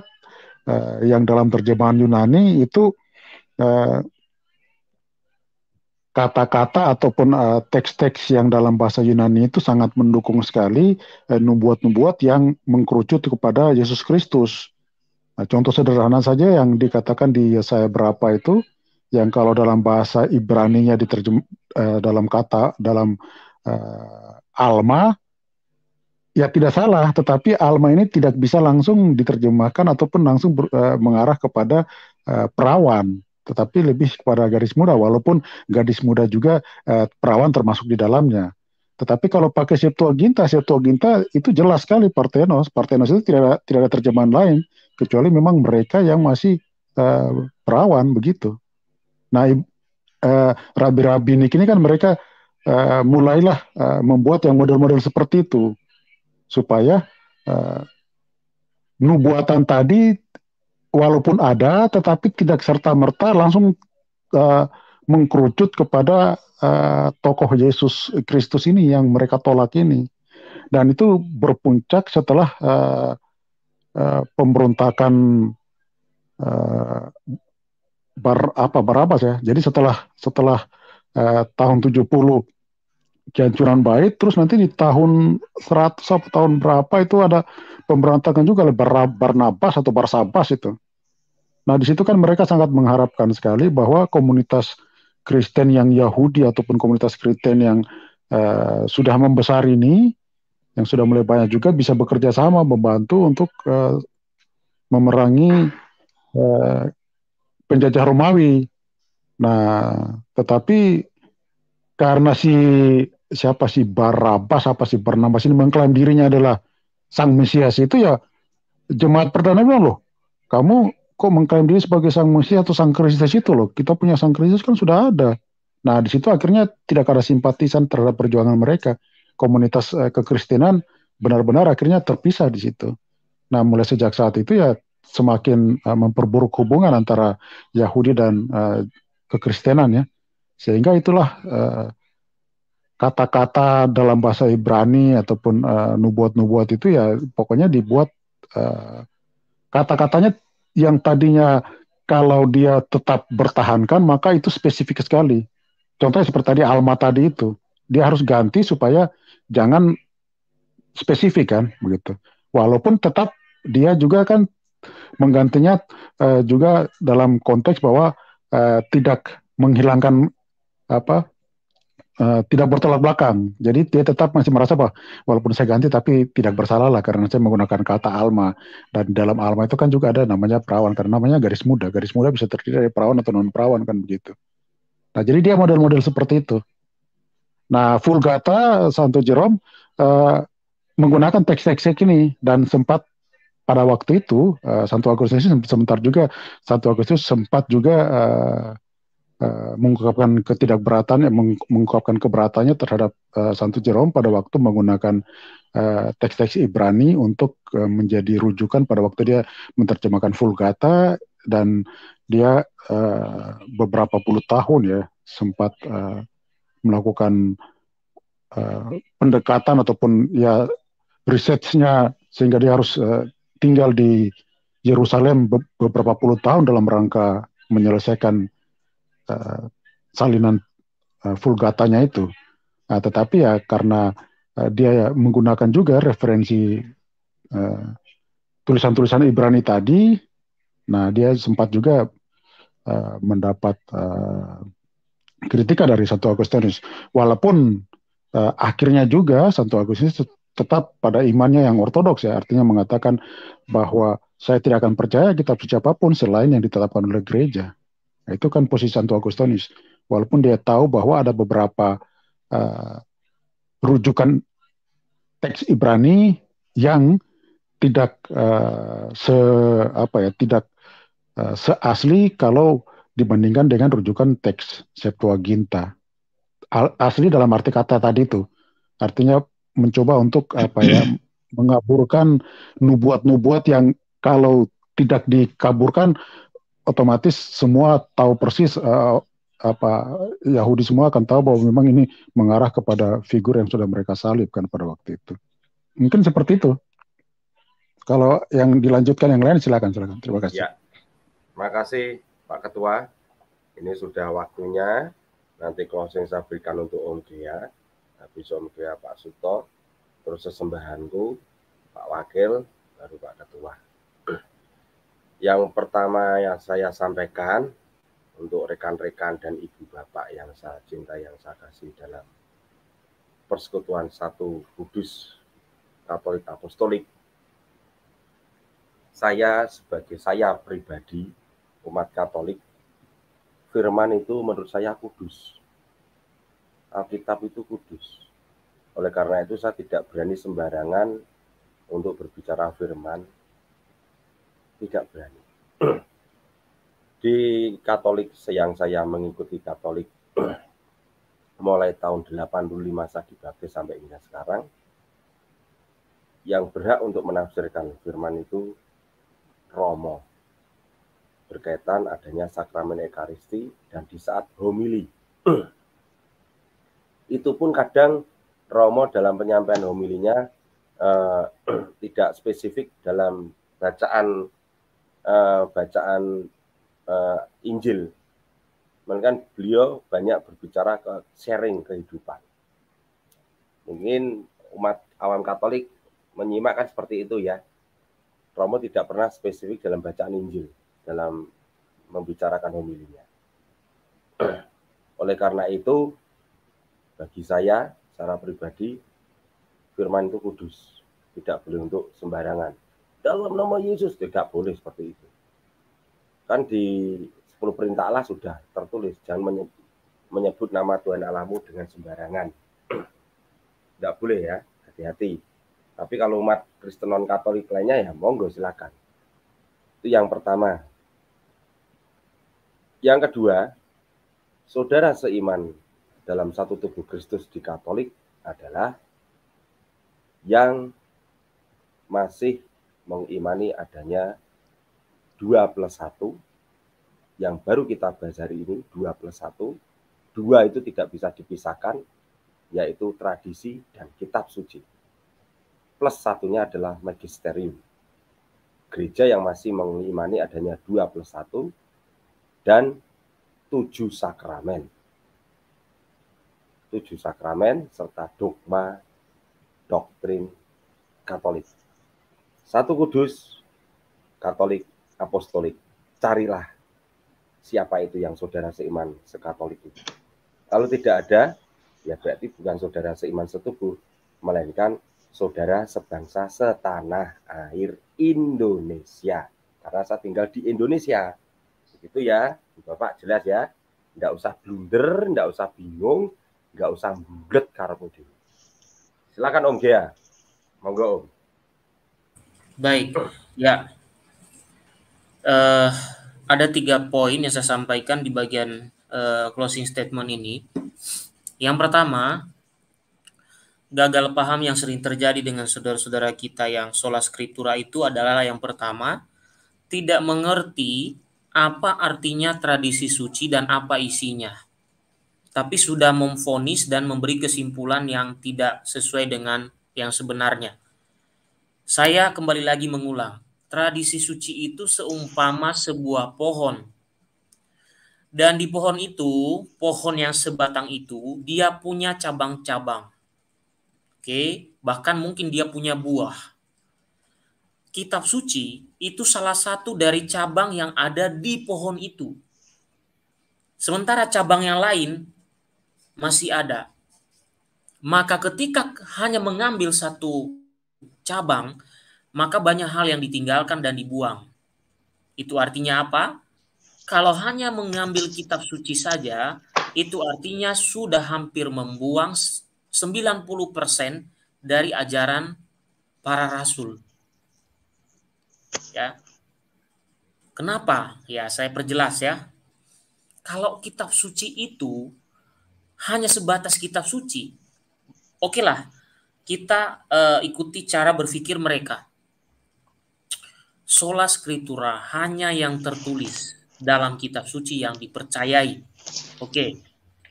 eh, yang dalam terjemahan Yunani itu uh, kata-kata ataupun teks eh, teks-teks yang dalam bahasa Yunani itu sangat mendukung sekali nubuat eh, nubuat-nubuat yang mengkerucut kepada Yesus Kristus. Nah, contoh sederhana saja yang dikatakan di saya berapa itu yang kalau dalam bahasa Ibrani-nya diterjem uh, dalam kata dalam uh, alma ya tidak salah tetapi alma ini tidak bisa langsung diterjemahkan ataupun langsung ber, uh, mengarah kepada uh, perawan tetapi lebih kepada gadis muda walaupun gadis muda juga eh, perawan termasuk di dalamnya tetapi kalau pakai Septua Ginta, Ginta itu jelas sekali Partenos. Partenos itu tidak ada, tidak ada terjemahan lain kecuali memang mereka yang masih uh, perawan begitu. Nah, eh, rabi Rabi ini kan mereka uh, mulailah uh, membuat yang model-model seperti itu supaya uh, nubuatan tadi walaupun ada, tetapi tidak serta merta langsung uh, mengkerucut kepada uh, tokoh Yesus Kristus ini yang mereka tolak ini, dan itu berpuncak setelah uh, uh, pemberontakan uh, bar apa barabas ya. Jadi setelah setelah uh, tahun 70 kehancuran bait, terus nanti di tahun 100 atau tahun berapa itu ada pemberontakan juga oleh Barnabas atau Barsabas itu Nah, di situ kan mereka sangat mengharapkan sekali bahwa komunitas Kristen yang Yahudi ataupun komunitas Kristen yang uh, sudah membesar ini, yang sudah mulai banyak juga bisa bekerja sama membantu untuk uh, memerangi uh, penjajah Romawi. Nah, tetapi karena si siapa si Barabas apa si Barnabas ini mengklaim dirinya adalah sang Mesias itu ya jemaat perdana bilang loh, kamu kok mengklaim diri sebagai sang Mesias atau sang Kristus itu loh. Kita punya sang Kristus kan sudah ada. Nah, di situ akhirnya tidak ada simpatisan terhadap perjuangan mereka. Komunitas eh, kekristenan benar-benar akhirnya terpisah di situ. Nah, mulai sejak saat itu ya semakin uh, memperburuk hubungan antara Yahudi dan uh, kekristenan ya. Sehingga itulah kata eh, kata-kata dalam bahasa Ibrani ataupun nubuat nubuat-nubuat itu ya pokoknya dibuat uh, kata-katanya yang tadinya kalau dia tetap bertahankan maka itu spesifik sekali. Contohnya seperti tadi Alma tadi itu, dia harus ganti supaya jangan spesifik kan begitu. Walaupun tetap dia juga kan menggantinya uh, juga dalam konteks bahwa uh, tidak menghilangkan apa Eh, tidak bertolak belakang. Jadi dia tetap masih merasa bahwa walaupun saya ganti tapi tidak bersalah lah karena saya menggunakan kata alma dan dalam alma itu kan juga ada namanya perawan karena namanya garis muda. Garis muda bisa terdiri dari perawan atau non perawan kan begitu. Nah jadi dia model-model seperti itu. Nah Vulgata Santo Jerome uh, menggunakan teks-teks ini dan sempat pada waktu itu uh, Santo Agustinus sebentar juga Santo Agustinus sempat juga uh, Eh, mengungkapkan ketidakberatannya, eh, meng mengungkapkan keberatannya terhadap uh, Santo Jerome pada waktu menggunakan teks-teks uh, Ibrani untuk uh, menjadi rujukan pada waktu dia menerjemahkan Vulgata dan dia uh, beberapa puluh tahun ya sempat uh, melakukan uh, pendekatan ataupun ya risetnya sehingga dia harus uh, tinggal di Yerusalem beberapa puluh tahun dalam rangka menyelesaikan Eh, salinan uh, vulgatanya itu. Nah, tetapi ya karena eh, dia ya menggunakan juga referensi tulisan-tulisan Ibrani tadi, nah dia sempat juga mendapat kritika dari Santo Agustinus. Walaupun akhirnya juga Santo Agustinus tetap pada imannya yang ortodoks ya, artinya mengatakan bahwa saya tidak akan percaya kitab suci apapun selain yang ditetapkan oleh gereja. Nah, itu kan posisi Santo Agustinus. Walaupun dia tahu bahwa ada beberapa uh, rujukan teks Ibrani yang tidak uh, se apa ya tidak uh, seasli kalau dibandingkan dengan rujukan teks Septuaginta. Asli dalam arti kata tadi itu artinya mencoba untuk apa ya mengaburkan nubuat-nubuat yang kalau tidak dikaburkan otomatis semua tahu persis uh, apa Yahudi semua akan tahu bahwa memang ini mengarah kepada figur yang sudah mereka salibkan pada waktu itu. Mungkin seperti itu. Kalau yang dilanjutkan yang lain silakan silakan. Terima kasih. Ya.
Terima kasih Pak Ketua. Ini sudah waktunya. Nanti closing saya berikan untuk Om Gea. Habis Om Gea Pak Suto, terus sesembahanku, Pak Wakil, baru Pak Ketua. Yang pertama yang saya sampaikan untuk rekan-rekan dan ibu bapak yang saya cinta, yang saya kasih dalam persekutuan satu kudus Katolik Apostolik. Saya sebagai saya pribadi umat Katolik, firman itu menurut saya kudus. Alkitab itu kudus. Oleh karena itu saya tidak berani sembarangan untuk berbicara firman tidak berani. Di Katolik yang saya mengikuti Katolik mulai tahun 85 saya dibaptis sampai hingga sekarang yang berhak untuk menafsirkan firman itu Romo berkaitan adanya sakramen ekaristi dan di saat homili itu pun kadang Romo dalam penyampaian homilinya eh, tidak spesifik dalam bacaan uh, bacaan uh, Injil. mungkin beliau banyak berbicara ke sharing kehidupan. Mungkin umat awam Katolik menyimak kan seperti itu ya. Romo tidak pernah spesifik dalam bacaan Injil dalam membicarakan homilinya. Oleh karena itu, bagi saya secara pribadi firman itu kudus, tidak boleh untuk sembarangan dalam nama Yesus tidak boleh seperti itu kan di 10 perintah Allah sudah tertulis jangan menyebut nama Tuhan Allahmu dengan sembarangan tidak boleh ya hati-hati tapi kalau umat Kristen non Katolik lainnya ya monggo silakan itu yang pertama yang kedua saudara seiman dalam satu tubuh Kristus di Katolik adalah yang masih mengimani adanya 2 plus 1 yang baru kita bahas hari ini 2 plus 1 2 itu tidak bisa dipisahkan yaitu tradisi dan kitab suci plus satunya adalah magisterium gereja yang masih mengimani adanya 2 plus 1 dan 7 sakramen 7 sakramen serta dogma doktrin katolik satu Kudus, Katolik, Apostolik. Carilah siapa itu yang saudara seiman sekatolik itu. Kalau tidak ada, ya berarti bukan saudara seiman setubuh, melainkan saudara sebangsa setanah air Indonesia. Karena saya tinggal di Indonesia. Begitu ya, Bapak jelas ya. Nggak usah blunder, nggak usah bingung, nggak usah bulet karena Silakan Om Kia, Monggo Om. Baik, ya. Uh,
ada tiga poin yang saya sampaikan di bagian uh, closing statement ini. Yang pertama, gagal paham yang sering terjadi dengan saudara-saudara kita yang sholat skriptura itu adalah yang pertama, tidak mengerti apa artinya tradisi suci dan apa isinya. Tapi sudah memfonis dan memberi kesimpulan yang tidak sesuai dengan yang sebenarnya. Saya kembali lagi mengulang, tradisi suci itu seumpama sebuah pohon. Dan di pohon itu, pohon yang sebatang itu, dia punya cabang-cabang. Oke, bahkan mungkin dia punya buah. Kitab suci itu salah satu dari cabang yang ada di pohon itu. Sementara cabang yang lain masih ada. Maka ketika hanya mengambil satu cabang, maka banyak hal yang ditinggalkan dan dibuang. Itu artinya apa? Kalau hanya mengambil kitab suci saja, itu artinya sudah hampir membuang 90% dari ajaran para rasul. Ya. Kenapa? Ya, saya perjelas ya. Kalau kitab suci itu hanya sebatas kitab suci, oke okay lah, kita uh, ikuti cara berpikir mereka. Sola Scriptura hanya yang tertulis dalam kitab suci yang dipercayai. Oke. Okay.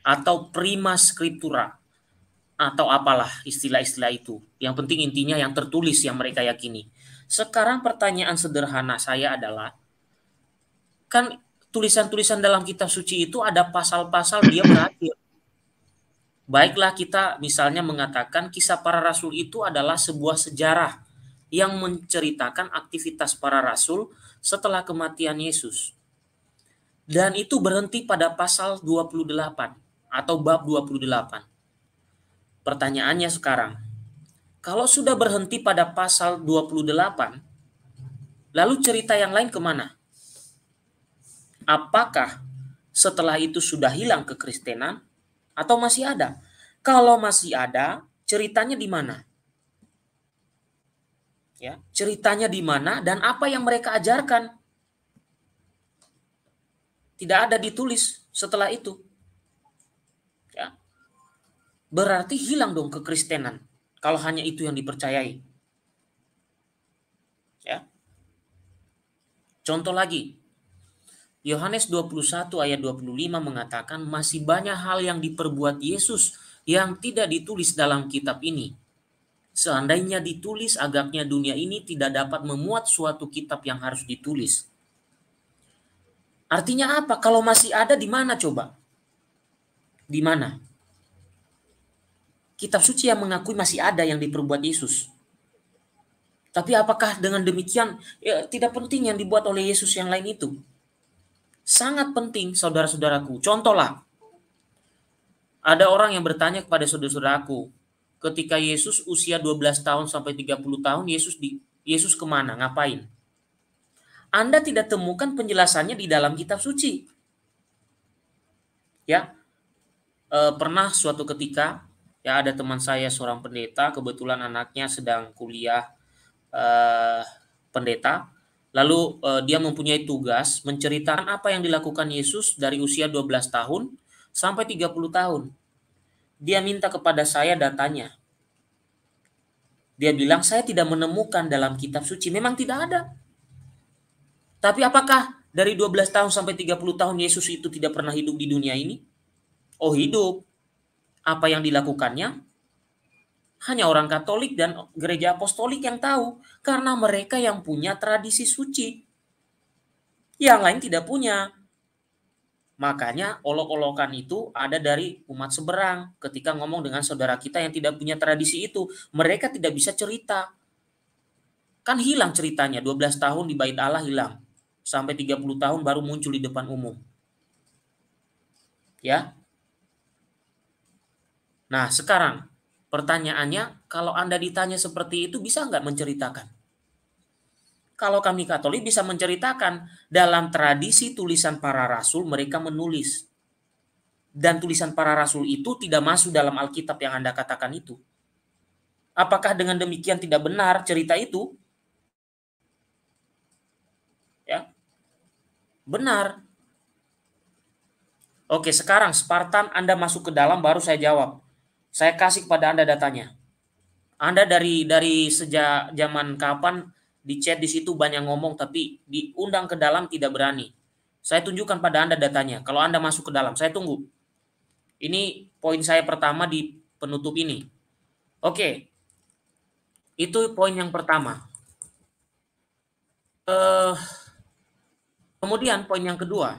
Atau prima scriptura atau apalah istilah-istilah itu. Yang penting intinya yang tertulis yang mereka yakini. Sekarang pertanyaan sederhana saya adalah kan tulisan-tulisan dalam kitab suci itu ada pasal-pasal dia berakhir. Baiklah kita misalnya mengatakan kisah para rasul itu adalah sebuah sejarah yang menceritakan aktivitas para rasul setelah kematian Yesus. Dan itu berhenti pada pasal 28 atau bab 28. Pertanyaannya sekarang, kalau sudah berhenti pada pasal 28, lalu cerita yang lain kemana? Apakah setelah itu sudah hilang kekristenan atau masih ada? Kalau masih ada, ceritanya di mana? Ya, ceritanya di mana dan apa yang mereka ajarkan? Tidak ada ditulis setelah itu. Ya. Berarti hilang dong kekristenan kalau hanya itu yang dipercayai. Ya. Contoh lagi, Yohanes 21 ayat 25 mengatakan masih banyak hal yang diperbuat Yesus yang tidak ditulis dalam kitab ini. Seandainya ditulis agaknya dunia ini tidak dapat memuat suatu kitab yang harus ditulis. Artinya apa? Kalau masih ada di mana coba? Di mana? Kitab suci yang mengakui masih ada yang diperbuat Yesus. Tapi apakah dengan demikian ya, tidak penting yang dibuat oleh Yesus yang lain itu? sangat penting saudara-saudaraku. Contohlah, ada orang yang bertanya kepada saudara-saudaraku, ketika Yesus usia 12 tahun sampai 30 tahun, Yesus di Yesus kemana, ngapain? Anda tidak temukan penjelasannya di dalam kitab suci. Ya, e, pernah suatu ketika ya ada teman saya seorang pendeta kebetulan anaknya sedang kuliah e, pendeta Lalu eh, dia mempunyai tugas menceritakan apa yang dilakukan Yesus dari usia 12 tahun sampai 30 tahun. Dia minta kepada saya datanya. Dia bilang saya tidak menemukan dalam kitab suci, memang tidak ada. Tapi apakah dari 12 tahun sampai 30 tahun Yesus itu tidak pernah hidup di dunia ini? Oh, hidup. Apa yang dilakukannya? hanya orang Katolik dan gereja apostolik yang tahu karena mereka yang punya tradisi suci. Yang lain tidak punya. Makanya olok-olokan itu ada dari umat seberang ketika ngomong dengan saudara kita yang tidak punya tradisi itu. Mereka tidak bisa cerita. Kan hilang ceritanya, 12 tahun di bait Allah hilang. Sampai 30 tahun baru muncul di depan umum. Ya, Nah, sekarang Pertanyaannya, kalau Anda ditanya seperti itu, bisa nggak menceritakan? Kalau kami Katolik bisa menceritakan, dalam tradisi tulisan para rasul mereka menulis. Dan tulisan para rasul itu tidak masuk dalam Alkitab yang Anda katakan itu. Apakah dengan demikian tidak benar cerita itu? Ya. Benar. Oke, sekarang Spartan Anda masuk ke dalam baru saya jawab. Saya kasih kepada Anda datanya. Anda dari dari sejak zaman kapan di chat di situ banyak ngomong tapi diundang ke dalam tidak berani. Saya tunjukkan pada Anda datanya. Kalau Anda masuk ke dalam, saya tunggu. Ini poin saya pertama di penutup ini. Oke. Itu poin yang pertama. Eh uh, kemudian poin yang kedua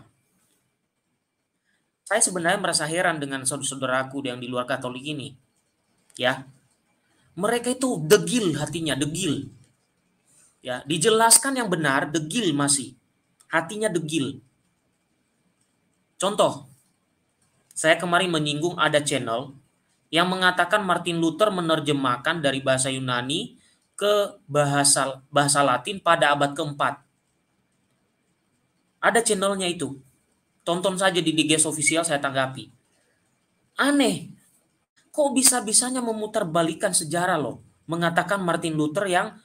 saya sebenarnya merasa heran dengan saudara-saudaraku yang di luar Katolik ini. Ya. Mereka itu degil hatinya, degil. Ya, dijelaskan yang benar, degil masih. Hatinya degil. Contoh, saya kemarin menyinggung ada channel yang mengatakan Martin Luther menerjemahkan dari bahasa Yunani ke bahasa bahasa Latin pada abad keempat. Ada channelnya itu. Tonton saja di DGS official saya tanggapi. Aneh. Kok bisa-bisanya memutarbalikan sejarah loh. Mengatakan Martin Luther yang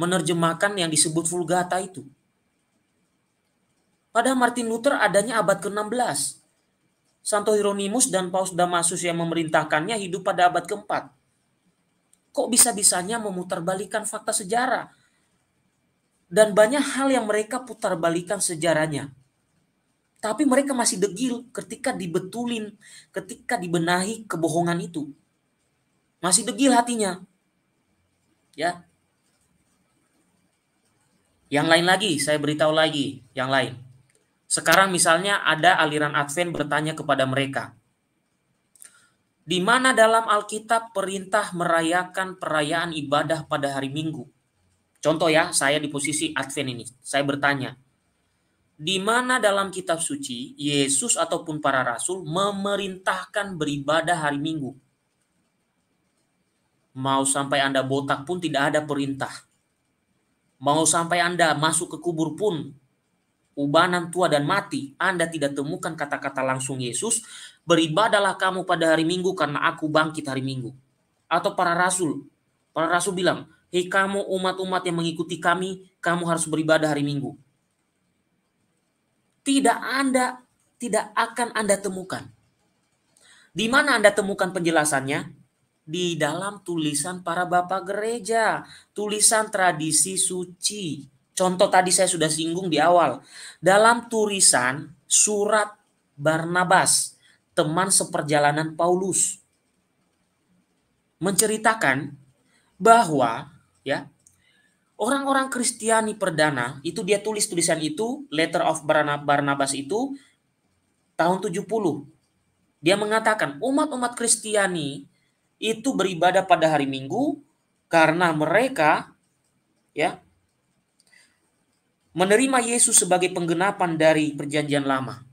menerjemahkan yang disebut Vulgata itu. Padahal Martin Luther adanya abad ke-16. Santo Hieronymus dan Paus Damasus yang memerintahkannya hidup pada abad ke-4. Kok bisa-bisanya memutarbalikan fakta sejarah? Dan banyak hal yang mereka putarbalikan sejarahnya. Tapi mereka masih degil ketika dibetulin, ketika dibenahi kebohongan itu. Masih degil hatinya. Ya. Yang lain lagi, saya beritahu lagi yang lain. Sekarang misalnya ada aliran Advent bertanya kepada mereka, di mana dalam Alkitab perintah merayakan perayaan ibadah pada hari Minggu. Contoh ya, saya di posisi Advent ini, saya bertanya, di mana dalam kitab suci Yesus ataupun para rasul memerintahkan beribadah hari Minggu. Mau sampai Anda botak pun tidak ada perintah. Mau sampai Anda masuk ke kubur pun ubanan tua dan mati, Anda tidak temukan kata-kata langsung Yesus, beribadahlah kamu pada hari Minggu karena aku bangkit hari Minggu. Atau para rasul, para rasul bilang, "Hei kamu umat-umat yang mengikuti kami, kamu harus beribadah hari Minggu." tidak Anda tidak akan Anda temukan. Di mana Anda temukan penjelasannya? Di dalam tulisan para bapak gereja, tulisan tradisi suci. Contoh tadi saya sudah singgung di awal. Dalam tulisan surat Barnabas, teman seperjalanan Paulus menceritakan bahwa ya orang-orang Kristiani perdana itu dia tulis tulisan itu letter of Barnabas itu tahun 70 dia mengatakan umat-umat Kristiani itu beribadah pada hari Minggu karena mereka ya menerima Yesus sebagai penggenapan dari perjanjian lama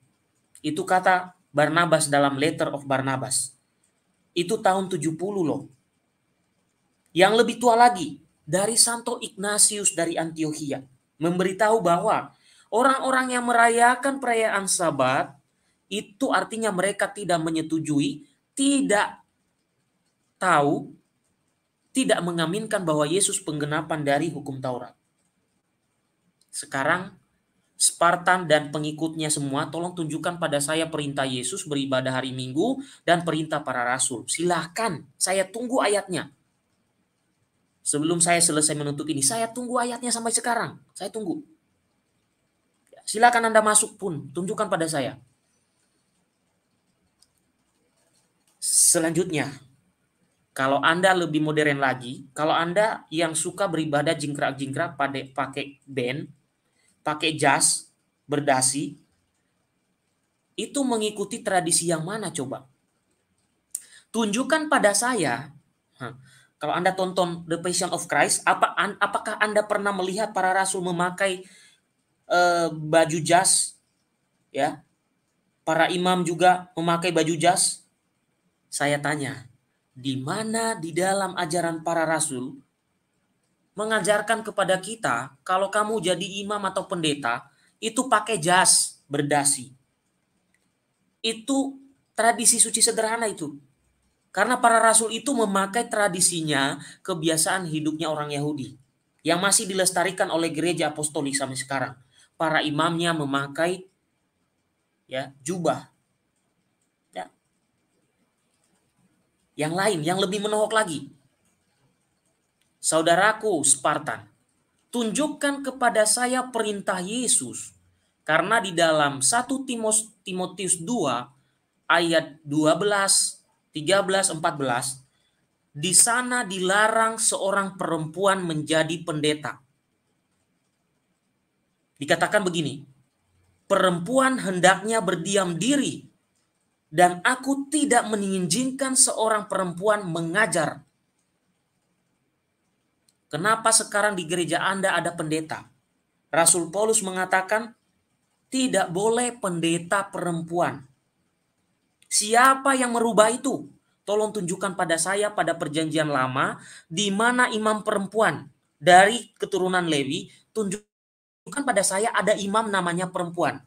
itu kata Barnabas dalam letter of Barnabas itu tahun 70 loh yang lebih tua lagi dari Santo Ignatius dari Antioquia memberitahu bahwa orang-orang yang merayakan perayaan Sabat itu artinya mereka tidak menyetujui, tidak tahu, tidak mengaminkan bahwa Yesus penggenapan dari hukum Taurat. Sekarang Spartan dan pengikutnya semua tolong tunjukkan pada saya perintah Yesus beribadah hari Minggu dan perintah para rasul. Silahkan, saya tunggu ayatnya. Sebelum saya selesai menutup ini, saya tunggu ayatnya sampai sekarang. Saya tunggu. Ya, silakan Anda masuk pun, tunjukkan pada saya. Selanjutnya, kalau Anda lebih modern lagi, kalau Anda yang suka beribadah jingkrak-jingkrak pada pakai band, pakai jas, berdasi, itu mengikuti tradisi yang mana coba? Tunjukkan pada saya kalau Anda tonton The Passion of Christ, apa an, apakah Anda pernah melihat para rasul memakai uh, baju jas? Ya. Para imam juga memakai baju jas? Saya tanya, di mana di dalam ajaran para rasul mengajarkan kepada kita kalau kamu jadi imam atau pendeta itu pakai jas berdasi. Itu tradisi suci sederhana itu. Karena para rasul itu memakai tradisinya, kebiasaan hidupnya orang Yahudi yang masih dilestarikan oleh gereja apostolik sampai sekarang. Para imamnya memakai ya jubah. Ya. Yang lain, yang lebih menohok lagi. Saudaraku Spartan, tunjukkan kepada saya perintah Yesus. Karena di dalam 1 Timotius 2 ayat 12 13, di sana dilarang seorang perempuan menjadi pendeta. Dikatakan begini, perempuan hendaknya berdiam diri dan aku tidak mengizinkan seorang perempuan mengajar. Kenapa sekarang di gereja Anda ada pendeta? Rasul Paulus mengatakan, tidak boleh pendeta perempuan. Siapa yang merubah itu? Tolong tunjukkan pada saya pada perjanjian lama di mana imam perempuan dari keturunan Lewi tunjukkan pada saya ada imam namanya perempuan.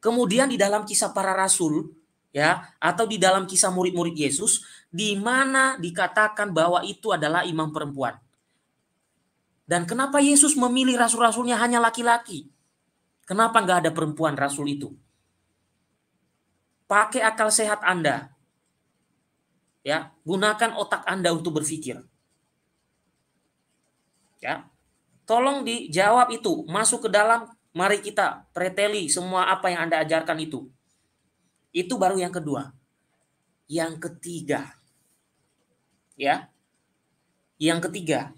Kemudian di dalam kisah para rasul ya atau di dalam kisah murid-murid Yesus di mana dikatakan bahwa itu adalah imam perempuan. Dan kenapa Yesus memilih rasul-rasulnya hanya laki-laki? Kenapa nggak ada perempuan rasul itu? Pakai akal sehat Anda. Ya, gunakan otak Anda untuk berpikir. Ya. Tolong dijawab itu, masuk ke dalam mari kita preteli semua apa yang Anda ajarkan itu. Itu baru yang kedua. Yang ketiga. Ya. Yang ketiga.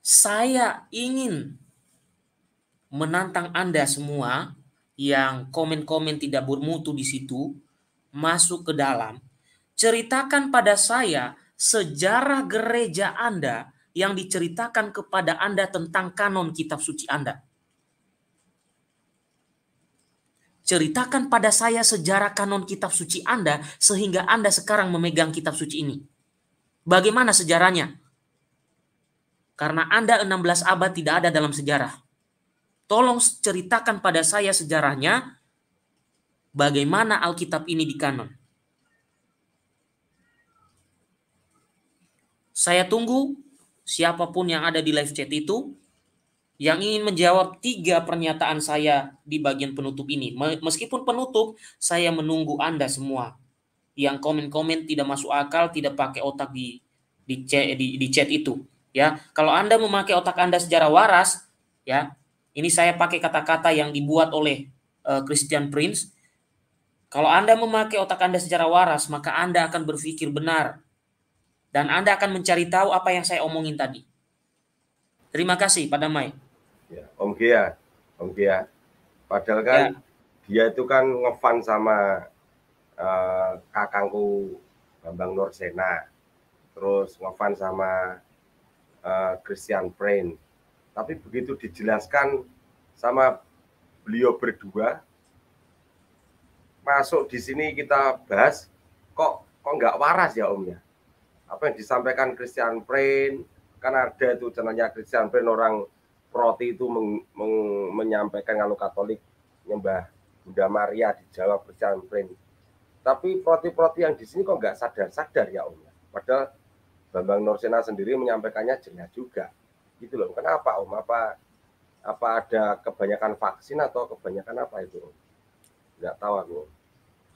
Saya ingin menantang Anda semua yang komen-komen tidak bermutu di situ masuk ke dalam. Ceritakan pada saya sejarah gereja Anda yang diceritakan kepada Anda tentang kanon kitab suci Anda. Ceritakan pada saya sejarah kanon kitab suci Anda sehingga Anda sekarang memegang kitab suci ini. Bagaimana sejarahnya? Karena Anda 16 abad tidak ada dalam sejarah. Tolong ceritakan pada saya sejarahnya bagaimana Alkitab ini di dikanon. Saya tunggu siapapun yang ada di live chat itu yang ingin menjawab tiga pernyataan saya di bagian penutup ini. Meskipun penutup, saya menunggu Anda semua yang komen-komen tidak masuk akal, tidak pakai otak di di chat, di, di chat itu. Ya, kalau Anda memakai otak Anda sejarah waras, ya ini saya pakai kata-kata yang dibuat oleh uh, Christian Prince. Kalau Anda memakai otak Anda secara waras, maka Anda akan berpikir benar. Dan Anda akan mencari tahu apa yang saya omongin tadi. Terima kasih, Pak Damai.
Ya, Om Kia, Om Kia. Padahal kan ya. dia itu kan ngefan sama uh, kakangku Bambang Nursena. Terus ngefan sama uh, Christian Prince tapi begitu dijelaskan sama beliau berdua, masuk di sini kita bahas kok kok nggak waras ya omnya Apa yang disampaikan Christian Prane, kan ada itu channelnya Christian Prane orang Proti itu meng, meng, menyampaikan kalau Katolik nyembah Bunda Maria di Jawa Christian Prane. Tapi Proti-Proti yang di sini kok nggak sadar-sadar ya omnya Padahal Bambang Norsena sendiri menyampaikannya jelas juga gitu loh kenapa om apa apa ada kebanyakan vaksin atau kebanyakan apa itu nggak tahu aku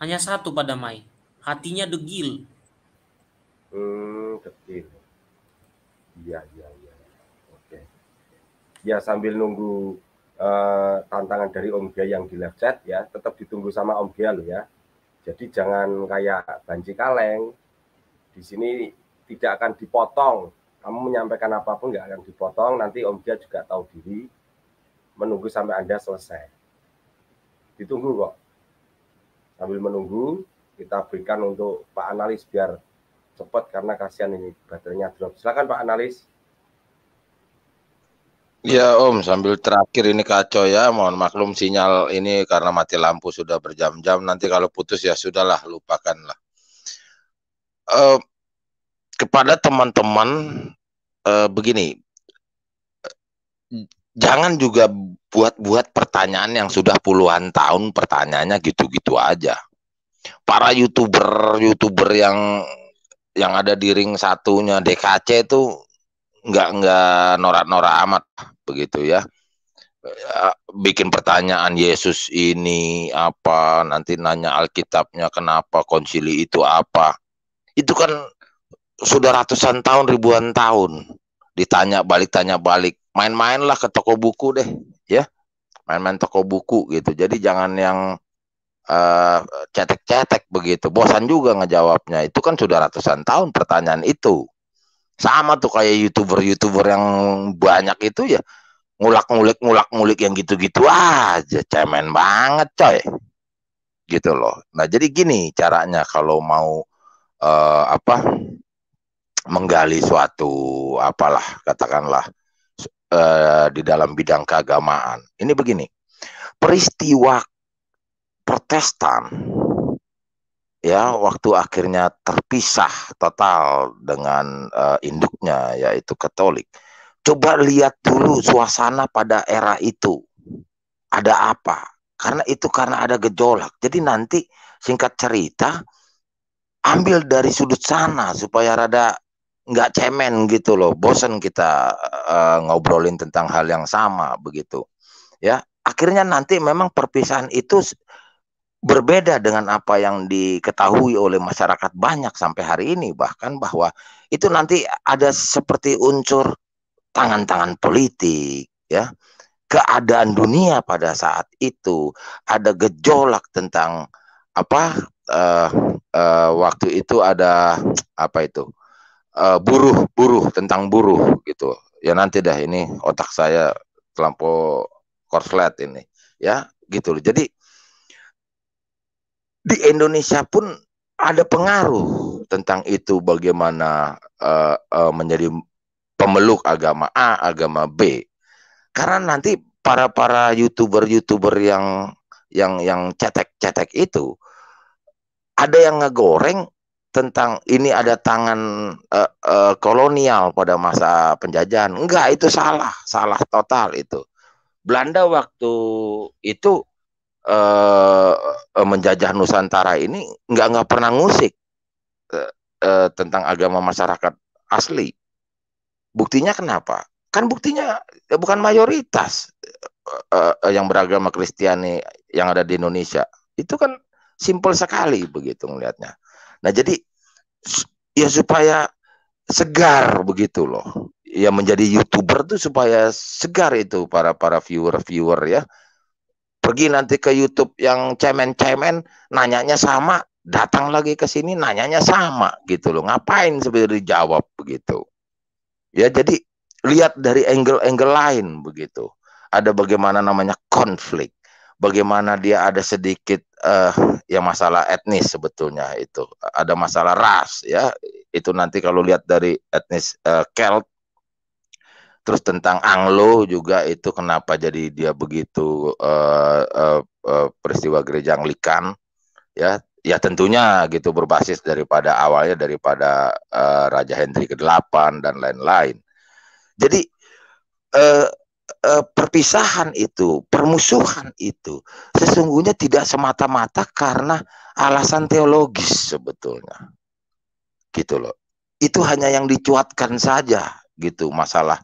hanya satu pada Mai hatinya
degil hmm degil iya iya iya oke ya sambil nunggu uh, tantangan dari Om Gia yang di live chat ya tetap ditunggu sama Om Gia loh ya jadi jangan kayak banci kaleng di sini tidak akan dipotong kamu menyampaikan apapun nggak akan dipotong nanti Om Dia juga tahu diri menunggu sampai Anda selesai ditunggu kok sambil menunggu kita berikan untuk Pak Analis biar cepat karena kasihan ini baterainya drop silakan Pak Analis
Ya Om, sambil terakhir ini kacau ya, mohon maklum sinyal ini karena mati lampu sudah berjam-jam. Nanti kalau putus ya sudahlah, lupakanlah. Uh, kepada teman-teman uh, begini, eh, jangan juga buat-buat pertanyaan yang sudah puluhan tahun pertanyaannya gitu-gitu aja. Para youtuber youtuber yang yang ada di ring satunya DKC itu nggak nggak norak-norak amat begitu ya eh, bikin pertanyaan Yesus ini apa nanti nanya Alkitabnya kenapa konsili itu apa itu kan sudah ratusan tahun ribuan tahun ditanya balik tanya balik main main lah ke toko buku deh ya main-main toko buku gitu jadi jangan yang eh, cetek-cetek uh, cetek begitu bosan juga ngejawabnya itu kan sudah ratusan tahun pertanyaan itu sama tuh kayak youtuber-youtuber yang banyak itu ya ngulak-ngulik ngulak-ngulik yang gitu-gitu aja cemen banget coy gitu loh nah jadi gini caranya kalau mau uh, apa menggali suatu apalah katakanlah eh, di dalam bidang keagamaan. Ini begini. Peristiwa Protestan ya waktu akhirnya terpisah total dengan uh, induknya yaitu Katolik. Coba lihat dulu suasana pada era itu. Ada apa? Karena itu karena ada gejolak. Jadi nanti singkat cerita ambil dari sudut sana supaya rada nggak cemen gitu loh bosen kita uh, ngobrolin tentang hal yang sama begitu ya akhirnya nanti memang perpisahan itu berbeda dengan apa yang diketahui oleh masyarakat banyak sampai hari ini bahkan bahwa itu nanti ada seperti unsur tangan-tangan politik ya keadaan dunia pada saat itu ada gejolak tentang apa uh, uh, waktu itu ada apa itu uh, buruh buruh tentang buruh gitu ya nanti dah ini otak saya terlampau korslet ini ya gitu loh jadi di Indonesia pun ada pengaruh tentang itu bagaimana uh, uh, menjadi pemeluk agama A agama B karena nanti para para youtuber youtuber yang yang yang cetek cetek itu ada yang ngegoreng tentang ini ada tangan uh, uh, kolonial pada masa penjajahan. Enggak, itu salah, salah total itu. Belanda waktu itu uh, menjajah Nusantara ini enggak enggak pernah ngusik uh, uh, tentang agama masyarakat asli. Buktinya kenapa? Kan buktinya ya bukan mayoritas uh, uh, yang beragama Kristiani yang ada di Indonesia. Itu kan simpel sekali begitu melihatnya Nah jadi ya supaya segar begitu loh. Ya menjadi youtuber tuh supaya segar itu para para viewer viewer ya. Pergi nanti ke YouTube yang cemen-cemen, nanyanya sama, datang lagi ke sini nanyanya sama gitu loh. Ngapain sebenarnya jawab begitu? Ya jadi lihat dari angle-angle lain begitu. Ada bagaimana namanya konflik, bagaimana dia ada sedikit uh, yang masalah etnis sebetulnya itu ada masalah ras ya itu nanti kalau lihat dari etnis uh, Celt terus tentang Anglo juga itu kenapa jadi dia begitu uh, uh, uh, peristiwa gereja Anglikan ya ya tentunya gitu berbasis daripada awalnya daripada uh, Raja Henry ke-8 dan lain-lain jadi uh, Eh, perpisahan itu, permusuhan itu sesungguhnya tidak semata-mata karena alasan teologis sebetulnya. Gitu loh. Itu hanya yang dicuatkan saja gitu masalah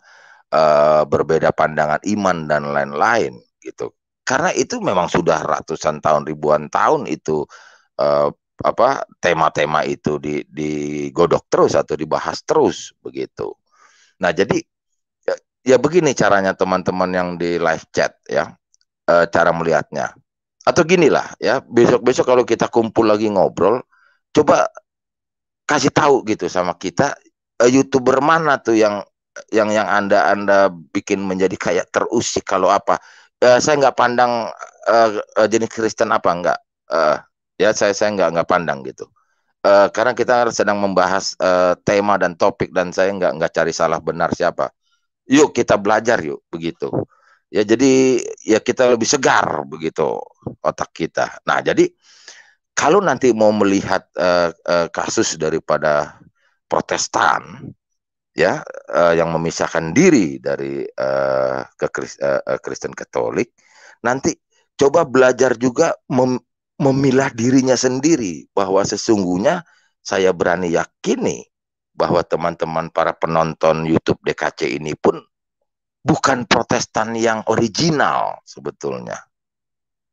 eh, berbeda pandangan iman dan lain-lain gitu. Karena itu memang sudah ratusan tahun ribuan tahun itu eh, apa tema-tema itu di digodok terus atau dibahas terus begitu. Nah, jadi ya begini caranya teman-teman yang di live chat ya e, cara melihatnya atau gini lah ya besok-besok kalau kita kumpul lagi ngobrol coba kasih tahu gitu sama kita e, youtuber mana tuh yang yang yang anda anda bikin menjadi kayak terusik kalau apa e, saya nggak pandang e, jenis Kristen apa nggak e, ya saya saya nggak nggak pandang gitu e, karena kita sedang membahas e, tema dan topik dan saya nggak nggak cari salah benar siapa yuk kita belajar yuk begitu ya jadi ya kita lebih segar begitu otak kita nah jadi kalau nanti mau melihat uh, uh, kasus daripada Protestan ya uh, yang memisahkan diri dari uh, ke Krist, uh, Kristen Katolik nanti coba belajar juga mem memilah dirinya sendiri bahwa sesungguhnya saya berani yakini bahwa teman-teman para penonton YouTube DKC ini pun bukan Protestan yang original sebetulnya.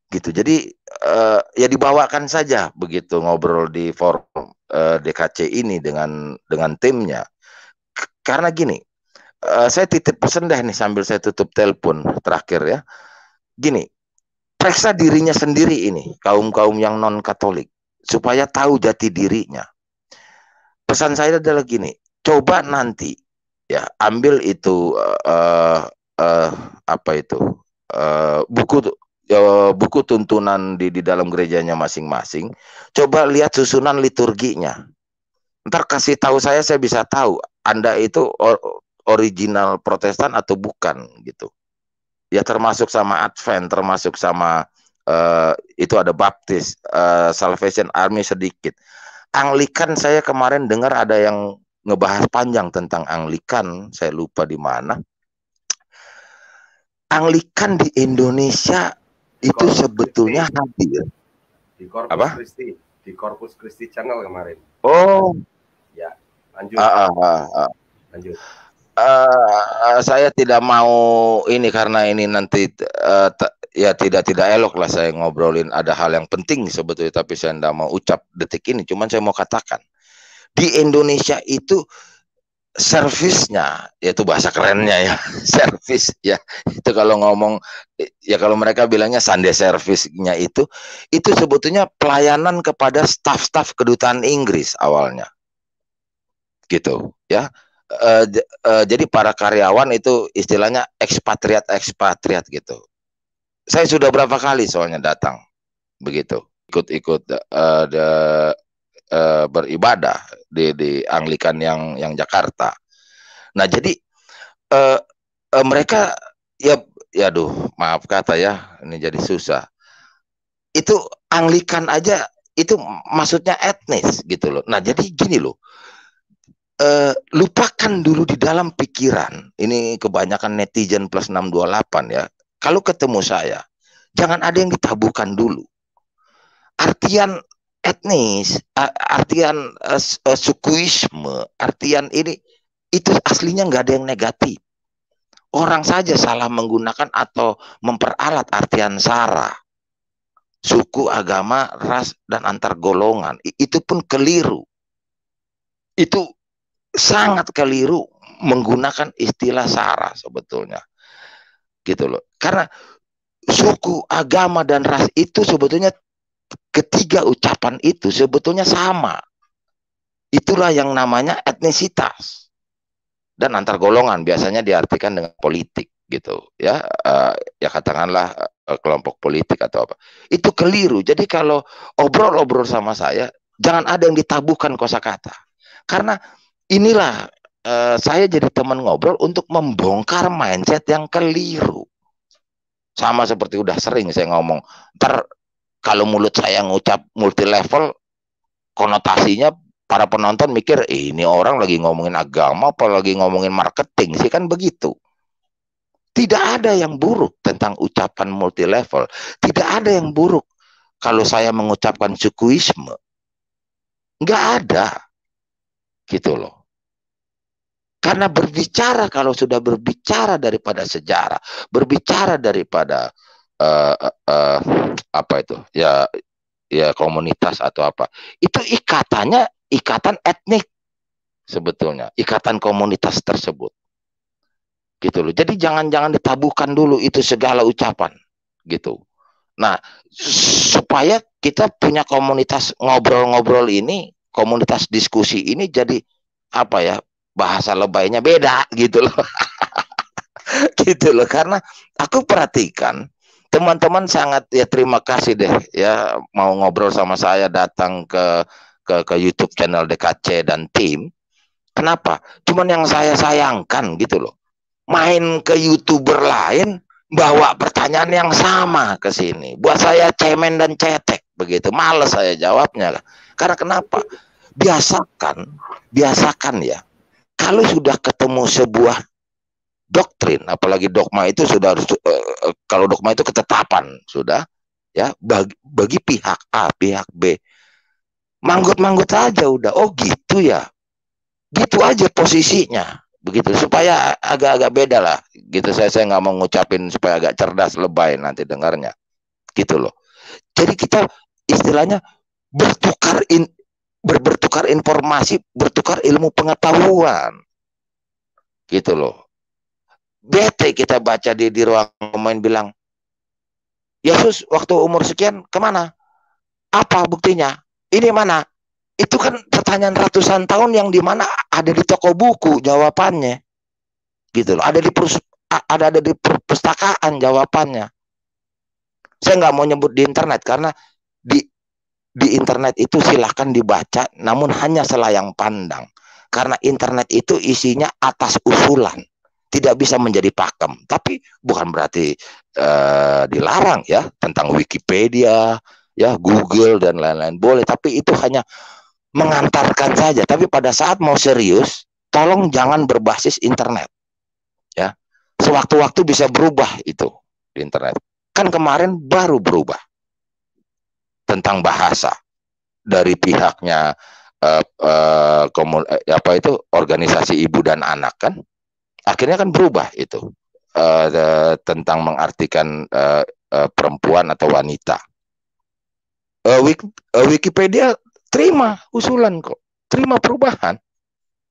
Gitu. Jadi uh, ya dibawakan saja begitu ngobrol di forum uh, eh, DKC ini dengan dengan timnya. Karena gini, uh, saya titip pesan deh nih sambil saya tutup telepon terakhir ya. Gini, periksa dirinya sendiri ini kaum-kaum yang non Katolik supaya tahu jati dirinya pesan saya adalah gini, coba nanti ya ambil itu uh, uh, apa itu uh, buku uh, buku tuntunan di di dalam gerejanya masing-masing. Coba lihat susunan liturginya. Ntar kasih tahu saya, saya bisa tahu Anda itu or, original Protestan atau bukan gitu. Ya termasuk sama Advent, termasuk sama uh, itu ada Baptis, uh, Salvation Army sedikit. Anglikan saya kemarin dengar ada yang ngebahas panjang tentang Anglikan, saya lupa di mana. Anglikan di Indonesia itu
sebetulnya Christi. hadir. Di Korpus Apa? Christi, di Corpus Christi Channel kemarin. Oh. Ya, lanjut. Ah, ah, ah. ah. Lanjut. Uh,
saya tidak mau ini karena ini nanti uh, ya tidak tidak elok lah saya ngobrolin ada hal yang penting sebetulnya tapi saya tidak mau ucap detik ini cuman saya mau katakan di Indonesia itu servisnya yaitu bahasa kerennya ya servis ya itu kalau ngomong ya kalau mereka bilangnya Sunday servisnya itu itu sebetulnya pelayanan kepada staf-staf kedutaan Inggris awalnya gitu ya e, e, jadi para karyawan itu istilahnya ekspatriat ekspatriat gitu saya sudah berapa kali soalnya datang begitu ikut-ikut uh, uh, beribadah di di Anglikan yang yang Jakarta. Nah jadi uh, uh, mereka ya ya duh maaf kata ya ini jadi susah. Itu Anglikan aja itu maksudnya etnis gitu loh. Nah jadi gini loh. Uh, lupakan dulu di dalam pikiran ini kebanyakan netizen plus 628 ya kalau ketemu saya, jangan ada yang ditabuhkan dulu. Artian etnis, artian uh, sukuisme, artian ini itu aslinya nggak ada yang negatif. Orang saja salah menggunakan atau memperalat artian sara, suku, agama, ras dan antar golongan. Itu pun keliru. Itu sangat keliru menggunakan istilah sara sebetulnya gitu loh karena suku agama dan ras itu sebetulnya ketiga ucapan itu sebetulnya sama itulah yang namanya etnisitas dan antar golongan biasanya diartikan dengan politik gitu ya uh, ya katakanlah uh, kelompok politik atau apa itu keliru jadi kalau obrol-obrol sama saya jangan ada yang ditabuhkan kosakata karena inilah Eh, saya jadi teman ngobrol untuk membongkar mindset yang keliru. Sama seperti udah sering saya ngomong, ter kalau mulut saya ngucap multi level, konotasinya para penonton mikir eh, ini orang lagi ngomongin agama apa lagi ngomongin marketing sih kan begitu tidak ada yang buruk tentang ucapan multi level tidak ada yang buruk kalau saya mengucapkan sukuisme Enggak ada gitu loh karena berbicara kalau sudah berbicara daripada sejarah, berbicara daripada uh, uh, apa itu ya ya komunitas atau apa itu ikatannya ikatan etnik sebetulnya ikatan komunitas tersebut gitu loh jadi jangan-jangan ditabuhkan dulu itu segala ucapan gitu nah supaya kita punya komunitas ngobrol-ngobrol ini komunitas diskusi ini jadi apa ya bahasa lebaynya beda gitu loh. gitu loh karena aku perhatikan teman-teman sangat ya terima kasih deh ya mau ngobrol sama saya datang ke ke ke YouTube channel DKC dan tim. Kenapa? Cuman yang saya sayangkan gitu loh. Main ke YouTuber lain bawa pertanyaan yang sama ke sini. Buat saya cemen dan cetek begitu. Males saya jawabnya. Karena kenapa? Biasakan, biasakan ya kalau sudah ketemu sebuah doktrin, apalagi dogma itu sudah harus uh, kalau dogma itu ketetapan sudah ya bagi, bagi pihak A, pihak B. Manggut-manggut aja udah. Oh gitu ya. Gitu aja posisinya begitu supaya agak-agak beda lah gitu saya saya nggak mau ngucapin supaya agak cerdas lebay nanti dengarnya gitu loh jadi kita istilahnya bertukar in, ber bertukar informasi, bertukar ilmu pengetahuan. Gitu loh. Bete kita baca di, di ruang pemain bilang, Yesus waktu umur sekian kemana? Apa buktinya? Ini mana? Itu kan pertanyaan ratusan tahun yang dimana ada di toko buku jawabannya. Gitu loh. Ada di perus ada ada di perpustakaan jawabannya. Saya nggak mau nyebut di internet karena di di internet itu silahkan dibaca, namun hanya selayang pandang. Karena internet itu isinya atas usulan, tidak bisa menjadi pakem. Tapi bukan berarti uh, dilarang ya tentang Wikipedia, ya Google dan lain-lain boleh. Tapi itu hanya mengantarkan saja. Tapi pada saat mau serius, tolong jangan berbasis internet. Ya, sewaktu-waktu bisa berubah itu di internet. Kan kemarin baru berubah tentang bahasa dari pihaknya uh, uh, apa itu organisasi ibu dan anak kan akhirnya kan berubah itu tentang mengartikan uh, uh, perempuan atau wanita uh, Wikipedia terima usulan kok terima perubahan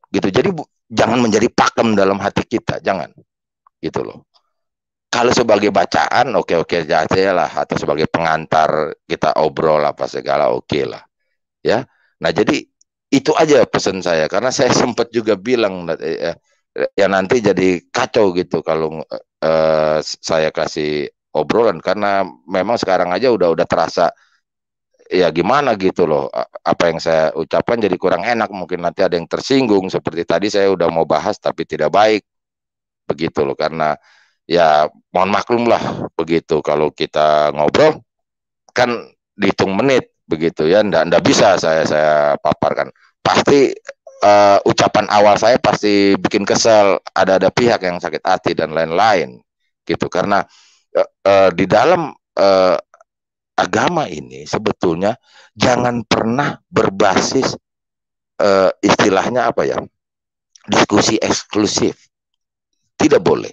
gitu jadi bu, jangan menjadi pakem dalam hati kita jangan gitu loh kalau sebagai bacaan oke oke saja lah atau sebagai pengantar kita obrol apa segala oke lah ya nah jadi itu aja pesan saya karena saya sempat juga bilang eh, ya, nanti jadi kacau gitu kalau uh, saya kasih obrolan karena memang sekarang aja udah udah terasa ya gimana gitu loh apa yang saya ucapkan jadi kurang enak mungkin nanti ada yang tersinggung seperti tadi saya udah mau bahas tapi tidak baik begitu loh karena ya mohon maklum lah begitu kalau kita ngobrol kan dihitung menit begitu ya ndak ndak bisa saya saya paparkan pasti uh, ucapan awal saya pasti bikin kesel ada ada pihak yang sakit hati dan lain-lain gitu karena uh, uh, di dalam uh, agama ini sebetulnya jangan pernah berbasis uh, istilahnya apa ya diskusi eksklusif tidak boleh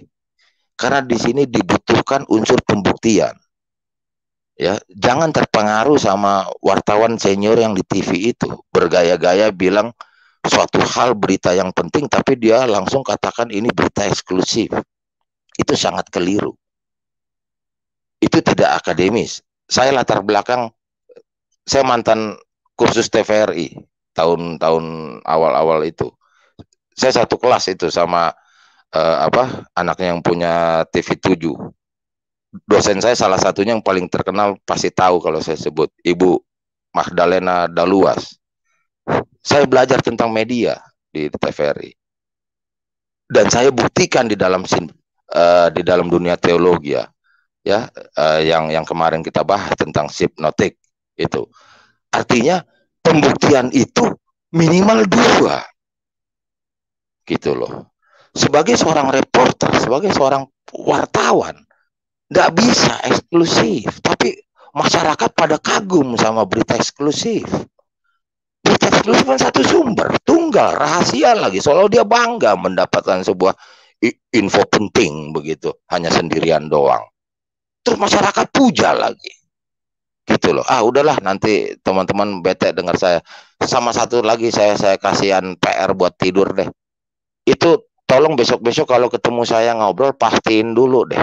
karena di sini dibutuhkan unsur pembuktian. Ya, jangan terpengaruh sama wartawan senior yang di TV itu bergaya-gaya bilang suatu hal berita yang penting tapi dia langsung katakan ini berita eksklusif. Itu sangat keliru. Itu tidak akademis. Saya latar belakang saya mantan kursus TVRI tahun-tahun awal-awal itu. Saya satu kelas itu sama uh, apa anaknya yang punya TV 7 dosen saya salah satunya yang paling terkenal pasti tahu kalau saya sebut Ibu Magdalena Daluas saya belajar tentang media di TVRI dan saya buktikan di dalam sin, uh, di dalam dunia teologi ya uh, yang yang kemarin kita bahas tentang hipnotik itu artinya pembuktian itu minimal dua gitu loh sebagai seorang reporter, sebagai seorang wartawan, nggak bisa eksklusif. Tapi masyarakat pada kagum sama berita eksklusif. Berita eksklusif kan satu sumber, tunggal, rahasia lagi. Soalnya dia bangga mendapatkan sebuah info penting begitu, hanya sendirian doang. Terus masyarakat puja lagi. Gitu loh. Ah, udahlah nanti teman-teman bete dengar saya. Sama satu lagi saya saya kasihan PR buat tidur deh. Itu tolong besok-besok kalau ketemu saya ngobrol pastiin dulu deh.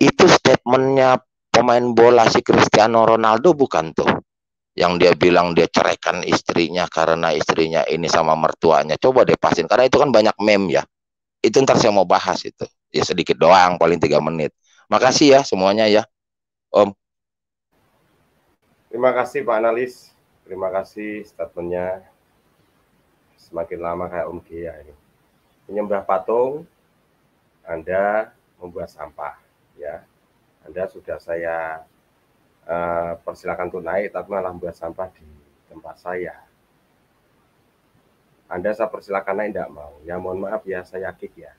Itu statementnya pemain bola si Cristiano Ronaldo bukan tuh. Yang dia bilang dia ceraikan istrinya karena istrinya ini sama mertuanya. Coba deh pastiin karena itu kan banyak meme ya. Itu ntar saya mau bahas itu. Ya sedikit doang paling tiga menit. Makasih ya semuanya ya. Om.
Terima kasih Pak Analis. Terima kasih statementnya. Semakin lama kayak Om Kia ini menyembah patung, Anda membuat sampah, ya. Anda sudah saya uh, persilakan untuk naik, tapi malah membuat sampah di tempat saya. Anda saya persilakan naik, tidak mau. Ya mohon maaf ya, saya kick ya.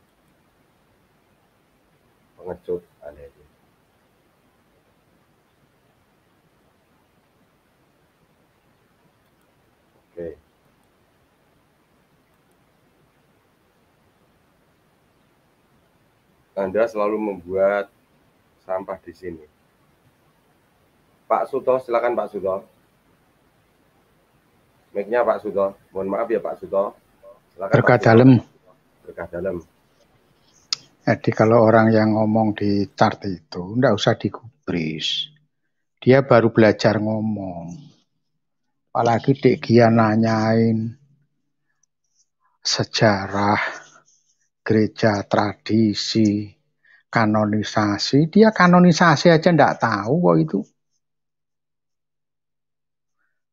Pengecut, aneh. Anda selalu membuat sampah di sini. Pak Suto, silakan Pak Suto. mic Pak Suto. Mohon maaf ya Pak Suto. Silakan Berkah Pak Suto. dalam. Berkah dalam.
Jadi kalau orang yang ngomong di chart itu, enggak usah digubris. Dia baru belajar ngomong. Apalagi Dek nanyain sejarah gereja tradisi kanonisasi dia kanonisasi aja ndak tahu kok itu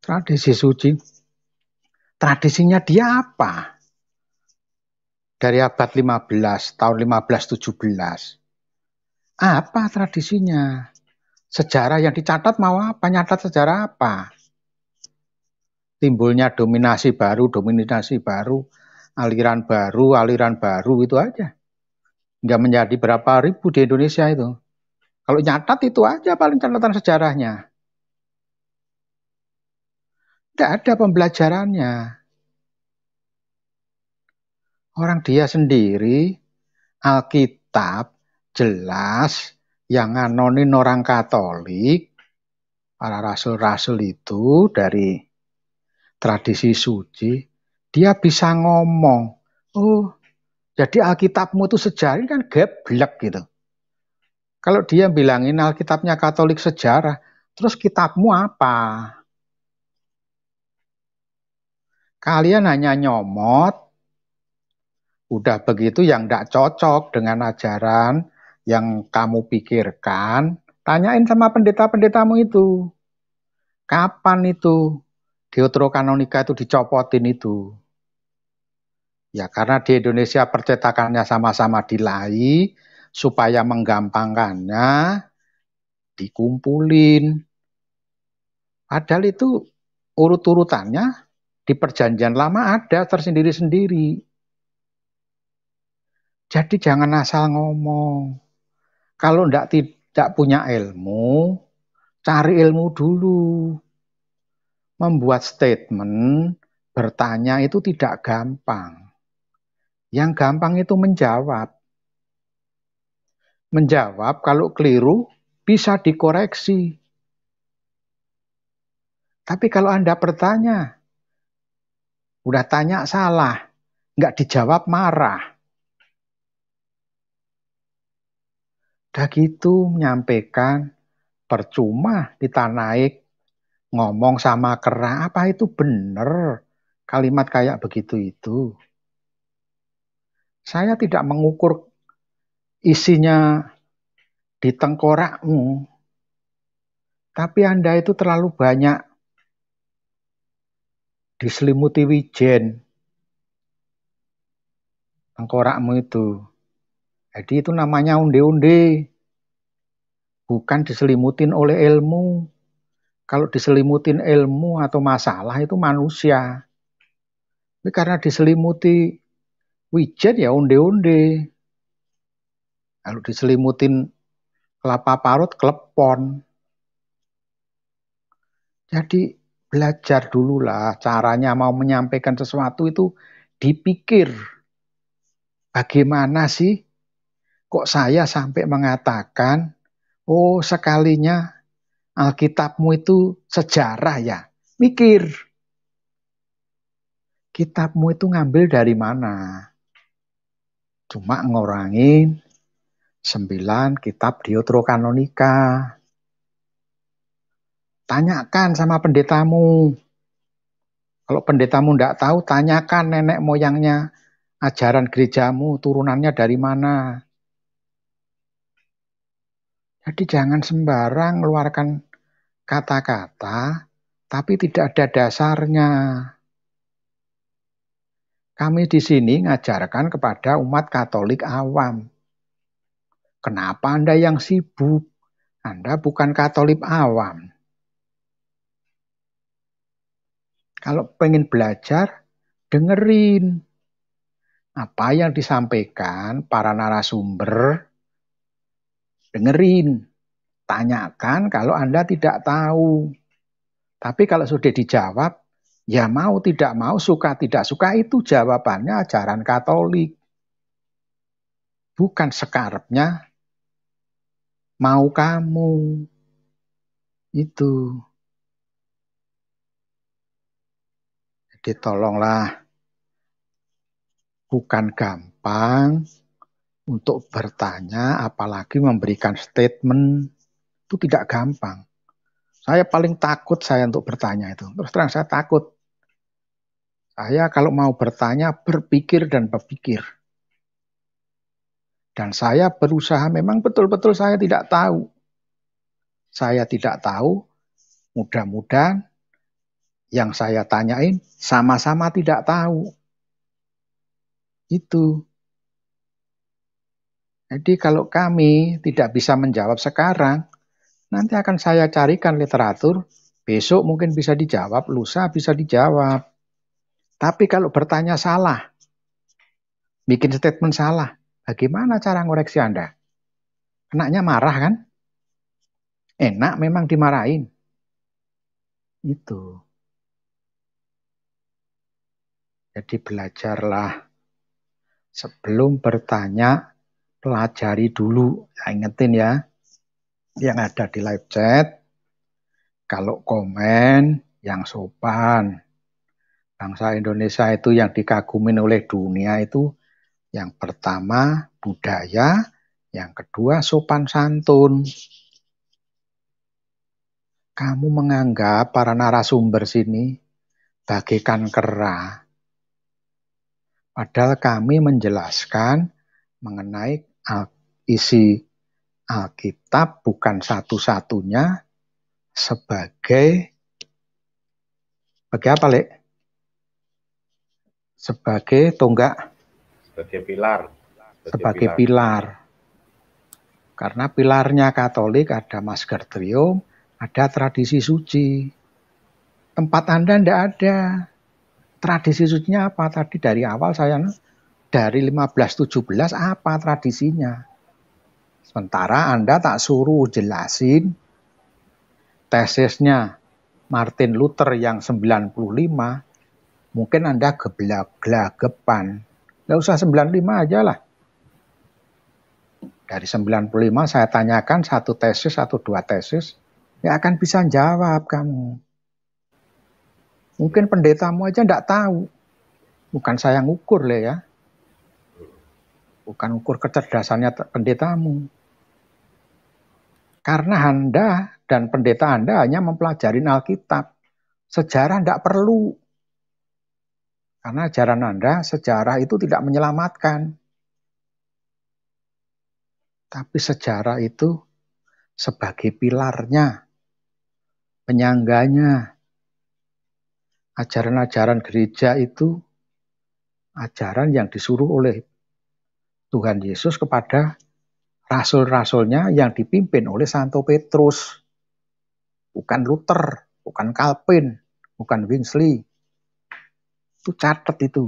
tradisi suci tradisinya dia apa dari abad 15 tahun 1517 apa tradisinya sejarah yang dicatat mau apa nyatat sejarah apa timbulnya dominasi baru dominasi baru aliran baru, aliran baru itu aja. Enggak menjadi berapa ribu di Indonesia itu. Kalau nyatat itu aja paling catatan sejarahnya. Tidak ada pembelajarannya. Orang dia sendiri, Alkitab jelas yang nganonin orang Katolik, para rasul-rasul itu dari tradisi suci dia bisa ngomong. Oh, jadi Alkitabmu itu sejarah kan geblek gitu. Kalau dia bilangin Alkitabnya Katolik sejarah, terus kitabmu apa? Kalian hanya nyomot, udah begitu yang tidak cocok dengan ajaran yang kamu pikirkan, tanyain sama pendeta-pendetamu itu. Kapan itu Deuterokanonika itu dicopotin itu? Ya, karena di Indonesia percetakannya sama-sama dilai supaya menggampangkannya dikumpulin. Padahal itu urut-urutannya di perjanjian lama ada tersendiri-sendiri. Jadi jangan asal ngomong. Kalau tidak tidak punya ilmu, cari ilmu dulu. Membuat statement, bertanya itu tidak gampang yang gampang itu menjawab. Menjawab kalau keliru bisa dikoreksi. Tapi kalau Anda bertanya, udah tanya salah, nggak dijawab marah. Udah gitu menyampaikan percuma kita naik ngomong sama kera apa itu benar kalimat kayak begitu itu. Saya tidak mengukur isinya di tengkorakmu, tapi Anda itu terlalu banyak diselimuti wijen tengkorakmu itu. Jadi itu namanya unde-unde. Bukan diselimutin oleh ilmu. Kalau diselimutin ilmu atau masalah itu manusia. Tapi karena diselimuti wijen ya onde-onde. lalu diselimutin kelapa parut, klepon. Jadi belajar dulu lah caranya mau menyampaikan sesuatu itu dipikir. Bagaimana sih kok saya sampai mengatakan, oh sekalinya Alkitabmu itu sejarah ya. Mikir. Kitabmu itu ngambil dari mana? cuma ngurangin sembilan kitab Deuterokanonika. Tanyakan sama pendetamu. Kalau pendetamu tidak tahu, tanyakan nenek moyangnya ajaran gerejamu, turunannya dari mana. Jadi jangan sembarang mengeluarkan kata-kata, tapi tidak ada dasarnya. Kami di sini ngajarkan kepada umat Katolik awam. Kenapa Anda yang sibuk? Anda bukan Katolik awam. Kalau pengen belajar, dengerin apa yang disampaikan para narasumber. Dengerin, tanyakan kalau Anda tidak tahu. Tapi kalau sudah dijawab, Ya mau tidak mau, suka tidak suka itu jawabannya ajaran Katolik. Bukan sekarapnya mau kamu. Itu. Jadi tolonglah. Bukan gampang untuk bertanya apalagi memberikan statement itu tidak gampang. Saya paling takut saya untuk bertanya itu. Terus terang saya takut saya kalau mau bertanya, berpikir dan berpikir. Dan saya berusaha memang betul-betul saya tidak tahu. Saya tidak tahu, mudah-mudahan yang saya tanyain sama-sama tidak tahu. Itu. Jadi kalau kami tidak bisa menjawab sekarang, nanti akan saya carikan literatur, besok mungkin bisa dijawab, lusa bisa dijawab. Tapi kalau bertanya salah, bikin statement salah, bagaimana cara ngoreksi Anda? Enaknya marah kan? Enak memang dimarahin. Itu. Jadi belajarlah sebelum bertanya pelajari dulu. Saya ingetin ya yang ada di live chat. Kalau komen yang sopan, bangsa Indonesia itu yang dikagumi oleh dunia itu yang pertama budaya, yang kedua sopan santun. Kamu menganggap para narasumber sini bagikan kera. Padahal kami menjelaskan mengenai isi Alkitab bukan satu-satunya sebagai bagi apa, Lek? sebagai tonggak
sebagai pilar
sebagai, sebagai pilar. pilar karena pilarnya Katolik ada Maskertrium ada tradisi suci tempat Anda tidak ada tradisi sucinya apa tadi dari awal saya dari 1517 apa tradisinya sementara Anda tak suruh jelasin tesisnya Martin Luther yang 95 Mungkin Anda geblak gelagapan. Nggak usah 95 aja lah. Dari 95 saya tanyakan satu tesis atau dua tesis, ya akan bisa jawab kamu. Mungkin pendetamu aja nggak tahu. Bukan saya ngukur le ya. Bukan ukur kecerdasannya pendetamu. Karena Anda dan pendeta Anda hanya mempelajari Alkitab. Sejarah tidak perlu. Karena ajaran Anda, sejarah itu tidak menyelamatkan. Tapi sejarah itu sebagai pilarnya, penyangganya. Ajaran-ajaran gereja itu ajaran yang disuruh oleh Tuhan Yesus kepada rasul-rasulnya yang dipimpin oleh Santo Petrus. Bukan Luther, bukan Calvin, bukan Winsley, itu catat itu.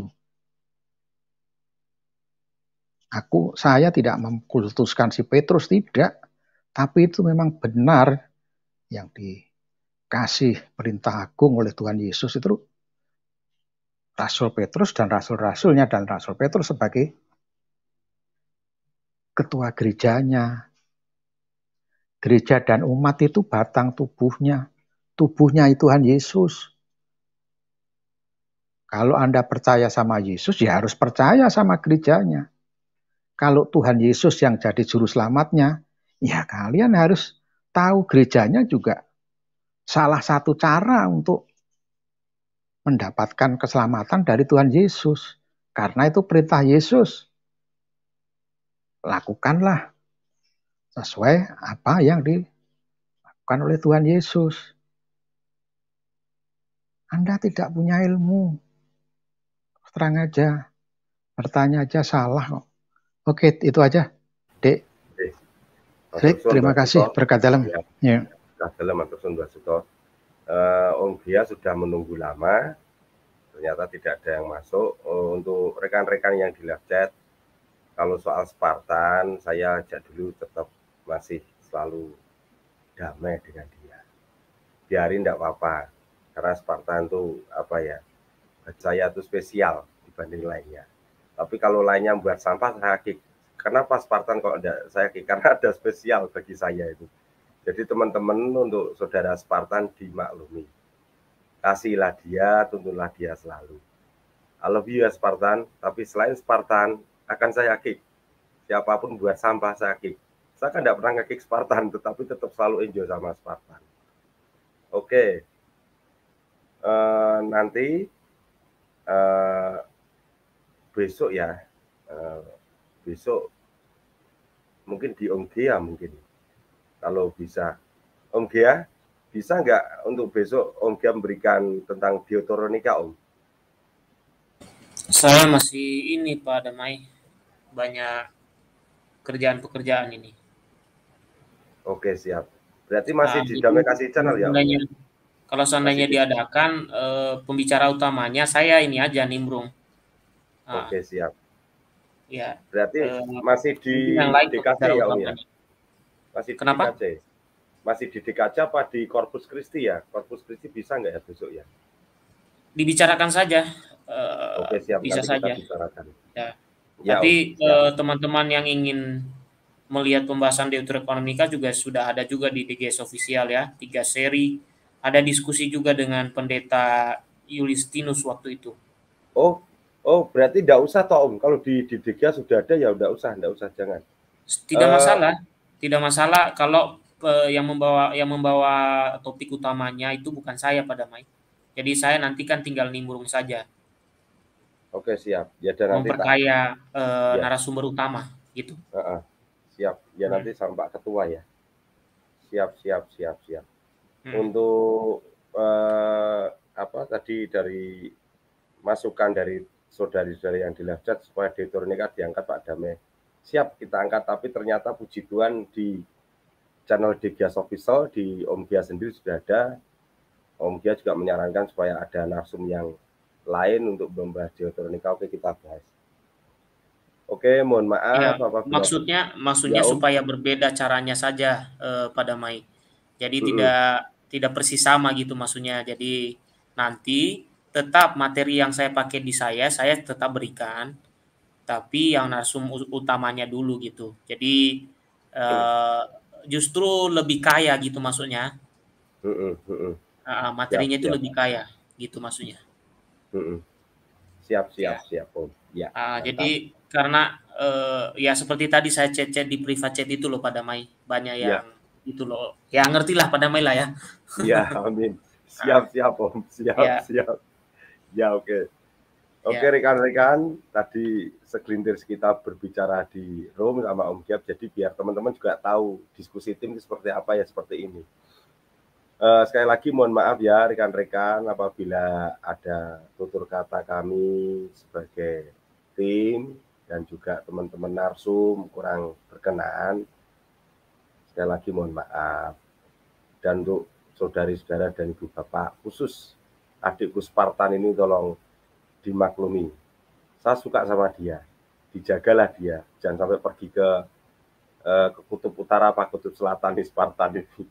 Aku, saya tidak mengkultuskan si Petrus, tidak. Tapi itu memang benar yang dikasih perintah agung oleh Tuhan Yesus itu Rasul Petrus dan Rasul-Rasulnya dan Rasul Petrus sebagai ketua gerejanya. Gereja dan umat itu batang tubuhnya. Tubuhnya itu Tuhan Yesus. Kalau Anda percaya sama Yesus, ya harus percaya sama gerejanya. Kalau Tuhan Yesus yang jadi juru selamatnya, ya kalian harus tahu gerejanya juga salah satu cara untuk mendapatkan keselamatan dari Tuhan Yesus. Karena itu perintah Yesus. Lakukanlah sesuai apa yang dilakukan oleh Tuhan Yesus. Anda tidak punya ilmu terang aja. Bertanya aja salah kok. Oke, itu aja. Dek.
Baik, terima kasih. Berkat dalam. Iya. Ya. Berkat dalam, Uh, Om Gia sudah menunggu lama, ternyata tidak ada yang masuk. Uh, untuk rekan-rekan yang di live chat, kalau soal Spartan, saya ajak dulu tetap masih selalu damai dengan dia. Biarin tidak apa-apa, karena Spartan itu apa ya, saya itu spesial dibanding lainnya. Tapi kalau lainnya buat sampah saya kick. Kenapa Spartan kok enggak saya kick? Karena ada spesial bagi saya itu. Jadi teman-teman untuk saudara Spartan dimaklumi. Kasihlah dia, tuntunlah dia selalu. I love you ya Spartan, tapi selain Spartan akan saya kick. Siapapun buat sampah saya kick. Saya kan tidak pernah nge-kick Spartan, tetapi tetap selalu enjoy sama Spartan. Oke, okay. uh, eh, nanti Eh, besok ya uh, besok mungkin di Om Gia mungkin kalau bisa Om Gia, bisa nggak untuk besok Om Gia memberikan tentang biotoronika Om? Saya
masih ini Pak Damai banyak
kerjaan-pekerjaan ini. Oke siap. Berarti masih nah, di Damai Kasih Channel ya? Om?
Kalau seandainya diadakan e, pembicara utamanya saya ini aja nimbrung.
Nah, Oke siap. Ya. Berarti eh, masih di yang lain DKC ya ya. Masih Kenapa? Di DKC. Masih di DKC apa di Korpus Kristi ya? Korpus Kristi bisa nggak ya besok ya?
Dibicarakan saja.
Eh, Oke siap. Bisa Nanti saja. Bicarakan. Ya. Ya, Tapi
teman-teman ya. yang ingin melihat pembahasan ekonomika juga sudah ada juga di DGS official ya, tiga seri ada diskusi juga dengan pendeta Yulistinus waktu itu.
Oh, oh berarti tidak usah toh Om, kalau di di Didikia sudah ada ya udah usah, tidak usah jangan. Tidak uh, masalah,
tidak masalah kalau uh, yang membawa yang membawa topik utamanya itu bukan saya pada mai. Jadi saya nanti kan tinggal nimbrung saja.
Oke siap. Ya dan nanti, uh, ya.
narasumber utama
gitu. Uh -uh. Siap. Ya hmm. nanti sama Pak Ketua ya. Siap siap siap siap hmm. untuk uh, apa tadi dari masukan dari saudari-saudari yang dilacak supaya Detur ini kan diangkat Pak Dame Siap kita angkat, tapi ternyata puji Tuhan di channel di Gia Official, di Om Gia sendiri sudah ada. Om Gia juga menyarankan supaya ada narsum yang lain untuk membahas Deuteronika. Oke, kita bahas. Oke, mohon maaf. Ya, Bapak maksudnya, maksudnya ya,
supaya berbeda caranya saja eh, pada Mai. Jadi hmm. tidak tidak persis sama gitu maksudnya. Jadi nanti tetap materi yang saya pakai di saya saya tetap berikan tapi yang narsum utamanya dulu gitu. Jadi uh, justru lebih kaya gitu maksudnya.
Uh, uh,
uh, materinya siap, itu siap. lebih kaya gitu maksudnya.
Siap siap ya. siap om. Ya.
Uh, jadi karena uh, ya seperti tadi saya chat-chat di private chat itu loh pada Mai banyak ya. yang itu loh ya
ngerti lah pada Mela ya ya amin siap siap om siap ya. siap ya oke okay. Oke okay, ya. rekan-rekan, tadi segelintir kita berbicara di room sama Om Kiap, jadi biar teman-teman juga tahu diskusi tim itu seperti apa ya seperti ini. Uh, sekali lagi mohon maaf ya rekan-rekan apabila ada tutur kata kami sebagai tim dan juga teman-teman narsum kurang berkenan. Sekali lagi mohon maaf. Dan untuk saudari-saudara dan ibu bapak, khusus adikku Spartan ini tolong dimaklumi. Saya suka sama dia, dijagalah dia, jangan sampai pergi ke eh, ke kutub utara pak kutub selatan di Spartan ini.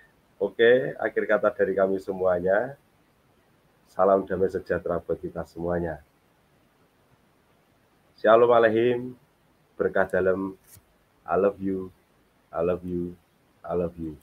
Oke, akhir kata dari kami semuanya. Salam damai sejahtera buat kita semuanya. Shalom aleihim, berkah dalam. I love you. I love you. I love you.